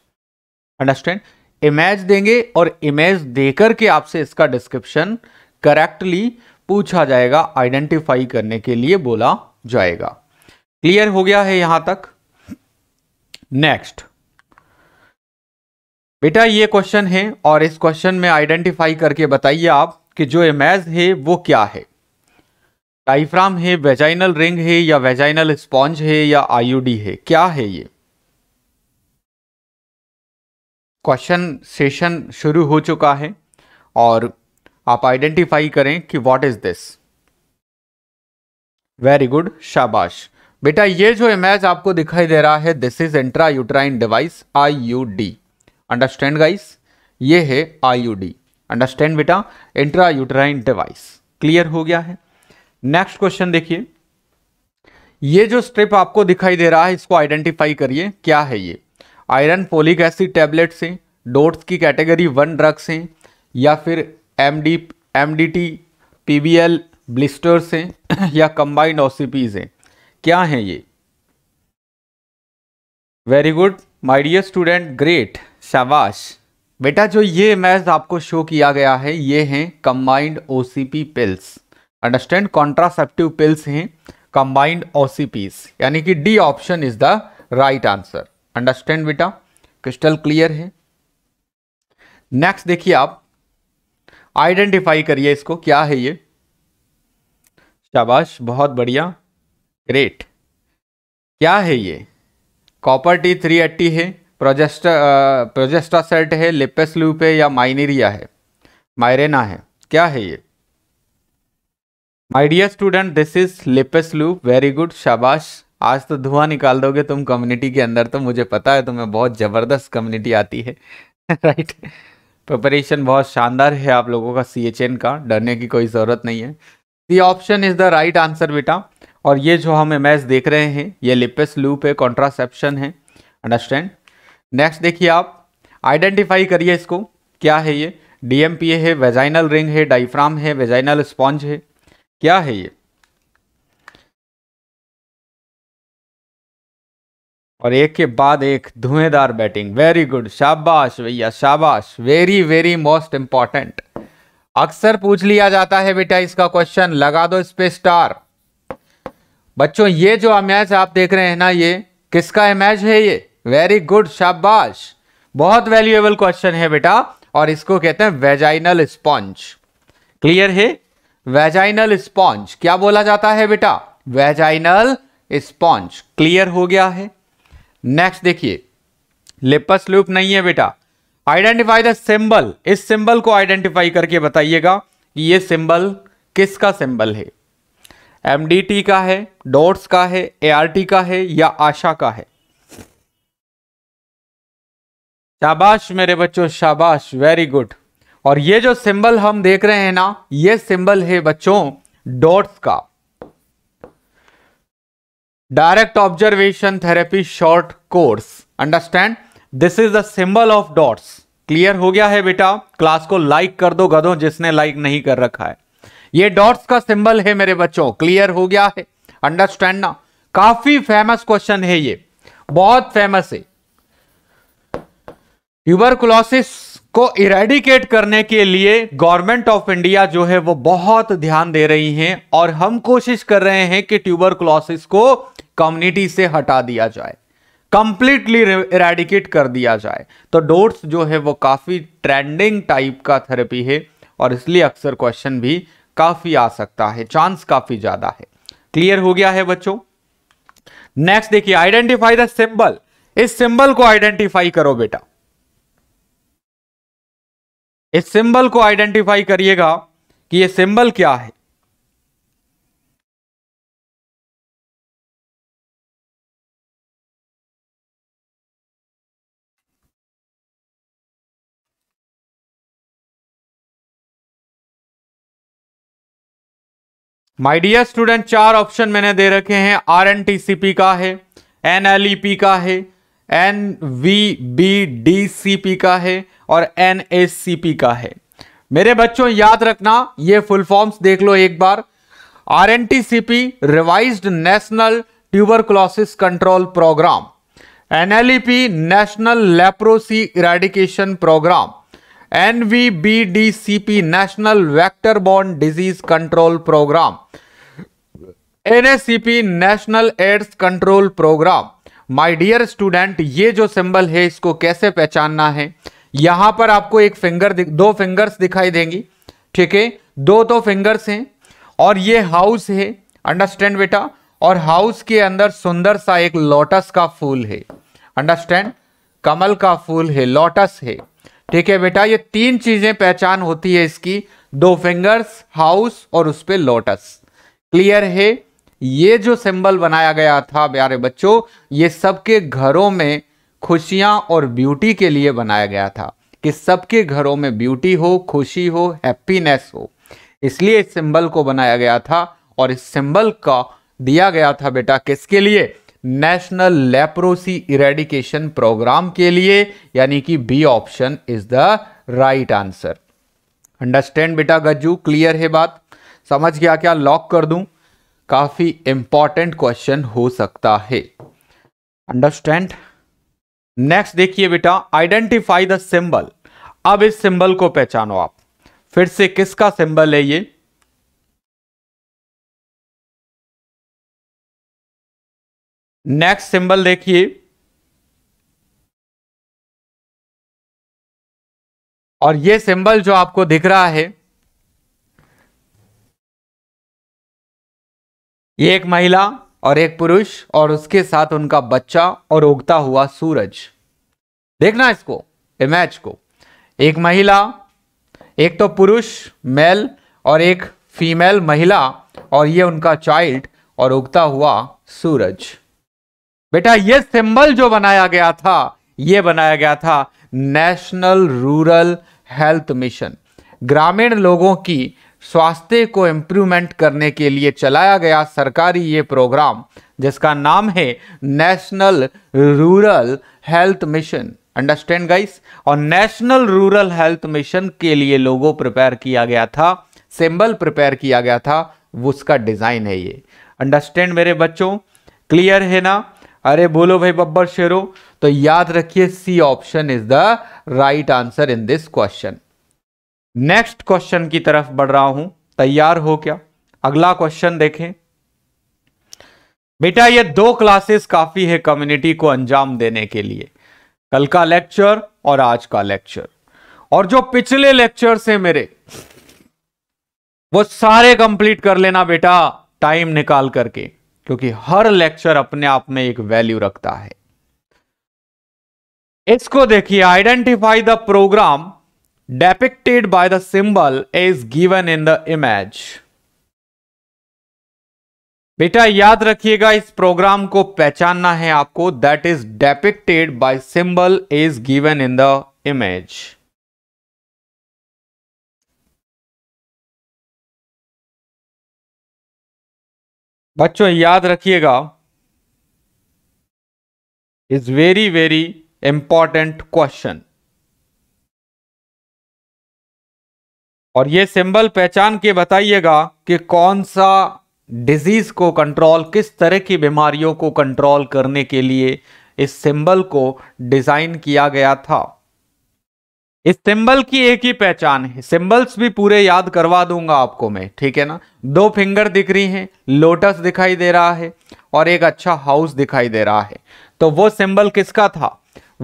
understand image देंगे और इमेज देकर के आपसे इसका डिस्क्रिप्शन करेक्टली पूछा जाएगा आइडेंटिफाई करने के लिए बोला जाएगा क्लियर हो गया है यहां तक नेक्स्ट बेटा ये क्वेश्चन है और इस क्वेश्चन में आइडेंटिफाई करके बताइए आप कि जो एमेज है वो क्या है डाइफ्राम है वेजाइनल रिंग है या वेजाइनल स्पॉन्ज है या आईयूडी है क्या है ये क्वेश्चन सेशन शुरू हो चुका है और आप आइडेंटिफाई करें कि what is this very good शाबाश बेटा ये जो इमेज आपको दिखाई दे रहा है this is intra uterine device I U D understand guys ये है आईयूडी अंडरस्टैंड बेटा इंट्रा यूटराइन डिवाइस क्लियर हो गया है नेक्स्ट क्वेश्चन देखिए ये जो स्ट्रिप आपको दिखाई दे रहा है इसको आइडेंटिफाई करिए क्या है ये आयरन पोलिक एसिड टैबलेट से डोट्स की कैटेगरी वन ड्रग्स हैं या फिर M D M D T P B L blisters हैं या कंबाइंड ओसीपीज हैं क्या हैं ये very good my dear student great शाबाश बेटा जो ये मैथ आपको शो किया गया है ये हैं combined OCP pills understand contraceptive pills हैं कंबाइंड ओसीपीस यानी कि D option is the right answer understand बेटा क्रिस्टल क्लियर है नेक्स्ट देखिए आप आइडेंटिफाई करिए इसको क्या है ये शाबाश बहुत बढ़िया ग्रेट क्या है ये कॉपर टी थ्री एट्टी है प्रोजेस्टा प्रोजेस्टासेट है लिपेस लूप है या माइनेरिया है माइरेना है क्या है ये my dear student this is Lippes loop very good शाबाश आज तो धुआं निकाल दोगे तुम कम्युनिटी के अंदर तो मुझे पता है तुम्हें बहुत ज़बरदस्त कम्युनिटी आती है राइट प्रिपरेशन बहुत शानदार है आप लोगों का सी एच एन का डरने की कोई ज़रूरत नहीं है D option is the right answer बेटा और ये जो हम एम देख रहे हैं ये लिपेस लूप है कॉन्ट्रासेप्शन है अंडरस्टैंड नेक्स्ट देखिए आप आइडेंटिफाई करिए इसको क्या है ये डीएमपीए है वेजाइनल रिंग है डाइफ्राम है वेजाइनल स्पॉन्ज है क्या है ये और एक के बाद एक धुएंदार बैटिंग वेरी गुड शाबाश भैया शाबाश वेरी वेरी मोस्ट इंपॉर्टेंट अक्सर पूछ लिया जाता है बेटा इसका क्वेश्चन लगा दो इस पे स्टार बच्चों ये जो अमेज आप देख रहे हैं ना ये किसका अमेज है ये वेरी गुड शाबाश बहुत वैल्यूएबल क्वेश्चन है बेटा और इसको कहते हैं वेजाइनल स्पॉन्ज क्लियर है वेजाइनल स्पॉन्ज क्या बोला जाता है बेटा वेजाइनल स्पॉन्ज क्लियर हो गया है नेक्स्ट देखिए लिपस लूप नहीं है बेटा आइडेंटिफाई द सिंबल इस सिंबल को आइडेंटिफाई करके बताइएगा कि ये सिंबल किसका सिंबल है एम का है डॉट्स का है एआरटी का है या आशा का है शाबाश मेरे बच्चों शाबाश वेरी गुड और ये जो सिंबल हम देख रहे हैं ना ये सिंबल है बच्चों डॉट्स का direct observation therapy short course understand this is the symbol of DOTS clear हो गया है बेटा क्लास को लाइक कर दो गधों जिसने लाइक नहीं कर रखा है ये डॉट्स का सिंबल है मेरे बच्चों क्लियर हो गया है अंडरस्टैंड ना काफी फेमस क्वेश्चन है ये बहुत फेमस है ट्यूबरकुलोसिस को इरेडिकेट करने के लिए गवर्नमेंट ऑफ इंडिया जो है वो बहुत ध्यान दे रही है और हम कोशिश कर रहे हैं कि ट्यूबरकुलोसिस को कम्युनिटी से हटा दिया जाए कंप्लीटली इरेडिकेट कर दिया जाए तो डोट्स जो है वो काफ़ी ट्रेंडिंग टाइप का थेरेपी है और इसलिए अक्सर क्वेश्चन भी काफ़ी आ सकता है चांस काफ़ी ज़्यादा है क्लियर हो गया है बच्चों नेक्स्ट देखिए आइडेंटिफाई द सिंबल इस सिंबल को आइडेंटिफाई करो बेटा इस सिंबल को आइडेंटिफाई करिएगा कि ये सिंबल क्या है माय डियर स्टूडेंट चार ऑप्शन मैंने दे रखे हैं R N T C P का है एनएलईपी e का है N V B D C P का है और एन एस सी पी का है मेरे बच्चों याद रखना ये फुल फॉर्म्स देख लो एक बार R N T C P revise national tuberculosis control programme P national leprosy eradication programme N V B D C P national vector borne disease control programme NSCP national AIDS control programme my dear student ये जो symbol है इसको कैसे पहचानना है यहां पर आपको एक फिंगर दो फिंगर्स दिखाई देंगी ठीक है दो तो फिंगर्स हैं और ये हाउस है अंडरस्टैंड बेटा और हाउस के अंदर सुंदर सा एक लोटस का फूल है अंडरस्टैंड कमल का फूल है लोटस है ठीक है बेटा ये तीन चीज़ें पहचान होती है इसकी दो फिंगर्स हाउस और उस पर लोटस क्लियर है ये जो सिंबल बनाया गया था प्यारे बच्चों ये सबके घरों में खुशियां और ब्यूटी के लिए बनाया गया था कि सबके घरों में ब्यूटी हो खुशी हो हैप्पीनेस हो इसलिए इस सिंबल को बनाया गया था और इस सिंबल का दिया गया था बेटा किसके लिए नेशनल लेप्रोसी इरेडिकेशन प्रोग्राम के लिए यानी कि B option is the right answer understand बेटा गज्जू क्लियर है बात समझ गया क्या लॉक कर दूं काफ़ी इंपॉर्टेंट क्वेश्चन हो सकता है अंडरस्टैंड नेक्स्ट देखिए बेटा आइडेंटिफाई द सिंबल अब इस सिंबल को पहचानो आप फिर से किसका सिंबल है ये नेक्स्ट सिंबल देखिए और ये सिंबल जो आपको दिख रहा है एक महिला और एक पुरुष और उसके साथ उनका बच्चा और उगता हुआ सूरज देखना इसको इमेज को एक महिला एक तो पुरुष मेल और एक फीमेल महिला और ये उनका चाइल्ड और उगता हुआ सूरज बेटा ये सिंबल जो बनाया गया था ये बनाया गया था नेशनल रूरल हेल्थ मिशन ग्रामीण लोगों की स्वास्थ्य को इम्प्रूवमेंट करने के लिए चलाया गया सरकारी ये प्रोग्राम जिसका नाम है national rural health mission understand guys और नेशनल रूरल हेल्थ मिशन के लिए लोगो प्रिपेयर किया गया था सिंबल प्रिपेयर किया गया था उसका डिज़ाइन है ये अंडरस्टैंड मेरे बच्चों क्लियर है ना अरे बोलो भाई बब्बर शेरो तो याद रखिए C option is the right answer in this question next question की तरफ बढ़ रहा हूं तैयार हो क्या अगला क्वेश्चन देखें बेटा ये दो क्लासेस काफी है कम्युनिटी को अंजाम देने के लिए कल का लेक्चर और आज का लेक्चर और जो पिछले लेक्चर से मेरे वो सारे कंप्लीट कर लेना बेटा टाइम निकाल करके क्योंकि हर लेक्चर अपने आप में एक वैल्यू रखता है इसको देखिए identify the programme depicted by the symbol is given in the image. बेटा याद रखिएगा इस प्रोग्राम को पहचानना है आपको that is depicted by symbol is given in the image बच्चों याद रखिएगा is very very important question और ये सिंबल पहचान के बताइएगा कि कौन सा डिजीज को कंट्रोल किस तरह की बीमारियों को कंट्रोल करने के लिए इस सिंबल को डिजाइन किया गया था इस सिंबल की एक ही पहचान है सिंबल्स भी पूरे याद करवा दूंगा आपको मैं ठीक है ना दो फिंगर दिख रही हैं लोटस दिखाई दे रहा है और एक अच्छा हाउस दिखाई दे रहा है तो वो सिंबल किसका था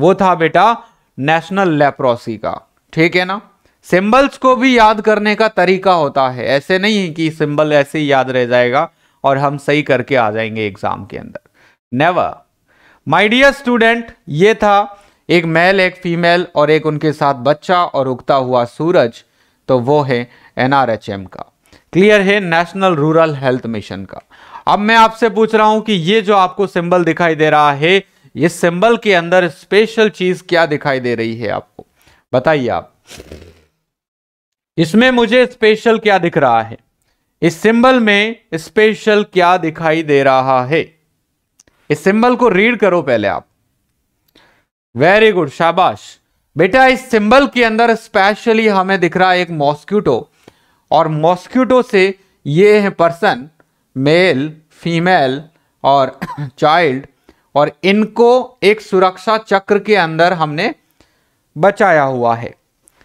वो था बेटा नेशनल लेप्रोसी का ठीक है ना सिंबल्स को भी याद करने का तरीका होता है ऐसे नहीं है कि सिंबल ऐसे ही याद रह जाएगा और हम सही करके आ जाएंगे एग्जाम के अंदर नेवर माय डियर स्टूडेंट ये था एक मेल एक फीमेल और एक उनके साथ बच्चा और उगता हुआ सूरज तो वो है एनआरएचएम का क्लियर है नेशनल रूरल हेल्थ मिशन का अब मैं आपसे पूछ रहा हूं कि ये जो आपको सिंबल दिखाई दे रहा है इस सिंबल के अंदर स्पेशल चीज क्या दिखाई दे रही है आपको बताइए आप इसमें मुझे स्पेशल क्या दिख रहा है इस सिंबल में स्पेशल क्या दिखाई दे रहा है इस सिंबल को रीड करो पहले आप वेरी गुड शाबाश बेटा इस सिंबल के अंदर स्पेशली हमें दिख रहा है एक मॉस्क्यूटो और मॉस्क्यूटो से ये है पर्सन मेल फीमेल और चाइल्ड और इनको एक सुरक्षा चक्र के अंदर हमने बचाया हुआ है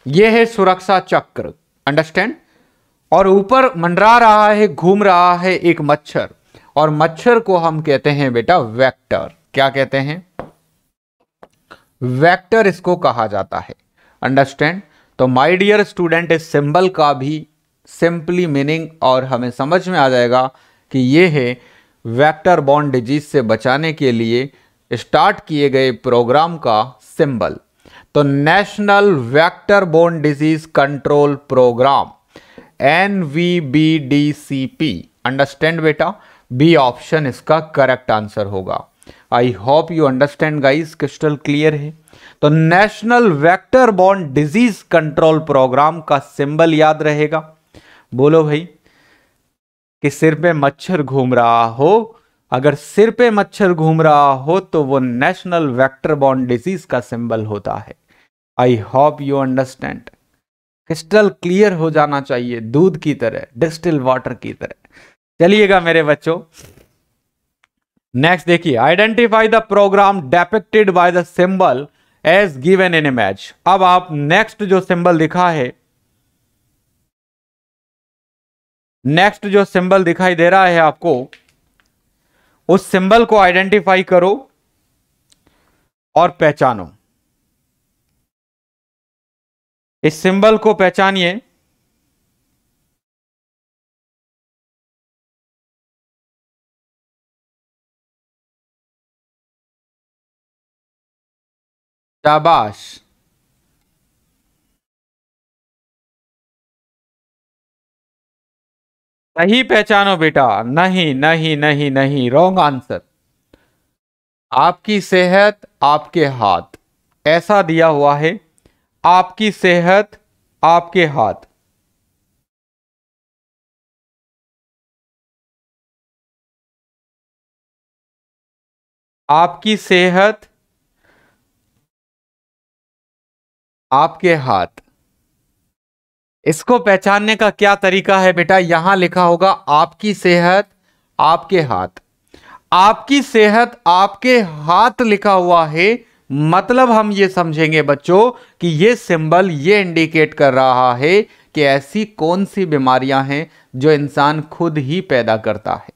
यह है सुरक्षा चक्र अंडरस्टैंड और ऊपर मंडरा रहा है घूम रहा है एक मच्छर और मच्छर को हम कहते हैं बेटा वेक्टर क्या कहते हैं वेक्टर इसको कहा जाता है अंडरस्टैंड तो माय डियर स्टूडेंट इस सिंबल का भी सिंपली मीनिंग और हमें समझ में आ जाएगा कि यह है वेक्टर बॉन्ड डिजीज से बचाने के लिए स्टार्ट किए गए प्रोग्राम का सिंबल तो national vector borne disease control programme N V B D C P understand बेटा बी ऑप्शन इसका करेक्ट आंसर होगा I hope you understand guys crystal clear है तो national vector borne disease control programme का symbol याद रहेगा बोलो भाई कि सिर पे मच्छर घूम रहा हो अगर सिर पे मच्छर घूम रहा हो तो वो नेशनल वेक्टर बॉन्ड डिजीज का सिंबल होता है I hope you understand crystal clear हो जाना चाहिए दूध की तरह डिस्टिल वाटर की तरह चलिएगा मेरे बच्चों नेक्स्ट देखिए identify the programme depicted by the symbol as given in image अब आप नेक्स्ट जो सिंबल दिखा है नेक्स्ट जो सिंबल दिखाई दे रहा है आपको उस सिंबल को आइडेंटिफाई करो और पहचानो इस सिंबल को पहचानिए शाबाश सही पहचानो बेटा नहीं नहीं नहीं नहीं रॉन्ग आंसर आपकी सेहत आपके हाथ ऐसा दिया हुआ है आपकी सेहत आपके हाथ आपकी सेहत आपके हाथ इसको पहचानने का क्या तरीका है बेटा यहां लिखा होगा आपकी सेहत आपके हाथ आपकी सेहत आपके हाथ लिखा हुआ है मतलब हम ये समझेंगे बच्चों कि ये सिंबल ये इंडिकेट कर रहा है कि ऐसी कौन सी बीमारियां हैं जो इंसान खुद ही पैदा करता है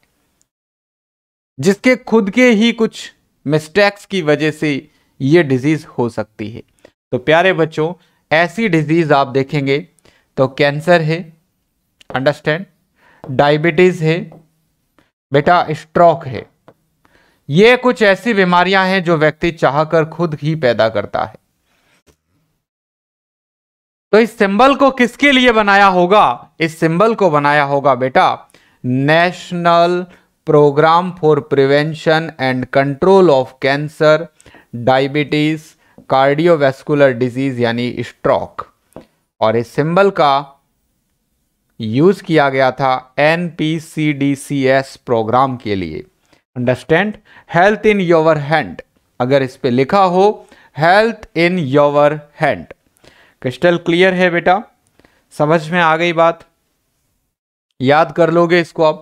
जिसके खुद के ही कुछ मिस्टेक्स की वजह से ये डिजीज़ हो सकती है तो प्यारे बच्चों ऐसी डिजीज़ आप देखेंगे तो कैंसर है अंडरस्टैंड डायबिटीज़ है बेटा स्ट्रोक है ये कुछ ऐसी बीमारियां हैं जो व्यक्ति चाहकर खुद ही पैदा करता है तो इस सिंबल को किसके लिए बनाया होगा इस सिंबल को बनाया होगा बेटा national programme for prevention and control of cancer diabetes cardiovascular disease यानी स्ट्रोक और इस सिंबल का यूज किया गया था एन प्रोग्राम के लिए understand health in your hand अगर इस पर लिखा हो health in your hand crystal clear है बेटा समझ में आ गई बात याद कर लोगे इसको आप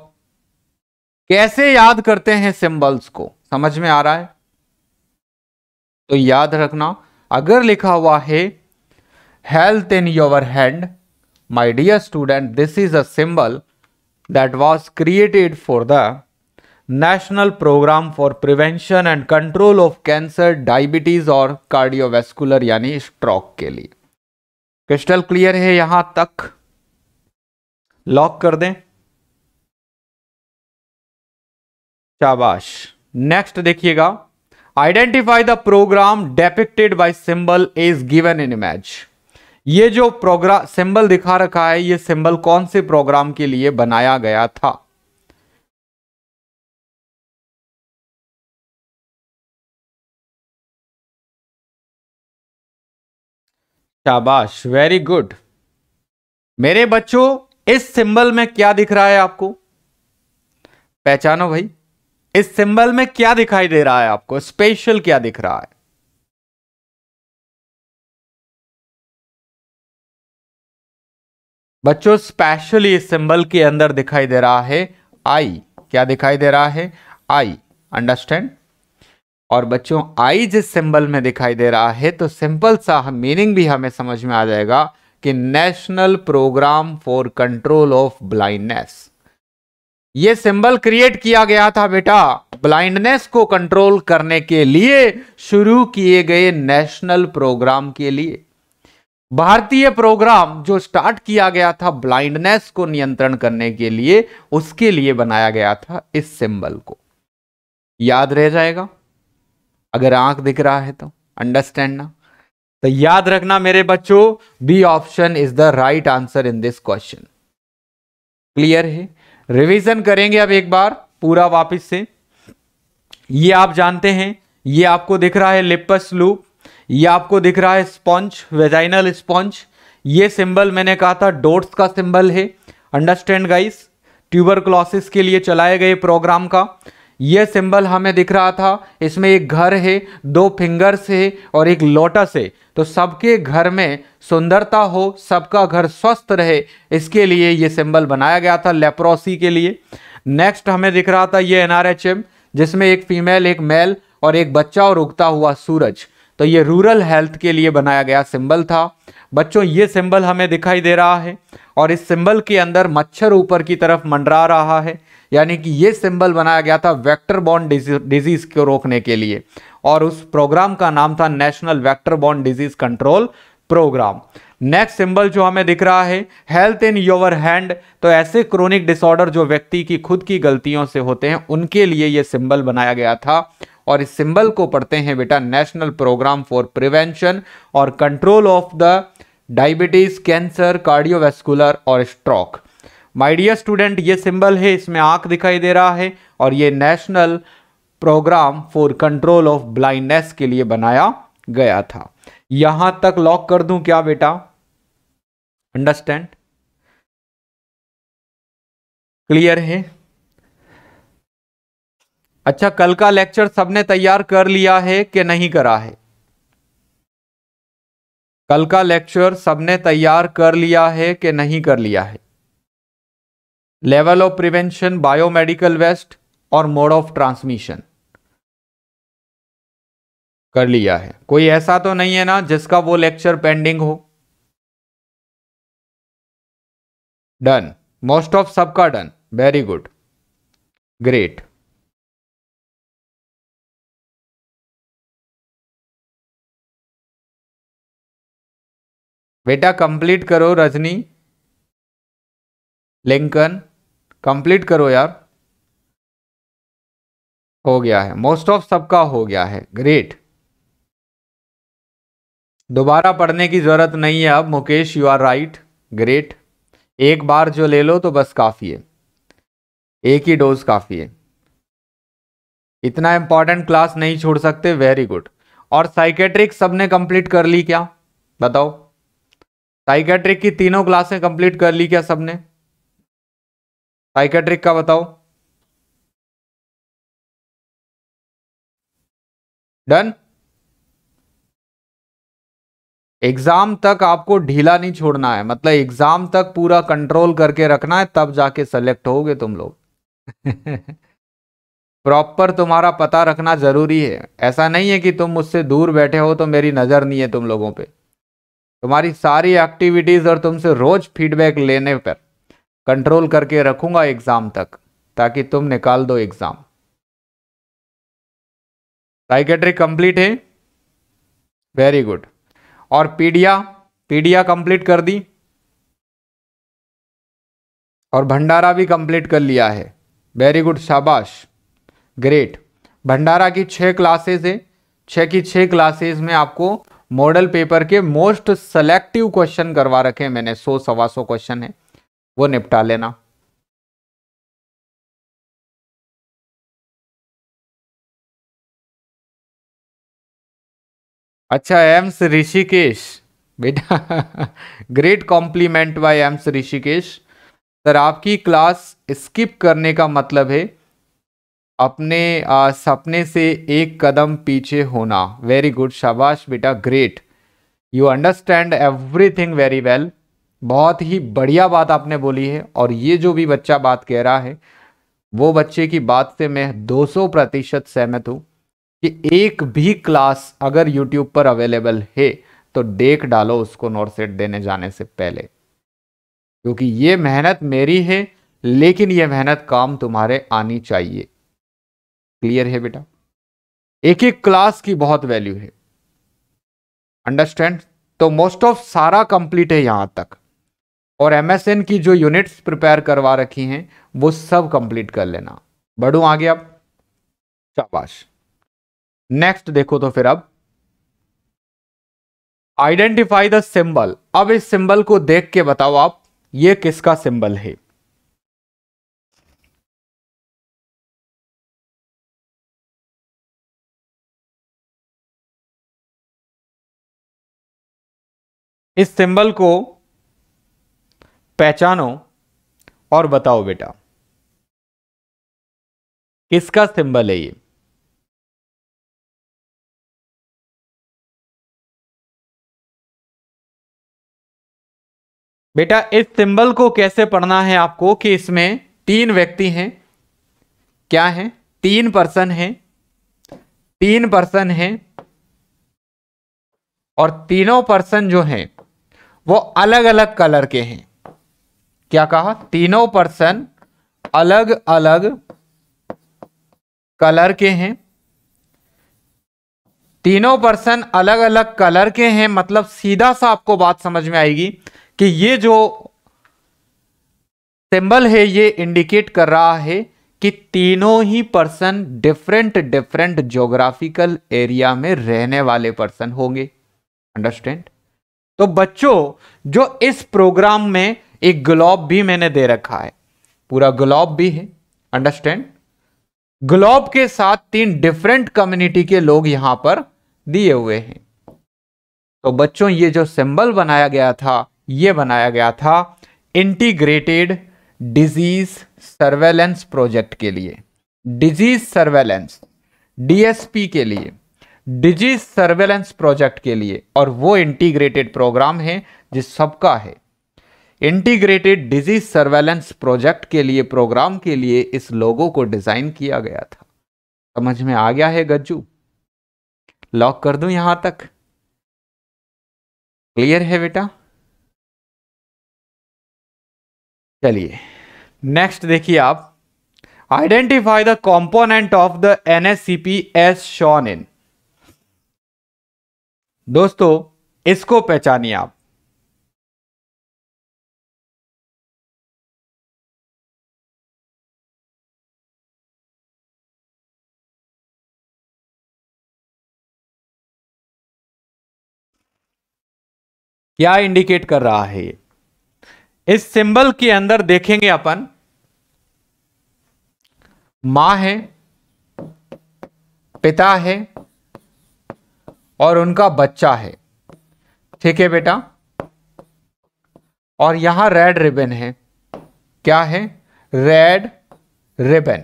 कैसे याद करते हैं सिंबल्स को समझ में आ रहा है तो याद रखना अगर लिखा हुआ है health in your hand my dear student this is a symbol that was created for the national programme for prevention and control of cancer diabetes और कार्डियोवेस्कुलर यानी स्ट्रोक के लिए क्रिस्टल क्लियर है यहां तक लॉक कर दें शाबाश नेक्स्ट देखिएगा identify the programme depicted by symbol is given in image ये जो प्रोग्राम सिंबल दिखा रखा है ये सिंबल कौन से प्रोग्राम के लिए बनाया गया था शाबाश वेरी गुड मेरे बच्चों इस सिंबल में क्या दिख रहा है आपको पहचानो भाई इस सिंबल में क्या दिखाई दे रहा है आपको स्पेशल क्या दिख रहा है बच्चों स्पेशली इस सिंबल के अंदर दिखाई दे रहा है आई क्या दिखाई दे रहा है आई अंडरस्टैंड और बच्चों आई जिस सिंबल में दिखाई दे रहा है तो सिंपल सा मीनिंग भी हमें समझ में आ जाएगा कि national programme for control of blindness ये सिंबल क्रिएट किया गया था बेटा ब्लाइंडनेस को कंट्रोल करने के लिए शुरू किए गए नेशनल प्रोग्राम के लिए भारतीय प्रोग्राम जो स्टार्ट किया गया था ब्लाइंडनेस को नियंत्रण करने के लिए उसके लिए बनाया गया था इस सिंबल को याद रह जाएगा अगर आंख दिख रहा है तो अंडरस्टैंड ना तो याद रखना मेरे बच्चों B option is the right answer in this question clear है रिवीजन करेंगे अब एक बार पूरा वापस से ये आप जानते हैं ये आपको दिख रहा है लिपस लूप ये आपको दिख रहा है स्पॉन्ज वेजाइनल स्पॉन्ज ये सिंबल मैंने कहा था डोट्स का सिंबल है अंडरस्टैंड गाइस ट्यूबर क्लॉसिस के लिए चलाए गए प्रोग्राम का ये सिंबल हमें दिख रहा था इसमें एक घर है दो फिंगर्स है और एक लोटस है तो सबके घर में सुंदरता हो सबका घर स्वस्थ रहे इसके लिए ये सिंबल बनाया गया था लेप्रोसी के लिए नेक्स्ट हमें दिख रहा था ये एन जिसमें एक फीमेल एक मेल और एक बच्चा और उगता हुआ सूरज तो ये रूरल हेल्थ के लिए बनाया गया सिंबल था बच्चों ये सिंबल हमें दिखाई दे रहा है और इस सिंबल के अंदर मच्छर ऊपर की तरफ मंडरा रहा है यानी कि ये सिंबल बनाया गया था वेक्टर बॉन्ड डिजीज को रोकने के लिए और उस प्रोग्राम का नाम था नेशनल वेक्टर बॉन्ड disease control programme next symbol जो हमें दिख रहा है हेल्थ इन योर हैंड तो ऐसे क्रोनिक डिसऑर्डर जो व्यक्ति की खुद की गलतियों से होते हैं उनके लिए ये सिंबल बनाया गया था और इस सिंबल को पढ़ते हैं बेटा नेशनल प्रोग्राम फॉर प्रिवेंशन और control of the diabetes cancer cardiovascular और स्ट्रोक माई डियर स्टूडेंट ये सिंबल है इसमें आंख दिखाई दे रहा है और ये national programme for control of blindness के लिए बनाया गया था यहां तक लॉक कर दूं क्या बेटा अंडरस्टैंड क्लियर है अच्छा कल का लेक्चर सबने तैयार कर लिया है कि नहीं करा है कल का लेक्चर सबने तैयार कर लिया है कि नहीं कर लिया है level of prevention biomedical waste और मोड ऑफ ट्रांसमिशन कर लिया है कोई ऐसा तो नहीं है ना जिसका वो लेक्चर पेंडिंग हो डन मोस्ट ऑफ सबका डन वेरी गुड ग्रेट बेटा कंप्लीट करो रजनी लिंकन कंप्लीट करो यार हो गया है मोस्ट ऑफ सबका हो गया है ग्रेट दोबारा पढ़ने की जरूरत नहीं है अब Mukesh you are right great एक बार जो ले लो तो बस काफ़ी है एक ही डोज काफ़ी है इतना इंपॉर्टेंट क्लास नहीं छोड़ सकते वेरी गुड और साइकेट्रिक सबने कंप्लीट कर ली क्या बताओ साइकेट्रिक की तीनों क्लासें कंप्लीट कर ली क्या सबने साइकेट्रिक का बताओ डन एग्जाम तक आपको ढीला नहीं छोड़ना है मतलब एग्जाम तक पूरा कंट्रोल करके रखना है तब जाके सेलेक्ट होगे तुम लोग प्रॉपर तुम्हारा पता रखना जरूरी है ऐसा नहीं है कि तुम मुझसे दूर बैठे हो तो मेरी नज़र नहीं है तुम लोगों पे तुम्हारी सारी एक्टिविटीज़ और तुमसे रोज़ फीडबैक लेने पर कंट्रोल करके रखूंगा एग्ज़ाम तक ताकि तुम निकाल दो एग्ज़ाम साइकेट्रिक कंप्लीट है वेरी गुड और पीडिया पीडिया कंप्लीट कर दी और भंडारा भी कंप्लीट कर लिया है वेरी गुड शाबाश ग्रेट भंडारा की छह क्लासेज है छह की छह क्लासेस में आपको मॉडल पेपर के मोस्ट सेलेक्टिव क्वेश्चन करवा रखे मैंने सौ सवा सौ क्वेश्चन है वो निपटा लेना अच्छा एम्स ऋषिकेश बेटा great compliment by AIIMS Rishikesh sir आपकी क्लास स्किप करने का मतलब है अपने आ, सपने से एक कदम पीछे होना वेरी गुड शाबाश बेटा great you understand everything very well बहुत ही बढ़िया बात आपने बोली है और ये जो भी बच्चा बात कह रहा है वो बच्चे की बात से मैं 200 प्रतिशत सहमत हूँ कि एक भी क्लास अगर यूट्यूब पर अवेलेबल है तो देख डालो उसको नोटसेट देने जाने से पहले क्योंकि ये मेहनत मेरी है लेकिन ये मेहनत काम तुम्हारे आनी चाहिए क्लियर है बेटा एक एक क्लास की बहुत वैल्यू है अंडरस्टैंड तो मोस्ट ऑफ सारा कंप्लीट है यहां तक और एमएसएन की जो यूनिट्स प्रिपेयर करवा रखी हैं वो सब कंप्लीट कर लेना बढ़ू आगे अब शाबाश नेक्स्ट देखो तो फिर अब आइडेंटिफाई द सिंबल अब इस सिंबल को देख के बताओ आप ये किसका सिंबल है इस सिंबल को पहचानो और बताओ बेटा किसका सिंबल है ये बेटा इस सिंबल को कैसे पढ़ना है आपको कि इसमें तीन व्यक्ति हैं क्या है तीन पर्सन हैं तीन पर्सन हैं और तीनों पर्सन जो हैं वो अलग अलग कलर के हैं क्या कहा तीनों पर्सन अलग अलग कलर के हैं तीनों पर्सन अलग अलग कलर के हैं मतलब सीधा सा आपको बात समझ में आएगी कि ये जो सिंबल है ये इंडिकेट कर रहा है कि तीनों ही person different different geographical area में रहने वाले पर्सन होंगे अंडरस्टैंड तो बच्चों जो इस प्रोग्राम में एक ग्लोब भी मैंने दे रखा है पूरा ग्लोब भी है अंडरस्टैंड ग्लोब के साथ तीन डिफरेंट कम्युनिटी के लोग यहां पर दिए हुए हैं तो बच्चों ये जो सिंबल बनाया गया था ये बनाया गया था इंटीग्रेटेड डिजीज सर्वेलेंस प्रोजेक्ट के लिए डिजीज सर्वेलेंस डीएसपी के लिए डिजीज सर्वेलेंस प्रोजेक्ट के लिए और वो इंटीग्रेटेड प्रोग्राम है जिस सबका है इंटीग्रेटेड डिजीज सर्वेलेंस प्रोजेक्ट के लिए प्रोग्राम के लिए इस लोगो को डिजाइन किया गया था समझ में आ गया है गज्जू लॉक कर दूं यहां तक क्लियर है बेटा चलिए नेक्स्ट देखिए आप identify the component of the NSCP as shown in दोस्तों इसको पहचानिए आप क्या इंडिकेट कर रहा है ये इस सिंबल के अंदर देखेंगे अपन मां है पिता है और उनका बच्चा है ठीक है बेटा और यहां रेड रिबन है क्या है रेड रिबन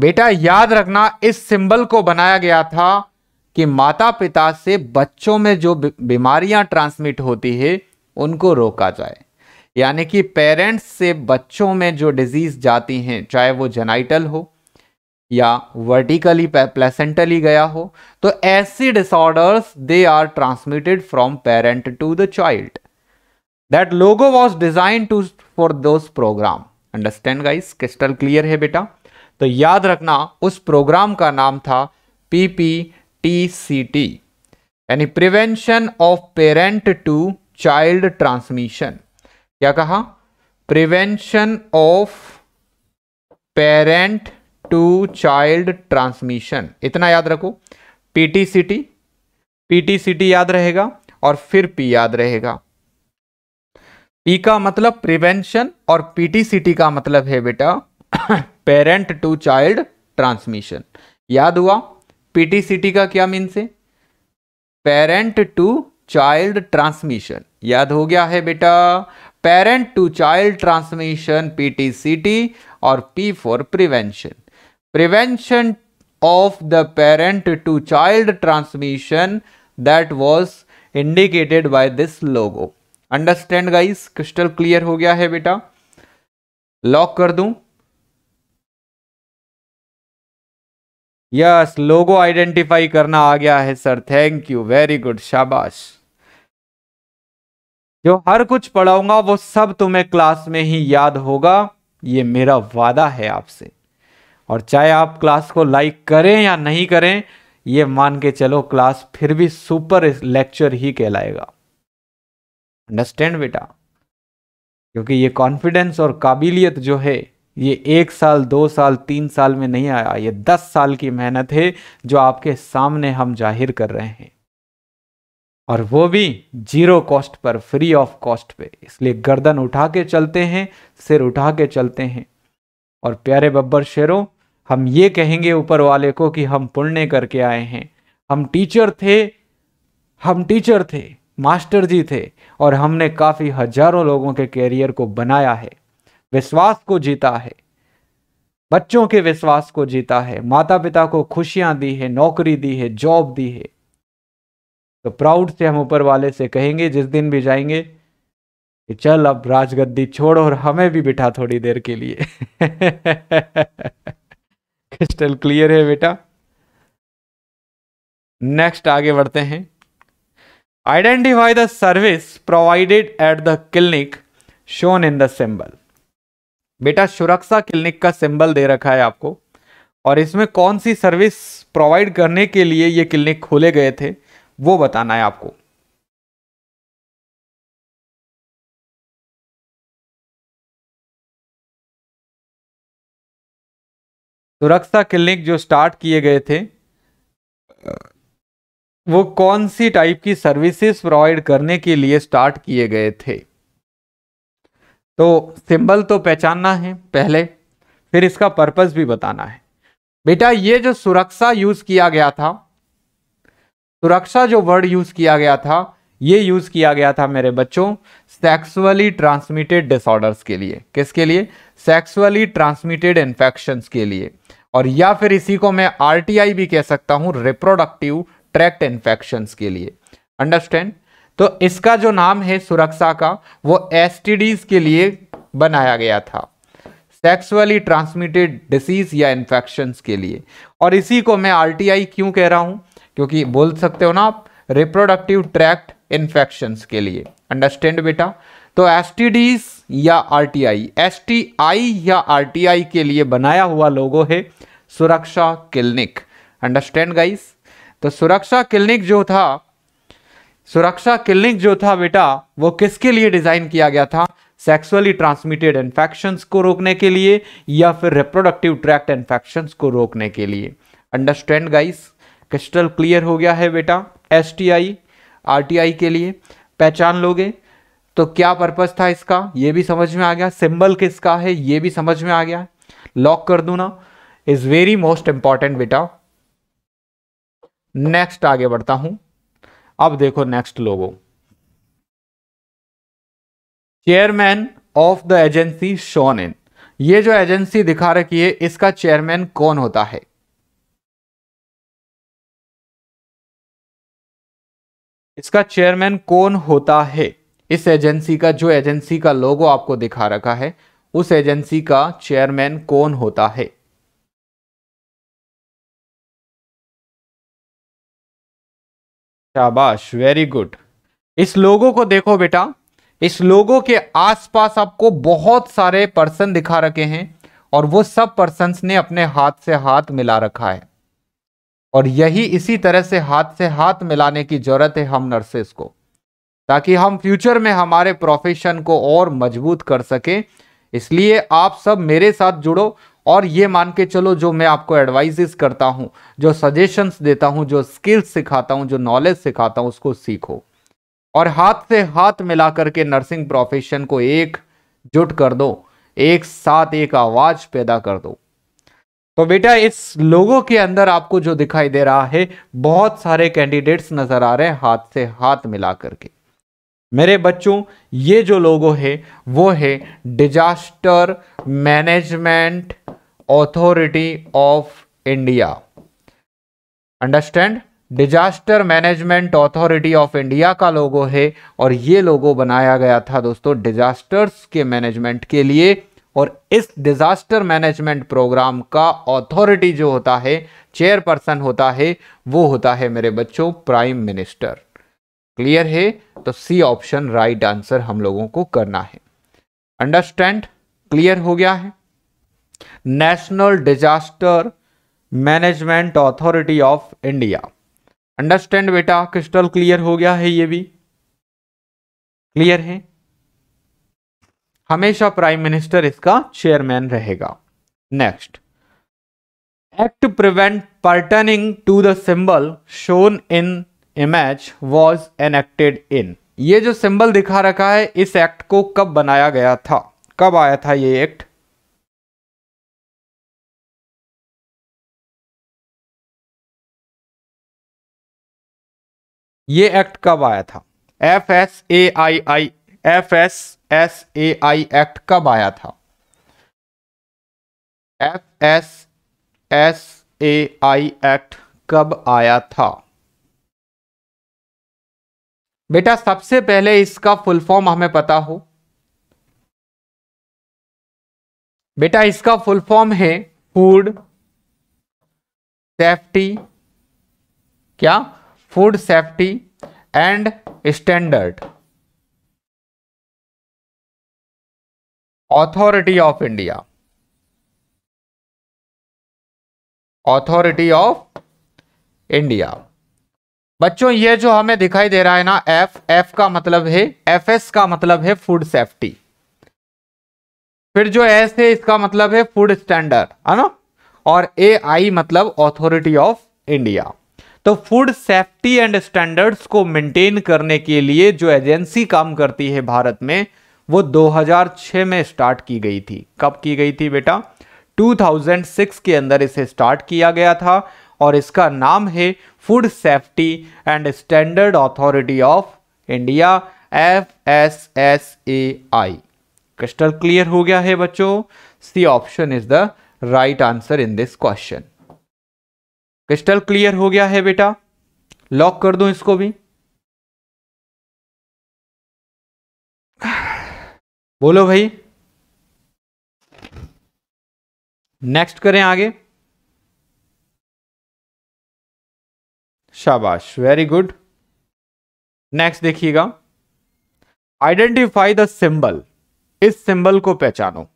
बेटा याद रखना इस सिंबल को बनाया गया था कि माता पिता से बच्चों में जो बीमारियां ट्रांसमिट होती है उनको रोका जाए यानी कि पेरेंट्स से बच्चों में जो डिजीज़ जाती हैं चाहे वो जेनाइटल हो या वर्टिकली प्लेसेंटली गया हो तो ऐसी disorders they are transmitted from parent to the child that logo was design to for those programme understand guys crystal clear है बेटा तो याद रखना उस प्रोग्राम का नाम था पी पी टी यानी prevention of parent to child transmission क्या कहा prevention of parent to child transmission इतना याद रखो सी टी याद रहेगा और फिर पी याद रहेगा पी का मतलब प्रिवेंशन और टी का मतलब है बेटा पेरेंट टू चाइल्ड ट्रांसमिशन याद हुआ पीटीसीटी का क्या मीन है पेरेंट टू चाइल्ड ट्रांसमिशन याद हो गया है बेटा parent to child transmission PTCT और P for prevention prevention of the parent to child transmission that was indicated by this logo understand guys crystal clear हो गया है बेटा लॉक कर दूं यस लोगो आइडेंटिफाई करना आ गया है sir thank you very good शाबाश जो हर कुछ पढ़ाऊंगा वो सब तुम्हें क्लास में ही याद होगा ये मेरा वादा है आपसे और चाहे आप क्लास को लाइक करें या नहीं करें ये मान के चलो क्लास फिर भी सुपर लेक्चर ही कहलाएगा अंडरस्टैंड बेटा क्योंकि ये कॉन्फिडेंस और काबिलियत जो है ये एक साल दो साल तीन साल में नहीं आया ये दस साल की मेहनत है जो आपके सामने हम जाहिर कर रहे हैं और वो भी जीरो कॉस्ट पर फ्री ऑफ कॉस्ट पे इसलिए गर्दन उठा के चलते हैं सिर उठा के चलते हैं और प्यारे बब्बर शेरों हम ये कहेंगे ऊपर वाले को कि हम पुण्य करके आए हैं हम टीचर थे हम टीचर थे मास्टर जी थे और हमने काफ़ी हजारों लोगों के कैरियर को बनाया है विश्वास को जीता है बच्चों के विश्वास को जीता है माता पिता को खुशियां दी है नौकरी दी है जॉब दी है तो प्राउड से हम ऊपर वाले से कहेंगे जिस दिन भी जाएंगे कि चल अब राजगद्दी छोड़ और हमें भी बिठा थोड़ी देर के लिए क्रिस्टल क्लियर है बेटा नेक्स्ट आगे बढ़ते हैं identify the service provided at the clinic shown in the symbol बेटा सुरक्षा क्लिनिक का सिंबल दे रखा है आपको और इसमें कौन सी सर्विस प्रोवाइड करने के लिए ये क्लिनिक खोले गए थे वो बताना है आपको सुरक्षा क्लिनिक जो स्टार्ट किए गए थे वो कौन सी टाइप की सर्विसेज प्रोवाइड करने के लिए स्टार्ट किए गए थे तो सिंबल तो पहचानना है पहले फिर इसका पर्पस भी बताना है बेटा ये जो सुरक्षा यूज किया गया था सुरक्षा जो वर्ड यूज किया गया था ये यूज किया गया था मेरे बच्चों सेक्सुअली ट्रांसमिटेड डिसऑर्डर्स के लिए किसके लिए सेक्सुअली ट्रांसमिटेड इन्फेक्शन के लिए और या फिर इसी को मैं आरटीआई भी कह सकता हूं रिप्रोडक्टिव ट्रैक्ट इन्फेक्शन के लिए अंडरस्टैंड तो इसका जो नाम है सुरक्षा का वो एस के लिए बनाया गया था सेक्सुअली ट्रांसमिटेड डिसीज या इन्फेक्शंस के लिए और इसी को मैं आर क्यों कह रहा हूँ क्योंकि बोल सकते हो ना आप रिप्रोडक्टिव ट्रैक्ट इन्फेक्शंस के लिए अंडरस्टैंड बेटा तो एस या आर टी आई या आर के लिए बनाया हुआ लोगो है सुरक्षा क्लिनिक अंडरस्टैंड गाइस तो सुरक्षा क्लिनिक जो था सुरक्षा क्लिनिक जो था बेटा वो किसके लिए डिज़ाइन किया गया था सेक्सुअली ट्रांसमिटेड इन्फेक्शन को रोकने के लिए या फिर रिप्रोडक्टिव ट्रैक्ट इन्फेक्शन को रोकने के लिए अंडरस्टैंड गाइस क्रिस्टल क्लियर हो गया है बेटा एस टी आई के लिए पहचान लोगे तो क्या पर्पज़ था इसका ये भी समझ में आ गया सिंबल किसका है ये भी समझ में आ गया लॉक कर दू ना इज़ वेरी मोस्ट इंपॉर्टेंट बेटा नेक्स्ट आगे बढ़ता हूं अब देखो next logo chairman of the agency shown in ये जो एजेंसी दिखा रखी है इसका चेयरमैन कौन होता है इसका चेयरमैन कौन होता है इस एजेंसी का जो एजेंसी का लोगो आपको दिखा रखा है उस एजेंसी का चेयरमैन कौन होता है शाबाश वेरी गुड इस लोगों को देखो बेटा इस लोगों के आसपास आपको बहुत सारे पर्सन दिखा रखे हैं और वो सब पर्सन ने अपने हाथ से हाथ मिला रखा है और यही इसी तरह से हाथ से हाथ मिलाने की जरूरत है हम नर्सेस को ताकि हम फ्यूचर में हमारे प्रोफेशन को और मजबूत कर सके इसलिए आप सब मेरे साथ जुड़ो और ये मान के चलो जो मैं आपको एडवाइजेस करता हूँ जो सजेशंस देता हूँ जो स्किल्स सिखाता हूँ जो नॉलेज सिखाता हूं उसको सीखो और हाथ से हाथ मिला करके नर्सिंग प्रोफेशन को एक जुट कर दो एक साथ एक आवाज पैदा कर दो तो बेटा इस लोगों के अंदर आपको जो दिखाई दे रहा है बहुत सारे कैंडिडेट्स नजर आ रहे हैं हाथ से हाथ मिला करके मेरे बच्चों ये जो लोगो है वो है disaster management authority of India understand disaster management authority of India का लोगो है और ये लोगो बनाया गया था दोस्तों डिजास्टर्स के मैनेजमेंट के लिए और इस डिजास्टर मैनेजमेंट प्रोग्राम का अथॉरिटी जो होता है चेयरपर्सन होता है वो होता है मेरे बच्चों प्राइम मिनिस्टर क्लियर है तो सी ऑप्शन राइट आंसर हम लोगों को करना है अंडरस्टैंड क्लियर हो गया है national disaster management authority of India understand बेटा क्रिस्टल क्लियर हो गया है ये भी क्लियर है हमेशा प्राइम मिनिस्टर इसका चेयरमैन रहेगा next act prevent pertaining to the symbol shown in image was enacted in ये जो सिंबल दिखा रखा है इस एक्ट को कब बनाया गया था कब आया था ये एक्ट ये एक्ट कब आया था F S A I I F S S A I act कब आया था F S S A I act कब आया था बेटा सबसे पहले इसका फुल फॉर्म हमें पता हो बेटा इसका फुल फॉर्म है फूड सेफ्टी क्या food safety and standard authority of India authority of India बच्चों ये जो हमें दिखाई दे रहा है ना एफ एफ का मतलब है एफ एस का मतलब है फूड सेफ्टी फिर जो एस है इसका मतलब है फूड स्टैंडर्ड है ना और ए आई मतलब अथॉरिटी ऑफ इंडिया तो फूड सेफ्टी एंड स्टैंडर्ड्स को मेंटेन करने के लिए जो एजेंसी काम करती है भारत में वो 2006 में स्टार्ट की गई थी कब की गई थी बेटा 2006 के अंदर इसे स्टार्ट किया गया था और इसका नाम है food safety and standard authority of India F S S A I crystal clear हो गया है बच्चों C option is the right answer in this question crystal clear हो गया है बेटा लॉक कर दो इसको भी बोलो भाई नेक्स्ट करें आगे शाबाश वेरी गुड नेक्स्ट देखिएगा आइडेंटिफाई द सिंबल इस सिंबल को पहचानो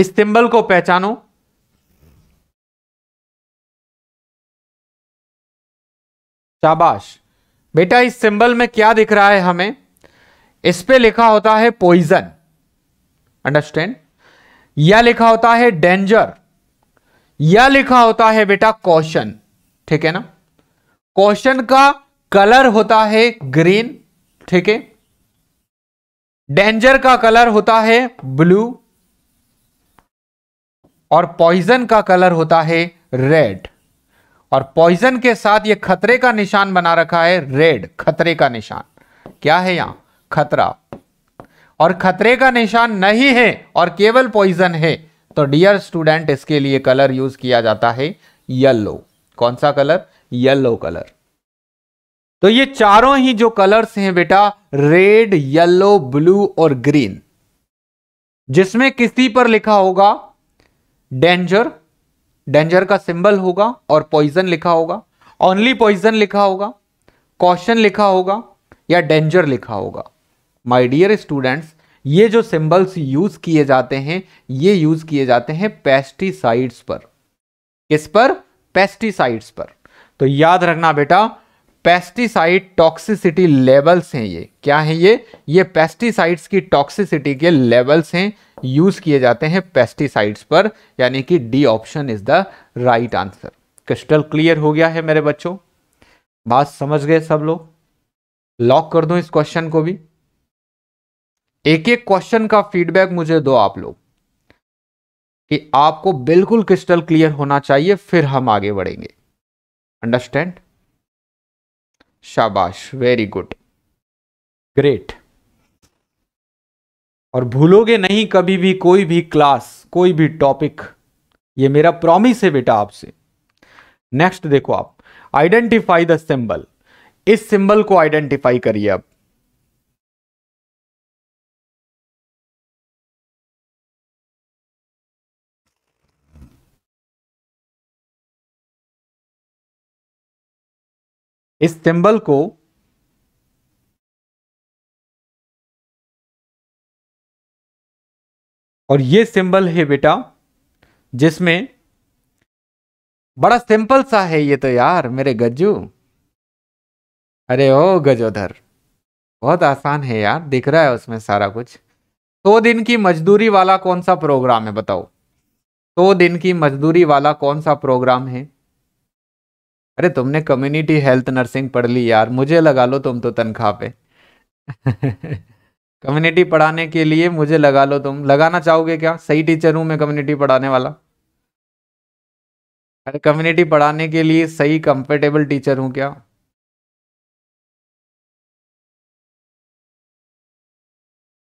इस सिंबल को पहचानो शाबाश बेटा इस सिंबल में क्या दिख रहा है हमें इस पे लिखा होता है पॉइजन अंडरस्टैंड या लिखा होता है डेंजर या लिखा होता है बेटा कौशन ठीक है ना कौशन का कलर होता है ग्रीन ठीक है डेंजर का कलर होता है ब्लू और पॉइजन का कलर होता है रेड और पॉइजन के साथ ये खतरे का निशान बना रखा है रेड खतरे का निशान क्या है यहां खतरा और खतरे का निशान नहीं है और केवल पॉइजन है तो डियर स्टूडेंट इसके लिए कलर यूज किया जाता है येलो कौन सा कलर येलो कलर तो ये चारों ही जो कलर्स हैं बेटा रेड येलो ब्लू और ग्रीन जिसमें किसी पर लिखा होगा डेंजर डेंजर का सिंबल होगा और पॉइजन लिखा होगा ओनली पॉइजन लिखा होगा कॉशन लिखा होगा या डेंजर लिखा होगा माय डियर स्टूडेंट्स ये जो सिंबल्स यूज किए जाते हैं ये यूज किए जाते हैं पेस्टिसाइड्स पर किस पर पेस्टिसाइड्स पर तो याद रखना बेटा पेस्टिसाइड टॉक्सिसिटी लेवल्स हैं ये क्या है ये ये पेस्टिसाइड्स की टॉक्सिसिटी के लेवल्स हैं यूज किए जाते हैं पेस्टिसाइड्स पर यानी कि D option is the right answer crystal clear हो गया है मेरे बच्चों बात समझ गए सब लोग लॉक कर दो इस क्वेश्चन को भी एक एक क्वेश्चन का फीडबैक मुझे दो आप लोग कि आपको बिल्कुल क्रिस्टल क्लियर होना चाहिए फिर हम आगे बढ़ेंगे अंडरस्टैंड शाबाश वेरी गुड ग्रेट और भूलोगे नहीं कभी भी कोई भी क्लास कोई भी टॉपिक ये मेरा प्रॉमिस है बेटा आपसे नेक्स्ट देखो आप आइडेंटिफाई द सिंबल इस सिंबल को आइडेंटिफाई करिए आप इस सिंबल को और ये सिंबल है बेटा जिसमें बड़ा सिंपल सा है ये तो यार मेरे गज्जू अरे ओ गजोधर बहुत आसान है यार दिख रहा है उसमें सारा कुछ सौ तो दिन की मजदूरी वाला कौन सा प्रोग्राम है बताओ सौ तो दिन की मजदूरी वाला कौन सा प्रोग्राम है अरे तुमने कम्युनिटी हेल्थ नर्सिंग पढ़ ली यार मुझे लगा लो तुम तो तनख्वाह पे कम्युनिटी पढ़ाने के लिए मुझे लगा लो तुम लगाना चाहोगे क्या सही टीचर हूं मैं कम्युनिटी पढ़ाने वाला अरे कम्युनिटी पढ़ाने के लिए सही कंफर्टेबल टीचर हूं क्या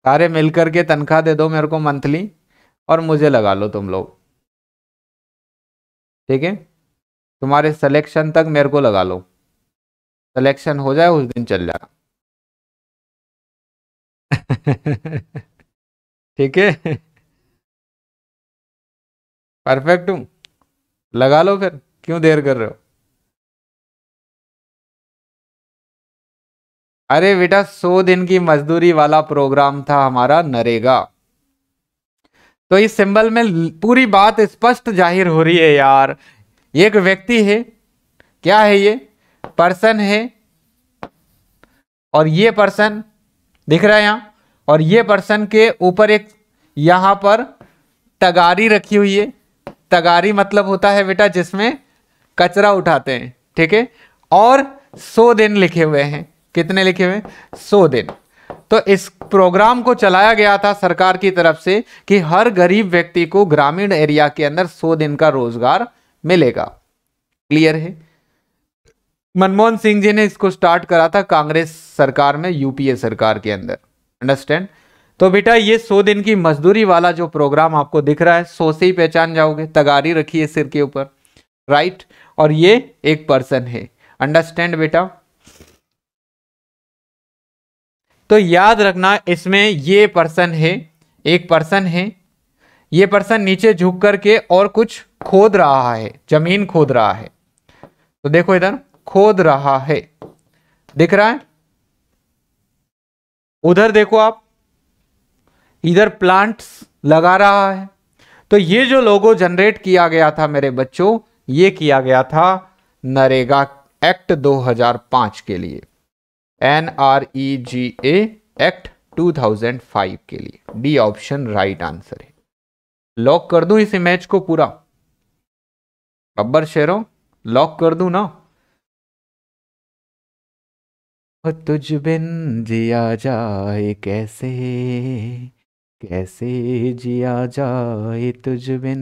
सारे मिलकर के तनख्वाह दे दो मेरे को मंथली और मुझे लगा लो तुम लोग ठीक है तुम्हारे सिलेक्शन तक मेरे को लगा लो सिलेक्शन हो जाए उस दिन चल जाएगा ठीक है परफेक्ट हूँ लगा लो फिर क्यों देर कर रहे हो अरे बेटा सौ दिन की मजदूरी वाला प्रोग्राम था हमारा नरेगा तो इस सिंबल में पूरी बात स्पष्ट जाहिर हो रही है यार ये एक व्यक्ति है क्या है ये पर्सन है और ये पर्सन दिख रहा है यहाँ और ये पर्सन के ऊपर एक यहाँ पर तगारी रखी हुई है तगारी मतलब होता है बेटा जिसमें कचरा उठाते हैं ठीक है और सो दिन लिखे हुए हैं कितने लिखे हुए सो दिन तो इस प्रोग्राम को चलाया गया था सरकार की तरफ से कि हर गरीब व्यक्ति को ग्रामीण एरिया के अंदर सो दिन का रोजगार मिलेगा क्लियर है मनमोहन सिंह जी ने इसको स्टार्ट करा था कांग्रेस सरकार में यूपीए सरकार के अंदर अंडरस्टैंड तो बेटा ये सो दिन की मजदूरी वाला जो प्रोग्राम आपको दिख रहा है सो से ही पहचान जाओगे तगारी रखिए सिर के ऊपर राइट और ये एक पर्सन है अंडरस्टैंड बेटा तो याद रखना इसमें ये पर्सन है एक पर्सन है ये पर्सन नीचे झुक करके और कुछ खोद रहा है जमीन खोद रहा है तो देखो इधर खोद रहा है दिख रहा है उधर देखो आप इधर प्लांट्स लगा रहा है तो ये जो लोगो जनरेट किया गया था मेरे बच्चों ये किया गया था नरेगा एक्ट 2005 के लिए N R E G A act 2005 के लिए डी ऑप्शन राइट आंसर है लॉक कर दूं इस इमेज को पूरा अब्बर शेरों लॉक कर दूं ना तुझ बिन जिया जाए कैसे कैसे जिया जाए तुझ बिन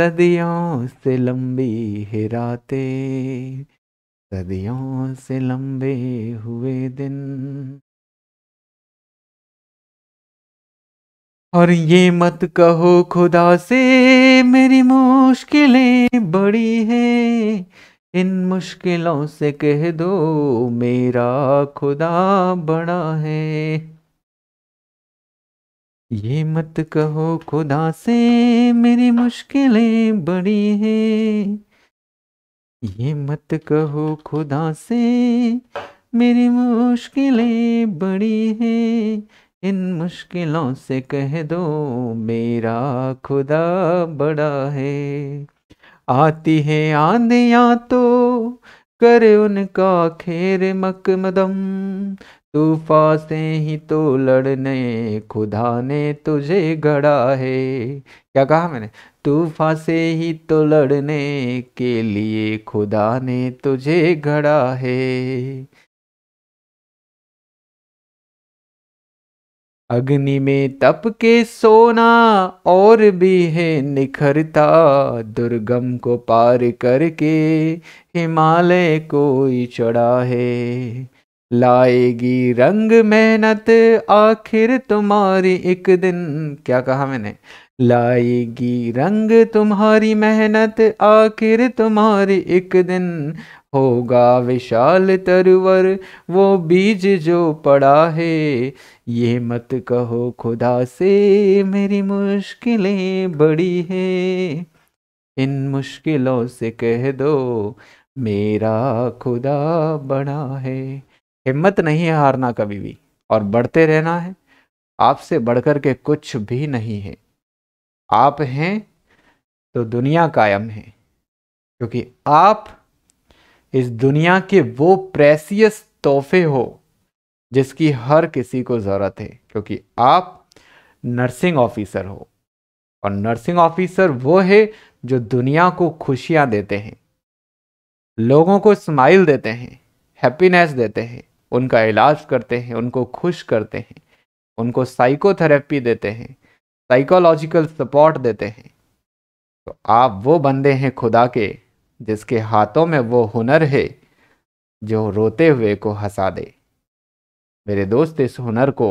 सदियों से लंबी हिराते सदियों से लंबे हुए दिन और ये मत कहो खुदा से मेरी मुश्किलें बड़ी हैं इन मुश्किलों से कह दो मेरा खुदा बड़ा है ये मत कहो खुदा से मेरी मुश्किलें बड़ी हैं ये मत कहो खुदा से मेरी मुश्किलें बड़ी हैं इन मुश्किलों से कह दो मेरा खुदा बड़ा है आती हैं आंधियाँ तो कर उनका खेर मकमदम तूफा से ही तो लड़ने खुदा ने तुझे गढ़ा है क्या कहा मैंने तूफा से ही तो लड़ने के लिए खुदा ने तुझे गढ़ा है अग्नि में तप के सोना और भी है निखरता दुर्गम को पार करके हिमालय कोई चढ़ा है लाएगी रंग मेहनत आखिर तुम्हारी एक दिन क्या कहा मैंने लाएगी रंग तुम्हारी मेहनत आखिर तुम्हारे एक दिन होगा विशाल तरवर वो बीज जो पड़ा है ये मत कहो खुदा से मेरी मुश्किलें बड़ी है इन मुश्किलों से कह दो मेरा खुदा बड़ा है हिम्मत नहीं है हारना कभी भी और बढ़ते रहना है आपसे बढ़कर के कुछ भी नहीं है आप हैं तो दुनिया कायम है क्योंकि आप इस दुनिया के वो प्रेसियस तोहफे हो जिसकी हर किसी को ज़रूरत है क्योंकि आप नर्सिंग ऑफिसर हो और नर्सिंग ऑफिसर वो है जो दुनिया को खुशियां देते हैं लोगों को स्माइल देते हैं हैप्पीनेस देते हैं उनका इलाज करते हैं उनको खुश करते हैं उनको साइकोथेरेपी देते हैं साइकोलॉजिकल सपोर्ट देते हैं तो आप वो बंदे हैं खुदा के जिसके हाथों में वो हुनर है जो रोते हुए को हंसा दे मेरे दोस्त इस हुनर को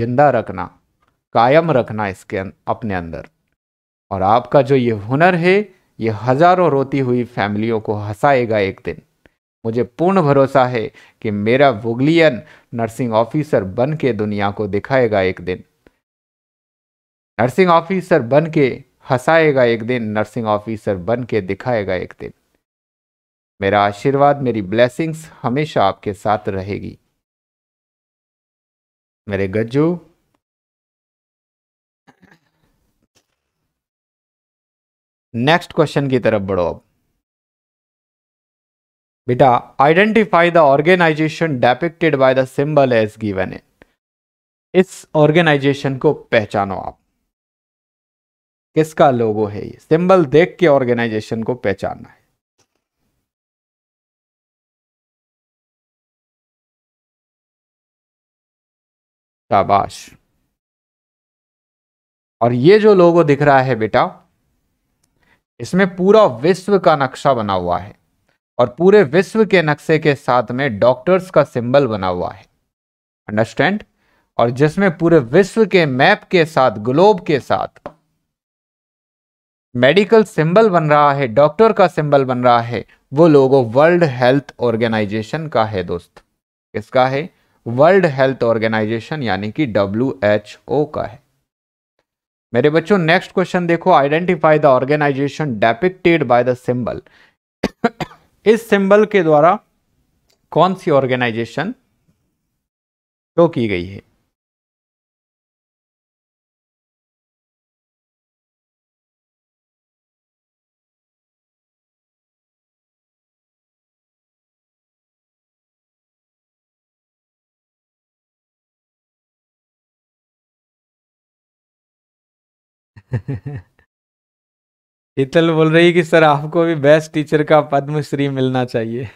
जिंदा रखना कायम रखना इसके अं-, अपने अंदर और आपका जो ये हुनर है ये हजारों रोती हुई फैमिलियों को हंसाएगा एक दिन मुझे पूर्ण भरोसा है कि मेरा वुगलियन नर्सिंग ऑफिसर बन के दुनिया को दिखाएगा एक दिन नर्सिंग ऑफिसर बन के हंसाएगा एक दिन नर्सिंग ऑफिसर बन के दिखाएगा एक दिन मेरा आशीर्वाद मेरी ब्लेसिंग्स हमेशा आपके साथ रहेगी मेरे गज्जू नेक्स्ट क्वेश्चन की तरफ बढ़ो अब बेटा identify the organisation depicted by the symbol as given in इस ऑर्गेनाइजेशन को पहचानो आप किसका लोगो है ये सिंबल देख के ऑर्गेनाइजेशन को पहचानना है शाबाश और ये जो लोगो दिख रहा है बेटा इसमें पूरा विश्व का नक्शा बना हुआ है और पूरे विश्व के नक्शे के साथ में डॉक्टर्स का सिंबल बना हुआ है अंडरस्टैंड और जिसमें पूरे विश्व के मैप के साथ ग्लोब के साथ मेडिकल सिंबल बन रहा है डॉक्टर का सिंबल बन रहा है वो लोगो वर्ल्ड हेल्थ ऑर्गेनाइजेशन का है दोस्त किसका है वर्ल्ड हेल्थ ऑर्गेनाइजेशन यानी कि डब्ल्यू एच ओ का है मेरे बच्चों नेक्स्ट क्वेश्चन देखो identify the organisation depicted by the symbol इस सिंबल के द्वारा कौन सी ऑर्गेनाइजेशन शो तो की गई है शीतल बोल रही कि सर आपको भी बेस्ट टीचर का पद्मश्री मिलना चाहिए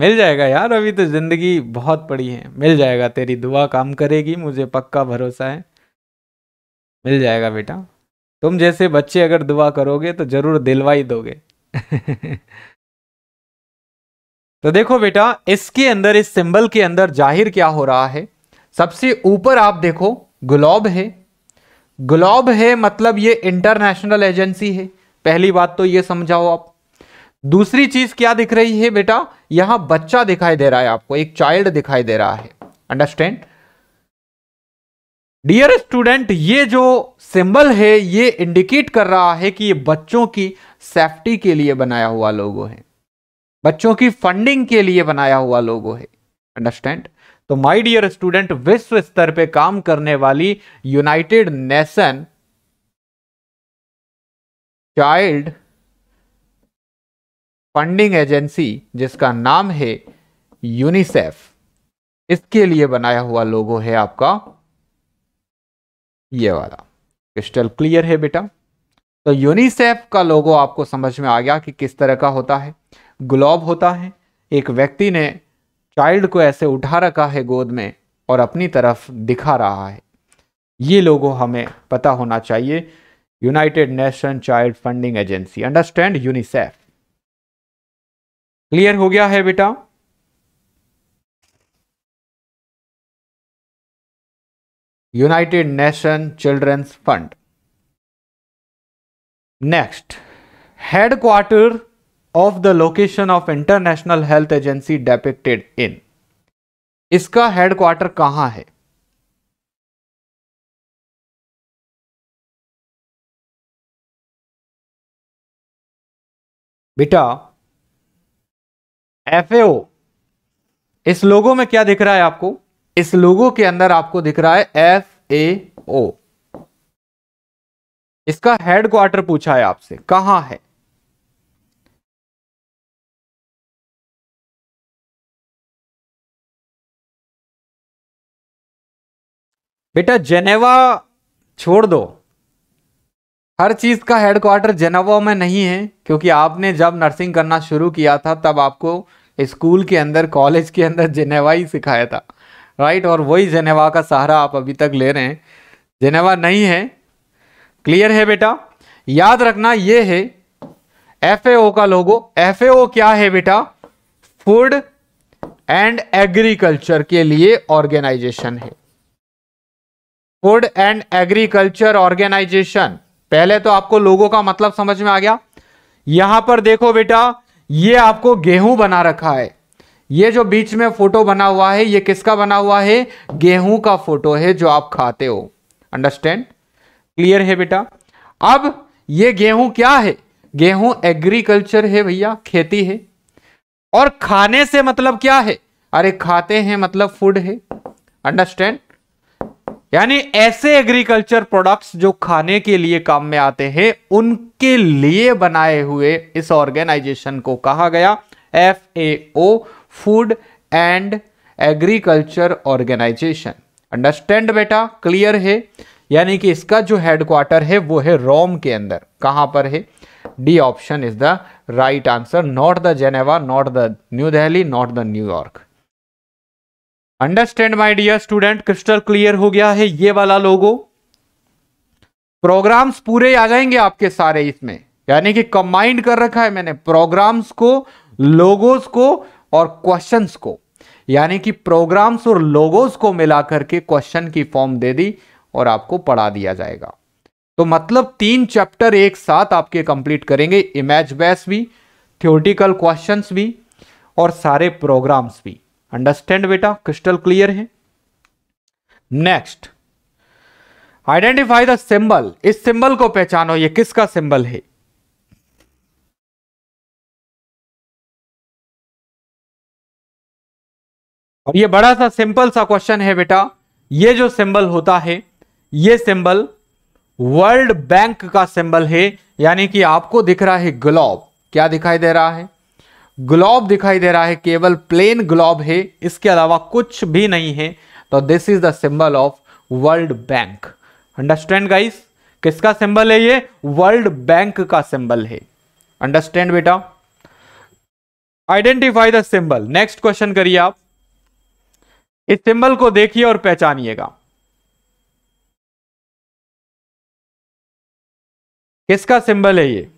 मिल जाएगा यार अभी तो ज़िंदगी बहुत पड़ी है मिल जाएगा तेरी दुआ काम करेगी मुझे पक्का भरोसा है मिल जाएगा बेटा तुम जैसे बच्चे अगर दुआ करोगे तो ज़रूर दिलवाई दोगे तो देखो बेटा इसके अंदर इस सिंबल के अंदर जाहिर क्या हो रहा है सबसे ऊपर आप देखो गुलाब है ग्लोब है मतलब ये इंटरनेशनल एजेंसी है पहली बात तो ये समझाओ आप दूसरी चीज क्या दिख रही है बेटा यहां बच्चा दिखाई दे रहा है आपको एक चाइल्ड दिखाई दे रहा है अंडरस्टैंड डियर स्टूडेंट ये जो सिंबल है ये इंडिकेट कर रहा है कि ये बच्चों की सेफ्टी के लिए बनाया हुआ लोगो है बच्चों की फंडिंग के लिए बनाया हुआ लोगो है अंडरस्टैंड तो माय डियर स्टूडेंट विश्व स्तर पे काम करने वाली united nation child funding agency जिसका नाम है यूनिसेफ इसके लिए बनाया हुआ लोगो है आपका ये वाला क्रिस्टल क्लियर है बेटा तो यूनिसेफ का लोगो आपको समझ में आ गया कि किस तरह का होता है ग्लोब होता है एक व्यक्ति ने चाइल्ड को ऐसे उठा रखा है गोद में और अपनी तरफ दिखा रहा है ये लोगों हमें पता होना चाहिए united nation child funding agency understand UNICEF clear हो गया है बेटा united nation children's fund next headquarter of the location of international health agency depicted in इसका हेडक्वार्टर कहां है बेटा एफएओ इस लोगो में क्या दिख रहा है आपको इस लोगो के अंदर आपको दिख रहा है एफ ए ओ इसका हेडक्वार्टर पूछा है आपसे कहां है बेटा जेनेवा छोड़ दो हर चीज़ का हेडक्वार्टर जेनेवा में नहीं है क्योंकि आपने जब नर्सिंग करना शुरू किया था तब आपको स्कूल के अंदर कॉलेज के अंदर जेनेवा ही सिखाया था राइट और वही जेनेवा का सहारा आप अभी तक ले रहे हैं जेनेवा नहीं है क्लियर है बेटा याद रखना ये है एफ का लोगो एफ क्या है बेटा फूड एंड एग्रीकल्चर के लिए ऑर्गेनाइजेशन है फूड एंड एग्रीकल्चर ऑर्गेनाइजेशन पहले तो आपको लोगों का मतलब समझ में आ गया यहां पर देखो बेटा ये आपको गेहूं बना रखा है ये जो बीच में फोटो बना हुआ है ये किसका बना हुआ है गेहूं का फोटो है जो आप खाते हो अंडरस्टैंड क्लियर है बेटा अब ये गेहूं क्या है गेहूं एग्रीकल्चर है भैया खेती है और खाने से मतलब क्या है अरे खाते हैं मतलब फूड है अंडरस्टैंड यानी ऐसे एग्रीकल्चर प्रोडक्ट्स जो खाने के लिए काम में आते हैं उनके लिए बनाए हुए इस ऑर्गेनाइजेशन को कहा गया F A O food and agriculture organisation understand बेटा क्लियर है यानी कि इसका जो हेडक्वार्टर है वो है रोम के अंदर कहां पर है D option is the right answer not the Geneva not the New Delhi not the New York understand my dear student crystal clear हो गया है ये वाला लोगो प्रोग्राम्स पूरे आ जाएंगे आपके सारे इसमें यानी कि कंबाइंड कर रखा है मैंने प्रोग्राम्स को लोगोस को और क्वेश्चंस को यानी कि प्रोग्राम्स और लोगोस को मिलाकर के क्वेश्चन की फॉर्म दे दी और आपको पढ़ा दिया जाएगा तो मतलब तीन चैप्टर एक साथ आपके कंप्लीट करेंगे इमेज बेस भी थियोटिकल क्वेश्चंस भी और सारे प्रोग्राम्स भी अंडरस्टैंड बेटा क्रिस्टल क्लियर है नेक्स्ट आइडेंटिफाई द सिंबल इस सिंबल को पहचानो ये किसका सिंबल है और ये बड़ा सा सिंपल सा क्वेश्चन है बेटा ये जो सिंबल होता है ये सिंबल वर्ल्ड बैंक का सिंबल है यानी कि आपको दिख रहा है ग्लोब क्या दिखाई दे रहा है ग्लोब दिखाई दे रहा है केवल प्लेन ग्लोब है इसके अलावा कुछ भी नहीं है तो this is the symbol of world bank understand guys किसका सिंबल है ये वर्ल्ड बैंक का सिंबल है अंडरस्टैंड बेटा identify the symbol next question करिए आप इस सिंबल को देखिए और पहचानिएगा किसका सिंबल है ये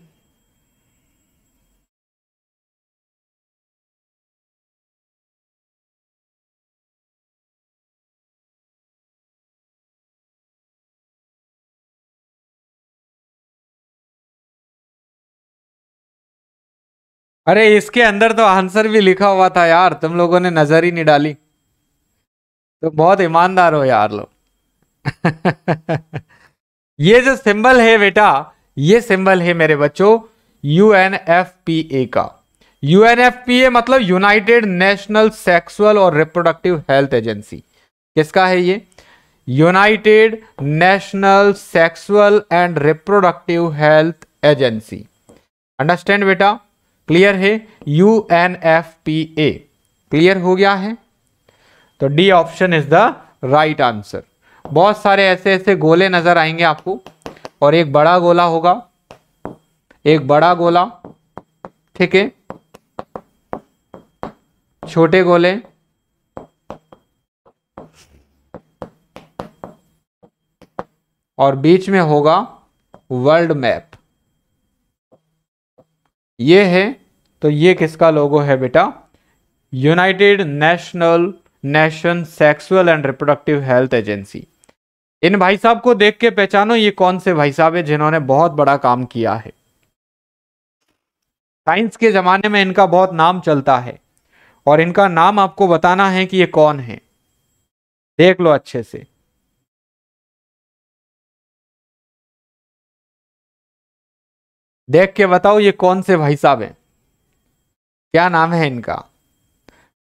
अरे इसके अंदर तो आंसर भी लिखा हुआ था यार तुम लोगों ने नजर ही नहीं डाली तो बहुत ईमानदार हो यार लोग ये जो सिंबल है बेटा ये सिंबल है मेरे बच्चों U N F P A का U N F P A मतलब यूनाइटेड नेशनल सेक्सुअल और रिप्रोडक्टिव हेल्थ एजेंसी किसका है ये united national sexual and reproductive health agency understand बेटा क्लियर है U N F P A clear हो गया है तो D option is the right answer बहुत सारे ऐसे ऐसे गोले नजर आएंगे आपको और एक बड़ा गोला होगा एक बड़ा गोला ठीक है छोटे गोले और बीच में होगा वर्ल्ड मैप ये है तो ये किसका लोगो है बेटा united national nation sexual and reproductive health agency इन भाई साहब को देख के पहचानो ये कौन से भाई साहब है जिन्होंने बहुत बड़ा काम किया है साइंस के ज़माने में इनका बहुत नाम चलता है और इनका नाम आपको बताना है कि ये कौन है देख लो अच्छे से देख के बताओ ये कौन से भाई साहब हैं क्या नाम है इनका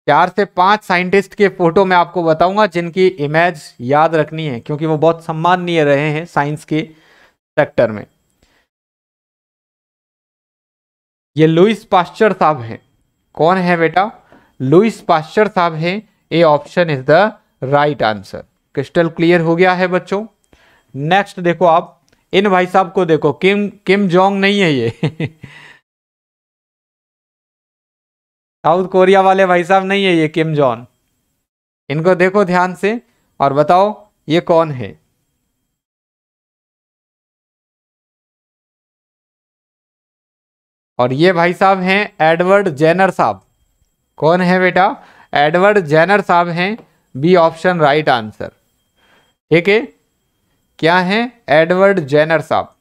चार से पांच साइंटिस्ट के फोटो मैं आपको बताऊंगा जिनकी इमेज याद रखनी है क्योंकि वो बहुत सम्माननीय रहे हैं साइंस के सेक्टर में ये लुइस पास्चर साहब हैं कौन है बेटा लुइस पास्चर साहब हैं A option is the right answer crystal clear हो गया है बच्चों नेक्स्ट देखो आप इन भाई साहब को देखो किम किम जोंग नहीं है ये साउथ कोरिया वाले भाई साहब नहीं है ये किम जोंग इनको देखो ध्यान से और बताओ ये कौन है और ये भाई साहब हैं एडवर्ड जेनर साहब कौन है बेटा एडवर्ड जेनर साहब हैं बी ऑप्शन राइट आंसर ठीक है क्या हैं एडवर्ड जेनर साहब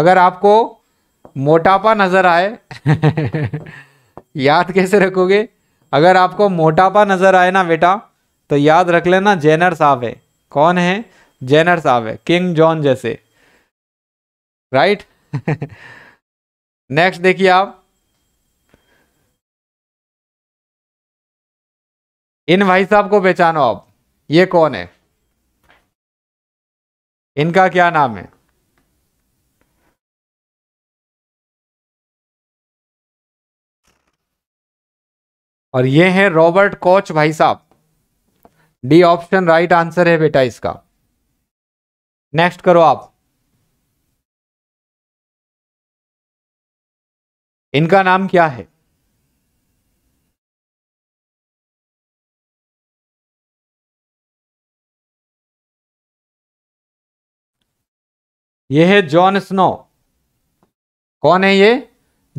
अगर आपको मोटापा नज़र आए याद कैसे रखोगे अगर आपको मोटापा नज़र आए ना बेटा तो याद रख लेना जेनर साहब है कौन है जेनर साहब है किंग जॉन जैसे राइट नेक्स्ट देखिए आप इन भाई साहब को पहचानो आप ये कौन है इनका क्या नाम है और ये है रॉबर्ट कोच भाई साहब डी ऑप्शन राइट आंसर है बेटा इसका नेक्स्ट करो आप इनका नाम क्या है ये है जॉन स्नो कौन है ये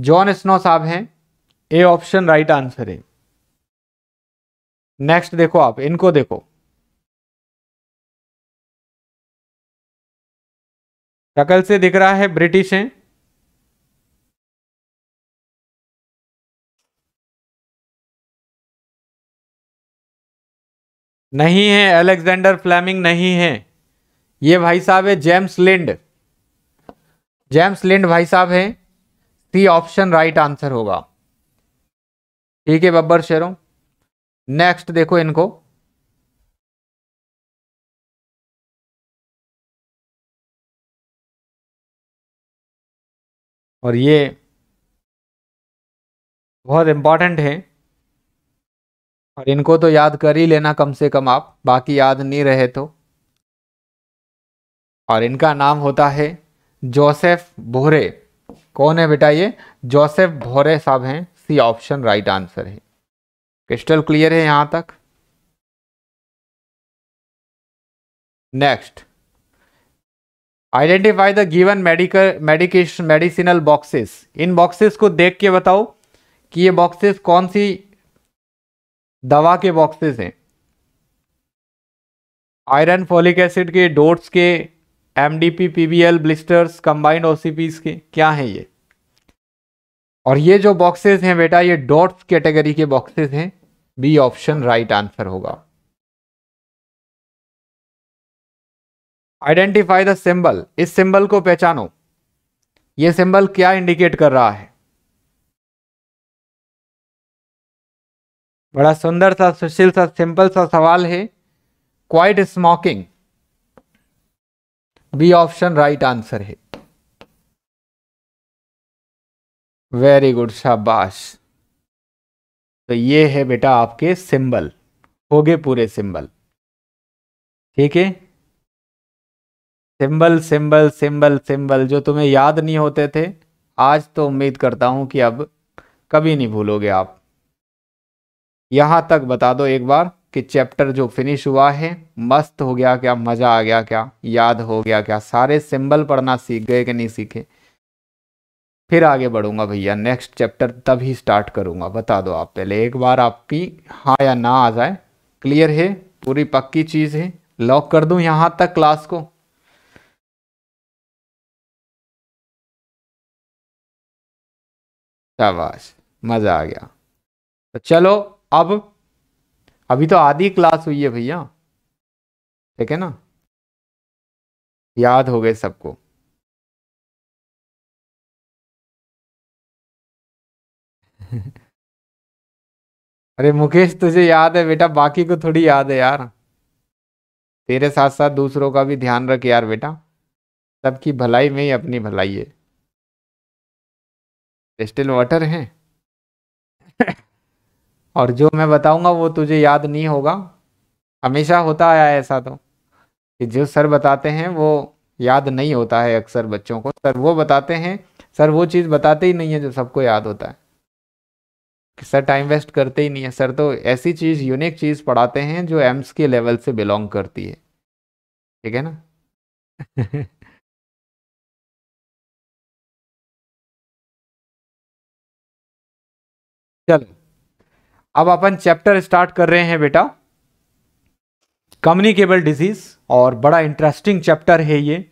जॉन स्नो साहब हैं ए ऑप्शन राइट आंसर है नेक्स्ट देखो आप इनको देखो शकल से दिख रहा है ब्रिटिश हैं नहीं है अलेक्जेंडर फ्लेमिंग नहीं है ये भाई साहब है जेम्स लिंड जेम्स लिंड भाई साहब हैं सी ऑप्शन राइट आंसर होगा ठीक है बब्बर शेरों नेक्स्ट देखो इनको और ये बहुत इंपॉर्टेंट है और इनको तो याद कर ही लेना कम से कम आप बाकी याद नहीं रहे तो और इनका नाम होता है जोसेफ भोरे कौन है बेटा ये जोसेफ भोरे साहब हैं सी ऑप्शन राइट आंसर है क्रिस्टल क्लियर है यहां तक next identify the given medical medication medicinal boxes इन बॉक्सेस को देख के बताओ कि ये बॉक्सेस कौन सी दवा के बॉक्सेस हैं आयरन फोलिक एसिड के डोट्स के M D P P B L blisters combined OCPs के क्या हैं ये और ये जो बॉक्सेस हैं बेटा ये डॉट्स कैटेगरी के बॉक्सेस हैं बी ऑप्शन राइट आंसर होगा आइडेंटिफाई द सिंबल इस सिंबल को पहचानो ये सिंबल क्या इंडिकेट कर रहा है बड़ा सुंदर सा सुशील सा सिंपल सा सवाल है quit smoking B option right answer है वेरी गुड शाबाश तो ये है बेटा आपके सिंबल हो गए पूरे सिंबल ठीक है सिंबल सिंबल सिंबल सिंबल जो तुम्हें याद नहीं होते थे आज तो उम्मीद करता हूं कि अब कभी नहीं भूलोगे आप यहां तक बता दो एक बार कि चैप्टर जो फिनिश हुआ है मस्त हो गया क्या मज़ा आ गया क्या याद हो गया क्या सारे सिंबल पढ़ना सीख गए कि नहीं सीखे फिर आगे बढ़ूंगा भैया नेक्स्ट चैप्टर तभी स्टार्ट करूंगा बता दो आप पहले एक बार आपकी हाँ या ना आ जाए क्लियर है पूरी पक्की चीज़ है लॉक कर दू यहां तक क्लास को शाबाश मज़ा आ गया तो चलो अब अभी तो आधी क्लास हुई है भैया ठीक है ना याद हो गए सबको अरे मुकेश तुझे याद है बेटा बाकी को थोड़ी याद है यार तेरे साथ साथ दूसरों का भी ध्यान रख यार बेटा सबकी भलाई में ही अपनी भलाई है स्टिल वाटर है और जो मैं बताऊंगा वो तुझे याद नहीं होगा हमेशा होता आया ऐसा तो कि जो सर बताते हैं वो याद नहीं होता है अक्सर बच्चों को सर वो बताते हैं सर वो चीज़ बताते ही नहीं है जो सबको याद होता है कि सर टाइम वेस्ट करते ही नहीं है सर तो ऐसी चीज़ यूनिक चीज़ पढ़ाते हैं जो एम्स के लेवल से बिलोंग करती है ठीक है ना चलो अब अपन चैप्टर स्टार्ट कर रहे हैं बेटा कम्युनिकेबल डिजीज और बड़ा इंटरेस्टिंग चैप्टर है ये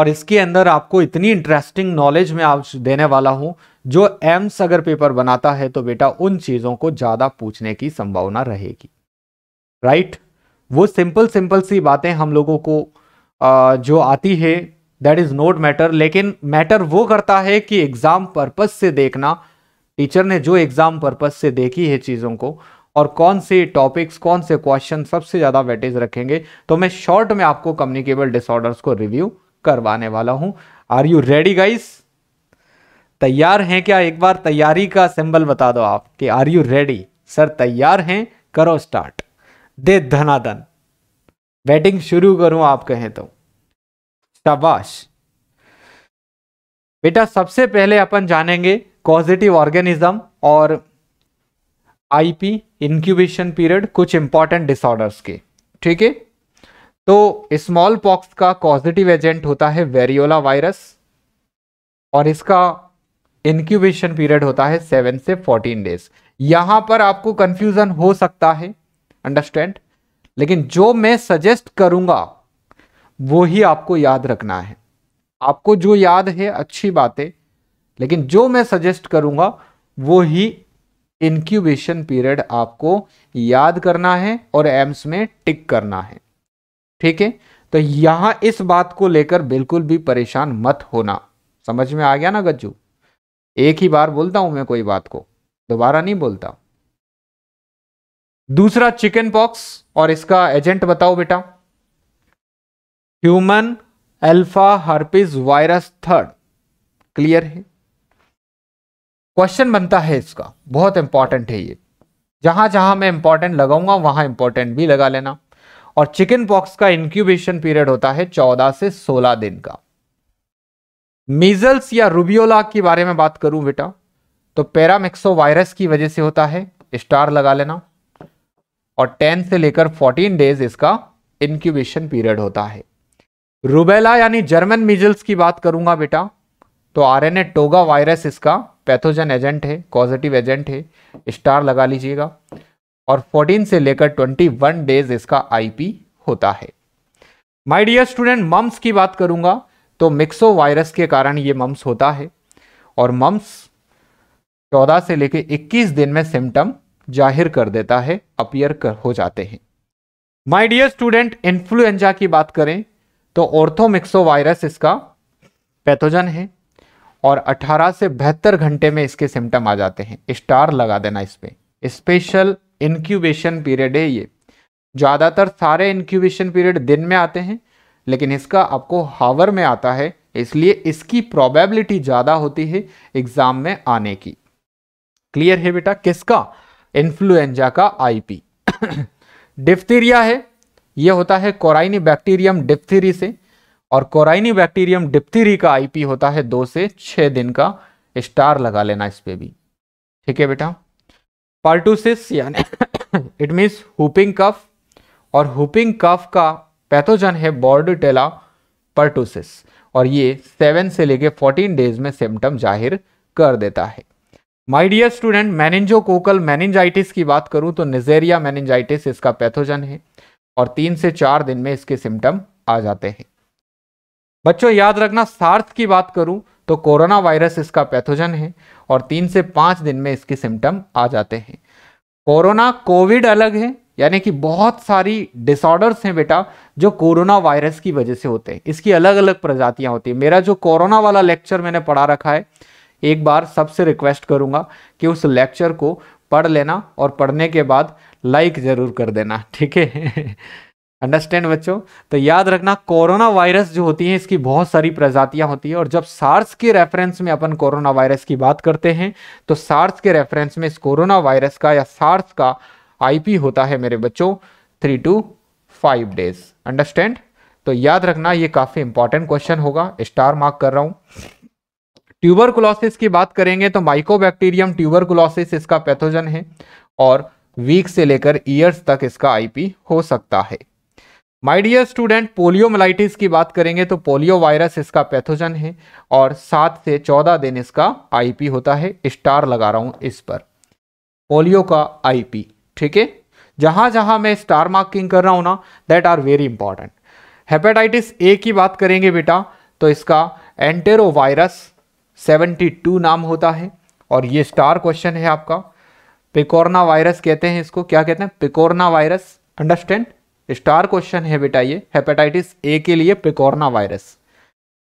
और इसके अंदर आपको इतनी इंटरेस्टिंग नॉलेज में आप देने वाला हूं जो एम्स अगर पेपर बनाता है तो बेटा उन चीज़ों को ज़्यादा पूछने की संभावना रहेगी राइट वो सिंपल सिंपल सी बातें हम लोगों को आ, जो आती है दैट इज़ नोट मैटर लेकिन मैटर वो करता है कि एग्ज़ाम पर्पज से देखना टीचर ने जो एग्ज़ाम पर्पज़ से देखी है चीज़ों को और कौन से टॉपिक्स कौन से क्वेश्चन सबसे ज़्यादा वेटेज रखेंगे तो मैं शॉर्ट में आपको कम्युनिकेबल डिसऑर्डर्स को रिव्यू करवाने वाला हूं आर यू रेडी गाइस तैयार हैं क्या एक बार तैयारी का सिंबल बता दो आप कि आर यू रेडी सर तैयार हैं करो स्टार्ट दे धनाधन वेटिंग शुरू करूं आप कहें तो शाबाश बेटा सबसे पहले अपन जानेंगे कॉजिटिव ऑर्गेनिज्म और आईपी इंक्यूबेशन पीरियड कुछ इंपॉर्टेंट डिसऑर्डर्स के ठीक है तो स्मॉल पॉक्स का कॉजिटिव एजेंट होता है वेरियोला वायरस और इसका इंक्यूबेशन पीरियड होता है सेवन से फोर्टीन डेज यहां पर आपको कंफ्यूजन हो सकता है अंडरस्टैंड लेकिन जो मैं सजेस्ट करूंगा वो ही आपको याद रखना है आपको जो याद है अच्छी बातें लेकिन जो मैं सजेस्ट करूंगा वो ही इनक्यूबेशन पीरियड आपको याद करना है और एम्स में टिक करना है ठीक है तो यहां इस बात को लेकर बिल्कुल भी परेशान मत होना समझ में आ गया ना गज्जू एक ही बार बोलता हूं मैं कोई बात को दोबारा नहीं बोलता दूसरा चिकन पॉक्स और इसका एजेंट बताओ बेटा human alpha herpes virus third clear है क्वेश्चन बनता है इसका बहुत इंपॉर्टेंट है ये जहां जहां मैं इंपॉर्टेंट लगाऊंगा वहां इंपॉर्टेंट भी लगा लेना और चिकन पॉक्स का इंक्यूबेशन पीरियड होता है चौदह से सोलह दिन का मीजल्स या रूबियोला के बारे में बात करूं बेटा तो पैरामिक्सो वायरस की वजह से होता है स्टार लगा लेना और 10 से लेकर 14 डेज इसका इंक्यूबेशन पीरियड होता है रूबेला यानी जर्मन मीजल्स की बात करूंगा बेटा तो आरएनए टोगा वायरस इसका पैथोजन एजेंट है कॉजिटिव एजेंट है स्टार लगा लीजिएगा और 14 से लेकर 21 डेज इसका आईपी होता है माय डियर स्टूडेंट मम्स की बात करूंगा तो मिक्सो वायरस के कारण ये मम्स होता है और मम्स 14 से लेकर 21 दिन में सिम्टम जाहिर कर देता है अपियर कर हो जाते हैं माय डियर स्टूडेंट इन्फ्लुएंजा की बात करें तो ऑर्थोमिक्सो वायरस इसका पैथोजन है और 18 से बहत्तर घंटे में इसके सिम्टम आ जाते हैं स्टार लगा देना इस पर स्पेशल इनक्यूबेशन पीरियड है ये ज़्यादातर सारे इनक्यूबेशन पीरियड दिन में आते हैं लेकिन इसका आपको हावर में आता है इसलिए इसकी प्रोबेबिलिटी ज़्यादा होती है एग्ज़ाम में आने की क्लियर है बेटा किसका इन्फ्लुएंजा का आईपी डिफ्थीरिया है यह होता है कोराइनी बैक्टीरियम डिफ्थीरी से और कोराइनी बैक्टीरियम डिप्थीरी का आईपी होता है दो से छह दिन का स्टार लगा लेना इस पर भी ठीक है बेटा पार्टूसिस यानी इट मीन्स हुपिंग कफ और हुपिंग कफ का पैथोजन है बॉर्डटेला पर्टूसिस और ये सेवन से लेके फोर्टीन डेज में सिम्टम जाहिर कर देता है my dear student coccal meningitis की बात करूं तो निजेरिया मैनिजाइटिस इसका पैथोजन है और तीन से चार दिन में इसके सिम्टम आ जाते हैं बच्चों याद रखना सार्स की बात करूं तो कोरोना वायरस इसका पैथोजन है और तीन से पाँच दिन में इसके सिम्टम आ जाते हैं कोरोना कोविड अलग है यानी कि बहुत सारी डिसऑर्डर्स हैं बेटा जो कोरोना वायरस की वजह से होते हैं इसकी अलग अलग प्रजातियां होती है मेरा जो कोरोना वाला लेक्चर मैंने पढ़ा रखा है एक बार सबसे रिक्वेस्ट करूंगा कि उस लेक्चर को पढ़ लेना और पढ़ने के बाद लाइक ज़रूर कर देना ठीक है अंडरस्टैंड बच्चों तो याद रखना कोरोना वायरस जो होती है इसकी बहुत सारी प्रजातियां होती है और जब सार्स के रेफरेंस में अपन कोरोना वायरस की बात करते हैं तो सार्स के रेफरेंस में इस कोरोना वायरस का या सार्स का आईपी होता है मेरे बच्चों three two five days understand तो याद रखना ये काफी इंपॉर्टेंट क्वेश्चन होगा स्टार मार्क कर रहा हूं ट्यूबर की बात करेंगे तो माइकोबैक्टीरियम ट्यूबर इसका पैथोजन है और वीक से लेकर ईयर्स तक इसका आईपी हो सकता है माय डियर स्टूडेंट पोलियोमलाइटिस की बात करेंगे तो पोलियो वायरस इसका पैथोजन है और सात से चौदह दिन इसका आईपी होता है स्टार लगा रहा हूं इस पर पोलियो का आईपी ठीक है जहां जहां मैं स्टार मार्किंग कर रहा हूं ना that are very important hepatitis A की बात करेंगे बेटा तो इसका एंटेरो वायरस नाम होता है और ये स्टार क्वेश्चन है आपका पिकोरना वायरस कहते हैं इसको क्या कहते हैं picorna virus understand star question है बेटा ये हेपेटाइटिस ए के लिए पिकोरना वायरस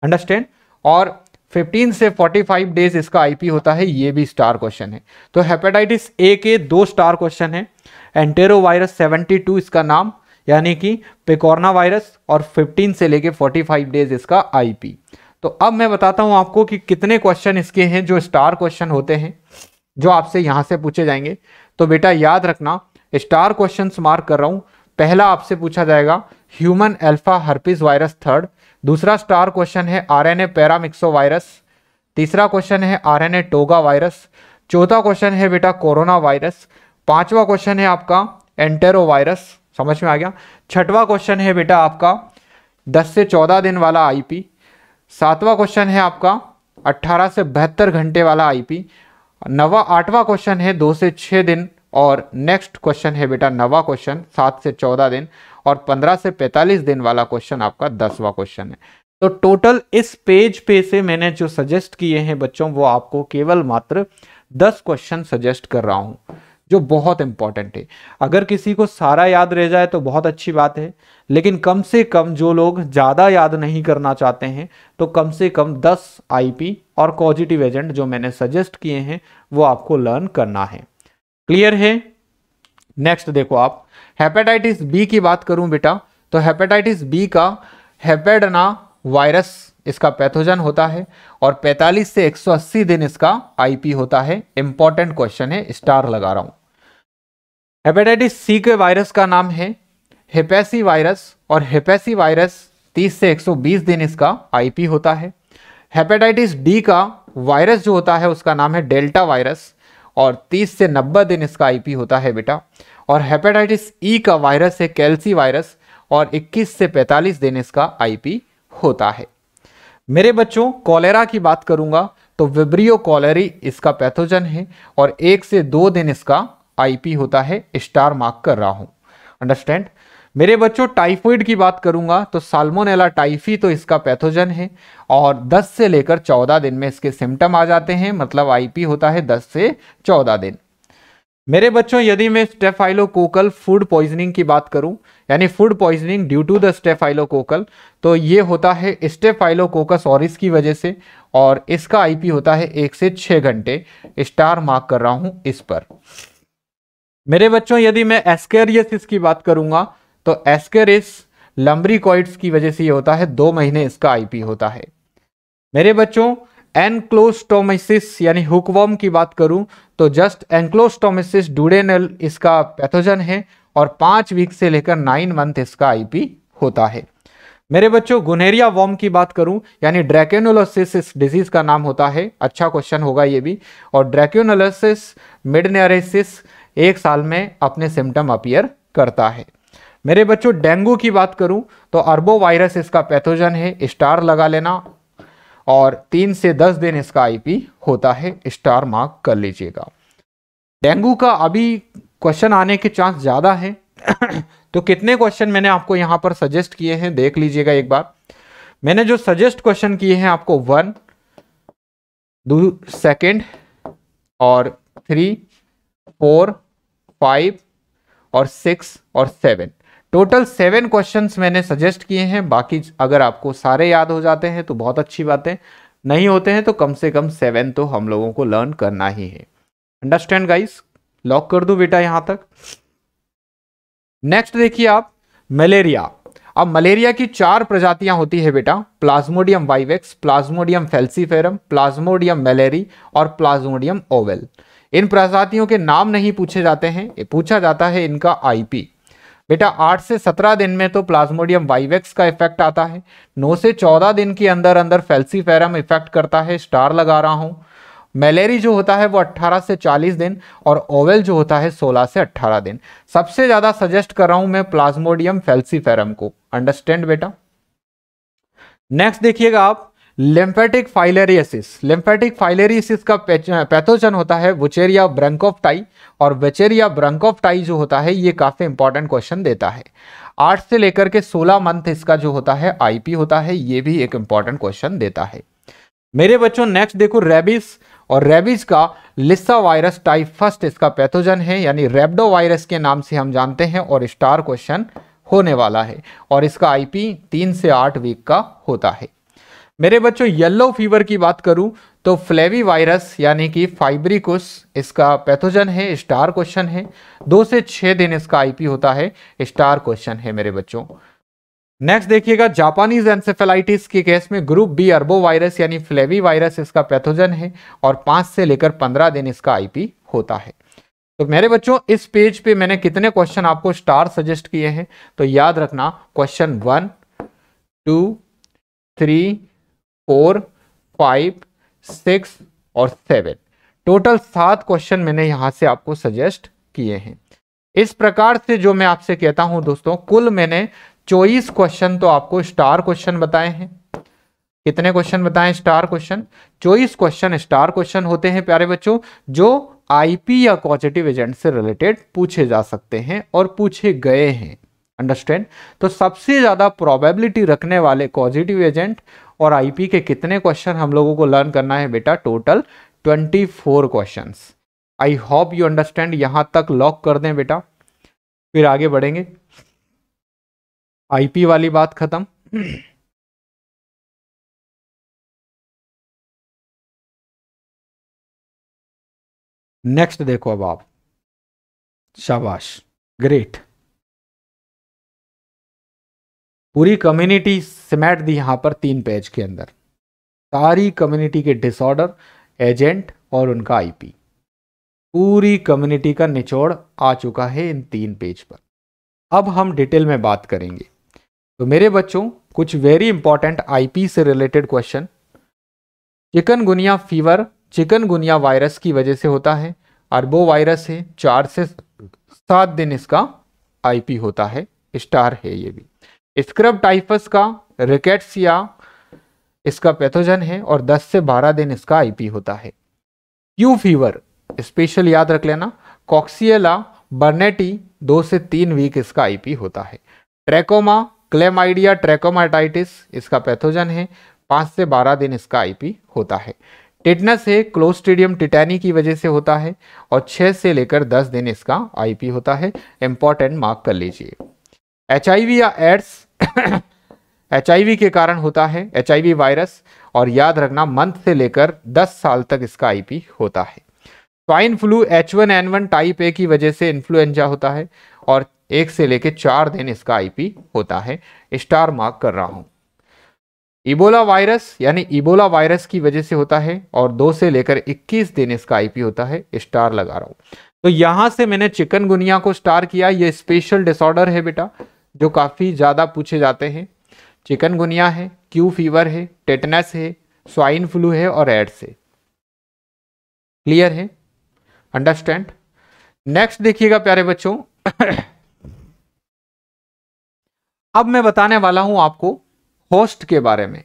अंडरस्टैंड और 15 से 45 डेज इसका आईपी होता है ये भी स्टार क्वेश्चन है तो हेपेटाइटिस ए के दो स्टार क्वेश्चन है एंटेरो वायरस 72 इसका नाम यानी कि पिकोरना वायरस और 15 से लेके 45 डेज इसका आईपी तो अब मैं बताता हूं आपको कि कितने क्वेश्चन इसके हैं जो स्टार क्वेश्चन होते हैं जो आपसे यहां से पूछे जाएंगे तो बेटा याद रखना स्टार क्वेश्चंस मार्क कर रहा हूं पहला आपसे पूछा जाएगा human alpha herpes virus third दूसरा स्टार क्वेश्चन है आरएनए पैरामिक्सो वायरस तीसरा क्वेश्चन है आरएनए टोगा वायरस चौथा क्वेश्चन है बेटा कोरोना वायरस पांचवा क्वेश्चन है आपका एंटेरो वायरस समझ में आ गया छठवा क्वेश्चन है बेटा आपका 10 से 14 दिन वाला आईपी सातवां क्वेश्चन है आपका 18 से बहत्तर घंटे वाला आईपी नवा आठवां क्वेश्चन है दो से छः दिन और नेक्स्ट क्वेश्चन है बेटा नवा क्वेश्चन सात से चौदह दिन और पंद्रह से पैंतालीस दिन वाला क्वेश्चन आपका दसवा क्वेश्चन है तो टोटल इस पेज पे से मैंने जो सजेस्ट किए हैं बच्चों वो आपको केवल मात्र दस क्वेश्चन सजेस्ट कर रहा हूं जो बहुत इंपॉर्टेंट है अगर किसी को सारा याद रह जाए तो बहुत अच्छी बात है लेकिन कम से कम जो लोग ज़्यादा याद नहीं करना चाहते हैं तो कम से कम दस आईपी और पॉजिटिव एजेंट जो मैंने सजेस्ट किए हैं वो आपको लर्न करना है क्लियर है नेक्स्ट देखो आप हेपेटाइटिस बी की बात करूं बेटा तो हेपेटाइटिस बी का हेपेडना वायरस इसका पैथोजन होता है और 45 से 180 दिन इसका आईपी होता है इंपॉर्टेंट क्वेश्चन है स्टार लगा रहा हूं हेपेटाइटिस सी के वायरस का नाम है हेपेसी वायरस और हेपेसी वायरस 30 से 120 दिन इसका आईपी होता है हेपेटाइटिस डी का वायरस जो होता है उसका नाम है डेल्टा वायरस और 30 से 90 दिन इसका आईपी होता है बेटा और हेपेटाइटिस ई e का वायरस है कैल्सी वायरस और 21 से 45 दिन इसका आईपी होता है मेरे बच्चों कॉलेरा की बात करूंगा तो विब्रियो कॉलेरी इसका पैथोजन है और एक से दो दिन इसका आईपी होता है स्टार मार्क कर रहा हूं अंडरस्टैंड मेरे बच्चों टाइफॉइड की बात करूंगा तो साल्मोनेला टाइफी तो इसका पैथोजन है और 10 से लेकर 14 दिन में इसके सिम्टम आ जाते हैं मतलब आईपी होता है 10 से 14 दिन मेरे बच्चों यदि मैं स्टेफाइलोकोकल फूड पॉइजनिंग की बात करूं यानी food poisoning due to the staphylococcal तो ये होता है स्टेफाइलोकोकस ऑरिस की वजह से और इसका आईपी होता है एक से छः घंटे स्टार मार्क कर रहा हूं इस पर मेरे बच्चों यदि मैं एस्केरियसिस की बात करूंगा तो एस्केरिस कॉइड्स की वजह से ये होता है दो महीने इसका आईपी होता है मेरे बच्चों एनक्लोस्टोमिसिस यानी हुकवॉम की बात करूं तो जस्ट एनक्लोस्टोमिसिस डूडेनल इसका पैथोजन है और पांच वीक से लेकर नाइन मंथ इसका आईपी होता है मेरे बच्चों गुनेरिया वॉम की बात करूं यानी ड्रैक्योनोलोसिस इस डिजीज का नाम होता है अच्छा क्वेश्चन होगा ये भी और ड्रैक्योनोलोसिस मिडनेरेसिस एक साल में अपने सिम्टम अपियर करता है मेरे बच्चों डेंगू की बात करूं तो अरबो वायरस इसका पैथोजन है स्टार लगा लेना और तीन से दस दिन इसका आईपी होता है स्टार मार्क कर लीजिएगा डेंगू का अभी क्वेश्चन आने के चांस ज़्यादा है तो कितने क्वेश्चन मैंने आपको यहां पर सजेस्ट किए हैं देख लीजिएगा एक बार मैंने जो सजेस्ट क्वेश्चन किए हैं आपको वन दू सेकेंड और थ्री फोर फाइव और सिक्स और सेवन टोटल सेवन क्वेश्चंस मैंने सजेस्ट किए हैं बाकी अगर आपको सारे याद हो जाते हैं तो बहुत अच्छी बात है नहीं होते हैं तो कम से कम सेवन तो हम लोगों को लर्न करना ही है अंडरस्टैंड गाइस लॉक कर दूं बेटा यहां तक नेक्स्ट देखिए आप मलेरिया अब मलेरिया की चार प्रजातियां होती है बेटा plasmodium vivax plasmodium falciparum plasmodium malariae और प्लाज्मोडियम ओवेल इन प्रजातियों के नाम नहीं पूछे जाते हैं पूछा जाता है इनका आईपी बेटा आठ से सत्रह दिन में तो प्लाज्मोडियम वाइवेक्स का इफेक्ट आता है नौ से चौदह दिन के अंदर अंदर फेल्सीफेरम इफेक्ट करता है स्टार लगा रहा हूँ मलेरी जो होता है वो 18 से 40 दिन और ओवेल जो होता है 16 से 18 दिन सबसे ज़्यादा सजेस्ट कर रहा हूँ मैं प्लाज्मोडियम फेल्सीफेरम को अंडरस्टैंड बेटा नेक्स्ट देखिएगा आप लिम्फेटिक फाइलेरियसिस लिम्फेटिक फाइलेरियसिस का पैथोजन होता है वुचेरिया ब्रंकोफ्टाई और वेचेरिया ब्रंकोफ्टाई जो होता है ये काफ़ी इंपॉर्टेंट क्वेश्चन देता है आठ से लेकर के सोलह मंथ इसका जो होता है आईपी होता है ये भी एक इंपॉर्टेंट क्वेश्चन देता है मेरे बच्चों नेक्स्ट देखो रेबिस और रेबिस का लिस्सा वायरस टाइप फर्स्ट इसका पैथोजन है यानी रेबडो वायरस के नाम से हम जानते हैं और स्टार क्वेश्चन होने वाला है और इसका आईपी तीन से आठ वीक का होता है मेरे बच्चों येलो फीवर की बात करूं तो फ्लेवी वायरस यानी कि फाइब्रिकुस इसका पैथोजन है स्टार क्वेश्चन है दो से छह दिन इसका आईपी होता है स्टार क्वेश्चन है मेरे बच्चों नेक्स्ट देखिएगा जापानीज एंसेफेलाइटिस के केस में ग्रुप बी अर्बो वायरस यानी फ्लेवी वायरस इसका पैथोजन है और पांच से लेकर पंद्रह दिन इसका आईपी होता है तो मेरे बच्चों इस पेज पे मैंने कितने क्वेश्चन आपको स्टार सजेस्ट किए हैं तो याद रखना question one two three four five six और सेवन टोटल सात क्वेश्चन मैंने यहां से आपको सजेस्ट किए हैं इस प्रकार से जो मैं आपसे कहता हूं दोस्तों कुल मैंने चौबीस क्वेश्चन तो आपको स्टार क्वेश्चन बताए हैं कितने क्वेश्चन बताएं स्टार क्वेश्चन चौबीस क्वेश्चन स्टार क्वेश्चन होते हैं प्यारे बच्चों जो आईपी या कॉजिटिव एजेंट से रिलेटेड पूछे जा सकते हैं और पूछे गए हैं अंडरस्टैंड तो सबसे ज़्यादा प्रोबेबिलिटी रखने वाले कॉजिटिव एजेंट और आईपी के कितने क्वेश्चन हम लोगों को लर्न करना है बेटा total twenty four question I hope you understand यहां तक लॉक कर दें बेटा फिर आगे बढ़ेंगे आईपी वाली बात खत्म नेक्स्ट देखो अब आप शाबाश ग्रेट पूरी कम्युनिटी सिमेट दी यहाँ पर तीन पेज के अंदर सारी कम्युनिटी के डिसऑर्डर एजेंट और उनका आईपी पूरी कम्युनिटी का निचोड़ आ चुका है इन तीन पेज पर अब हम डिटेल में बात करेंगे तो मेरे बच्चों कुछ वेरी इंपॉर्टेंट आईपी से related question chikungunya fever chikungunya virus की वजह से होता है अरबो वायरस है चार से सात दिन इसका आईपी होता है स्टार है ये भी स्क्रब टाइफस का रिकेट्स या इसका पैथोजन है और 10 से 12 दिन इसका आईपी होता है क्यू फीवर स्पेशल याद रख लेना कॉक्सियला बर्नेटी दो से तीन वीक इसका आईपी होता है ट्रेकोमा क्लेमाइडिया ट्रेकोमाटाइटिस इसका पैथोजन है पाँच से बारह दिन इसका आईपी होता है टिटनस है क्लोस्टेडियम टिटैनी की वजह से होता है और छः से लेकर दस दिन इसका आईपी होता है इम्पॉर्टेंट मार्क कर लीजिए एच या एड्स एच के कारण होता है एच वायरस और याद रखना मंथ से लेकर 10 साल तक इसका आईपी होता है swine flu H one N one type A की वजह से इन्फ्लुएंजा होता है और एक से लेकर चार दिन इसका आईपी होता है स्टार मार्क कर रहा हूं इबोला वायरस यानी इबोला वायरस की वजह से होता है और दो से लेकर 21 दिन इसका आईपी होता है स्टार लगा रहा हूं तो यहां से मैंने चिकनगुनिया को स्टार किया ये स्पेशल डिसऑर्डर है बेटा जो काफ़ी ज़्यादा पूछे जाते हैं चिकनगुनिया है क्यू फीवर है टेटनस है स्वाइन फ्लू है और एड्स है क्लियर है अंडरस्टैंड नेक्स्ट देखिएगा प्यारे बच्चों अब मैं बताने वाला हूं आपको होस्ट के बारे में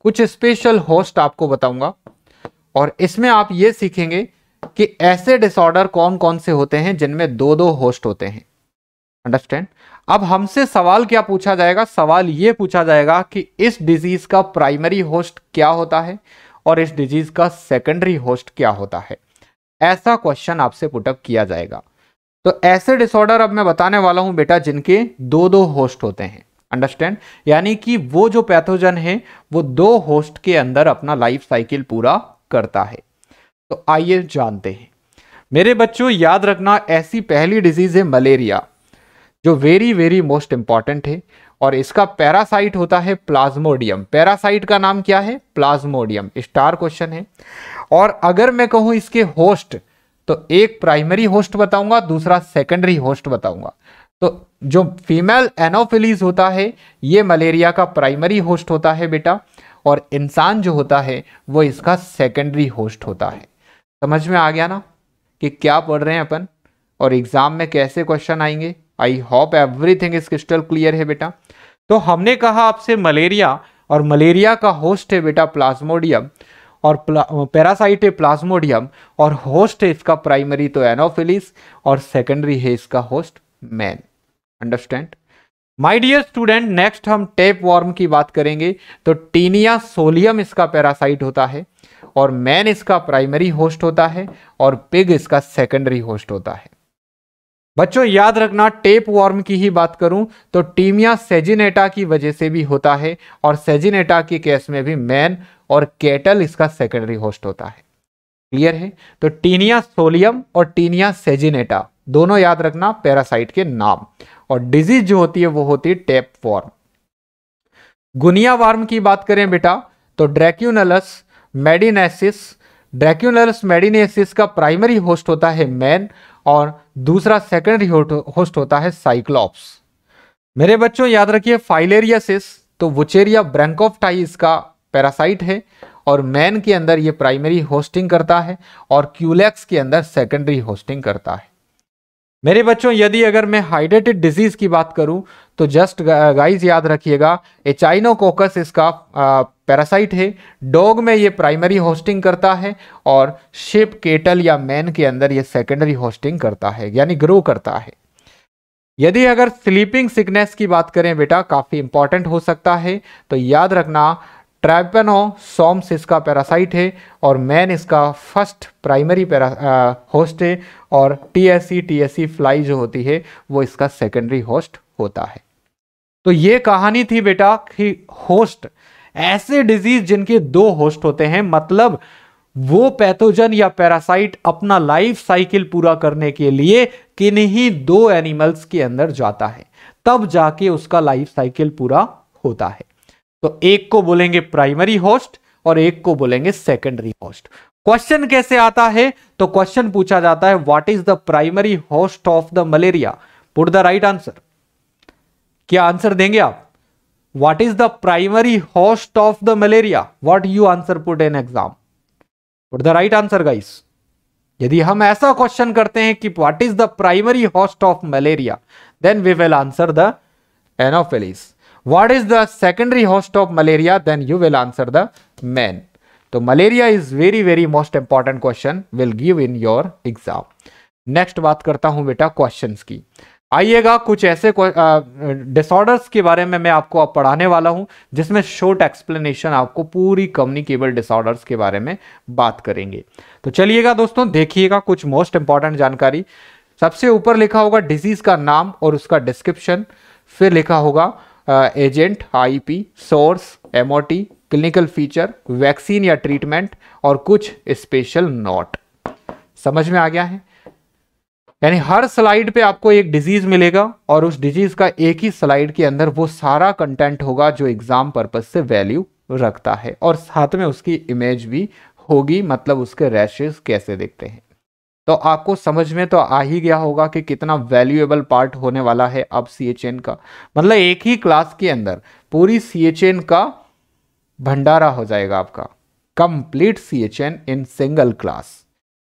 कुछ स्पेशल होस्ट आपको बताऊंगा और इसमें आप ये सीखेंगे कि ऐसे डिसऑर्डर कौन कौन से होते हैं जिनमें दो दो होस्ट होते हैं अंडरस्टैंड अब हमसे सवाल क्या पूछा जाएगा सवाल ये पूछा जाएगा कि इस डिजीज का प्राइमरी होस्ट क्या होता है और इस डिजीज का सेकेंडरी होस्ट क्या होता है ऐसा क्वेश्चन आपसे पुटअप किया जाएगा तो ऐसे डिसऑर्डर अब मैं बताने वाला हूं बेटा जिनके दो दो होस्ट होते हैं अंडरस्टैंड यानी कि वो जो पैथोजन है वो दो होस्ट के अंदर अपना लाइफ साइकिल पूरा करता है तो आइए जानते हैं मेरे बच्चों याद रखना ऐसी पहली डिजीज है मलेरिया जो वेरी वेरी मोस्ट इंपॉर्टेंट है और इसका पैरासाइट होता है प्लाज्मोडियम पैरासाइट का नाम क्या है प्लाज्मोडियम स्टार क्वेश्चन है और अगर मैं कहूं इसके होस्ट तो एक प्राइमरी होस्ट बताऊंगा दूसरा सेकेंडरी होस्ट बताऊंगा तो जो फीमेल एनोफिलीज होता है ये मलेरिया का प्राइमरी होस्ट होता है बेटा और इंसान जो होता है वो इसका सेकेंडरी होस्ट होता है समझ में आ गया ना कि क्या पढ़ रहे हैं अपन और एग्ज़ाम में कैसे क्वेश्चन आएंगे I hope everything is crystal clear है बेटा तो हमने कहा आपसे मलेरिया और मलेरिया का होस्ट है बेटा प्लाज्मोडियम और प्ला, पैरासाइट है प्लाज्मोडियम और होस्ट है इसका प्राइमरी तो एनोफिलिस और सेकेंडरी है इसका host man understand my dear student next हम टेप वॉर्म की बात करेंगे तो टीनिया सोलियम इसका पैरासाइट होता है और मैन इसका प्राइमरी होस्ट होता है और पिग इसका सेकेंडरी होस्ट होता है बच्चों याद रखना टेप वार्म की ही बात करूं तो टीमिया सेजिनेटा की वजह से भी होता है और सेजिनेटा के केस में भी मैन और कैटल इसका सेकेंडरी होस्ट होता है क्लियर है तो टीनिया सोलियम और टीनिया सेजिनेटा दोनों याद रखना पैरासाइट के नाम और डिजीज जो होती है वो होती है टेप वार्म गुनिया वार्म की बात करें बेटा तो ड्रैक्यूनलस मेडिनेसिस ड्रैक्यूनलस मेडिनेसिस का प्राइमरी होस्ट होता है मैन और दूसरा सेकेंडरी होस्ट होता है साइक्लॉप्स मेरे बच्चों याद रखिए फाइलेरियासिस तो वुचेरिया ब्रैंकोफ्टाई इसका पैरासाइट है और मैन के अंदर ये प्राइमरी होस्टिंग करता है और क्यूलेक्स के अंदर सेकेंडरी होस्टिंग करता है मेरे बच्चों यदि अगर मैं हाइड्रेटेड डिजीज की बात करूं तो जस्ट गाइस याद रखिएगा एचाइनोकोकस इसका पैरासाइट है डॉग में ये प्राइमरी होस्टिंग करता है और शिप केटल या मैन के अंदर ये सेकेंडरी होस्टिंग करता है यानी ग्रो करता है यदि अगर स्लीपिंग सिकनेस की बात करें बेटा काफ़ी इंपॉर्टेंट हो सकता है तो याद रखना सॉम्स इसका पैरासाइट है और मैन इसका फर्स्ट प्राइमरी पैरा होस्ट है और टीएससी टीएससी फ्लाई जो होती है वो इसका सेकेंडरी होस्ट होता है तो ये कहानी थी बेटा कि होस्ट ऐसे डिजीज जिनके दो होस्ट होते हैं मतलब वो पैथोजन या पैरासाइट अपना लाइफ साइकिल पूरा करने के लिए किन्हीं दो एनिमल्स के अंदर जाता है तब जाके उसका लाइफ साइकिल पूरा होता है तो एक को बोलेंगे प्राइमरी होस्ट और एक को बोलेंगे सेकेंडरी होस्ट क्वेश्चन कैसे आता है तो क्वेश्चन पूछा जाता है what is the primary host of the malaria put the right answer क्या आंसर देंगे आप what is the primary host of the malaria what you answer put in exam put the right answer guys यदि हम ऐसा question करते हैं कि what is the primary host of malaria then we will answer the anopheles what is the secondary host of malaria then you will answer the man तो malaria is very very most important question will give in your exam next बात करता हूं बेटा question की आइएगा कुछ ऐसे disorders के बारे में मैं आपको अब पढ़ाने वाला हूं जिसमें शॉर्ट एक्सप्लेनेशन आपको पूरी कम्युनिकेबल डिसऑर्डर्स के बारे में बात करेंगे तो चलिएगा दोस्तों देखिएगा कुछ मोस्ट इंपॉर्टेंट जानकारी सबसे ऊपर लिखा होगा डिजीज का नाम और उसका डिस्क्रिप्शन फिर लिखा होगा agent IP source MOT clinical feature vaccine या ट्रीटमेंट और कुछ स्पेशल नोट समझ में आ गया है यानी हर स्लाइड पे आपको एक डिजीज मिलेगा और उस डिजीज का एक ही स्लाइड के अंदर वो सारा कंटेंट होगा जो एग्जाम पर्पज से वैल्यू रखता है और साथ में उसकी इमेज भी होगी मतलब उसके रैशेज कैसे देखते हैं तो आपको समझ में तो आ ही गया होगा कि कितना वैल्यूएबल पार्ट होने वाला है अब सी का मतलब एक ही क्लास के अंदर पूरी सी का भंडारा हो जाएगा आपका complete C in single class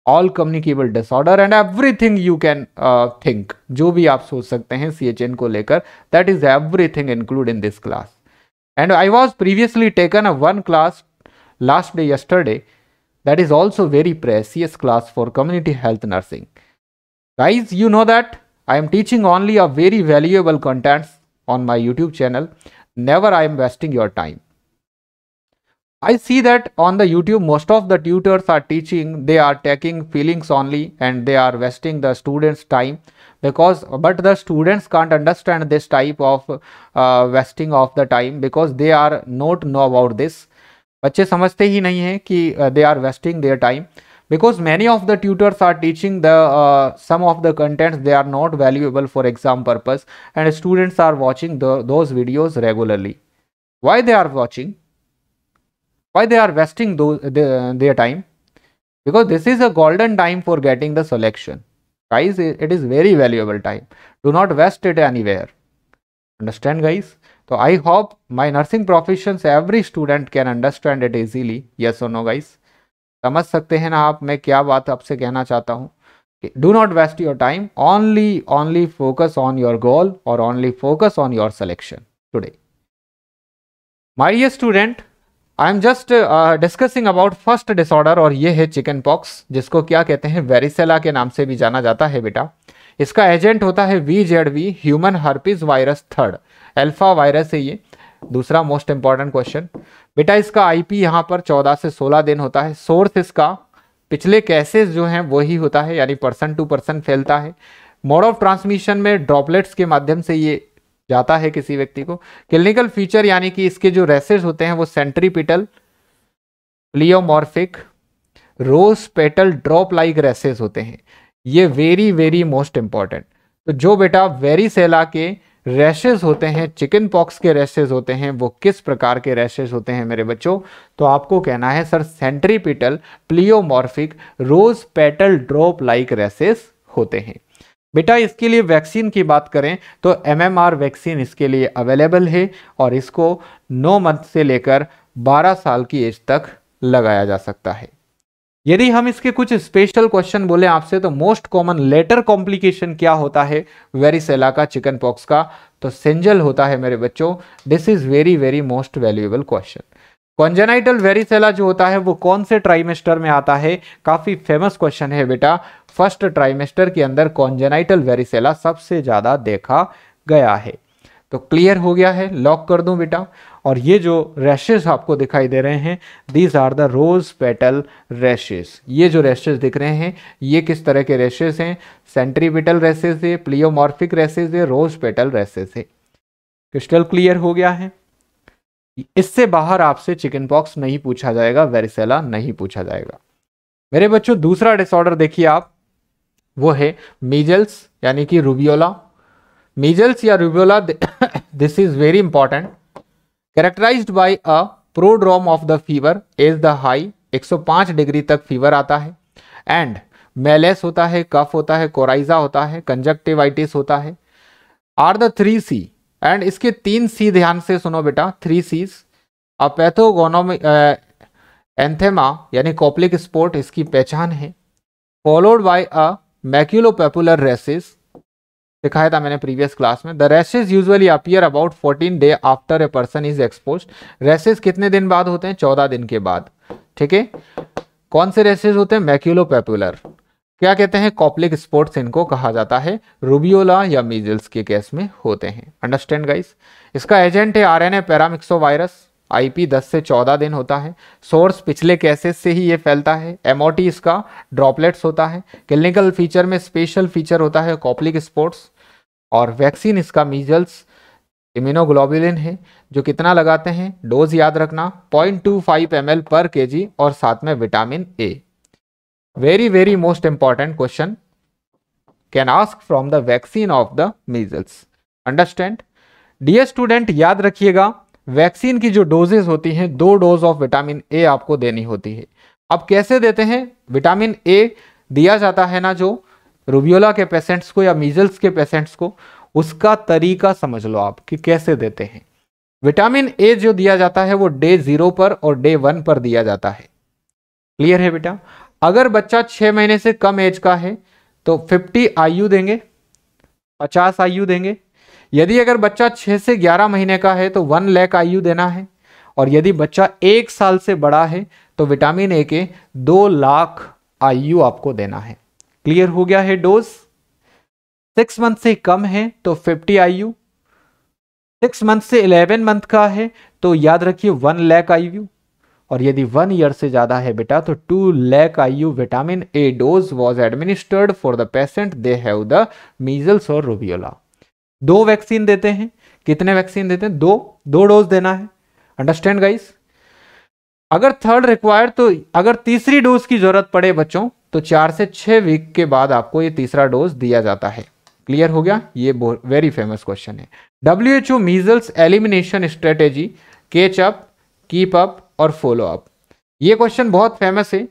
all communicable disorder and everything you can think जो भी आप सोच सकते हैं सी को लेकर that is everything include in this class and I was previously taken a one class last day yesterday that is also very precious class for community health nursing. Guys, you know that I am teaching only a very valuable contents on my YouTube channel. Never I am wasting your time. I see that on the YouTube most of the tutors are teaching, they are taking feelings only and they are wasting the students time because but the students can't understand this type of uh, wasting of the time because they are not know about this बच्चे समझते ही नहीं हैं कि they are wasting their time because many of the tutors are teaching the some of the contents they are not valuable for exam purpose and students are watching those videos regularly why they are watching why they are wasting their time because this is a golden time for getting the selection guys it is very valuable time do not waste it anywhere understand guys तो आई hope my nursing profession every student can understand it easily yes और no guys समझ सकते हैं ना आप मैं क्या बात आपसे कहना चाहता हूँ do not waste your time only only focus on your goal और only focus on your selection today my dear student I am just discussing about first disorder और ये है चिकन पॉक्स जिसको क्या कहते हैं वेरिसेला के नाम से भी जाना जाता है बेटा इसका एजेंट होता है V Z V human herpes virus third alphavirus है ये दूसरा मोस्ट इंपॉर्टेंट क्वेश्चन बेटा इसका आईपी यहाँ पर 14 से 16 दिन होता है सोर्स इसका पिछले कैसेज जो हैं वही होता है यानी पर्सन टू पर्सन फैलता है मोड ऑफ ट्रांसमिशन में ड्रॉपलेट्स के माध्यम से ये जाता है किसी व्यक्ति को क्लिनिकल फीचर यानी कि इसके जो रेसेज होते हैं वो centripetal pleomorphic rose petal drop like rashes होते हैं ये वेरी वेरी मोस्ट इंपॉर्टेंट तो जो बेटा वेरी सेला के रैशेज होते हैं चिकन पॉक्स के रैशेज होते हैं वो किस प्रकार के रैशेज होते हैं मेरे बच्चों तो आपको कहना है sir centripetal pleomorphic rose petal drop like rashes होते हैं बेटा इसके लिए वैक्सीन की बात करें तो एमएमआर वैक्सीन इसके लिए अवेलेबल है और इसको 9 मंथ से लेकर 12 साल की एज तक लगाया जा सकता है यदि हम इसके कुछ स्पेशल क्वेश्चन बोले आपसे तो मोस्ट कॉमन लेटर कॉम्प्लिकेशन क्या होता है वेरिसेला का चिकन पॉक्स का तो सेंजल होता है मेरे बच्चों this is very very most valuable question congenital varicella जो होता है वो कौन से ट्राइमेस्टर में आता है काफी फेमस क्वेश्चन है बेटा फर्स्ट ट्राइमेस्टर के अंदर कॉन्जेनाइटल वेरिसेला सबसे ज्यादा देखा गया है तो क्लियर हो गया है लॉक कर दूं बेटा और ये जो रैशेस आपको दिखाई दे रहे हैं these are the rose petal rashes ये जो रैशेस दिख रहे हैं ये किस तरह के रैशेस हैं सेंट्रीपिटल रैसेस है प्लियोमॉर्फिक रैसेस है रोज पेटल रैसेस है क्रिस्टल क्लियर हो गया है इससे बाहर आपसे चिकन पॉक्स नहीं पूछा जाएगा वेरिसेला नहीं पूछा जाएगा मेरे बच्चों दूसरा डिसऑर्डर देखिए आप वो है मीजल्स यानी कि रूबियोला मीजल्स या rubella this is very important characterize by a prodrome of the fever is the high 105 degree तक फीवर आता है एंड मेलेस होता है कफ होता है कोराइजा होता है कंजक्टिवाइटिस होता है are the three C and इसके तीन सी ध्यान से सुनो बेटा थ्री सीज अपैथोगोनोम एंथेमा यानी कॉपलिक स्पोर्ट इसकी पहचान है followed by a maculopapular rashes दिखाया था मैंने प्रीवियस क्लास में the rashes usually appear about 14 day after a person is expose rashes कितने दिन बाद होते हैं 14 दिन के बाद ठीक है कौन से रेसेज होते हैं मैक्यूलो पेपुलर क्या कहते हैं कॉपलिक स्पोर्ट्स इनको कहा जाता है रूबियोला या मीजल्स के केस में होते हैं अंडरस्टैंड गाइस इसका एजेंट है R N A paramyxovirus IP 10 से 14 दिन होता है सोर्स पिछले केसेस से ही ये फैलता है एम इसका ड्रॉपलेट्स होता है क्लिनिकल फीचर में स्पेशल फीचर होता है कॉपलिक स्पोर्ट्स और वैक्सीन इसका मीजल्स इम्यूनोग्लोबुलिन है जो कितना लगाते हैं डोज याद रखना 0.25 टू पर के और साथ में vitamin A very very most important question can ask from the vaccine of the measles understand dear student याद रखिएगा वैक्सीन की जो डोजेस होती हैं दो डोज ऑफ विटामिन ए आपको देनी होती है अब कैसे देते हैं विटामिन ए दिया जाता है ना जो रूबियोला के पेशेंट्स को या मीजल्स के पेशेंट्स को उसका तरीका समझ लो आप कि कैसे देते हैं विटामिन ए जो दिया जाता है वो डे जीरो पर और डे वन पर दिया जाता है क्लियर है बेटा अगर बच्चा छह महीने से कम एज का है तो 50 आयु देंगे 50 आयु देंगे यदि अगर बच्चा छह से ग्यारह महीने का है तो वन लैक आयु देना है और यदि बच्चा एक साल से बड़ा है तो विटामिन ए के दो लाख आयु आपको देना है क्लियर हो गया है डोज सिक्स मंथ से कम है तो फिफ्टी आयु सिक्स मंथ से इलेवन मंथ का है तो याद रखिए वन लैक आयु और यदि वन ईयर से ज़्यादा है बेटा तो टू लैक आयु vitamin A dose was administered for the patient they have the measles और रूबियोला दो वैक्सीन देते हैं कितने वैक्सीन देते हैं दो दो डोज देना है अंडरस्टैंड गाइस अगर थर्ड रिक्वायर्ड तो अगर तीसरी डोज की जरूरत पड़े बच्चों तो चार से छह वीक के बाद आपको ये तीसरा डोज दिया जाता है क्लियर हो गया ये वेरी फेमस क्वेश्चन है W H O measles elimination strategy catch up keep up और फॉलो अप ये क्वेश्चन बहुत फेमस है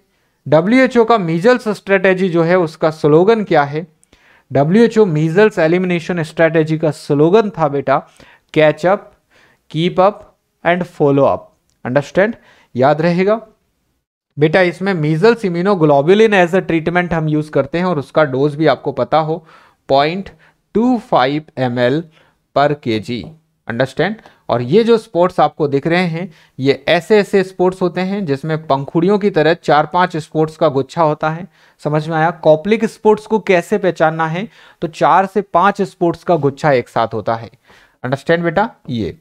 डब्ल्यू एच ओ का मीजल्स स्ट्रेटेजी जो है उसका स्लोगन क्या है W H O measles elimination strategy का स्लोगन था बेटा catch up keep up and follow up understand याद रहेगा बेटा इसमें measles immunoglobulin as a treatment हम यूज़ करते हैं और उसका डोज भी आपको पता हो point two five M L per K जी अंडरस्टैंड और ये जो स्पोर्ट्स आपको दिख रहे हैं ये ऐसे ऐसे स्पोर्ट्स होते हैं जिसमें पंखुड़ियों की तरह चार पांच स्पोर्ट्स का गुच्छा होता है समझ में आया कॉपलिक स्पोर्ट्स को कैसे पहचानना है तो चार से पांच स्पोर्ट्स का गुच्छा एक साथ होता है अंडरस्टैंड बेटा ये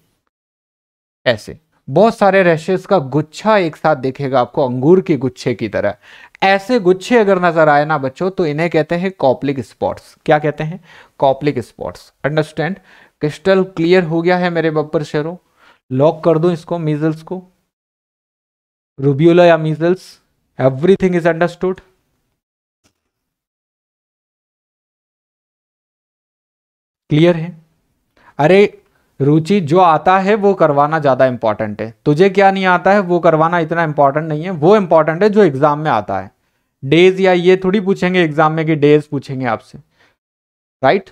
ऐसे बहुत सारे रैशेस का गुच्छा एक साथ देखेगा आपको अंगूर के गुच्छे की तरह ऐसे गुच्छे अगर नजर आए ना बच्चों तो इन्हें कहते हैं कॉपलिक स्पॉट्स क्या कहते हैं Koplik spots understand crystal clear हो गया है मेरे बपर शेरों लॉक कर दो इसको मीजल्स को रूबियोला या measles everything is understood clear है अरे रुचि जो आता है वो करवाना ज़्यादा इंपॉर्टेंट है तुझे क्या नहीं आता है वो करवाना इतना इंपॉर्टेंट नहीं है वो इंपॉर्टेंट है जो एग्ज़ाम में आता है डेज या ये थोड़ी पूछेंगे एग्ज़ाम में कि डेज पूछेंगे आपसे राइट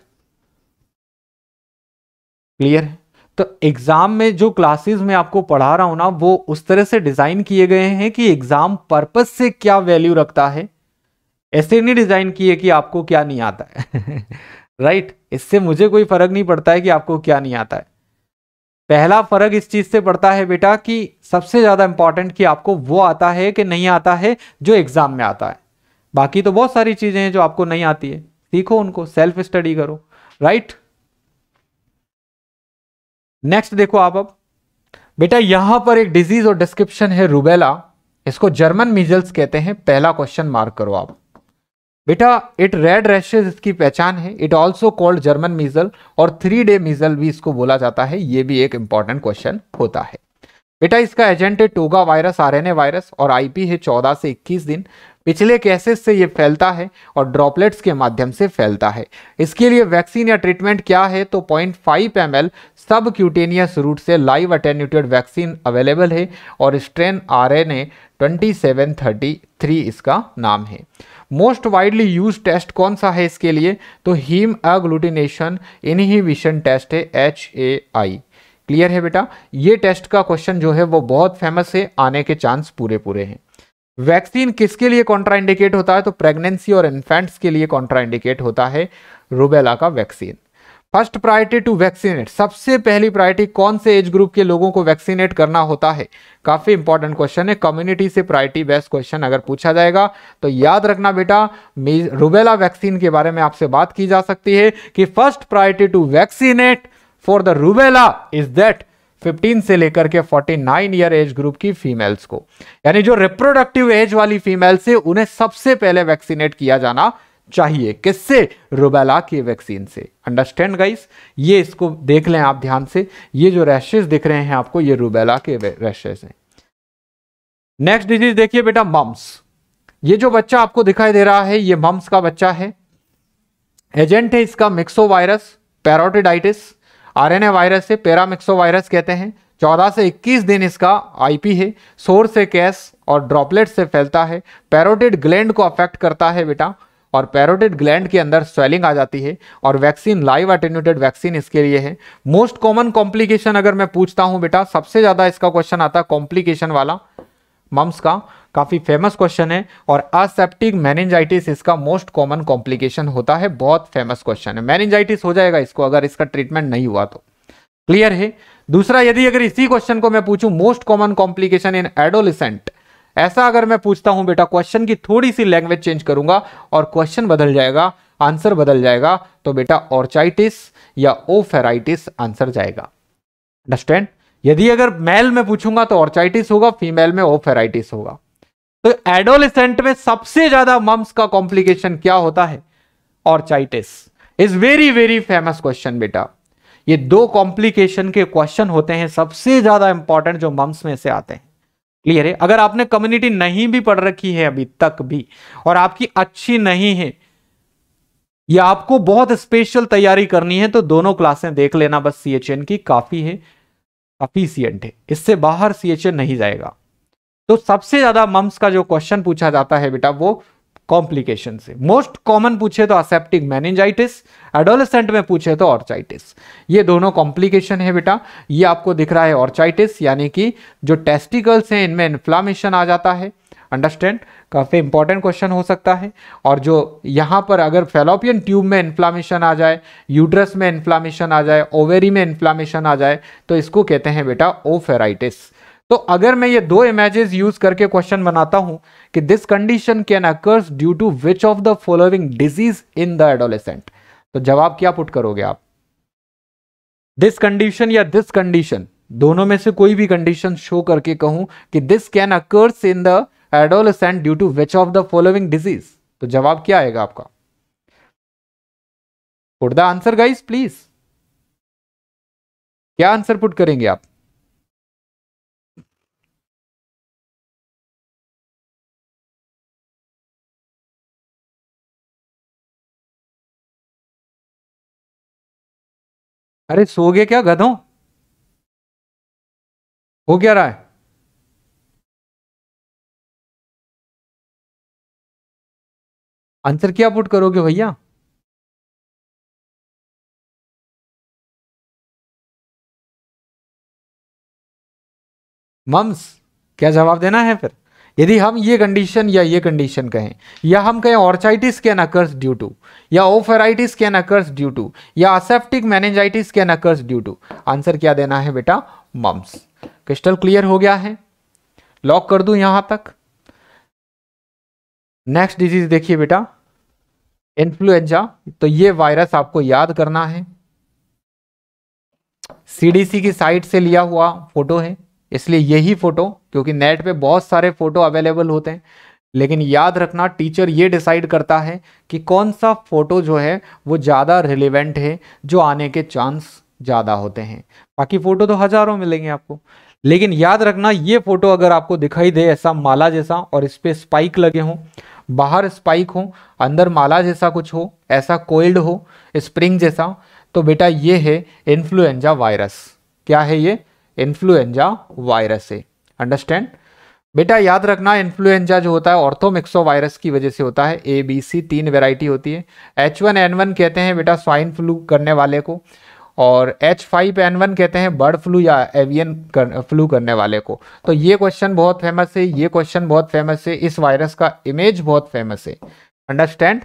क्लियर है तो एग्ज़ाम में जो क्लासेस में आपको पढ़ा रहा हूं ना वो उस तरह से डिज़ाइन किए गए हैं कि एग्ज़ाम पर्पज से क्या वैल्यू रखता है ऐसे नहीं डिज़ाइन किए कि आपको क्या नहीं आता है राइट right? इससे मुझे कोई फ़र्क नहीं पड़ता है कि आपको क्या नहीं आता है पहला फ़र्क इस चीज़ से पड़ता है बेटा कि सबसे ज़्यादा इंपॉर्टेंट कि आपको वो आता है कि नहीं आता है जो एग्ज़ाम में आता है बाकी तो बहुत सारी चीज़ें हैं जो आपको नहीं आती है सीखो उनको सेल्फ स्टडी करो राइट right? नेक्स्ट देखो आप अब बेटा यहां पर एक डिजीज और डिस्क्रिप्शन है रूबेला इसको जर्मन मिजल्स कहते हैं पहला क्वेश्चन मार्क करो आप बेटा इट रेड रैशेज इसकी पहचान है it also called German measle और थ्री डे मिजल भी इसको बोला जाता है ये भी एक इंपॉर्टेंट क्वेश्चन होता है बेटा इसका एजेंट है टोगा वायरस आरएनए वायरस और आईपी है 14 से 21 दिन पिछले केसेस से ये फैलता है और ड्रॉपलेट्स के माध्यम से फैलता है इसके लिए वैक्सीन या ट्रीटमेंट क्या है तो point five M L subcutaneous route से लाइव अटेन्यूटेड वैक्सीन अवेलेबल है और strain R N A twenty seven thirty three इसका नाम है मोस्ट वाइडली यूज टेस्ट कौन सा है इसके लिए तो हीम अग्लूटिनेशन इनहिविशन टेस्ट है एच ए आई क्लियर है बेटा ये टेस्ट का क्वेश्चन जो है वो बहुत फेमस है आने के चांस पूरे पूरे हैं वैक्सीन किसके लिए कॉन्ट्राइंडिकेट होता है तो प्रेगनेंसी और इन्फेंट्स के लिए कॉन्ट्राइंडिकेट होता है रूबेला का vaccine first priority to vaccinate सबसे पहली प्रायोरिटी कौन से एज ग्रुप के लोगों को वैक्सीनेट करना होता है काफी इंपॉर्टेंट क्वेश्चन है कम्युनिटी से प्रायोरिटी बेस्ट क्वेश्चन अगर पूछा जाएगा तो याद रखना बेटा रूबेला वैक्सीन के बारे में आपसे बात की जा सकती है कि first priority to vaccinate for the rubella is that 15 से लेकर के 49 ईयर एज ग्रुप की फीमेल्स को यानी जो रिप्रोडक्टिव एज वाली फीमेल्स है उन्हें सबसे पहले वैक्सीनेट किया जाना चाहिए किससे रुबेला की वैक्सीन से अंडरस्टैंड गाइस ये इसको देख लें आप ध्यान से ये जो रैशेज दिख रहे हैं आपको ये रुबेला के रैशेज हैं नेक्स्ट डिजीज देखिए बेटा मम्स ये जो बच्चा आपको दिखाई दे रहा है ये मम्स का बच्चा है एजेंट है इसका myxovirus parotiditis RNA virus से पेरामिक्सो वायरस कहते हैं 14 से 21 दिन इसका आईपी है सोर से कैस और ड्रॉपलेट से फैलता है पैरोटिड ग्लैंड को अफेक्ट करता है बेटा और पैरोटिड ग्लैंड के अंदर स्वेलिंग आ जाती है और वैक्सीन लाइव अटेन्यूटेड वैक्सीन इसके लिए है मोस्ट कॉमन कॉम्प्लिकेशन अगर मैं पूछता हूं बेटा सबसे ज़्यादा इसका क्वेश्चन आता है कॉम्प्लिकेशन वाला मम्स का काफ़ी फेमस क्वेश्चन है और असेप्टिक मैनेंजाइटिस इसका मोस्ट कॉमन कॉम्प्लिकेशन होता है बहुत फेमस क्वेश्चन है मैनेंजाइटिस हो जाएगा इसको अगर इसका ट्रीटमेंट नहीं हुआ तो क्लियर है दूसरा यदि अगर इसी क्वेश्चन को मैं पूछूं most common complication in adolescent ऐसा अगर मैं पूछता हूं बेटा क्वेश्चन की थोड़ी सी लैंग्वेज चेंज करूंगा और क्वेश्चन बदल जाएगा आंसर बदल जाएगा तो बेटा ऑर्चाइटिस या ओफेराइटिस आंसर जाएगा अंडरस्टैंड यदि अगर मेल में पूछूंगा तो ऑर्चाइटिस होगा फीमेल में ओफेराइटिस होगा तो एडोलिसेंट में सबसे ज्यादा मम्स का कॉम्प्लिकेशन क्या होता है चाइटिस is very very famous question बेटा ये दो कॉम्प्लिकेशन के क्वेश्चन होते हैं सबसे ज्यादा इंपॉर्टेंट जो मम्स में से आते हैं क्लियर है अगर आपने कम्युनिटी नहीं भी पढ़ रखी है अभी तक भी और आपकी अच्छी नहीं है या आपको बहुत स्पेशल तैयारी करनी है तो दोनों क्लासें देख लेना बस सी की काफी है काफी सीएन है इससे बाहर सी नहीं जाएगा तो सबसे ज्यादा मम्स का जो क्वेश्चन पूछा जाता है बेटा वो कॉम्प्लिकेशन से मोस्ट कॉमन पूछे तो असेप्टिक मैनेजाइटिस एडोलसेंट में पूछे तो ऑर्चाइटिस ये दोनों कॉम्प्लिकेशन है बेटा ये आपको दिख रहा है ऑर्चाइटिस यानी कि जो टेस्टिकल्स हैं इनमें इन्फ्लामेशन आ जाता है अंडरस्टैंड काफ़ी इंपॉर्टेंट क्वेश्चन हो सकता है और जो यहाँ पर अगर फेलोपियन ट्यूब में इन्फ्लामेशन आ जाए यूट्रस में इन्फ्लामेशन आ जाए ओवेरी में इन्फ्लामेशन आ जाए तो इसको कहते हैं बेटा ओफेराइटिस तो अगर मैं ये दो इमेजेस यूज करके क्वेश्चन बनाता हूं कि this condition can occurs due to which of the following disease in the adolescent तो जवाब क्या पुट करोगे आप दिस कंडीशन या दिस कंडीशन दोनों में से कोई भी कंडीशन शो करके कहूं कि this can occurs in the adolescent due to which of the following disease तो जवाब क्या आएगा आपका put the answer guys please क्या आंसर पुट करेंगे आप अरे सो गए क्या गधों हो क्या रहा है आंसर क्या पुट करोगे भैया मम्स क्या जवाब देना है फिर यदि हम ये कंडीशन या ये कंडीशन कहें या हम कहें orchitis can occurs due to या oophoritis can occurs due to या aseptic meningitis can occurs due to answer क्या देना है बेटा मम्स क्रिस्टल क्लियर हो गया है लॉक कर दू यहां तक नेक्स्ट डिजीज देखिए बेटा इन्फ्लुएंजा तो ये वायरस आपको याद करना है सीडीसी की साइट से लिया हुआ फोटो है इसलिए यही फोटो क्योंकि नेट पे बहुत सारे फ़ोटो अवेलेबल होते हैं लेकिन याद रखना टीचर ये डिसाइड करता है कि कौन सा फ़ोटो जो है वो ज़्यादा रिलेवेंट है जो आने के चांस ज़्यादा होते हैं बाकी फ़ोटो तो हज़ारों मिलेंगे आपको लेकिन याद रखना ये फ़ोटो अगर आपको दिखाई दे ऐसा माला जैसा और इस पर स्पाइक लगे हों बाहर स्पाइक हो अंदर माला जैसा कुछ हो ऐसा कोइल्ड हो स्प्रिंग जैसा तो बेटा ये है इन्फ्लुएंजा वायरस क्या है ये इन्फ्लुएंजा वायरस है अंडरस्टैंड बेटा याद रखना इन्फ्लुएंजा जो होता है ऑर्थोमिक्सो वायरस की वजह से होता है ए बी सी तीन वेराइटी होती है एच वन एन वन कहते हैं बेटा स्वाइन फ्लू करने वाले को और एच फाइव एन वन कहते हैं बर्ड फ्लू या एवियन कर, फ्लू करने वाले को तो ये क्वेश्चन बहुत फेमस है ये क्वेश्चन बहुत फेमस है इस वायरस का इमेज बहुत फेमस है अंडरस्टैंड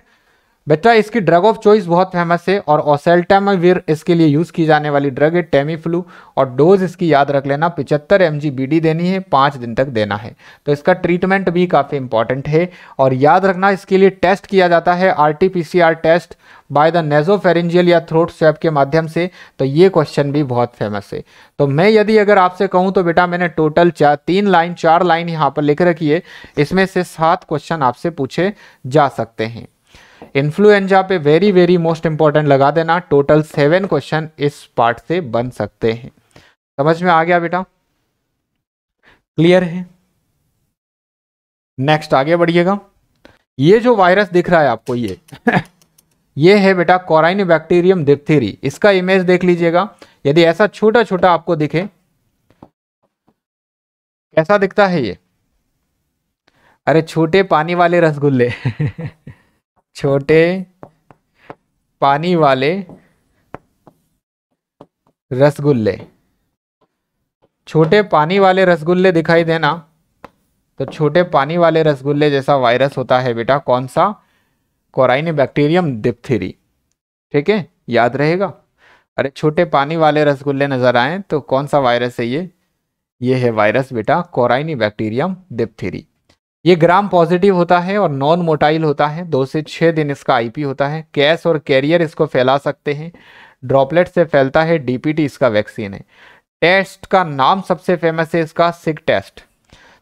बच्चा इसकी ड्रग ऑफ चॉइस बहुत फेमस है और ओसेल्टामाविर इसके लिए यूज़ की जाने वाली ड्रग है टेमीफ्लू और डोज इसकी याद रख लेना पिचहत्तर एम जी देनी है पाँच दिन तक देना है तो इसका ट्रीटमेंट भी काफ़ी इंपॉर्टेंट है और याद रखना इसके लिए टेस्ट किया जाता है or test by the nasopharyngeal या थ्रोट स्वैप के माध्यम से तो ये क्वेश्चन भी बहुत फेमस है तो मैं यदि अगर आपसे कहूँ तो बेटा मैंने टोटल चार तीन लाइन चार लाइन यहाँ पर लिख रखी है इसमें से सात क्वेश्चन आपसे पूछे जा सकते हैं इन्फ्लुएंजा पे वेरी वेरी मोस्ट इंपॉर्टेंट लगा देना टोटल सेवन क्वेश्चन इस पार्ट से बन सकते हैं समझ में आ गया बेटा क्लियर है नेक्स्ट आगे बढ़िएगा ये जो वायरस दिख रहा है आपको ये ये है बेटा कॉराइन बैक्टीरियम डिप्थीरी इसका इमेज देख लीजिएगा यदि ऐसा छोटा छोटा आपको दिखे कैसा दिखता है ये अरे छोटे पानी वाले रसगुल्ले छोटे पानी वाले रसगुल्ले छोटे पानी वाले रसगुल्ले दिखाई देना तो छोटे पानी वाले रसगुल्ले जैसा वायरस होता है बेटा कौन सा कोराइन बैक्टीरियम डिप्थीरी ठीक है याद रहेगा अरे छोटे पानी वाले रसगुल्ले नज़र आए तो कौन सा वायरस है ये ये है वायरस बेटा कोराइनी बैक्टीरियम डिप्थीरी ये ग्राम पॉजिटिव होता है और नॉन मोटाइल होता है दो से छः दिन इसका आईपी होता है कैश और कैरियर इसको फैला सकते हैं ड्रॉपलेट से फैलता है डीपीटी इसका वैक्सीन है टेस्ट का नाम सबसे फेमस है इसका सिक टेस्ट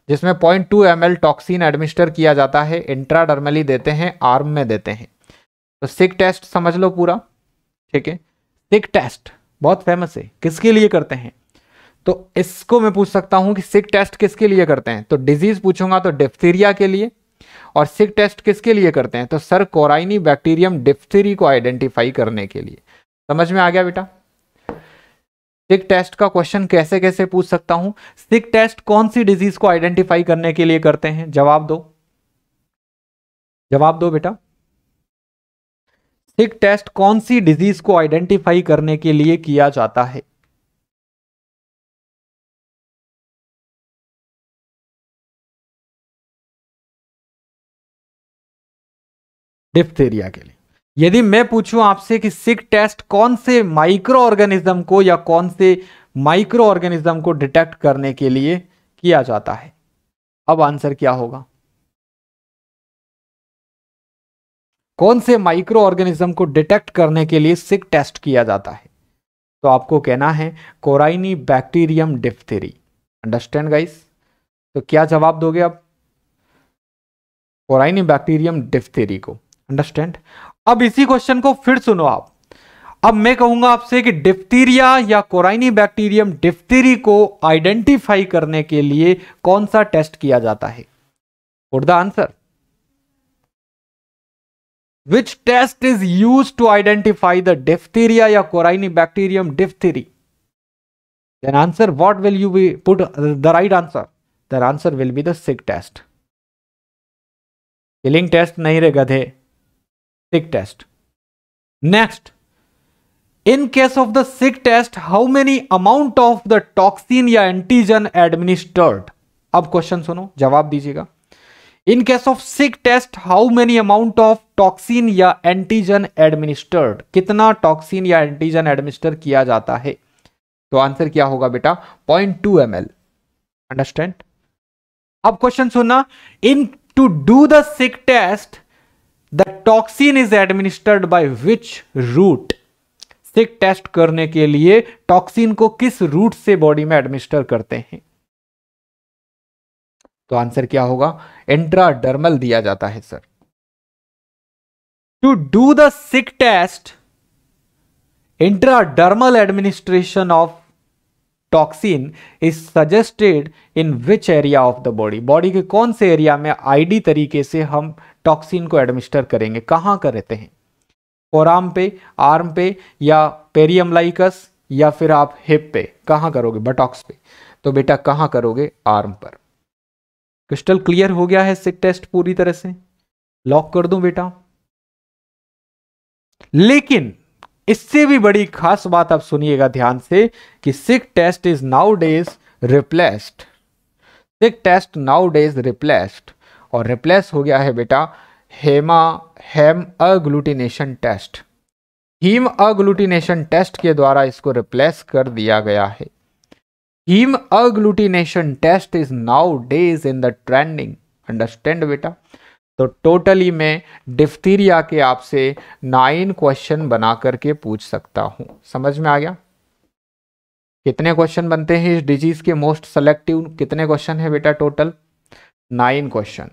जिसमें point two M L toxin administer किया जाता है इंट्राडर्मली देते हैं आर्म में देते हैं तो सिक टेस्ट समझ लो पूरा ठीक है सिक टेस्ट बहुत फेमस है किसके लिए करते हैं तो इसको मैं पूछ सकता हूं कि सिक टेस्ट किसके लिए करते हैं तो डिजीज पूछूंगा तो डिफ्थीरिया के लिए और सिक टेस्ट किसके लिए करते हैं तो सर कोराइनी बैक्टीरियम डिफ्थीरी को आइडेंटिफाई करने के लिए समझ में आ गया बेटा सिक टेस्ट का क्वेश्चन कैसे कैसे पूछ सकता हूं सिक टेस्ट कौन सी डिजीज को आइडेंटिफाई करने के लिए करते हैं जवाब दो जवाब दो बेटा सिक टेस्ट कौन सी डिजीज को आइडेंटिफाई करने के लिए किया जाता है डिप्थेरिया के लिए यदि मैं पूछूं आपसे कि सिक टेस्ट कौन से माइक्रो ऑर्गेनिज्म को या कौन से माइक्रो ऑर्गेनिज्म को डिटेक्ट करने के लिए किया जाता है अब आंसर क्या होगा कौन से माइक्रो ऑर्गेनिज्म को डिटेक्ट करने के लिए सिक टेस्ट किया जाता है तो आपको कहना है corynebacterium diphtheriae understand guys तो क्या जवाब दोगे आप कोराइनी बैक्टीरियम डिफ्थेरी को अंडरस्टैंड अब इसी क्वेश्चन को फिर सुनो आप अब मैं कहूंगा आपसे कि डिफ्टीरिया या कोराइनी बैक्टीरियम डिफ्टीरी को आइडेंटिफाई करने के लिए कौन सा टेस्ट किया जाता है for the answer which test is use to identify the diphtheria या corynebacterium diphtheriae then answer what will you be put the right answer the answer will be the sick test killing test nahi re sick test. Next, in case of the sick test, how many amount of the toxin या antigen administered अब question सुनो जवाब दीजिएगा in case of Schick test how many amount of toxin या antigen administered कितना toxin या antigen administer किया जाता है तो आंसर क्या होगा बेटा point two M L understand अब क्वेश्चन सुनना in to do the Schick test the toxin is administered by which route Schick test करने के लिए टॉक्सिन को किस रूट से बॉडी में एडमिनिस्टर करते हैं तो आंसर क्या होगा इंट्राडर्मल दिया जाता है sir to do the Schick test intradermal administration of toxin is suggested in which area of the body body के कौन से एरिया में आईडी तरीके से हम टॉक्सिन को एडमिनिस्टर करेंगे कहाँ रहते हैं फोराम पे आर्म पे या पेरियमलाइकस या फिर आप हिप पे कहाँ करोगे बटॉक्स पे तो बेटा कहाँ करोगे आर्म पर क्रिस्टल क्लियर हो गया है सिक टेस्ट पूरी तरह से लॉक कर दूं बेटा लेकिन इससे भी बड़ी खास बात आप सुनिएगा ध्यान से कि Schick test is nowadays replaced Schick test nowadays replaced और रिप्लेस हो गया है बेटा हेमा haemagglutination test haemagglutination test के द्वारा इसको रिप्लेस कर दिया गया है haemagglutination test is nowadays in the trending understand बेटा तो टोटली मैं डिफ्थीरिया के आपसे नाइन क्वेश्चन बना करके पूछ सकता हूं समझ में आ गया कितने क्वेश्चन बनते हैं इस डिजीज के मोस्ट सेलेक्टिव कितने क्वेश्चन है बेटा total nine question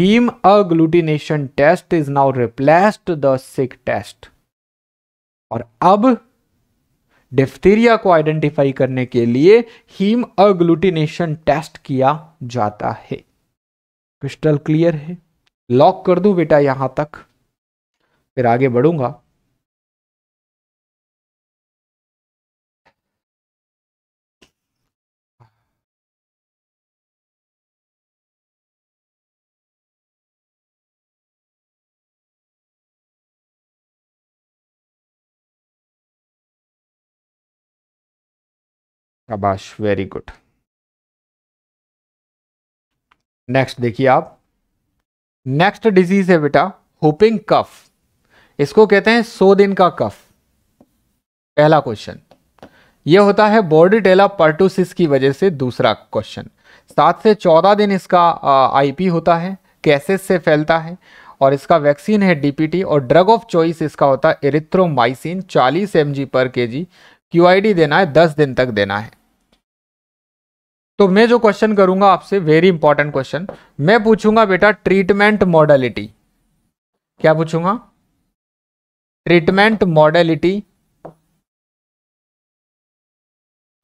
haemagglutination test is now replaced the Schick test और अब डिफ्थीरिया को आइडेंटिफाई करने के लिए हीम अग्लूटिनेशन टेस्ट किया जाता है क्रिस्टल क्लियर है लॉक कर दूं बेटा यहां तक फिर आगे बढ़ूंगा शाबाश वेरी गुड नेक्स्ट देखिए आप नेक्स्ट डिजीज है बेटा हुपिंग कफ इसको कहते हैं सो दिन का कफ पहला क्वेश्चन यह होता है टेला पर्टोसिस की वजह से दूसरा क्वेश्चन सात से चौदह दिन इसका आईपी होता है कैसेस से फैलता है और इसका वैक्सीन है डीपीटी और ड्रग ऑफ चॉइस इसका होता है एरिथ्रोमाइसिन 40 एम पर के जी देना है 10 दिन तक देना है तो मैं जो क्वेश्चन करूंगा आपसे वेरी इंपॉर्टेंट क्वेश्चन मैं पूछूंगा बेटा ट्रीटमेंट मॉडलिटी क्या पूछूंगा treatment modality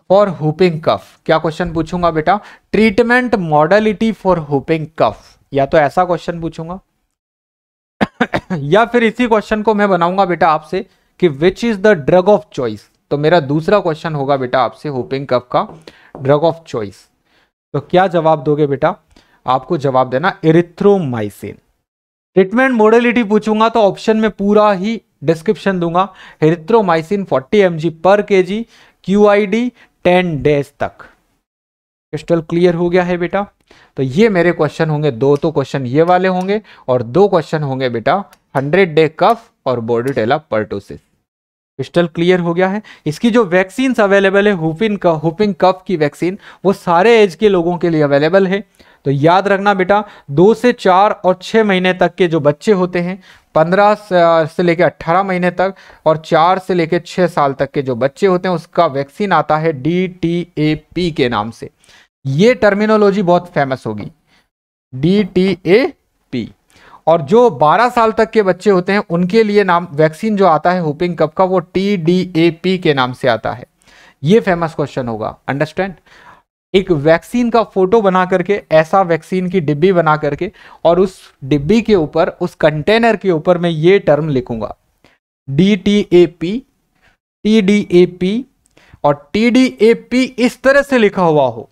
for whooping cough क्या क्वेश्चन पूछूंगा बेटा treatment modality for whooping cough या तो ऐसा क्वेश्चन पूछूंगा या फिर इसी क्वेश्चन को मैं बनाऊंगा बेटा आपसे कि which is the drug of choice तो मेरा दूसरा क्वेश्चन होगा बेटा आपसे होपिंग कफ का ड्रग ऑफ चॉइस तो क्या जवाब दोगे बेटा आपको जवाब देना एरिथ्रोमाइसिन ट्रीटमेंट मोडलिटी पूछूंगा तो ऑप्शन में पूरा ही डिस्क्रिप्शन दूंगा erythromycin 40 M per K G Q I D ten days तक क्रिस्टल क्लियर हो गया है बेटा तो ये मेरे क्वेश्चन होंगे दो तो क्वेश्चन ये वाले होंगे और दो क्वेश्चन होंगे बेटा हंड्रेड डे कफ और Bordetella pertussis crystal clear हो गया है इसकी जो वैक्सीन अवेलेबल है हुपिन का हुपिंग कफ की वैक्सीन वो सारे एज के लोगों के लिए अवेलेबल है तो याद रखना बेटा दो से चार और छः महीने तक के जो बच्चे होते हैं पंद्रह से लेकर अट्ठारह महीने तक और चार से लेकर छः साल तक के जो बच्चे होते हैं उसका वैक्सीन आता है डी टी ए पी के नाम से ये टर्मिनोलॉजी बहुत फेमस होगी डी टी ए और जो 12 साल तक के बच्चे होते हैं उनके लिए नाम वैक्सीन जो आता है हुपिंग कप का वो टी डी ए पी के नाम से आता है ये फेमस क्वेश्चन होगा अंडरस्टैंड एक वैक्सीन का फोटो बना करके ऐसा वैक्सीन की डिब्बी बना करके और उस डिब्बी के ऊपर उस कंटेनर के ऊपर मैं ये टर्म लिखूंगा D T A P T D A P और टी डी ए पी इस तरह से लिखा हुआ हो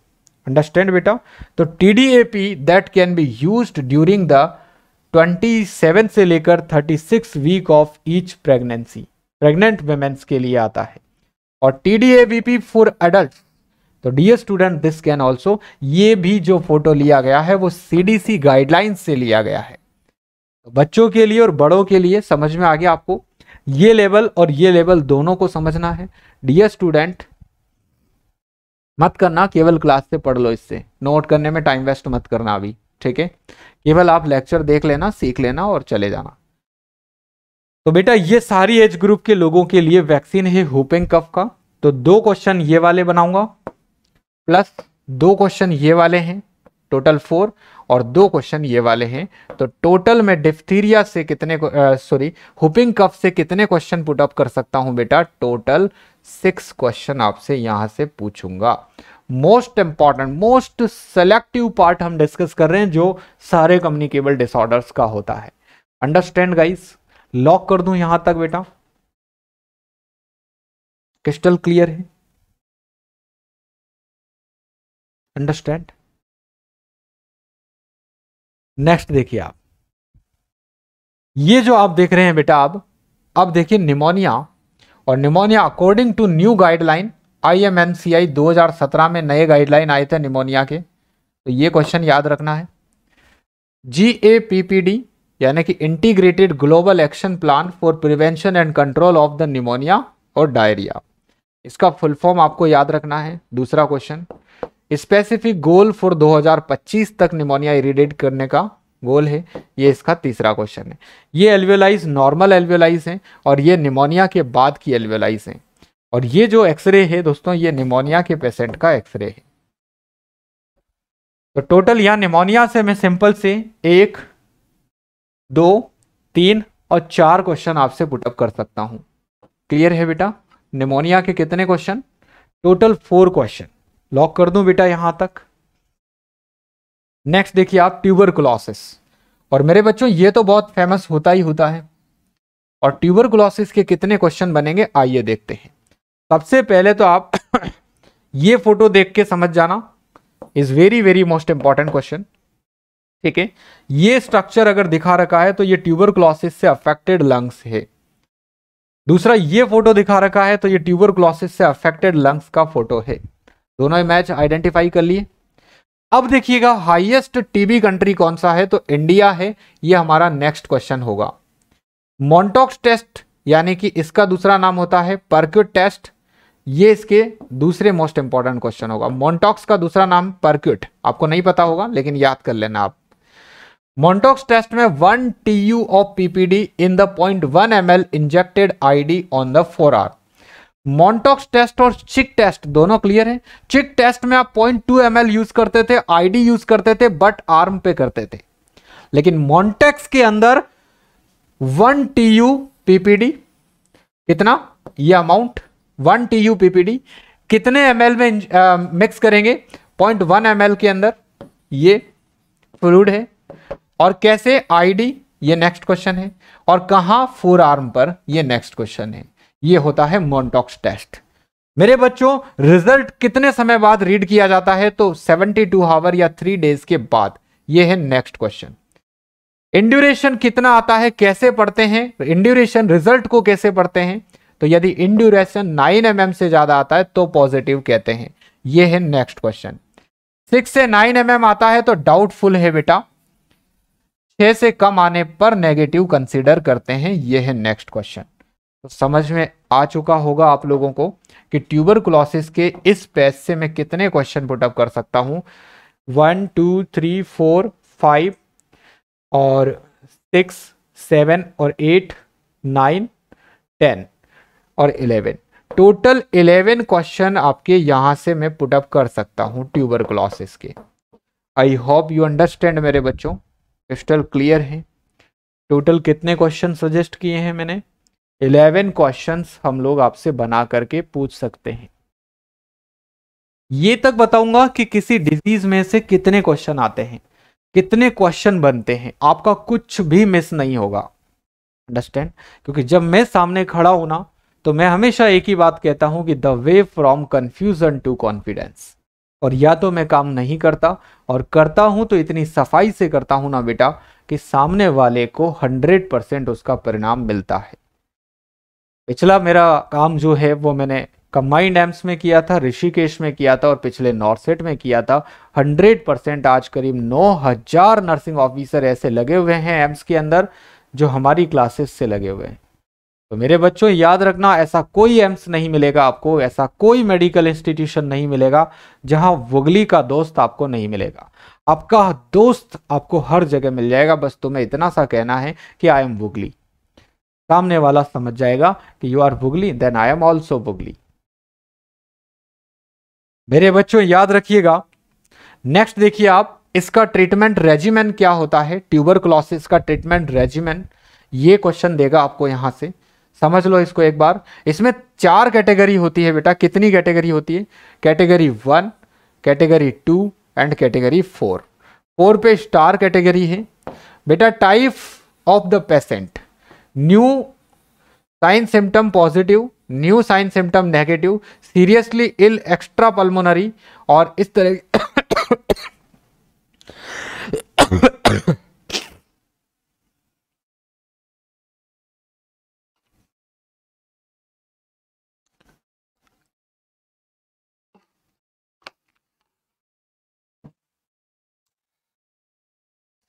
अंडरस्टैंड बेटा तो T D A P that can be use during the 27 से लेकर 36 week of each pregnancy pregnant womens के लिए आता है और T D A B P for adult तो the student this can also ये भी जो फोटो लिया गया है वो सी डी सी गाइडलाइंस से लिया गया है तो बच्चों के लिए और बड़ों के लिए समझ में आ गया आपको ये लेवल और ये लेवल दोनों को समझना है डी स्टूडेंट मत करना केवल क्लास से पढ़ लो इससे नोट करने में टाइम वेस्ट मत करना अभी ठीक है केवल आप लेक्चर देख लेना सीख लेना और चले जाना तो बेटा ये सारी एज ग्रुप के लोगों के लिए वैक्सीन है होपिंग कफ का तो दो क्वेश्चन ये वाले बनाऊंगा प्लस दो क्वेश्चन ये वाले हैं टोटल फोर और दो क्वेश्चन ये वाले हैं तो टोटल मैं डिफ्थीरिया से कितने सॉरी हुपिंग कफ से कितने क्वेश्चन पुट अप कर सकता हूं बेटा टोटल सिक्स क्वेश्चन आपसे यहां से पूछूंगा most important most selective part हम डिस्कस कर रहे हैं जो सारे कम्युनिकेबल डिसऑर्डर्स का होता है अंडरस्टैंड गाइस लॉक कर दूं यहां तक बेटा क्रिस्टल क्लियर है अंडरस्टैंड नेक्स्ट देखिए आप ये जो आप देख रहे हैं बेटा अब अब देखिए निमोनिया और pneumonia according to new guideline IMNCI 2017 में नए गाइडलाइन आए थे निमोनिया के तो ये क्वेश्चन याद रखना है G A P P D यानी कि integrated global action plan for prevention and control of the pneumonia और डायरिया इसका फुल फॉर्म आपको याद रखना है दूसरा क्वेश्चन स्पेसिफिक गोल फॉर 2025 तक निमोनिया इरिडेट करने का गोल है ये इसका तीसरा क्वेश्चन है ये एल्वेलाइज नॉर्मल एल्वेलाइज हैं और ये निमोनिया के बाद की एल्वेलाइज हैं और ये जो एक्सरे है दोस्तों ये निमोनिया के पेशेंट का एक्सरे है तो टोटल यहां निमोनिया से मैं सिंपल से एक दो तीन और चार क्वेश्चन आपसे पुटअप कर सकता हूं क्लियर है बेटा निमोनिया के कितने question total four question lock कर दूं बेटा यहाँ तक नेक्स्ट देखिए आप ट्यूबर क्लॉसिस और मेरे बच्चों ये तो बहुत फेमस होता ही होता है और ट्यूबर क्लॉसिस के कितने क्वेश्चन बनेंगे आइए देखते हैं सबसे पहले तो आप ये फोटो देख के समझ जाना is very very most important question ठीक है ये स्ट्रक्चर अगर दिखा रखा है तो ये ट्यूबर क्लॉसिस से अफेक्टेड लंग्स है दूसरा ये फोटो दिखा रखा है तो ये ट्यूबर क्लॉसिस से अफेक्टेड लंग्स का फोटो है दोनों मैच आइडेंटिफाई कर लिए अब देखिएगा हाईएस्ट टीबी कंट्री कौन सा है तो इंडिया है ये हमारा नेक्स्ट क्वेश्चन होगा मोन्टोक्स टेस्ट यानी कि इसका दूसरा नाम होता है परक्यूट टेस्ट ये इसके दूसरे मोस्ट इंपॉर्टेंट क्वेश्चन होगा मोन्टॉक्स का दूसरा नाम परक्यूट आपको नहीं पता होगा लेकिन याद कर लेना आप मोन्टॉक्स टेस्ट में one T U of PPD in the point one M L injected ID on the forearm Mantoux test और चिक टेस्ट दोनों क्लियर है चिक टेस्ट में आप point two M L use करते थे आईडी यूज करते थे बट आर्म पे करते थे लेकिन मोन्टेक्स के अंदर वन टी यू पीपीडी कितना ये amount one T U P P D कितने एम एल में मिक्स करेंगे पॉइंट वन एम एल के अंदर ये फ्लूड है और कैसे आई डी ये नेक्स्ट क्वेश्चन है और कहाँ फोर आर्म पर ये नेक्स्ट क्वेश्चन है ये होता है मोन्टॉक्स टेस्ट मेरे बच्चों रिजल्ट कितने समय बाद रीड किया जाता है तो 72 टू आवर या थ्री डेज के बाद ये है नेक्स्ट क्वेश्चन इंड्यूरेशन कितना आता है कैसे पढ़ते हैं इंड्यूरेशन रिजल्ट को कैसे पढ़ते हैं तो यदि इंड्यूरेशन नाइन एम से ज़्यादा आता है तो पॉजिटिव कहते हैं यह है नेक्स्ट क्वेश्चन सिक्स से नाइन एम mm आता है तो डाउटफुल है बेटा छह से कम आने पर नेगेटिव कंसिडर करते हैं यह है नेक्स्ट क्वेश्चन तो समझ में आ चुका होगा आप लोगों को कि ट्यूबर क्लॉसिस के इस पेस से मैं कितने क्वेश्चन पुटअप कर सकता हूं one two three four five और सिक्स सेवन और एट नाइन टेन और इलेवन टोटल इलेवन क्वेश्चन आपके यहां से मैं पुटअप कर सकता हूं ट्यूबर क्लॉसेस के आई होप यू अंडरस्टैंड मेरे बच्चों क्रिस्टल क्लियर है टोटल कितने क्वेश्चन सजेस्ट किए हैं मैंने इलेवन क्वेश्चन हम लोग आपसे बना करके पूछ सकते हैं ये तक बताऊंगा कि किसी डिजीज में से कितने क्वेश्चन आते हैं कितने क्वेश्चन बनते हैं आपका कुछ भी मिस नहीं होगा अंडरस्टैंड क्योंकि जब मैं सामने खड़ा हूं ना तो मैं हमेशा एक ही बात कहता हूं कि the way from confusion to confidence और या तो मैं काम नहीं करता और करता हूं तो इतनी सफाई से करता हूं ना बेटा कि सामने वाले को हंड्रेड परसेंट उसका परिणाम मिलता है पिछला मेरा काम जो है वो मैंने कंबाइंड एम्स में किया था ऋषिकेश में किया था और पिछले नॉर्सेट में किया था 100 परसेंट आज करीब 9000 नर्सिंग ऑफिसर ऐसे लगे हुए हैं एम्स के अंदर जो हमारी क्लासेस से लगे हुए हैं तो मेरे बच्चों याद रखना ऐसा कोई एम्स नहीं मिलेगा आपको ऐसा कोई मेडिकल इंस्टीट्यूशन नहीं मिलेगा जहां वगली का दोस्त आपको नहीं मिलेगा आपका दोस्त आपको हर जगह मिल जाएगा बस तुम्हें इतना सा कहना है कि आई एम वुगली सामने वाला समझ जाएगा कि you are ugly then I am also ugly मेरे बच्चों याद रखिएगा नेक्स्ट देखिए आप इसका ट्रीटमेंट रेजिमेंट क्या होता है ट्यूबर का ट्रीटमेंट रेजिमेंट ये क्वेश्चन देगा आपको यहां से समझ लो इसको एक बार इसमें चार कैटेगरी होती है बेटा कितनी कैटेगरी होती है category one category two and category four four पे स्टार कैटेगरी है बेटा type of the patient new sign symptom positive new sign symptom negative seriously ill extra pulmonary और इस तरह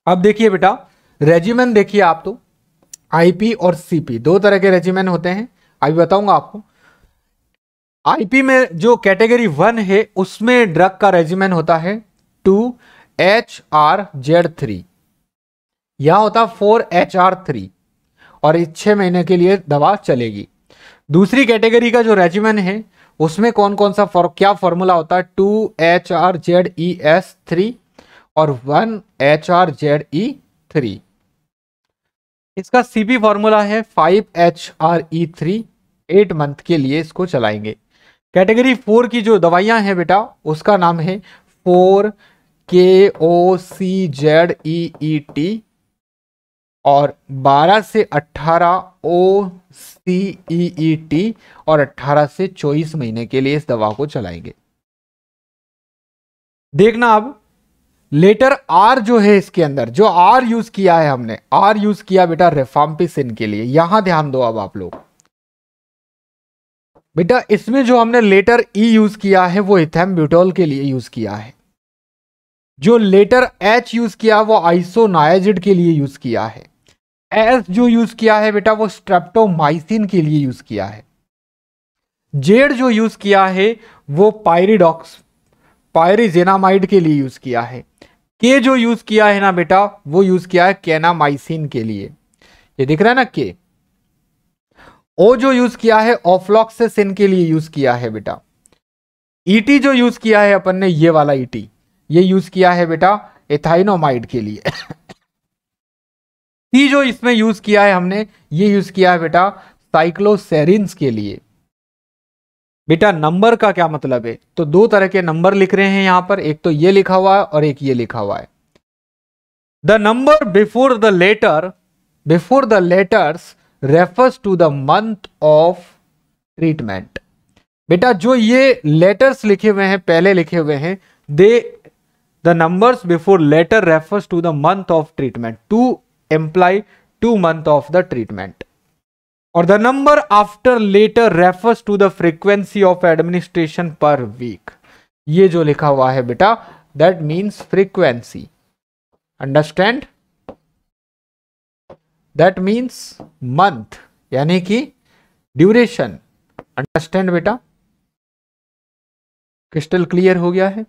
अब देखिए बेटा रेजिमेंट देखिए आप तो आईपी और सीपी दो तरह के रेजिमेंट होते हैं अभी बताऊंगा आपको आईपी में जो कैटेगरी वन है उसमें ड्रग का रेजिमेंट होता है two H R Z three यहां होता फोर एच आर थ्री और छह महीने के लिए दवा चलेगी दूसरी कैटेगरी का जो रेजिमेंट है उसमें कौन कौन सा फॉर क्या फॉर्मूला होता है two H R Z E S three और one H R Z E three इसका सीपी फॉर्मूला है five H R E three eight month के लिए इसको चलाएंगे कैटेगरी फोर की जो दवाइयां हैं बेटा उसका नाम है फोर के ओ सी जेड ई ई टी और 12 से 18 ओ सी ई ई टी और 18 से 24 महीने के लिए इस दवा को चलाएंगे देखना अब लेटर आर जो है इसके अंदर जो आर यूज किया है हमने आर यूज किया बेटा रेफाम्पिसिन के लिए यहां ध्यान दो अब आप लोग बेटा इसमें जो हमने लेटर ई यूज किया है वो इथेम्ब्यूटोल के लिए यूज किया है जो लेटर एच यूज किया वो आइसोनाइजिड के लिए यूज किया है एस जो यूज किया है बेटा वो स्ट्रेप्टोमाइसिन के लिए यूज किया है जेड जो यूज किया है वो पायरिडॉक्स पायरीजेनामाइड के लिए यूज़ किया है के जो यूज़ किया है ना बेटा वो यूज़ किया है कैनामाइसिन के लिए ये दिख रहा है ना के ओ जो यूज़ किया है ऑफ्लॉक्सिन के लिए यूज़ किया है बेटा ईटी जो यूज किया है अपन ने ये वाला ईटी ये यूज किया है बेटा एथाइनोमाइड के लिए सी जो इसमें यूज किया है हमने ये यूज किया है बेटा साइक्लोसेरिन के लिए बेटा नंबर का क्या मतलब है तो दो तरह के नंबर लिख रहे हैं यहां पर एक तो ये लिखा हुआ है और एक ये लिखा हुआ है the number before the letter before the letters refers to the month of treatment बेटा जो ये लेटर्स लिखे हुए हैं पहले लिखे हुए हैं they the numbers before letter refers to the month of treatment to imply two month of the treatment और the number after letter refers to the frequency of administration per week ये जो लिखा हुआ है बेटा that means frequency understand that means month यानी कि duration understand बेटा क्रिस्टल क्लियर हो गया है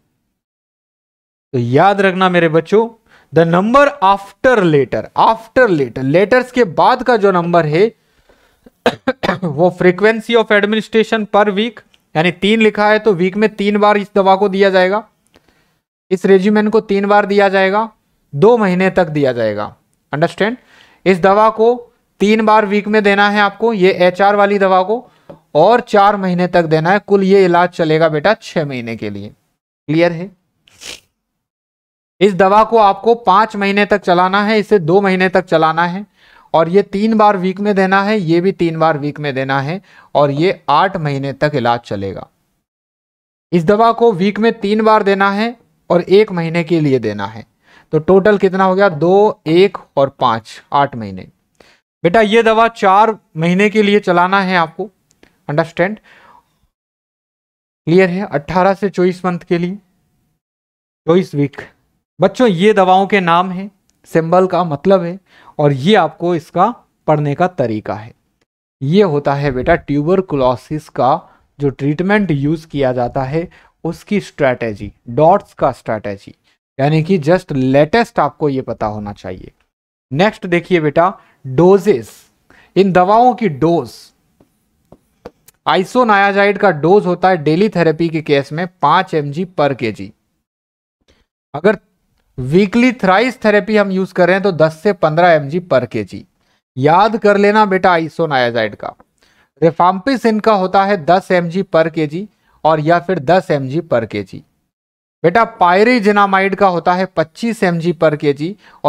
तो याद रखना मेरे बच्चों the number after letter after letter letters के बाद का जो नंबर है वो frequency of administration per week यानी तीन लिखा है तो वीक में तीन बार इस दवा को दिया जाएगा इस रेजिमेन को तीन बार दिया जाएगा दो महीने तक दिया जाएगा अंडरस्टैंड इस दवा को तीन बार वीक में देना है आपको ये एच वाली दवा को और चार महीने तक देना है कुल ये इलाज चलेगा बेटा छह महीने के लिए क्लियर है इस दवा को आपको पांच महीने तक चलाना है इसे दो महीने तक चलाना है और ये तीन बार वीक में देना है ये भी तीन बार वीक में देना है और ये आठ महीने तक इलाज चलेगा इस दवा को वीक में तीन बार देना है और एक महीने के लिए देना है तो टोटल कितना हो गया दो एक और पांच आठ महीने बेटा ये दवा चार महीने के लिए चलाना है आपको अंडरस्टैंड क्लियर है अट्ठारह से चौबीस मंथ के लिए चौबीस वीक बच्चों ये दवाओं के नाम है सिंबल का मतलब है और ये आपको इसका पढ़ने का तरीका है ये होता है बेटा ट्यूबर का जो ट्रीटमेंट यूज़ किया जाता है उसकी स्ट्रैटेजी डॉट्स का स्ट्रैटेजी यानी कि जस्ट लेटेस्ट आपको ये पता होना चाहिए नेक्स्ट देखिए बेटा डोजेस इन दवाओं की डोज आइसोनायाजाइड का डोज होता है डेली थेरेपी के केस में पांच एम पर के जी अगर वीकली थ्राइस थेरेपी हम यूज कर रहे हैं तो 10 से 15 एम पर के याद कर लेना बेटा आइसोनायाजाइड का रिफाम्पिस इनका होता है 10 एम पर के और या फिर 10 एम पर के बेटा पायरीजिनामाइड का होता है 25 एम पर के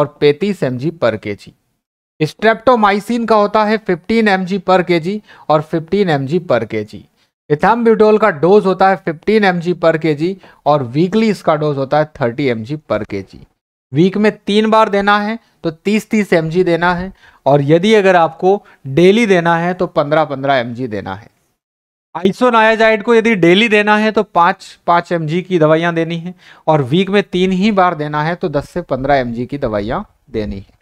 और 35 एम पर के स्ट्रेप्टोमाइसिन का होता है 15 एम पर के और 15 एम पर के जी इथामब्यूटोल का डोज होता है 15 एम पर के और वीकली इसका डोज होता है 30 एम पर के वीक में तीन बार देना है तो 30-30 एम देना है और यदि अगर आपको डेली देना है तो 15-15 एम देना है आइसोनायाजाइड को यदि डेली देना है तो पाँच पाँच एम की दवाइयाँ देनी है और वीक में तीन ही बार देना है तो दस से पंद्रह एम की दवाइयाँ देनी है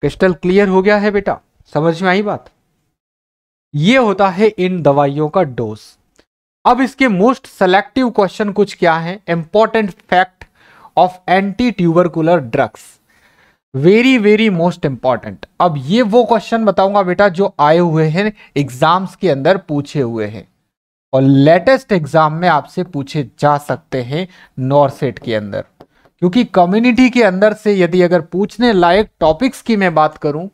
क्रिस्टल क्लियर हो गया है बेटा समझ में आई बात ये होता है इन दवाइयों का डोज अब इसके मोस्ट सेलेक्टिव क्वेश्चन कुछ क्या है important fact of anti tubercular drugs very very most important अब ये वो क्वेश्चन बताऊंगा बेटा जो आए हुए हैं एग्जाम्स के अंदर पूछे हुए हैं और लेटेस्ट एग्जाम में आपसे पूछे जा सकते हैं नॉर्सेट के अंदर क्योंकि कम्युनिटी के अंदर से यदि अगर पूछने लायक टॉपिक्स की मैं बात करूं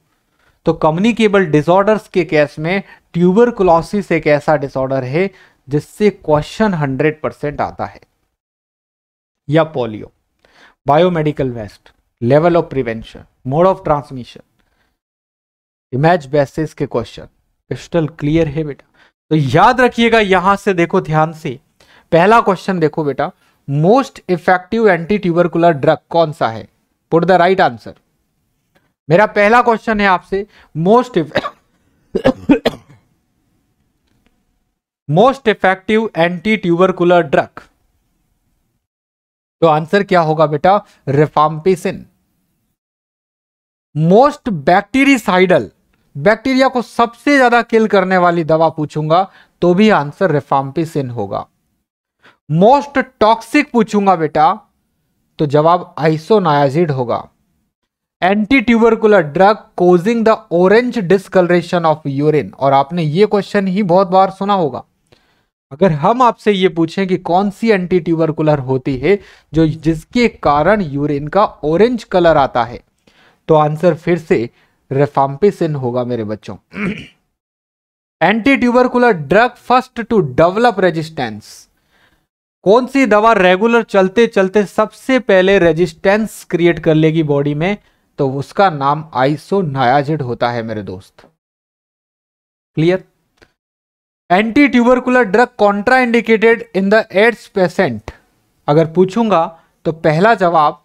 तो कम्युनिकेबल डिसऑर्डर्स के केस में ट्यूबर क्लॉसिस एक ऐसा डिसऑर्डर है जिससे क्वेश्चन हंड्रेड परसेंट आता है या polio biomedical waste level of prevention mode of transmission image basis के क्वेश्चन क्रिस्टल क्लियर है बेटा तो याद रखिएगा यहां से देखो ध्यान से पहला क्वेश्चन देखो बेटा most effective anti tubercular drug कौन सा है पुट द राइट आंसर मेरा पहला क्वेश्चन है आपसे most most effective anti tubercular drug तो आंसर क्या होगा बेटा रिफाम्पिसिन मोस्ट बैक्टीरिसाइडल बैक्टीरिया को सबसे ज्यादा किल करने वाली दवा पूछूंगा तो भी आंसर रिफाम्पिसिन होगा मोस्ट टॉक्सिक पूछूंगा बेटा तो जवाब आइसोनायाजिड होगा anti tubercular drug causing the orange discolouration of urine और आपने ये क्वेश्चन ही बहुत बार सुना होगा अगर हम आपसे ये पूछें कि कौन सी एंटी ट्यूबरकुलर होती है जो जिसके कारण यूरिन का ऑरेंज कलर आता है तो आंसर फिर से रेफाम्पिसिन होगा मेरे बच्चों anti tubercular drug first to develop resistance कौन सी दवा रेगुलर चलते चलते सबसे पहले रेजिस्टेंस क्रिएट कर लेगी बॉडी में तो उसका नाम आइसो होता है मेरे दोस्त clear anti tubercular drug indicated in the AIDS patient अगर पूछूंगा तो पहला जवाब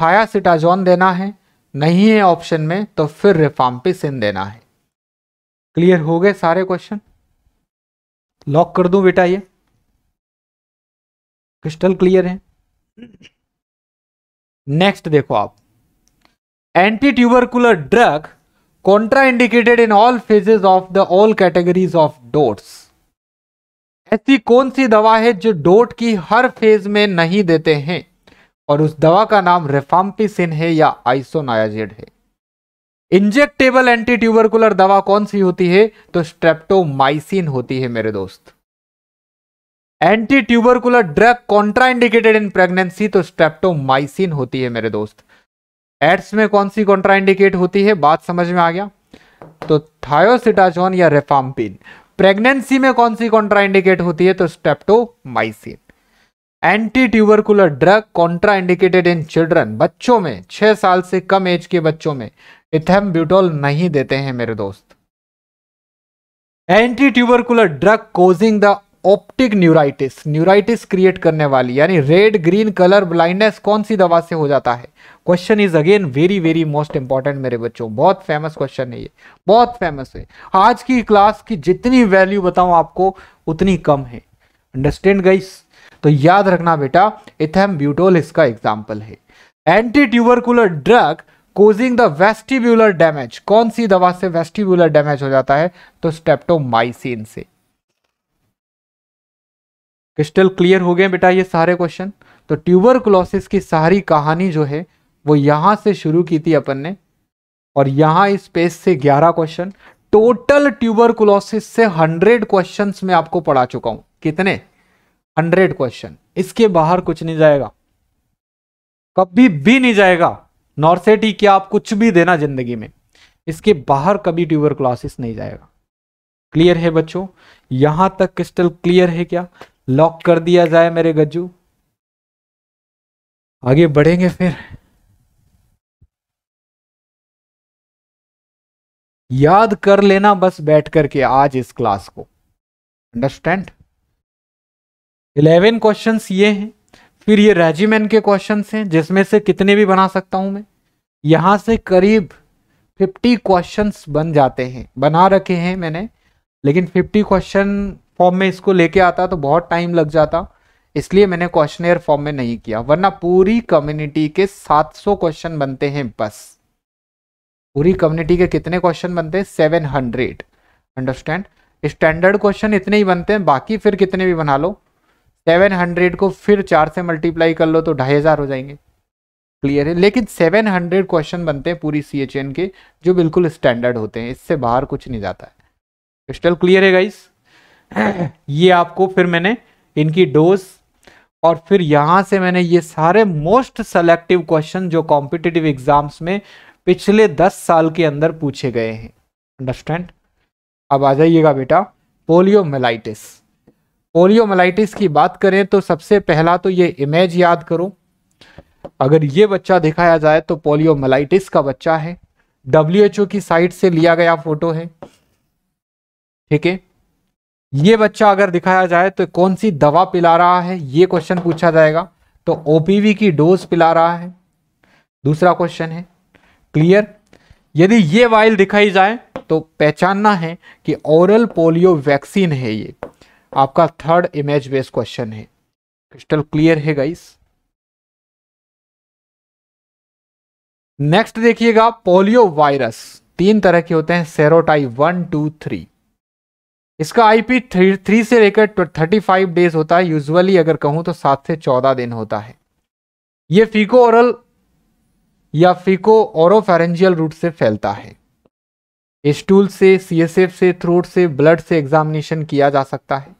थायासिटाजोन देना है नहीं है ऑप्शन में तो फिर रिफाम्पिसिन देना है क्लियर हो गए सारे क्वेश्चन लॉक कर दूं बेटा ये क्रिस्टल क्लियर है नेक्स्ट देखो आप anti tubercular drug indicated in all phases of the all categories of DOTS ऐसी कौन सी दवा है जो डोट की हर फेज में नहीं देते हैं और उस दवा का नाम रेफाम्पिसिन है या आइसोनायाजेड है इंजेक्टेबल एंटी ट्यूबरकुलर दवा कौन सी होती है तो स्ट्रेप्टोमाइसिन होती है मेरे दोस्त anti tubercular drug contraindicated in pregnancy तो स्ट्रेप्टोमाइसिन होती है मेरे दोस्त एड्स में कौन सी कॉन्ट्राइंडिकेट होती है बात समझ में आ गया तो थायोसिटाजोन या रेफाम्पिन प्रेगनेंसी में कौन सी कॉन्ट्राइंडिकेट होती है तो streptomycin anti tubercular drug contraindicated in children बच्चों में छह साल से कम एज के बच्चों में इथेम ब्यूटोल नहीं देते हैं मेरे दोस्त anti tubercular drug causing the optic neuritis neuritis create करने वाली यानी रेड ग्रीन कलर ब्लाइंडनेस कौन सी दवा से हो जाता है question is again very very most important मेरे बच्चों बहुत फेमस क्वेश्चन है ये बहुत फेमस है आज की क्लास की जितनी वैल्यू बताऊं आपको उतनी कम है अंडरस्टैंड गाइस तो याद रखना बेटा इथेम ब्यूटोल इसका एग्जाम्पल है anti tubercular drug causing the vestibular damage कौन सी दवा से वेस्टिब्यूलर डैमेज हो जाता है तो स्टेप्टोमाइसिन से क्रिस्टल क्लियर हो गए बेटा ये सारे क्वेश्चन तो ट्यूबरकुलोसिस की सारी कहानी जो है वो यहां से शुरू की थी अपन ने और यहां इस पेज से 11 क्वेश्चन टोटल ट्यूबरकुलोसिस से 100 क्वेश्चंस में आपको पढ़ा चुका हूं कितने 100 क्वेश्चन इसके बाहर कुछ नहीं जाएगा कभी भी नहीं जाएगा नॉर्सेटी क्या आप कुछ भी देना जिंदगी में इसके बाहर कभी ट्यूबर क्लासेस नहीं जाएगा क्लियर है बच्चों यहां तक क्रिस्टल क्लियर है क्या लॉक कर दिया जाए मेरे गज्जू आगे बढ़ेंगे फिर याद कर लेना बस बैठ करके आज इस क्लास को अंडरस्टैंड इलेवन क्वेश्चन ये हैं फिर ये रेजिमेंट के क्वेश्चन हैं जिसमें से कितने भी बना सकता हूं मैं यहां से करीब फिफ्टी क्वेश्चन बन जाते हैं बना रखे हैं मैंने लेकिन फिफ्टी क्वेश्चन फॉर्म में इसको लेके आता तो बहुत टाइम लग जाता इसलिए मैंने क्वेश्चन फॉर्म में नहीं किया वरना पूरी कम्युनिटी के 700 क्वेश्चन बनते हैं बस पूरी कम्युनिटी के कितने क्वेश्चन बनते हैं seven hundred understand standard question इतने ही बनते हैं बाकी फिर कितने भी बना लो सेवन हंड्रेड को फिर चार से मल्टीप्लाई कर लो तो ढाई हज़ार हो जाएंगे क्लियर है लेकिन सेवन हंड्रेड क्वेश्चन बनते हैं पूरी सी एच एन के जो बिल्कुल स्टैंडर्ड होते हैं इससे बाहर कुछ नहीं जाता है क्रिस्टल क्लियर है गाइस ये आपको फिर मैंने इनकी डोज और फिर यहां से मैंने ये सारे मोस्ट सेलेक्टिव क्वेश्चन जो कॉम्पिटेटिव एग्जाम्स में पिछले दस साल के अंदर पूछे गए हैं अंडरस्टैंड अब आ जाइएगा बेटा पोलियोमेलाइटिस पोलियोमेलाइटिस की बात करें तो सबसे पहला तो ये इमेज याद करो अगर ये बच्चा दिखाया जाए तो पोलियोमेलाइटिस का बच्चा है डब्ल्यू की साइट से लिया गया फोटो है ठीक है ये बच्चा अगर दिखाया जाए तो कौन सी दवा पिला रहा है ये क्वेश्चन पूछा जाएगा तो ओपीवी की डोज पिला रहा है दूसरा क्वेश्चन है क्लियर यदि ये वाइल दिखाई जाए तो पहचानना है कि ओरल पोलियो वैक्सीन है ये आपका थर्ड इमेज बेस्ड क्वेश्चन है क्रिस्टल क्लियर है गाइस नेक्स्ट देखिएगा पोलियो वायरस तीन तरह के होते हैं सेरोटाइप वन टू थ्री इसका आईपी थ्री थ्री से लेकर थर्टी फाइव डेज होता है यूजुअली अगर कहूं तो सात से चौदह दिन होता है ये फीको ओरल या फिको फेरेंजियल रूट से फैलता है इस टूल से सीएसएफ से थ्रोट से ब्लड से एग्जामिनेशन किया जा सकता है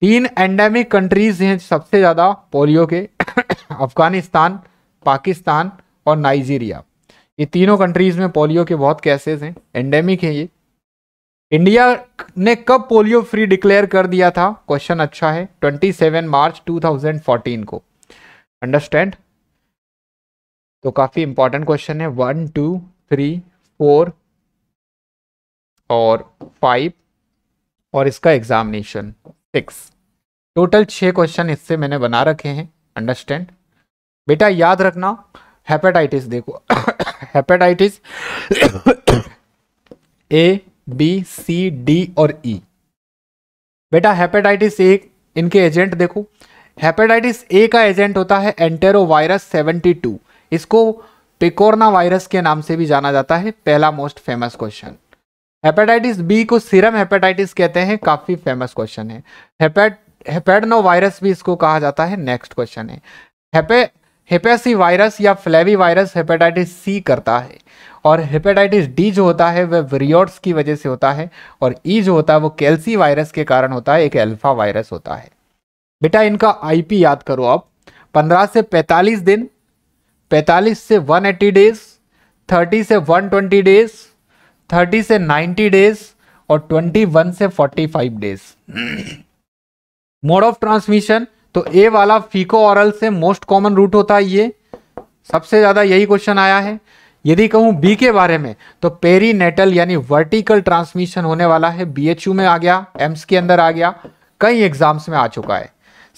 तीन एंडेमिक कंट्रीज हैं सबसे ज़्यादा पोलियो के अफगानिस्तान पाकिस्तान और नाइजीरिया ये तीनों कंट्रीज में पोलियो के बहुत केसेस हैं एंडेमिक हैं ये इंडिया ने कब पोलियो फ्री डिक्लेयर कर दिया था क्वेश्चन अच्छा है 27 मार्च 2014 को अंडरस्टैंड तो काफ़ी इंपॉर्टेंट क्वेश्चन है वन टू थ्री फोर और फाइव और इसका एग्जामिनेशन सिक्स टोटल छः क्वेश्चन इससे मैंने बना रखे हैं अंडरस्टैंड बेटा याद रखना हेपेटाइटिस देखो hepatitis A B C D और ई e. बेटा हेपेटाइटिस ए इनके एजेंट देखो हेपेटाइटिस ए का एजेंट होता है एंटेरोवायरस टू इसको पिकोरना वायरस के नाम से भी जाना जाता है पहला most famous question hepatitis B को सीरम हेपेटाइटिस कहते हैं काफ़ी फेमस क्वेश्चन है हेपेडनो वायरस भी इसको कहा जाता है नेक्स्ट क्वेश्चन है हेपे हेपेसी वायरस या फ्लेवी वायरस हेपेटाइटिस सी करता है और हेपेटाइटिस डी जो होता है वह विरियोट्स की वजह से होता है और ई e जो होता है वो कैल्सी वायरस के कारण होता है एक अल्फा वायरस होता है बेटा इनका आईपी याद करो आप 15 से 45 दिन 45 से 180 डेज 30 से 120 डेज 30 से 90 डेज और 21 से 45 डेज मोड ऑफ ट्रांसमिशन तो ए वाला फीको ऑरल से मोस्ट कॉमन रूट होता है ये सबसे ज़्यादा यही क्वेश्चन आया है यदि कहूं बी के बारे में तो पेरीनेटल यानी वर्टिकल ट्रांसमिशन होने वाला है बीएचयू में आ गया एम्स के अंदर आ गया कई एग्जाम्स में आ चुका है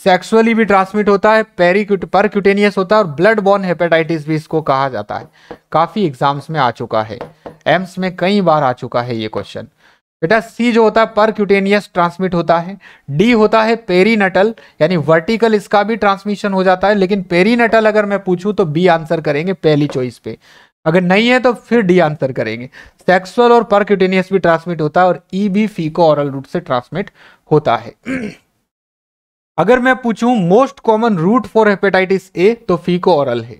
सेक्सुअली भी ट्रांसमिट होता है पर परक्यूटेनियस होता है और ब्लड बॉर्न हेपेटाइटिस भी इसको कहा जाता है काफ़ी एग्जाम्स में आ चुका है एम्स में कई बार आ चुका है ये क्वेश्चन बेटा सी जो होता है परक्यूटेनियस ट्रांसमिट होता है डी होता है पेरीनटल यानी वर्टिकल इसका भी ट्रांसमिशन हो जाता है लेकिन पेरीनटल अगर मैं पूछूं तो बी आंसर करेंगे पहली चॉइस पे अगर नहीं है तो फिर डी आंसर करेंगे सेक्सुअल और परक्यूटेनियस भी ट्रांसमिट होता है और ई e भी फीको ऑरल रूट से ट्रांसमिट होता है अगर मैं पूछूं most common route for hepatitis A तो फीको ऑरल है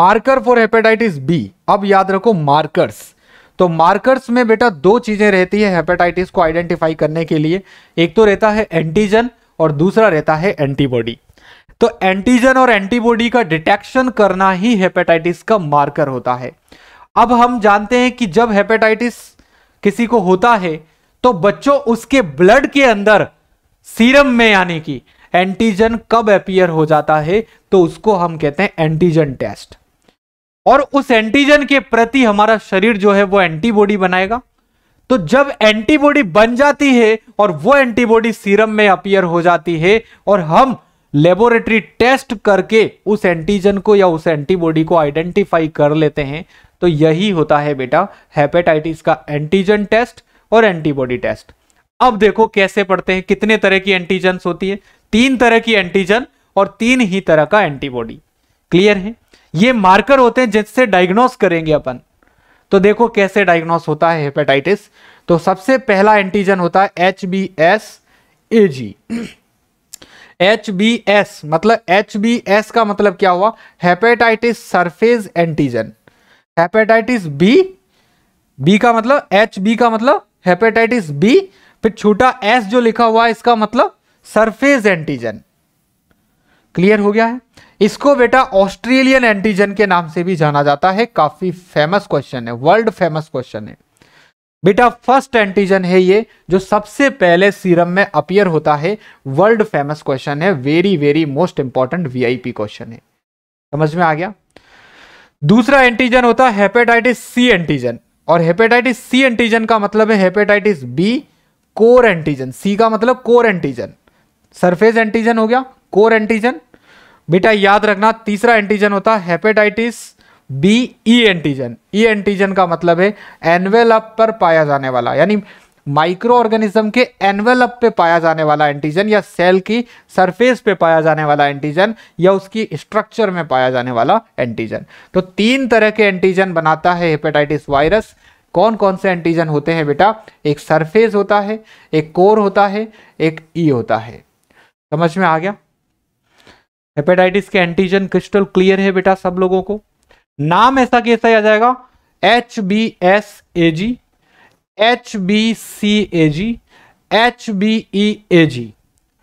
मार्कर फॉर हेपेटाइटिस बी अब याद रखो मार्कर्स तो मार्कर्स में बेटा दो चीजें रहती है हेपेटाइटिस को आइडेंटिफाई करने के लिए एक तो रहता है एंटीजन और दूसरा रहता है एंटीबॉडी तो एंटीजन और एंटीबॉडी का डिटेक्शन करना ही हेपेटाइटिस का मार्कर होता है अब हम जानते हैं कि जब हेपेटाइटिस किसी को होता है तो बच्चों उसके ब्लड के अंदर सीरम में यानी कि एंटीजन कब अपियर हो जाता है तो उसको हम कहते हैं एंटीजन टेस्ट और उस एंटीजन के प्रति हमारा शरीर जो है वो एंटीबॉडी बनाएगा तो जब एंटीबॉडी बन जाती है और वो एंटीबॉडी सीरम में अपियर हो जाती है और हम लेबोरेटरी टेस्ट करके उस एंटीजन को या उस एंटीबॉडी को आइडेंटिफाई कर लेते हैं तो यही होता है बेटा हेपेटाइटिस का एंटीजन टेस्ट और एंटीबॉडी टेस्ट अब देखो कैसे पढ़ते हैं कितने तरह की एंटीजन होती है तीन तरह की एंटीजन और तीन ही तरह का एंटीबॉडी क्लियर है ये मार्कर होते हैं जिससे डायग्नोस करेंगे अपन तो देखो कैसे डायग्नोस होता है हेपेटाइटिस तो सबसे पहला एंटीजन होता है H B S A G H B S मतलब एच बी एस का मतलब क्या हुआ hepatitis surface antigen hepatitis B B का मतलब एच बी का मतलब हेपेटाइटिस बी फिर छोटा एस जो लिखा हुआ है इसका मतलब सरफेस एंटीजन क्लियर हो गया है इसको बेटा ऑस्ट्रेलियन एंटीजन के नाम से भी जाना जाता है काफी फेमस क्वेश्चन है वर्ल्ड फेमस क्वेश्चन है बेटा फर्स्ट एंटीजन है ये जो सबसे पहले सीरम में अपियर होता है वर्ल्ड फेमस क्वेश्चन है very very most important VIP question है समझ में आ गया दूसरा एंटीजन होता है हेपेटाइटिस सी एंटीजन और हेपेटाइटिस सी एंटीजन का मतलब है hepatitis B core antigen C का मतलब कोर एंटीजन सरफेस एंटीजन हो गया कोर एंटीजन बेटा याद रखना तीसरा एंटीजन होता है hepatitis B E e antigen E e antigen का मतलब है एनवेल अप पर पाया जाने वाला यानी माइक्रो ऑर्गेनिज्म के एनवेल अप पे पाया जाने वाला एंटीजन या सेल की सरफेस पे पाया जाने वाला एंटीजन या उसकी स्ट्रक्चर में पाया जाने वाला एंटीजन तो तीन तरह के एंटीजन बनाता है हेपेटाइटिस वायरस कौन कौन से एंटीजन होते हैं बेटा एक सरफेस होता है एक कोर होता है एक ई e होता है समझ में आ गया हेपेटाइटिस के एंटीजन क्रिस्टल क्लियर है बेटा सब लोगों को नाम ऐसा कैसा आ जाएगा H B S A G H B C A G H B E A G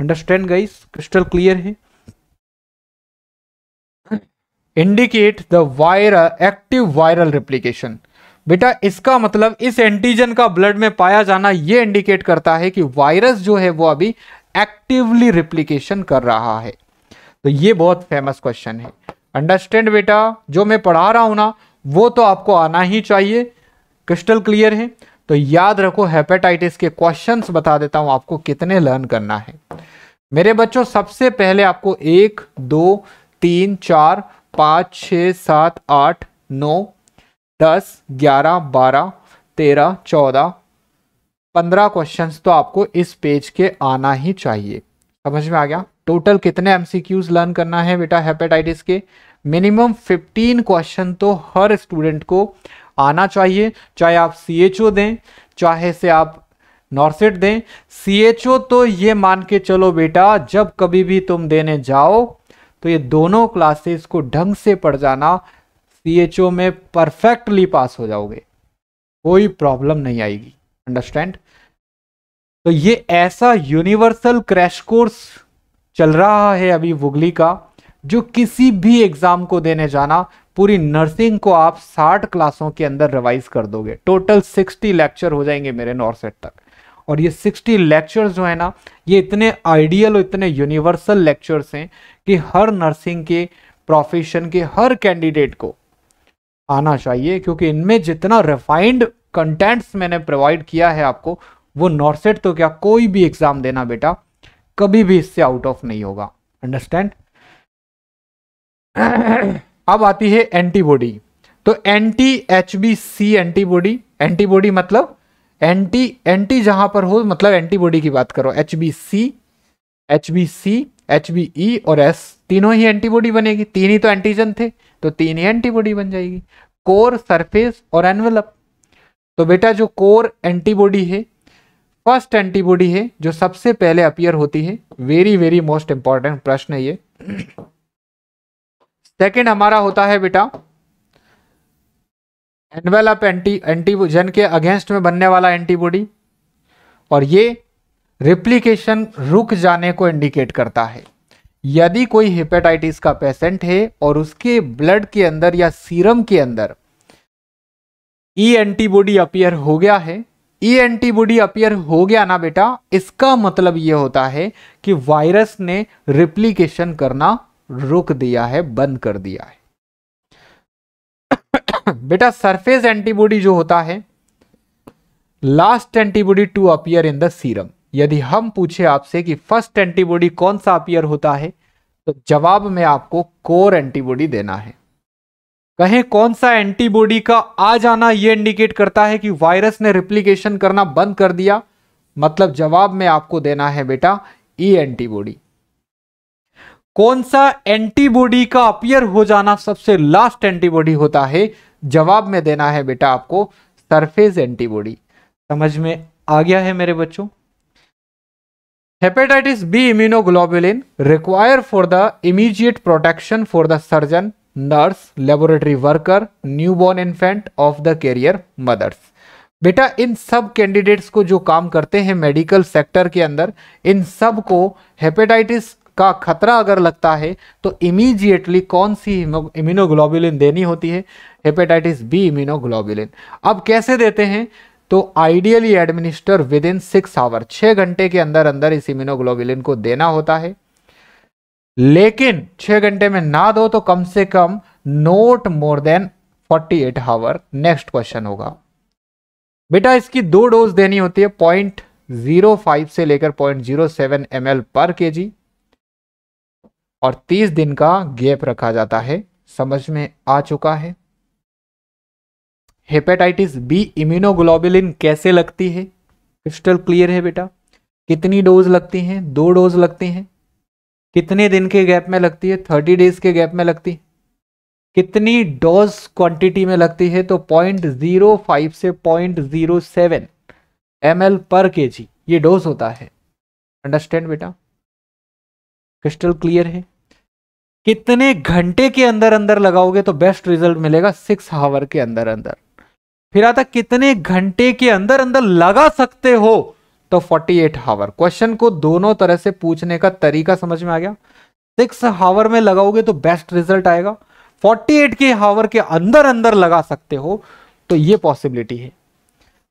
understand guys crystal clear है indicate the viral active viral replication बेटा इसका मतलब इस एंटीजन का ब्लड में पाया जाना ये इंडिकेट करता है कि वायरस जो है वो अभी एक्टिवली रिप्लीकेशन कर रहा है तो ये बहुत फेमस क्वेश्चन है अंडरस्टैंड बेटा जो मैं पढ़ा रहा हूं ना वो तो आपको आना ही चाहिए क्रिस्टल क्लियर है तो याद रखो हेपेटाइटिस के क्वेश्चन बता देता हूं आपको कितने लर्न करना है मेरे बच्चों सबसे पहले आपको एक दो तीन चार पाँच छ सात आठ नौ दस ग्यारह बारह तेरह चौदह पंद्रह क्वेश्चन तो आपको इस पेज के आना ही चाहिए समझ में आ गया टोटल कितने एमसीक्यूज लर्न करना है बेटा हेपेटाइटिस के मिनिमम फिफ्टीन क्वेश्चन तो हर स्टूडेंट को आना चाहिए चाहे आप सी दें चाहे से आप नॉर्सेट दें सी तो ये मान के चलो बेटा जब कभी भी तुम देने जाओ तो ये दोनों क्लासेस को ढंग से पढ़ जाना सीएचओ में परफेक्टली पास हो जाओगे कोई प्रॉब्लम नहीं आएगी अंडरस्टैंड तो ये ऐसा यूनिवर्सल क्रैश कोर्स चल रहा है अभी वुगली का जो किसी भी एग्जाम को देने जाना पूरी नर्सिंग को आप 60 क्लासों के अंदर रिवाइज कर दोगे टोटल 60 लेक्चर हो जाएंगे मेरे नॉर्सेट तक और ये 60 लेक्चर्स जो है ना ये इतने आइडियल और इतने यूनिवर्सल लेक्चर्स हैं कि हर नर्सिंग के प्रोफेशन के हर कैंडिडेट को आना चाहिए क्योंकि इनमें जितना रिफाइंड कंटेंट्स मैंने प्रोवाइड किया है आपको वो नॉर्सेट तो क्या कोई भी एग्ज़ाम देना बेटा कभी भी इससे आउट ऑफ नहीं होगा अंडरस्टैंड अब आती है एंटीबॉडी तो anti H B C antibody antibody मतलब एंटी एंटी जहां पर हो मतलब एंटीबॉडी की बात करो H B C H B C H B E और एस तीनों ही एंटीबॉडी बनेगी तीन ही तो एंटीजन थे तो तीन ही एंटीबॉडी बन जाएगी कोर सरफेस और एनवेलप तो बेटा जो कोर एंटीबॉडी है फर्स्ट एंटीबॉडी है जो सबसे पहले अपियर होती है वेरी वेरी मोस्ट इंपॉर्टेंट प्रश्न है ये सेकेंड हमारा होता है बेटा एनवेलप एंटी एंटीजन के अगेंस्ट में बनने वाला एंटीबॉडी और ये रिप्लीकेशन रुक जाने को इंडिकेट करता है यदि कोई हेपेटाइटिस का पेशेंट है और उसके ब्लड के अंदर या सीरम के अंदर ई एंटीबॉडी अपियर हो गया है ई एंटीबॉडी अपियर हो गया ना बेटा इसका मतलब यह होता है कि वायरस ने रिप्लीकेशन करना रुक दिया है बंद कर दिया है बेटा सरफेस एंटीबॉडी जो होता है last antibody to appear in the serum यदि हम पूछे आपसे कि फर्स्ट एंटीबॉडी कौन सा अपियर होता है तो जवाब में आपको कोर एंटीबॉडी देना है कहें कौन सा एंटीबॉडी का आ जाना यह इंडिकेट करता है कि वायरस ने रिप्लीकेशन करना बंद कर दिया मतलब जवाब में आपको देना है बेटा ई e एंटीबॉडी कौन सा एंटीबॉडी का अपियर हो जाना सबसे लास्ट एंटीबॉडी होता है जवाब में देना है बेटा आपको सरफेस एंटीबॉडी समझ में आ गया है मेरे बच्चों hepatitis B immunoglobulin require for the immediate protection for the surgeon nurse laboratory worker new born infant of the carrier mothers बेटा इन सब कैंडिडेट्स को जो काम करते हैं मेडिकल सेक्टर के अंदर इन सब को हेपेटाइटिस का खतरा अगर लगता है तो इमीजिएटली कौन सी इम्यूनोग्लोबुलिन देनी होती है हेपेटाइटिस बी इम्यूनोग्लोबुलिन अब कैसे देते हैं तो ideally administer within six hour छह घंटे के अंदर अंदर इस इम्यूनोग्लोबिलिन को देना होता है लेकिन छह घंटे में ना दो तो कम से कम not more than 48 eight hour next question होगा बेटा इसकी दो डोज देनी होती है पॉइंट जीरो फाइव से लेकर point zero seven M L per K जी और तीस दिन का गैप रखा जाता है समझ में आ चुका है हेपेटाइटिस बी इम्यूनोग्लोबुलिन कैसे लगती है क्रिस्टल क्लियर है बेटा कितनी डोज लगती हैं दो डोज लगती हैं कितने दिन के गैप में लगती है थर्टी डेज के गैप में लगती है कितनी डोज क्वांटिटी में लगती है तो पॉइंट जीरो फाइव से point zero seven M L per K जी ये डोज होता है अंडरस्टैंड बेटा क्रिस्टल क्लियर है कितने घंटे के अंदर अंदर लगाओगे तो बेस्ट रिजल्ट मिलेगा सिक्स आवर के अंदर अंदर फिर आता कितने घंटे के अंदर अंदर लगा सकते हो तो 48 एट हावर क्वेश्चन को दोनों तरह से पूछने का तरीका समझ में आ गया सिक्स हावर में लगाओगे तो बेस्ट रिजल्ट आएगा 48 के हावर के अंदर अंदर लगा सकते हो तो ये पॉसिबिलिटी है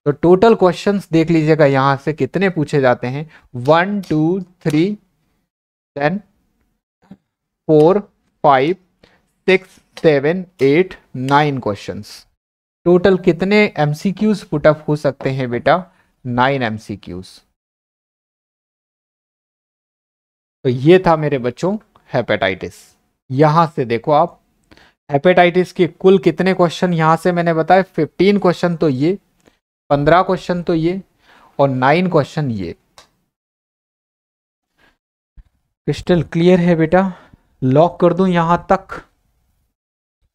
तो टोटल क्वेश्चंस देख लीजिएगा यहां से कितने पूछे जाते हैं one two three ten four five six seven eight nine question total कितने एम सी क्यूज पुटअप हो सकते हैं बेटा नाइन एम सी क्यूज तो ये था मेरे बच्चों हेपेटाइटिस यहां से देखो आप हेपेटाइटिस के कुल कितने क्वेश्चन यहां से मैंने बताए फिफ्टीन क्वेश्चन तो ये पंद्रह क्वेश्चन तो ये और नाइन क्वेश्चन ये क्रिस्टल क्लियर है बेटा लॉक कर दूं यहां तक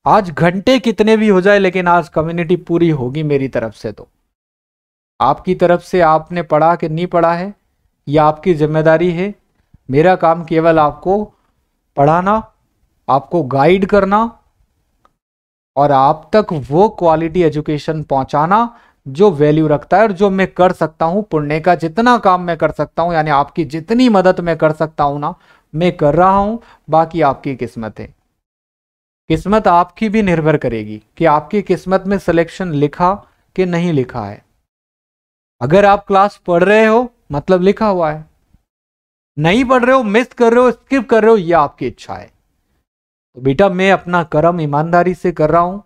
आज घंटे कितने भी हो जाए लेकिन आज कम्युनिटी पूरी होगी मेरी तरफ से तो आपकी तरफ से आपने पढ़ा कि नहीं पढ़ा है यह आपकी जिम्मेदारी है मेरा काम केवल आपको पढ़ाना आपको गाइड करना और आप तक वो क्वालिटी एजुकेशन पहुंचाना जो वैल्यू रखता है और जो मैं कर सकता हूं पुण्य का जितना काम मैं कर सकता हूं यानी आपकी जितनी मदद मैं कर सकता हूं ना मैं कर रहा हूं बाकी आपकी किस्मत है किस्मत आपकी भी निर्भर करेगी कि आपकी किस्मत में सिलेक्शन लिखा कि नहीं लिखा है अगर आप क्लास पढ़ रहे हो मतलब लिखा हुआ है नहीं पढ़ रहे हो मिस कर रहे हो स्किप कर रहे हो यह आपकी इच्छा है तो बेटा मैं अपना कर्म ईमानदारी से कर रहा हूं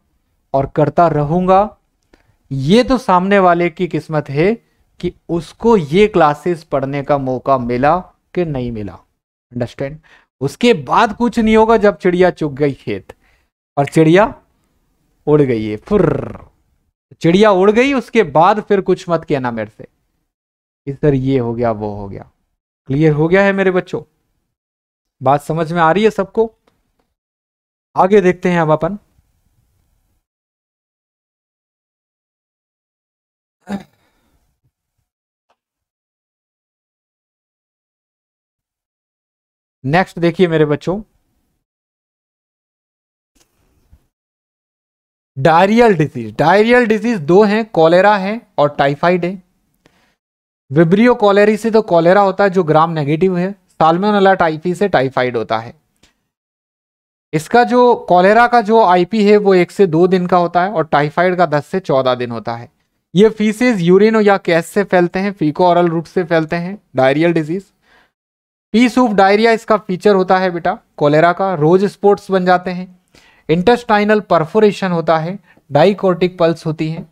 और करता रहूंगा ये तो सामने वाले की किस्मत है कि उसको ये क्लासेस पढ़ने का मौका मिला कि नहीं मिला अंडरस्टैंड उसके बाद कुछ नहीं होगा जब चिड़िया चुग गई खेत और चिड़िया उड़ गई है फुर चिड़िया उड़ गई उसके बाद फिर कुछ मत कहना मेरे से कि सर ये हो गया वो हो गया क्लियर हो गया है मेरे बच्चों बात समझ में आ रही है सबको आगे देखते हैं अब अपन नेक्स्ट देखिए मेरे बच्चों डायरियल डिजीज डायरियल डिजीज दो हैं कॉलेरा है और टाइफाइड है विब्रियो कॉलेरी से तो कॉलेरा होता है जो ग्राम नेगेटिव है साल्मोनेला टाइफी से टाइफाइड होता है इसका जो कॉलेरा का जो आईपी है वो एक से दो दिन का होता है और टाइफाइड का दस से चौदह दिन होता है ये फीसेज यूरिन या कैस से फैलते हैं फीको ऑरल रूट से फैलते हैं diarrhoeal disease piece of diarrhoea इसका फीचर होता है बेटा कॉलेरा का रोज स्पोर्ट्स बन जाते हैं इंटेस्टाइनल परफोरेशन होता है डाइकोटिक पल्स होती है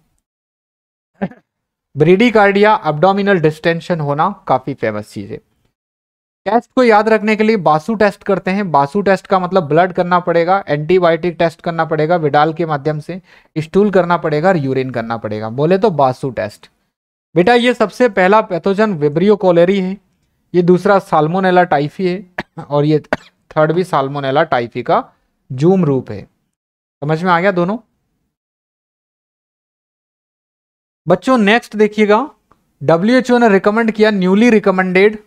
कार्डिया एब्डोमिनल डिस्टेंशन होना काफ़ी फेमस चीज़ है टेस्ट को याद रखने के लिए बासु टेस्ट करते हैं बासु टेस्ट का मतलब ब्लड करना पड़ेगा एंटीबायोटिक टेस्ट करना पड़ेगा विडाल के माध्यम से स्टूल करना पड़ेगा और यूरिन करना पड़ेगा बोले तो बासु टेस्ट बेटा ये सबसे पहला पैथोजन विब्रियो कोलेरी है ये दूसरा साल्मोनेला टाइफी है और ये थर्ड भी साल्मोनेला टाइफी का जूम रूप है समझ में आ गया दोनों बच्चों नेक्स्ट देखिएगा डब्ल्यू एच ओ ने रिकमेंड किया newly recommended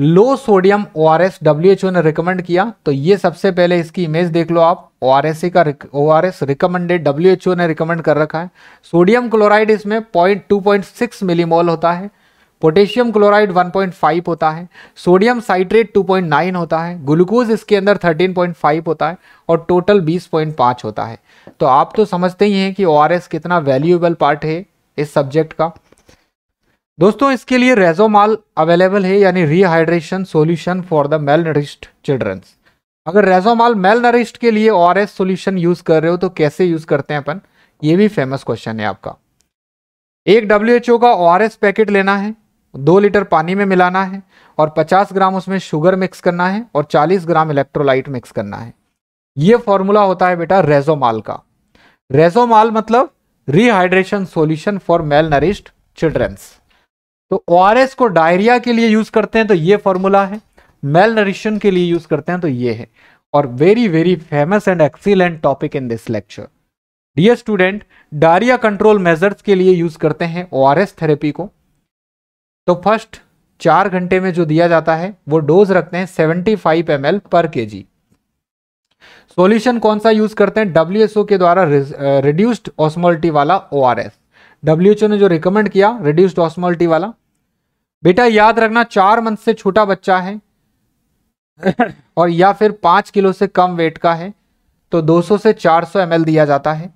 low sodium O R S W H O ने रिकमेंड किया तो ये सबसे पहले इसकी इमेज देख लो आप ओ आर एस का O R S recommended W H O ने रिकमेंड कर रखा है सोडियम क्लोराइड इसमें point two point six millimole होता है पोटेशियम क्लोराइड 1.5 होता है सोडियम साइट्रेट 2.9 होता है ग्लूकोज इसके अंदर 13.5 होता है और टोटल 20.5 होता है तो आप तो समझते ही हैं कि ओ कितना वैल्यूएबल पार्ट है इस सब्जेक्ट का दोस्तों इसके लिए रेजोमाल अवेलेबल है यानी rehydration solution for the malnourished childrens अगर रेजोमाल मेल नरिस्ट के लिए ओ आर सोल्यूशन यूज़ कर रहे हो तो कैसे यूज़ करते हैं अपन ये भी फेमस क्वेश्चन है आपका एक डब्ल्यू एच ओ का ओ आर एस पैकेट लेना है दो लीटर पानी में मिलाना है और 50 ग्राम उसमें शुगर मिक्स करना है और 40 ग्राम इलेक्ट्रोलाइट मिक्स करना है यह फॉर्मूला होता है बेटा रेजोमाल का रेजोमाल मतलब rehydration solution for malnourished childrens तो ओ को डायरिया के लिए यूज करते हैं तो ये फॉर्मूला है मेल नरिशन के लिए यूज करते हैं तो ये है और very very famous and excellent topic in this lecture dear student diarrhoea control measures के लिए यूज करते हैं ओ थेरेपी को तो फर्स्ट चार घंटे में जो दिया जाता है वो डोज रखते हैं seventy five M L per K जी सोल्यूशन कौन सा यूज करते हैं डब्ल्यू के द्वारा रिड्यूस्ड ऑस्मोलिटी वाला ओ आर एस डब्ल्यू ने जो रिकमेंड किया रिड्यूस्ड ऑस्मोलिटी वाला बेटा याद रखना चार मंथ से छोटा बच्चा है और या फिर पांच किलो से कम वेट का है तो 200 से 400 सौ दिया जाता है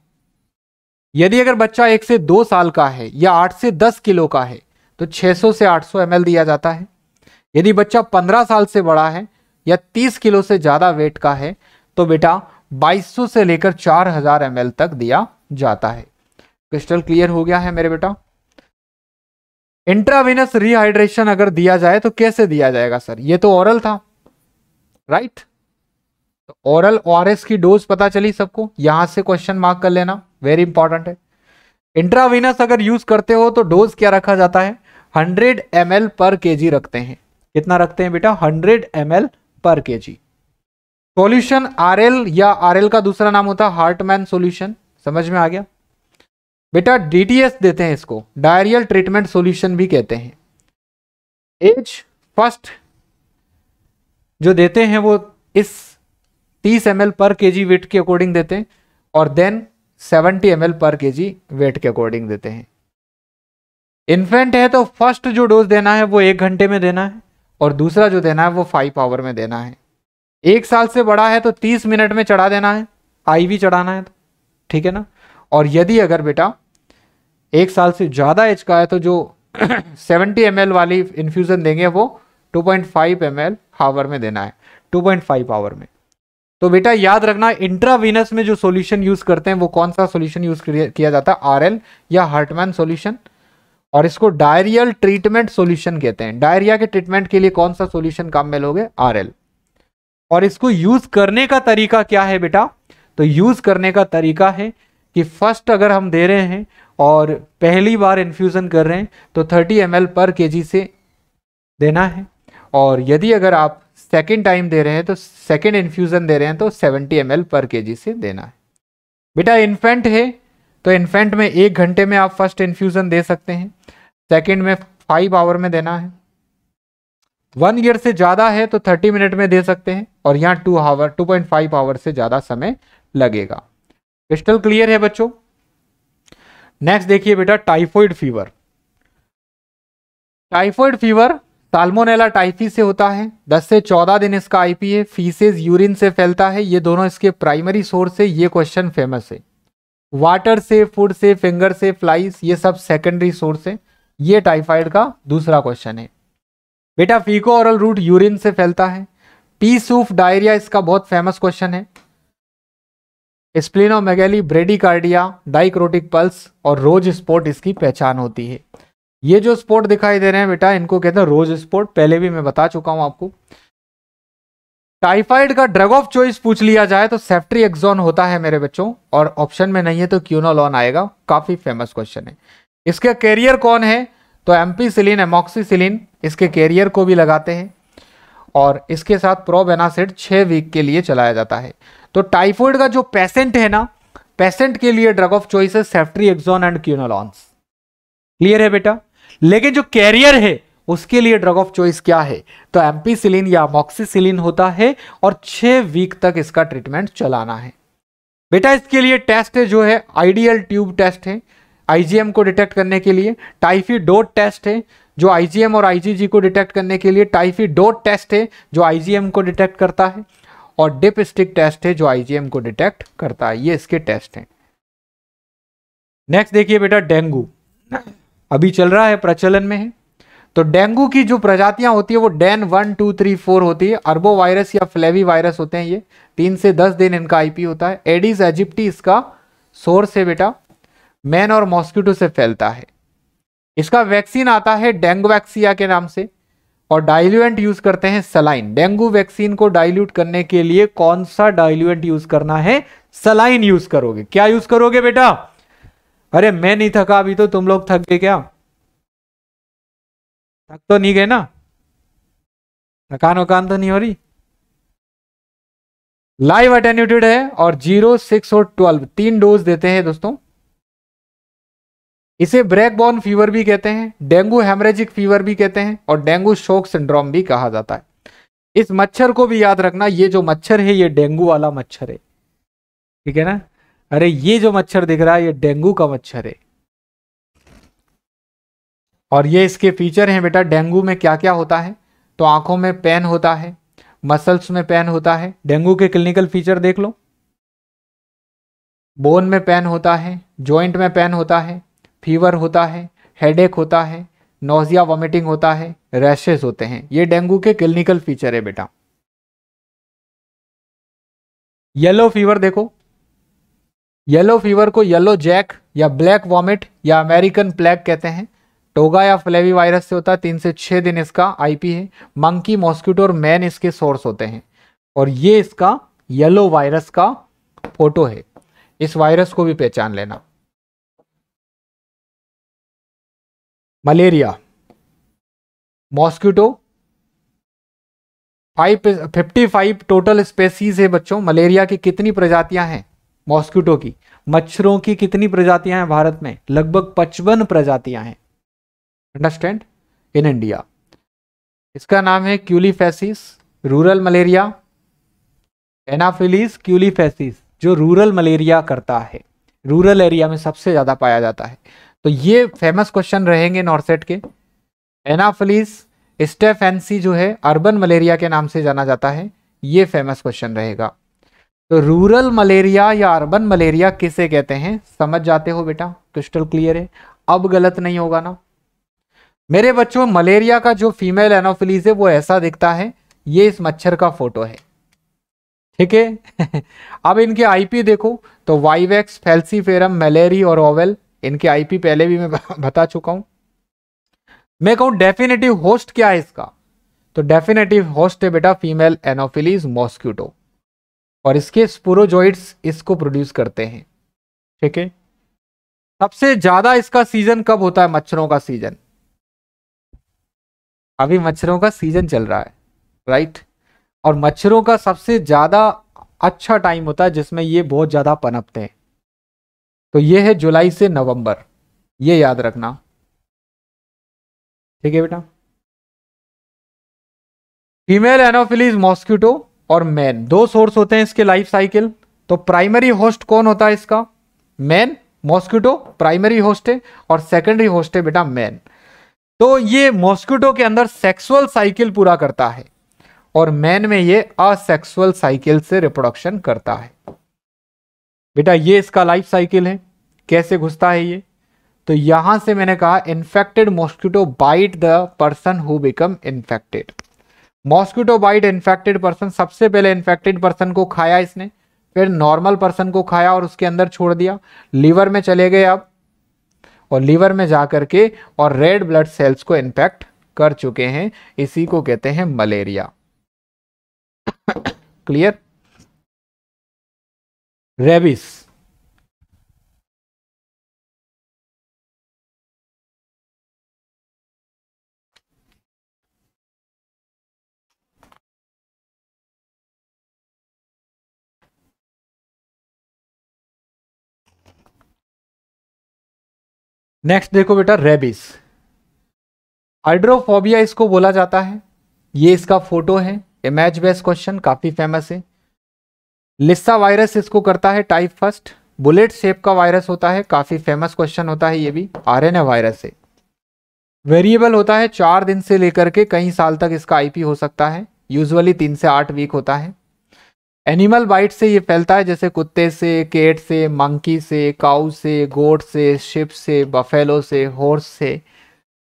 यदि अगर बच्चा एक से दो साल का है या आठ से दस किलो का है तो 600 से 800 एम दिया जाता है यदि बच्चा 15 साल से बड़ा है या 30 किलो से ज़्यादा वेट का है तो बेटा 2200 से लेकर 4000 हजार तक दिया जाता है क्रिस्टल क्लियर हो गया है मेरे बेटा इंट्रावीनस रिहाइड्रेशन अगर दिया जाए तो कैसे दिया जाएगा सर ये तो ओरल था राइट तो ओरल और की डोज पता चली सबको यहां से क्वेश्चन मार्क कर लेना वेरी इंपॉर्टेंट है इंट्रावीनस अगर यूज करते हो तो डोज क्या रखा जाता है एम एल पर जी रखते हैं कितना रखते हैं बेटा M L per solution solution RL या आरएल का दूसरा नाम होता है हार्टमैन सॉल्यूशन समझ में आ गया बेटा डीटीएस देते हैं इसको डायरियल ट्रीटमेंट सॉल्यूशन भी कहते हैं एज फर्स्ट जो देते हैं वो इस 30 एम पर के जी वेट के अकॉर्डिंग देते हैं और देन 70 एम पर के जी वेट के अकॉर्डिंग देते हैं इन्फेंट है तो फर्स्ट जो डोज देना है वो एक घंटे में देना है और दूसरा जो देना है वो फाइव आवर में देना है एक साल से बड़ा है तो तीस मिनट में चढ़ा देना है आईवी चढ़ाना है तो ठीक है ना और यदि अगर बेटा एक साल से ज़्यादा एज का है तो जो सेवेंटी एम वाली इन्फ्यूज़न देंगे वो टू पॉइंट फाइव में देना है टू पॉइंट में तो बेटा याद रखना इंट्रावीनस में जो सॉल्यूशन यूज़ करते हैं वो कौन सा सॉल्यूशन यूज़ किया जाता है आर या हार्टमैन सॉल्यूशन और इसको डायरियल ट्रीटमेंट सॉल्यूशन कहते हैं डायरिया के ट्रीटमेंट के लिए कौन सा सॉल्यूशन काम में लोगे आरएल और इसको यूज करने का तरीका क्या है बेटा तो यूज करने का तरीका है कि फर्स्ट अगर हम दे रहे हैं और पहली बार इन्फ्यूज़न कर रहे हैं तो 30 एम पर के से देना है और यदि अगर आप सेकेंड टाइम दे रहे हैं तो सेकेंड इन्फ्यूज़न दे रहे हैं तो 70 एम पर के से देना है बेटा इन्फेंट है तो इन्फेंट में एक घंटे में आप फर्स्ट इन्फ्यूज़न दे सकते हैं सेकेंड में फाइव आवर में देना है वन ईयर से ज़्यादा है तो थर्टी मिनट में दे सकते हैं और यहाँ two hour two point five hour से ज़्यादा समय लगेगा क्रिस्टल क्लियर है बच्चों नेक्स्ट देखिए बेटा typhoid fever typhoid fever salmonella typhi से होता है 10 से 14 दिन इसका आईपी है फीसेज यूरिन से फैलता है ये दोनों इसके प्राइमरी सोर्स है ये क्वेश्चन फेमस है वाटर से फूड से फिंगर से फ्लाइज ये सब सेकेंडरी सोर्स है ये टाइफाइड का दूसरा क्वेश्चन है बेटा फीको औरल रूट यूरिन से फैलता है पी सूफ डायरिया इसका बहुत फेमस क्वेश्चन है स्प्लिनोमेगेली ब्रेडिकार्डिया डाइक्रोटिक पल्स और रोज स्पोर्ट इसकी पहचान होती है ये जो स्पोर्ट दिखाई दे रहे हैं बेटा इनको कहते हैं रोज स्पोर्ट पहले भी मैं बता चुका हूं आपको टाइफाइड का ड्रग ऑफ चॉइस पूछ लिया जाए तो सेफ्ट्री एक्सॉन होता है मेरे बच्चों और ऑप्शन में नहीं है तो क्यूनोलॉन आएगा काफी फेमस क्वेश्चन है इसके कैरियर कौन है तो एमपी एम्पीसिलिन एमोक्सीन इसके कैरियर को भी लगाते हैं और इसके साथ प्रोबेनासिड छः वीक के लिए चलाया जाता है तो टाइफॉइड का जो पेशेंट है ना पेशेंट के लिए ड्रग ऑफ चॉइस है ceftriaxone and quinolones clear है बेटा लेकिन जो कैरियर है उसके लिए ड्रग ऑफ चॉइस क्या है तो एम्पीसिलिन या मॉक्सीसिलिन होता है और छह वीक तक इसका ट्रीटमेंट चलाना है बेटा इसके लिए टेस्ट है जो है आइडियल ट्यूब टेस्ट है आईजीएम को डिटेक्ट करने के लिए टाइफी डोट टेस्ट है जो आईजीएम और आईजीजी को डिटेक्ट करने के लिए टाइफी डोट टेस्ट है जो आईजीएम को डिटेक्ट करता है और डिप स्टिक टेस्ट है जो आईजीएम को डिटेक्ट करता है ये इसके टेस्ट हैं नेक्स्ट देखिए बेटा डेंगू अभी चल रहा है प्रचलन में है तो डेंगू की जो प्रजातियां होती है वो DEN one two three four होती है अरबो वायरस या फ्लेवी वायरस होते हैं ये तीन से दस दिन इनका आईपी होता है एडिस एजिप्टी इसका सोर्स है बेटा मैन और मॉस्किटो से फैलता है इसका वैक्सीन आता है डेंगवैक्सिया के नाम से और डाइल्यूएंट यूज करते हैं सलाइन डेंगू वैक्सीन को डाइल्यूट करने के लिए कौन सा डाइल्यूएंट यूज करना है सलाइन यूज करोगे क्या यूज करोगे बेटा अरे मैं नहीं थका अभी तो तुम लोग थक गए क्या थक तो नहीं गए ना थकान वकान तो नहीं हो रही लाइव अटेन्यूटेड है और जीरो सिक्स और ट्वेल्व तीन डोज देते हैं दोस्तों इसे ब्रेकबॉर्न फीवर भी कहते हैं डेंगू हेमरेजिक फीवर भी कहते हैं और डेंगू शोक सिंड्रोम भी कहा जाता है इस मच्छर को भी याद रखना ये जो मच्छर है ये डेंगू वाला मच्छर है ठीक है ना अरे ये जो मच्छर दिख रहा है ये डेंगू का मच्छर है और ये इसके फीचर हैं बेटा डेंगू में क्या क्या होता है तो आंखों में पेन होता है मसल्स में पेन होता है डेंगू के क्लिनिकल फीचर देख लो बोन में पेन होता है जॉइंट में पेन होता है फीवर होता है हेडेक होता है नोजिया वॉमिटिंग होता है रैशेस होते हैं ये डेंगू के क्लिनिकल फीचर है बेटा येलो फीवर देखो येलो फीवर को येलो जैक या ब्लैक वॉमिट या अमेरिकन प्लैग कहते हैं टोगा या फ्लेवी वायरस से होता है तीन से छः दिन इसका आईपी है मंकी मॉस्किटो और मैन इसके सोर्स होते हैं और ये इसका येलो वायरस का फोटो है इस वायरस को भी पहचान लेना malaria mosquito five fifty five total species है बच्चों मलेरिया की कितनी प्रजातियां हैं मॉस्किटो की मच्छरों की कितनी प्रजातियां हैं भारत में लगभग पचपन प्रजातियां हैं अंडरस्टैंड इन इंडिया इसका नाम है क्यूलीफेसिस रूरल मलेरिया एनाफिलीस क्यूलीफेसिस जो रूरल मलेरिया करता है रूरल एरिया में सबसे ज़्यादा पाया जाता है तो ये फेमस क्वेश्चन रहेंगे नॉर्सेट के एनाफिलीस स्टेफेंसी जो है अर्बन मलेरिया के नाम से जाना जाता है ये फेमस क्वेश्चन रहेगा तो रूरल मलेरिया या अर्बन मलेरिया किसे कहते हैं समझ जाते हो बेटा क्रिस्टल क्लियर है अब गलत नहीं होगा ना मेरे बच्चों मलेरिया का जो फीमेल एनोफिलीज है वो ऐसा दिखता है ये इस मच्छर का फोटो है ठीक है अब इनके आईपी देखो तो वाइवेक्स फेल्सीफेरम मलेरी और ओवेल इनके आईपी पहले भी मैं बता चुका हूं मैं कहूं डेफिनेटिव होस्ट क्या है इसका तो डेफिनेटिव होस्ट है बेटा फीमेल एनोफिलीज मॉस्क्यूटो और इसके स्पुरोजोइड्स इसको प्रोड्यूस करते हैं ठीक है सबसे ज्यादा इसका सीजन कब होता है मच्छरों का सीजन अभी मच्छरों का सीजन चल रहा है राइट और मच्छरों का सबसे ज़्यादा अच्छा टाइम होता है जिसमें ये बहुत ज़्यादा पनपते हैं तो ये है जुलाई से नवंबर ये याद रखना ठीक है बेटा फीमेल एनोफिलीज मॉस्क्यूटो और मैन दो सोर्स होते हैं इसके लाइफ साइकिल तो प्राइमरी होस्ट कौन होता है इसका मैन मॉस्क्यूटो प्राइमरी होस्ट है और सेकेंडरी होस्ट है बेटा मैन तो ये मॉस्किटो के अंदर सेक्सुअल साइकिल पूरा करता है और मैन में ये असेक्सुअल साइकिल से रिप्रोडक्शन करता है बेटा ये इसका लाइफ साइकिल है कैसे घुसता है ये तो यहां से मैंने कहा infected mosquito bite the person who become infected mosquito bite infected person सबसे पहले इन्फेक्टेड पर्सन को खाया इसने फिर नॉर्मल पर्सन को खाया और उसके अंदर छोड़ दिया लीवर में चले गए अब और लीवर में जा कर के और रेड ब्लड सेल्स को इन्फेक्ट कर चुके हैं इसी को कहते हैं मलेरिया क्लियर रेबिस नेक्स्ट देखो बेटा रेबिस हाइड्रोफोबिया इसको बोला जाता है ये इसका फोटो है इमेज बेस्ड क्वेश्चन काफी फेमस है लिस्सा वायरस इसको करता है टाइप फर्स्ट बुलेट शेप का वायरस होता है काफी फेमस क्वेश्चन होता है ये भी आरएनए वायरस है वेरिएबल होता है चार दिन से लेकर के कई साल तक इसका आईपी हो सकता है यूजुअली तीन से आठ वीक होता है एनिमल बाइट से ये फैलता है जैसे कुत्ते से केट से मंकी से काऊ से गोट से शिप से बफेलो से हॉर्स से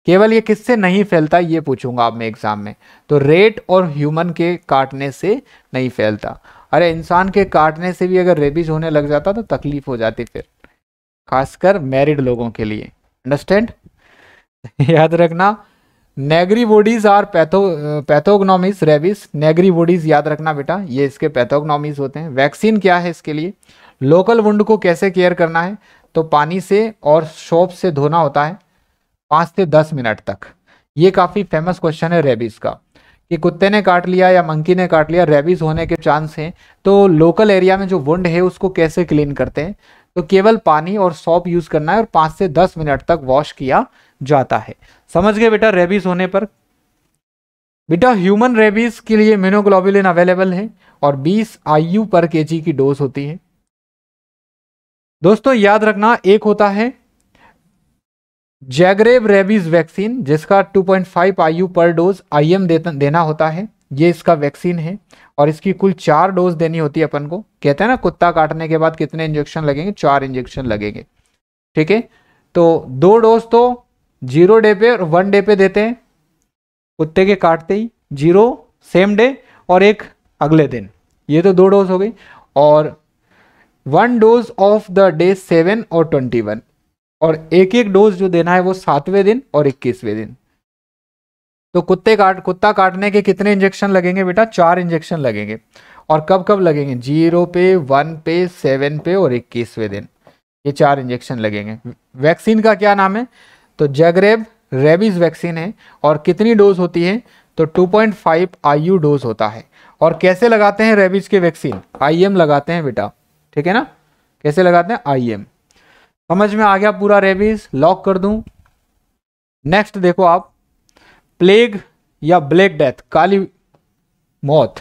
केवल ये किससे नहीं फैलता ये पूछूंगा आप मैं एग्ज़ाम में तो रेट और ह्यूमन के काटने से नहीं फैलता अरे इंसान के काटने से भी अगर रेबीज होने लग जाता तो तकलीफ हो जाती फिर खासकर मैरिड लोगों के लिए अंडरस्टैंड याद रखना bodies are patho pathognomonic rabies negri bodies याद रखना बेटा ये इसके पैथोग्नोमिस होते हैं वैक्सीन क्या है इसके लिए लोकल वुंड को कैसे केयर करना है तो पानी से और शॉप से धोना होता है पाँच से दस मिनट तक ये काफ़ी फेमस क्वेश्चन है रेबीज़ का कि कुत्ते ने काट लिया या मंकी ने काट लिया रेबीज़ होने के चांस हैं तो लोकल एरिया में जो वुंड है उसको कैसे क्लीन करते हैं तो केवल पानी और सॉप यूज़ करना है और पाँच से दस मिनट तक वॉश किया जाता है समझ गए बेटा रेबीज होने पर बेटा ह्यूमन रेबीज के लिए मेनोग्लोबुलिन अवेलेबल है और 20 यू पर केजी की डोज होती है दोस्तों याद रखना एक होता है जैगरेब रेबीज वैक्सीन जिसका 2.5 आयु पर डोज आईएम देना होता है ये इसका वैक्सीन है और इसकी कुल चार डोज देनी होती है अपन को कहते हैं ना कुत्ता काटने के बाद कितने इंजेक्शन लगेंगे चार इंजेक्शन लगेंगे ठीक है तो दो डोज तो जीरो डे पे और वन डे पे देते हैं कुत्ते के काटते ही जीरो सेम डे और एक अगले दिन ये तो दो डोज हो गई और one dose of the day seven और ट्वेंटी वन और एक एक डोज जो देना है वो सातवें दिन और इक्कीसवें दिन तो कुत्ते काट कुत्ता काटने के कितने इंजेक्शन लगेंगे बेटा चार इंजेक्शन लगेंगे और कब कब लगेंगे जीरो पे वन पे सेवन पे और इक्कीसवें दिन ये चार इंजेक्शन लगेंगे वैक्सीन का क्या नाम है तो जैगरेब रेबीज वैक्सीन है और कितनी डोज होती है तो 2.5 पॉइंट डोज होता है और कैसे लगाते हैं रेबीज के वैक्सीन आईएम लगाते हैं बेटा ठीक है ना कैसे लगाते हैं आईएम समझ में आ गया पूरा रेबीज लॉक कर दूं नेक्स्ट देखो आप प्लेग या ब्लैक डेथ काली मौत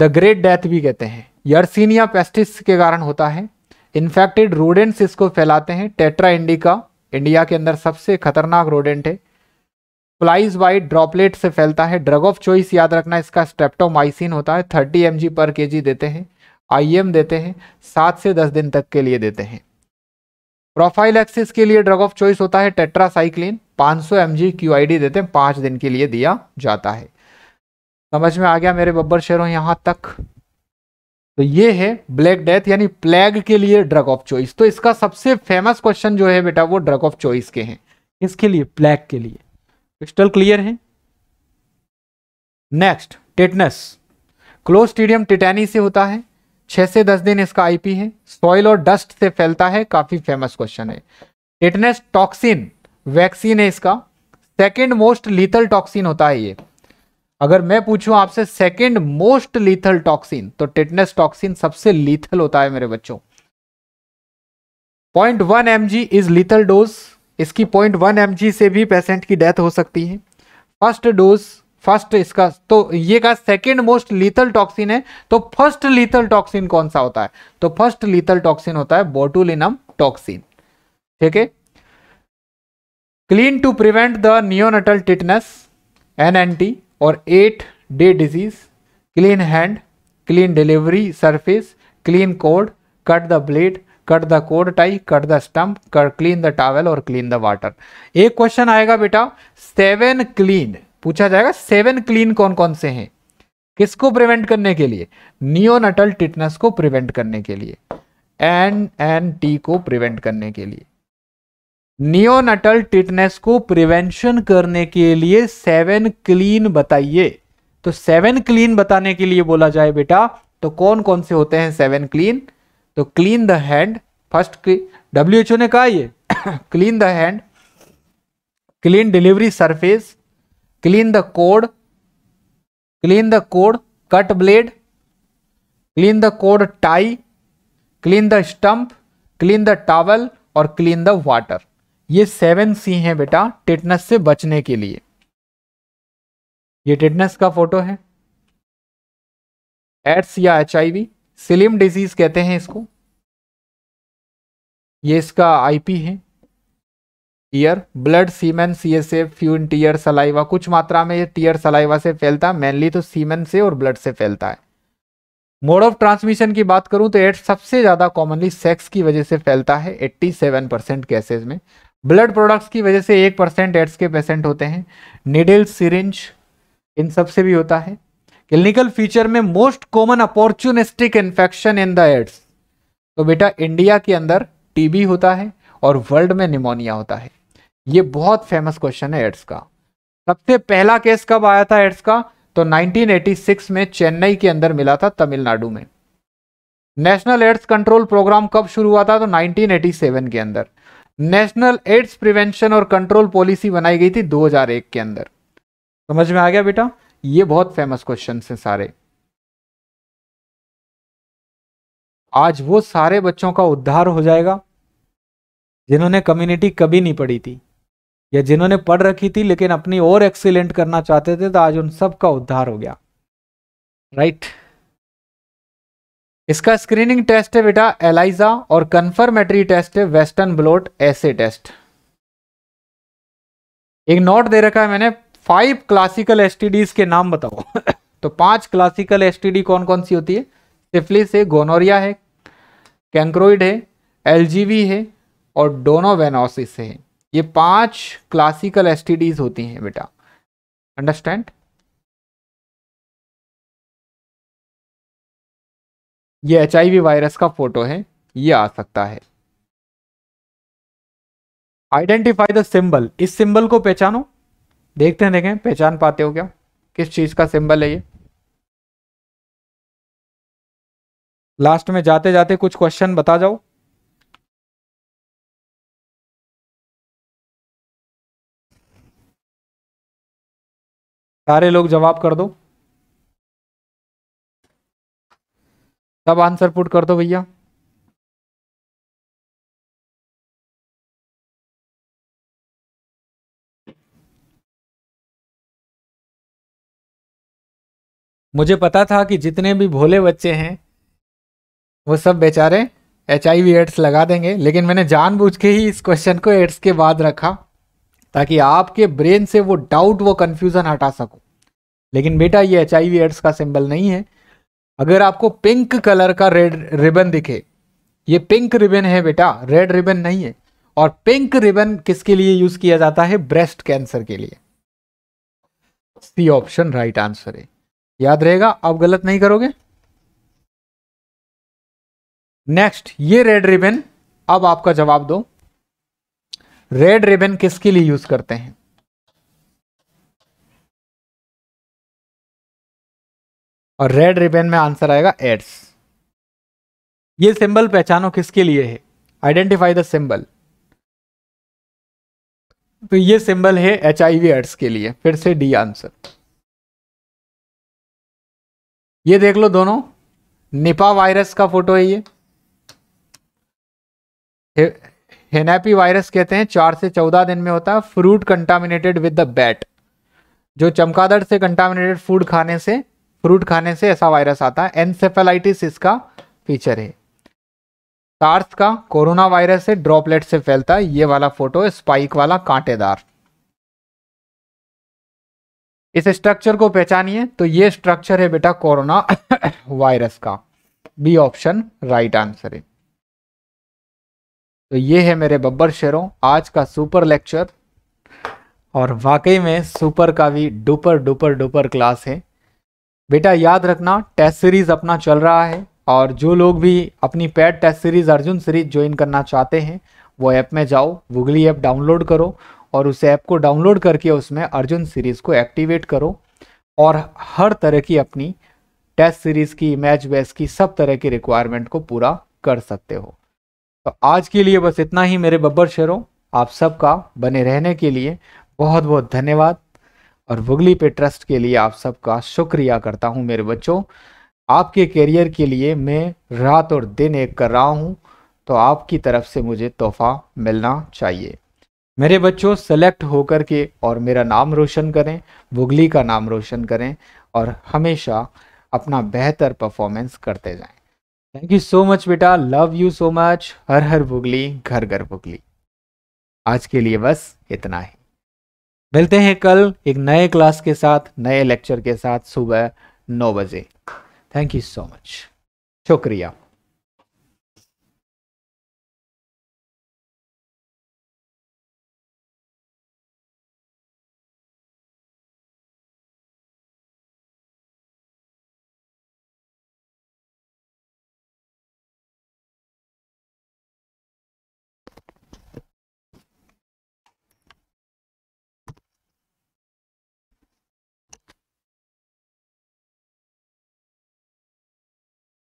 द ग्रेट डेथ भी कहते हैं यर्सिनिया पेस्टिस के कारण होता है इन्फेक्टेड रूडेंट्स इसको फैलाते हैं टेट्रा इंडिका इंडिया के अंदर सबसे खतरनाक रोडेंट है फ्लाइज वाइट ड्रॉपलेट से फैलता है ड्रग ऑफ चॉइस याद रखना इसका स्टेप्टोमाइसिन होता है थर्टी एम पर के देते हैं आई देते हैं सात से दस दिन तक के लिए देते हैं प्रोफाइल एक्सिस के लिए ड्रग ऑफ चॉइस होता है टेट्रासाइक्लिन 500 सौ M G Q I D देते हैं पाँच दिन के लिए दिया जाता है समझ में आ गया मेरे बब्बर शेरों यहाँ तक तो ये है ब्लैक डेथ यानी प्लेग के लिए ड्रग ऑफ चॉइस तो इसका सबसे फेमस क्वेश्चन जो है बेटा वो ड्रग ऑफ चॉइस के हैं इसके लिए प्लेग के लिए क्रिस्टल क्लियर है नेक्स्ट टेटनस स्टेडियम टिटेनी से होता है छह से दस दिन इसका आईपी है सॉइल और डस्ट से फैलता है काफ़ी फेमस क्वेश्चन है टेटनस टॉक्सिन वैक्सीन है इसका सेकेंड मोस्ट लीथल टॉक्सिन होता है ये अगर मैं पूछूं आपसे सेकेंड मोस्ट लीथल टॉक्सिन तो टिटनेस टॉक्सिन सबसे लीथल होता है मेरे बच्चों point one M G is lethal dose इसकी पॉइंट वन एम जी से भी पेशेंट की डेथ हो सकती है फर्स्ट डोज फर्स्ट इसका तो ये का सेकेंड मोस्ट लीथल टॉक्सिन है तो फर्स्ट लीथल टॉक्सिन कौन सा होता है तो फर्स्ट लीथल टॉक्सिन होता है बोटुलिनम टॉक्सिन ठीक है clean to prevent the neonatal tetanus N N T और eight day disease clean hand clean delivery surface clean cord cut the blade cut the cord tie cut the stump clean the towel और clean the water एक question आएगा बेटा seven clean पूछा जाएगा seven clean कौन कौन से हैं किसको प्रिवेंट करने के लिए नियोनटल टिटनस को प्रिवेंट करने के लिए एन एन टी को प्रिवेंट करने के लिए नियोनटल टिटनेस को प्रिवेंशन करने के लिए सेवन क्लीन बताइए तो सेवन क्लीन बताने के लिए बोला जाए बेटा तो कौन कौन से होते हैं सेवन क्लीन तो clean the hand first W H O ने कहा ये clean the hand clean delivery surface clean the cord clean the cord cut blade clean the cord tie clean the stump clean the towel और clean the water ये seven C हैं बेटा tetanus से बचने के लिए ये टिटनस का फोटो है एड्स या एच आई सिलिम डिजीज कहते हैं इसको ये इसका आईपी है ईयर ब्लड सीमेन सीएसएफ फ्यून टीयर सलाइवा कुछ मात्रा में ये टीयर तो सलाइवा से फैलता है मेनली तो सीमेन से और ब्लड से फैलता है मोड ऑफ ट्रांसमिशन की बात करूं तो एड्स सबसे ज़्यादा कॉमनली सेक्स की वजह से फैलता है 87 परसेंट केसेज में ब्लड प्रोडक्ट्स की वजह से एक परसेंट एड्स के पेशेंट होते हैं निडिल सिरिंज इन सब से भी होता है क्लिनिकल फीचर में most common opportunistic infection in the AIDS तो बेटा इंडिया के अंदर टीबी होता है और वर्ल्ड में निमोनिया होता है ये बहुत फेमस क्वेश्चन है एड्स का सबसे पहला केस कब आया था एड्स का तो 1986 में चेन्नई के अंदर मिला था तमिलनाडु में नेशनल एड्स कंट्रोल प्रोग्राम कब शुरू हुआ था तो 1987 के अंदर नेशनल एड्स प्रिवेंशन और कंट्रोल पॉलिसी बनाई गई थी 2001 के अंदर समझ में आ गया बेटा ये बहुत फेमस क्वेश्चन हैं सारे आज वो सारे बच्चों का उद्धार हो जाएगा जिन्होंने कम्युनिटी कभी नहीं पढ़ी थी या जिन्होंने पढ़ रखी थी लेकिन अपनी और एक्सीलेंट करना चाहते थे तो आज उन सबका उद्धार हो गया राइट right? इसका स्क्रीनिंग टेस्ट है बेटा एलाइजा और कन्फर्मेटरी टेस्ट है वेस्टर्न ब्लोट ऐसे टेस्ट एक नोट दे रखा है मैंने फाइव क्लासिकल एसटीडीज के नाम बताओ तो पांच क्लासिकल एसटीडी कौन कौन सी होती है सिफलिस है गोनोरिया है कैंक्रोइड है एलजीवी है और डोनोवेनोसिस है ये पांच क्लासिकल एसटीडीज होती हैं बेटा अंडरस्टैंड ये एच वायरस का फोटो है ये आ सकता है आइडेंटिफाई द सिंबल इस सिंबल को पहचानो देखते हैं देखें पहचान पाते हो क्या किस चीज का सिंबल है ये लास्ट में जाते जाते कुछ क्वेश्चन बता जाओ सारे लोग जवाब कर दो सब आंसर पुट कर दो भैया मुझे पता था कि जितने भी भोले बच्चे हैं वो सब बेचारे एच आई वी एड्स लगा देंगे लेकिन मैंने जानबूझ के ही इस क्वेश्चन को एड्स के बाद रखा ताकि आपके ब्रेन से वो डाउट वो कन्फ्यूज़न हटा सकूं लेकिन बेटा ये एच आई वी एड्स का सिंबल नहीं है अगर आपको पिंक कलर का रेड रिबन दिखे ये पिंक रिबन है बेटा रेड रिबन नहीं है और पिंक रिबन किसके लिए यूज किया जाता है ब्रेस्ट कैंसर के लिए सी ऑप्शन राइट आंसर है याद रहेगा आप गलत नहीं करोगे नेक्स्ट ये रेड रिबन अब आपका जवाब दो रेड रिबन किसके लिए यूज करते हैं और रेड रिबन में आंसर आएगा एड्स ये सिंबल पहचानो किसके लिए है आइडेंटिफाई द सिंबल तो ये सिंबल है एच आई वी एड्स के लिए फिर से डी आंसर ये देख लो दोनों निपा वायरस का फोटो है ये हे, हेनेपी वायरस कहते हैं चार से चौदह दिन में होता है fruit contaminated with the bat जो चमकादड़ से कंटामिनेटेड फूड खाने से फ्रूट खाने से ऐसा वायरस आता है एनसेफेलाइटिस इसका फीचर है सार्स का कोरोना वायरस से ड्रॉपलेट से फैलता है ये वाला फोटो स्पाइक वाला कांटेदार इस स्ट्रक्चर को पहचानिए तो ये स्ट्रक्चर है बेटा कोरोना वायरस का बी ऑप्शन राइट आंसर है तो ये है मेरे बब्बर शेरों आज का सुपर लेक्चर और वाकई में सुपर का भी डुपर डुपर डुपर क्लास है बेटा याद रखना टेस्ट सीरीज़ अपना चल रहा है और जो लोग भी अपनी paid test series Arjun series join करना चाहते हैं वो ऐप में जाओ गूगली ऐप डाउनलोड करो और उस ऐप को डाउनलोड करके उसमें अर्जुन सीरीज़ को एक्टिवेट करो और हर तरह की अपनी टेस्ट सीरीज़ की मैच बेस की सब तरह की रिक्वायरमेंट को पूरा कर सकते हो तो आज के लिए बस इतना ही मेरे बब्बर शेरों आप सबका बने रहने के लिए बहुत बहुत धन्यवाद और वुगली पे ट्रस्ट के लिए आप सबका शुक्रिया करता हूँ मेरे बच्चों आपके करियर के लिए मैं रात और दिन एक कर रहा हूँ तो आपकी तरफ से मुझे तोहफा मिलना चाहिए मेरे बच्चों सेलेक्ट होकर के और मेरा नाम रोशन करें वुगली का नाम रोशन करें और हमेशा अपना बेहतर परफॉर्मेंस करते जाएं थैंक यू सो मच बेटा लव यू सो मच हर हर बुगली घर घर बुगली आज के लिए बस इतना ही मिलते हैं कल एक नए क्लास के साथ नए लेक्चर के साथ सुबह नौ बजे थैंक यू सो मच शुक्रिया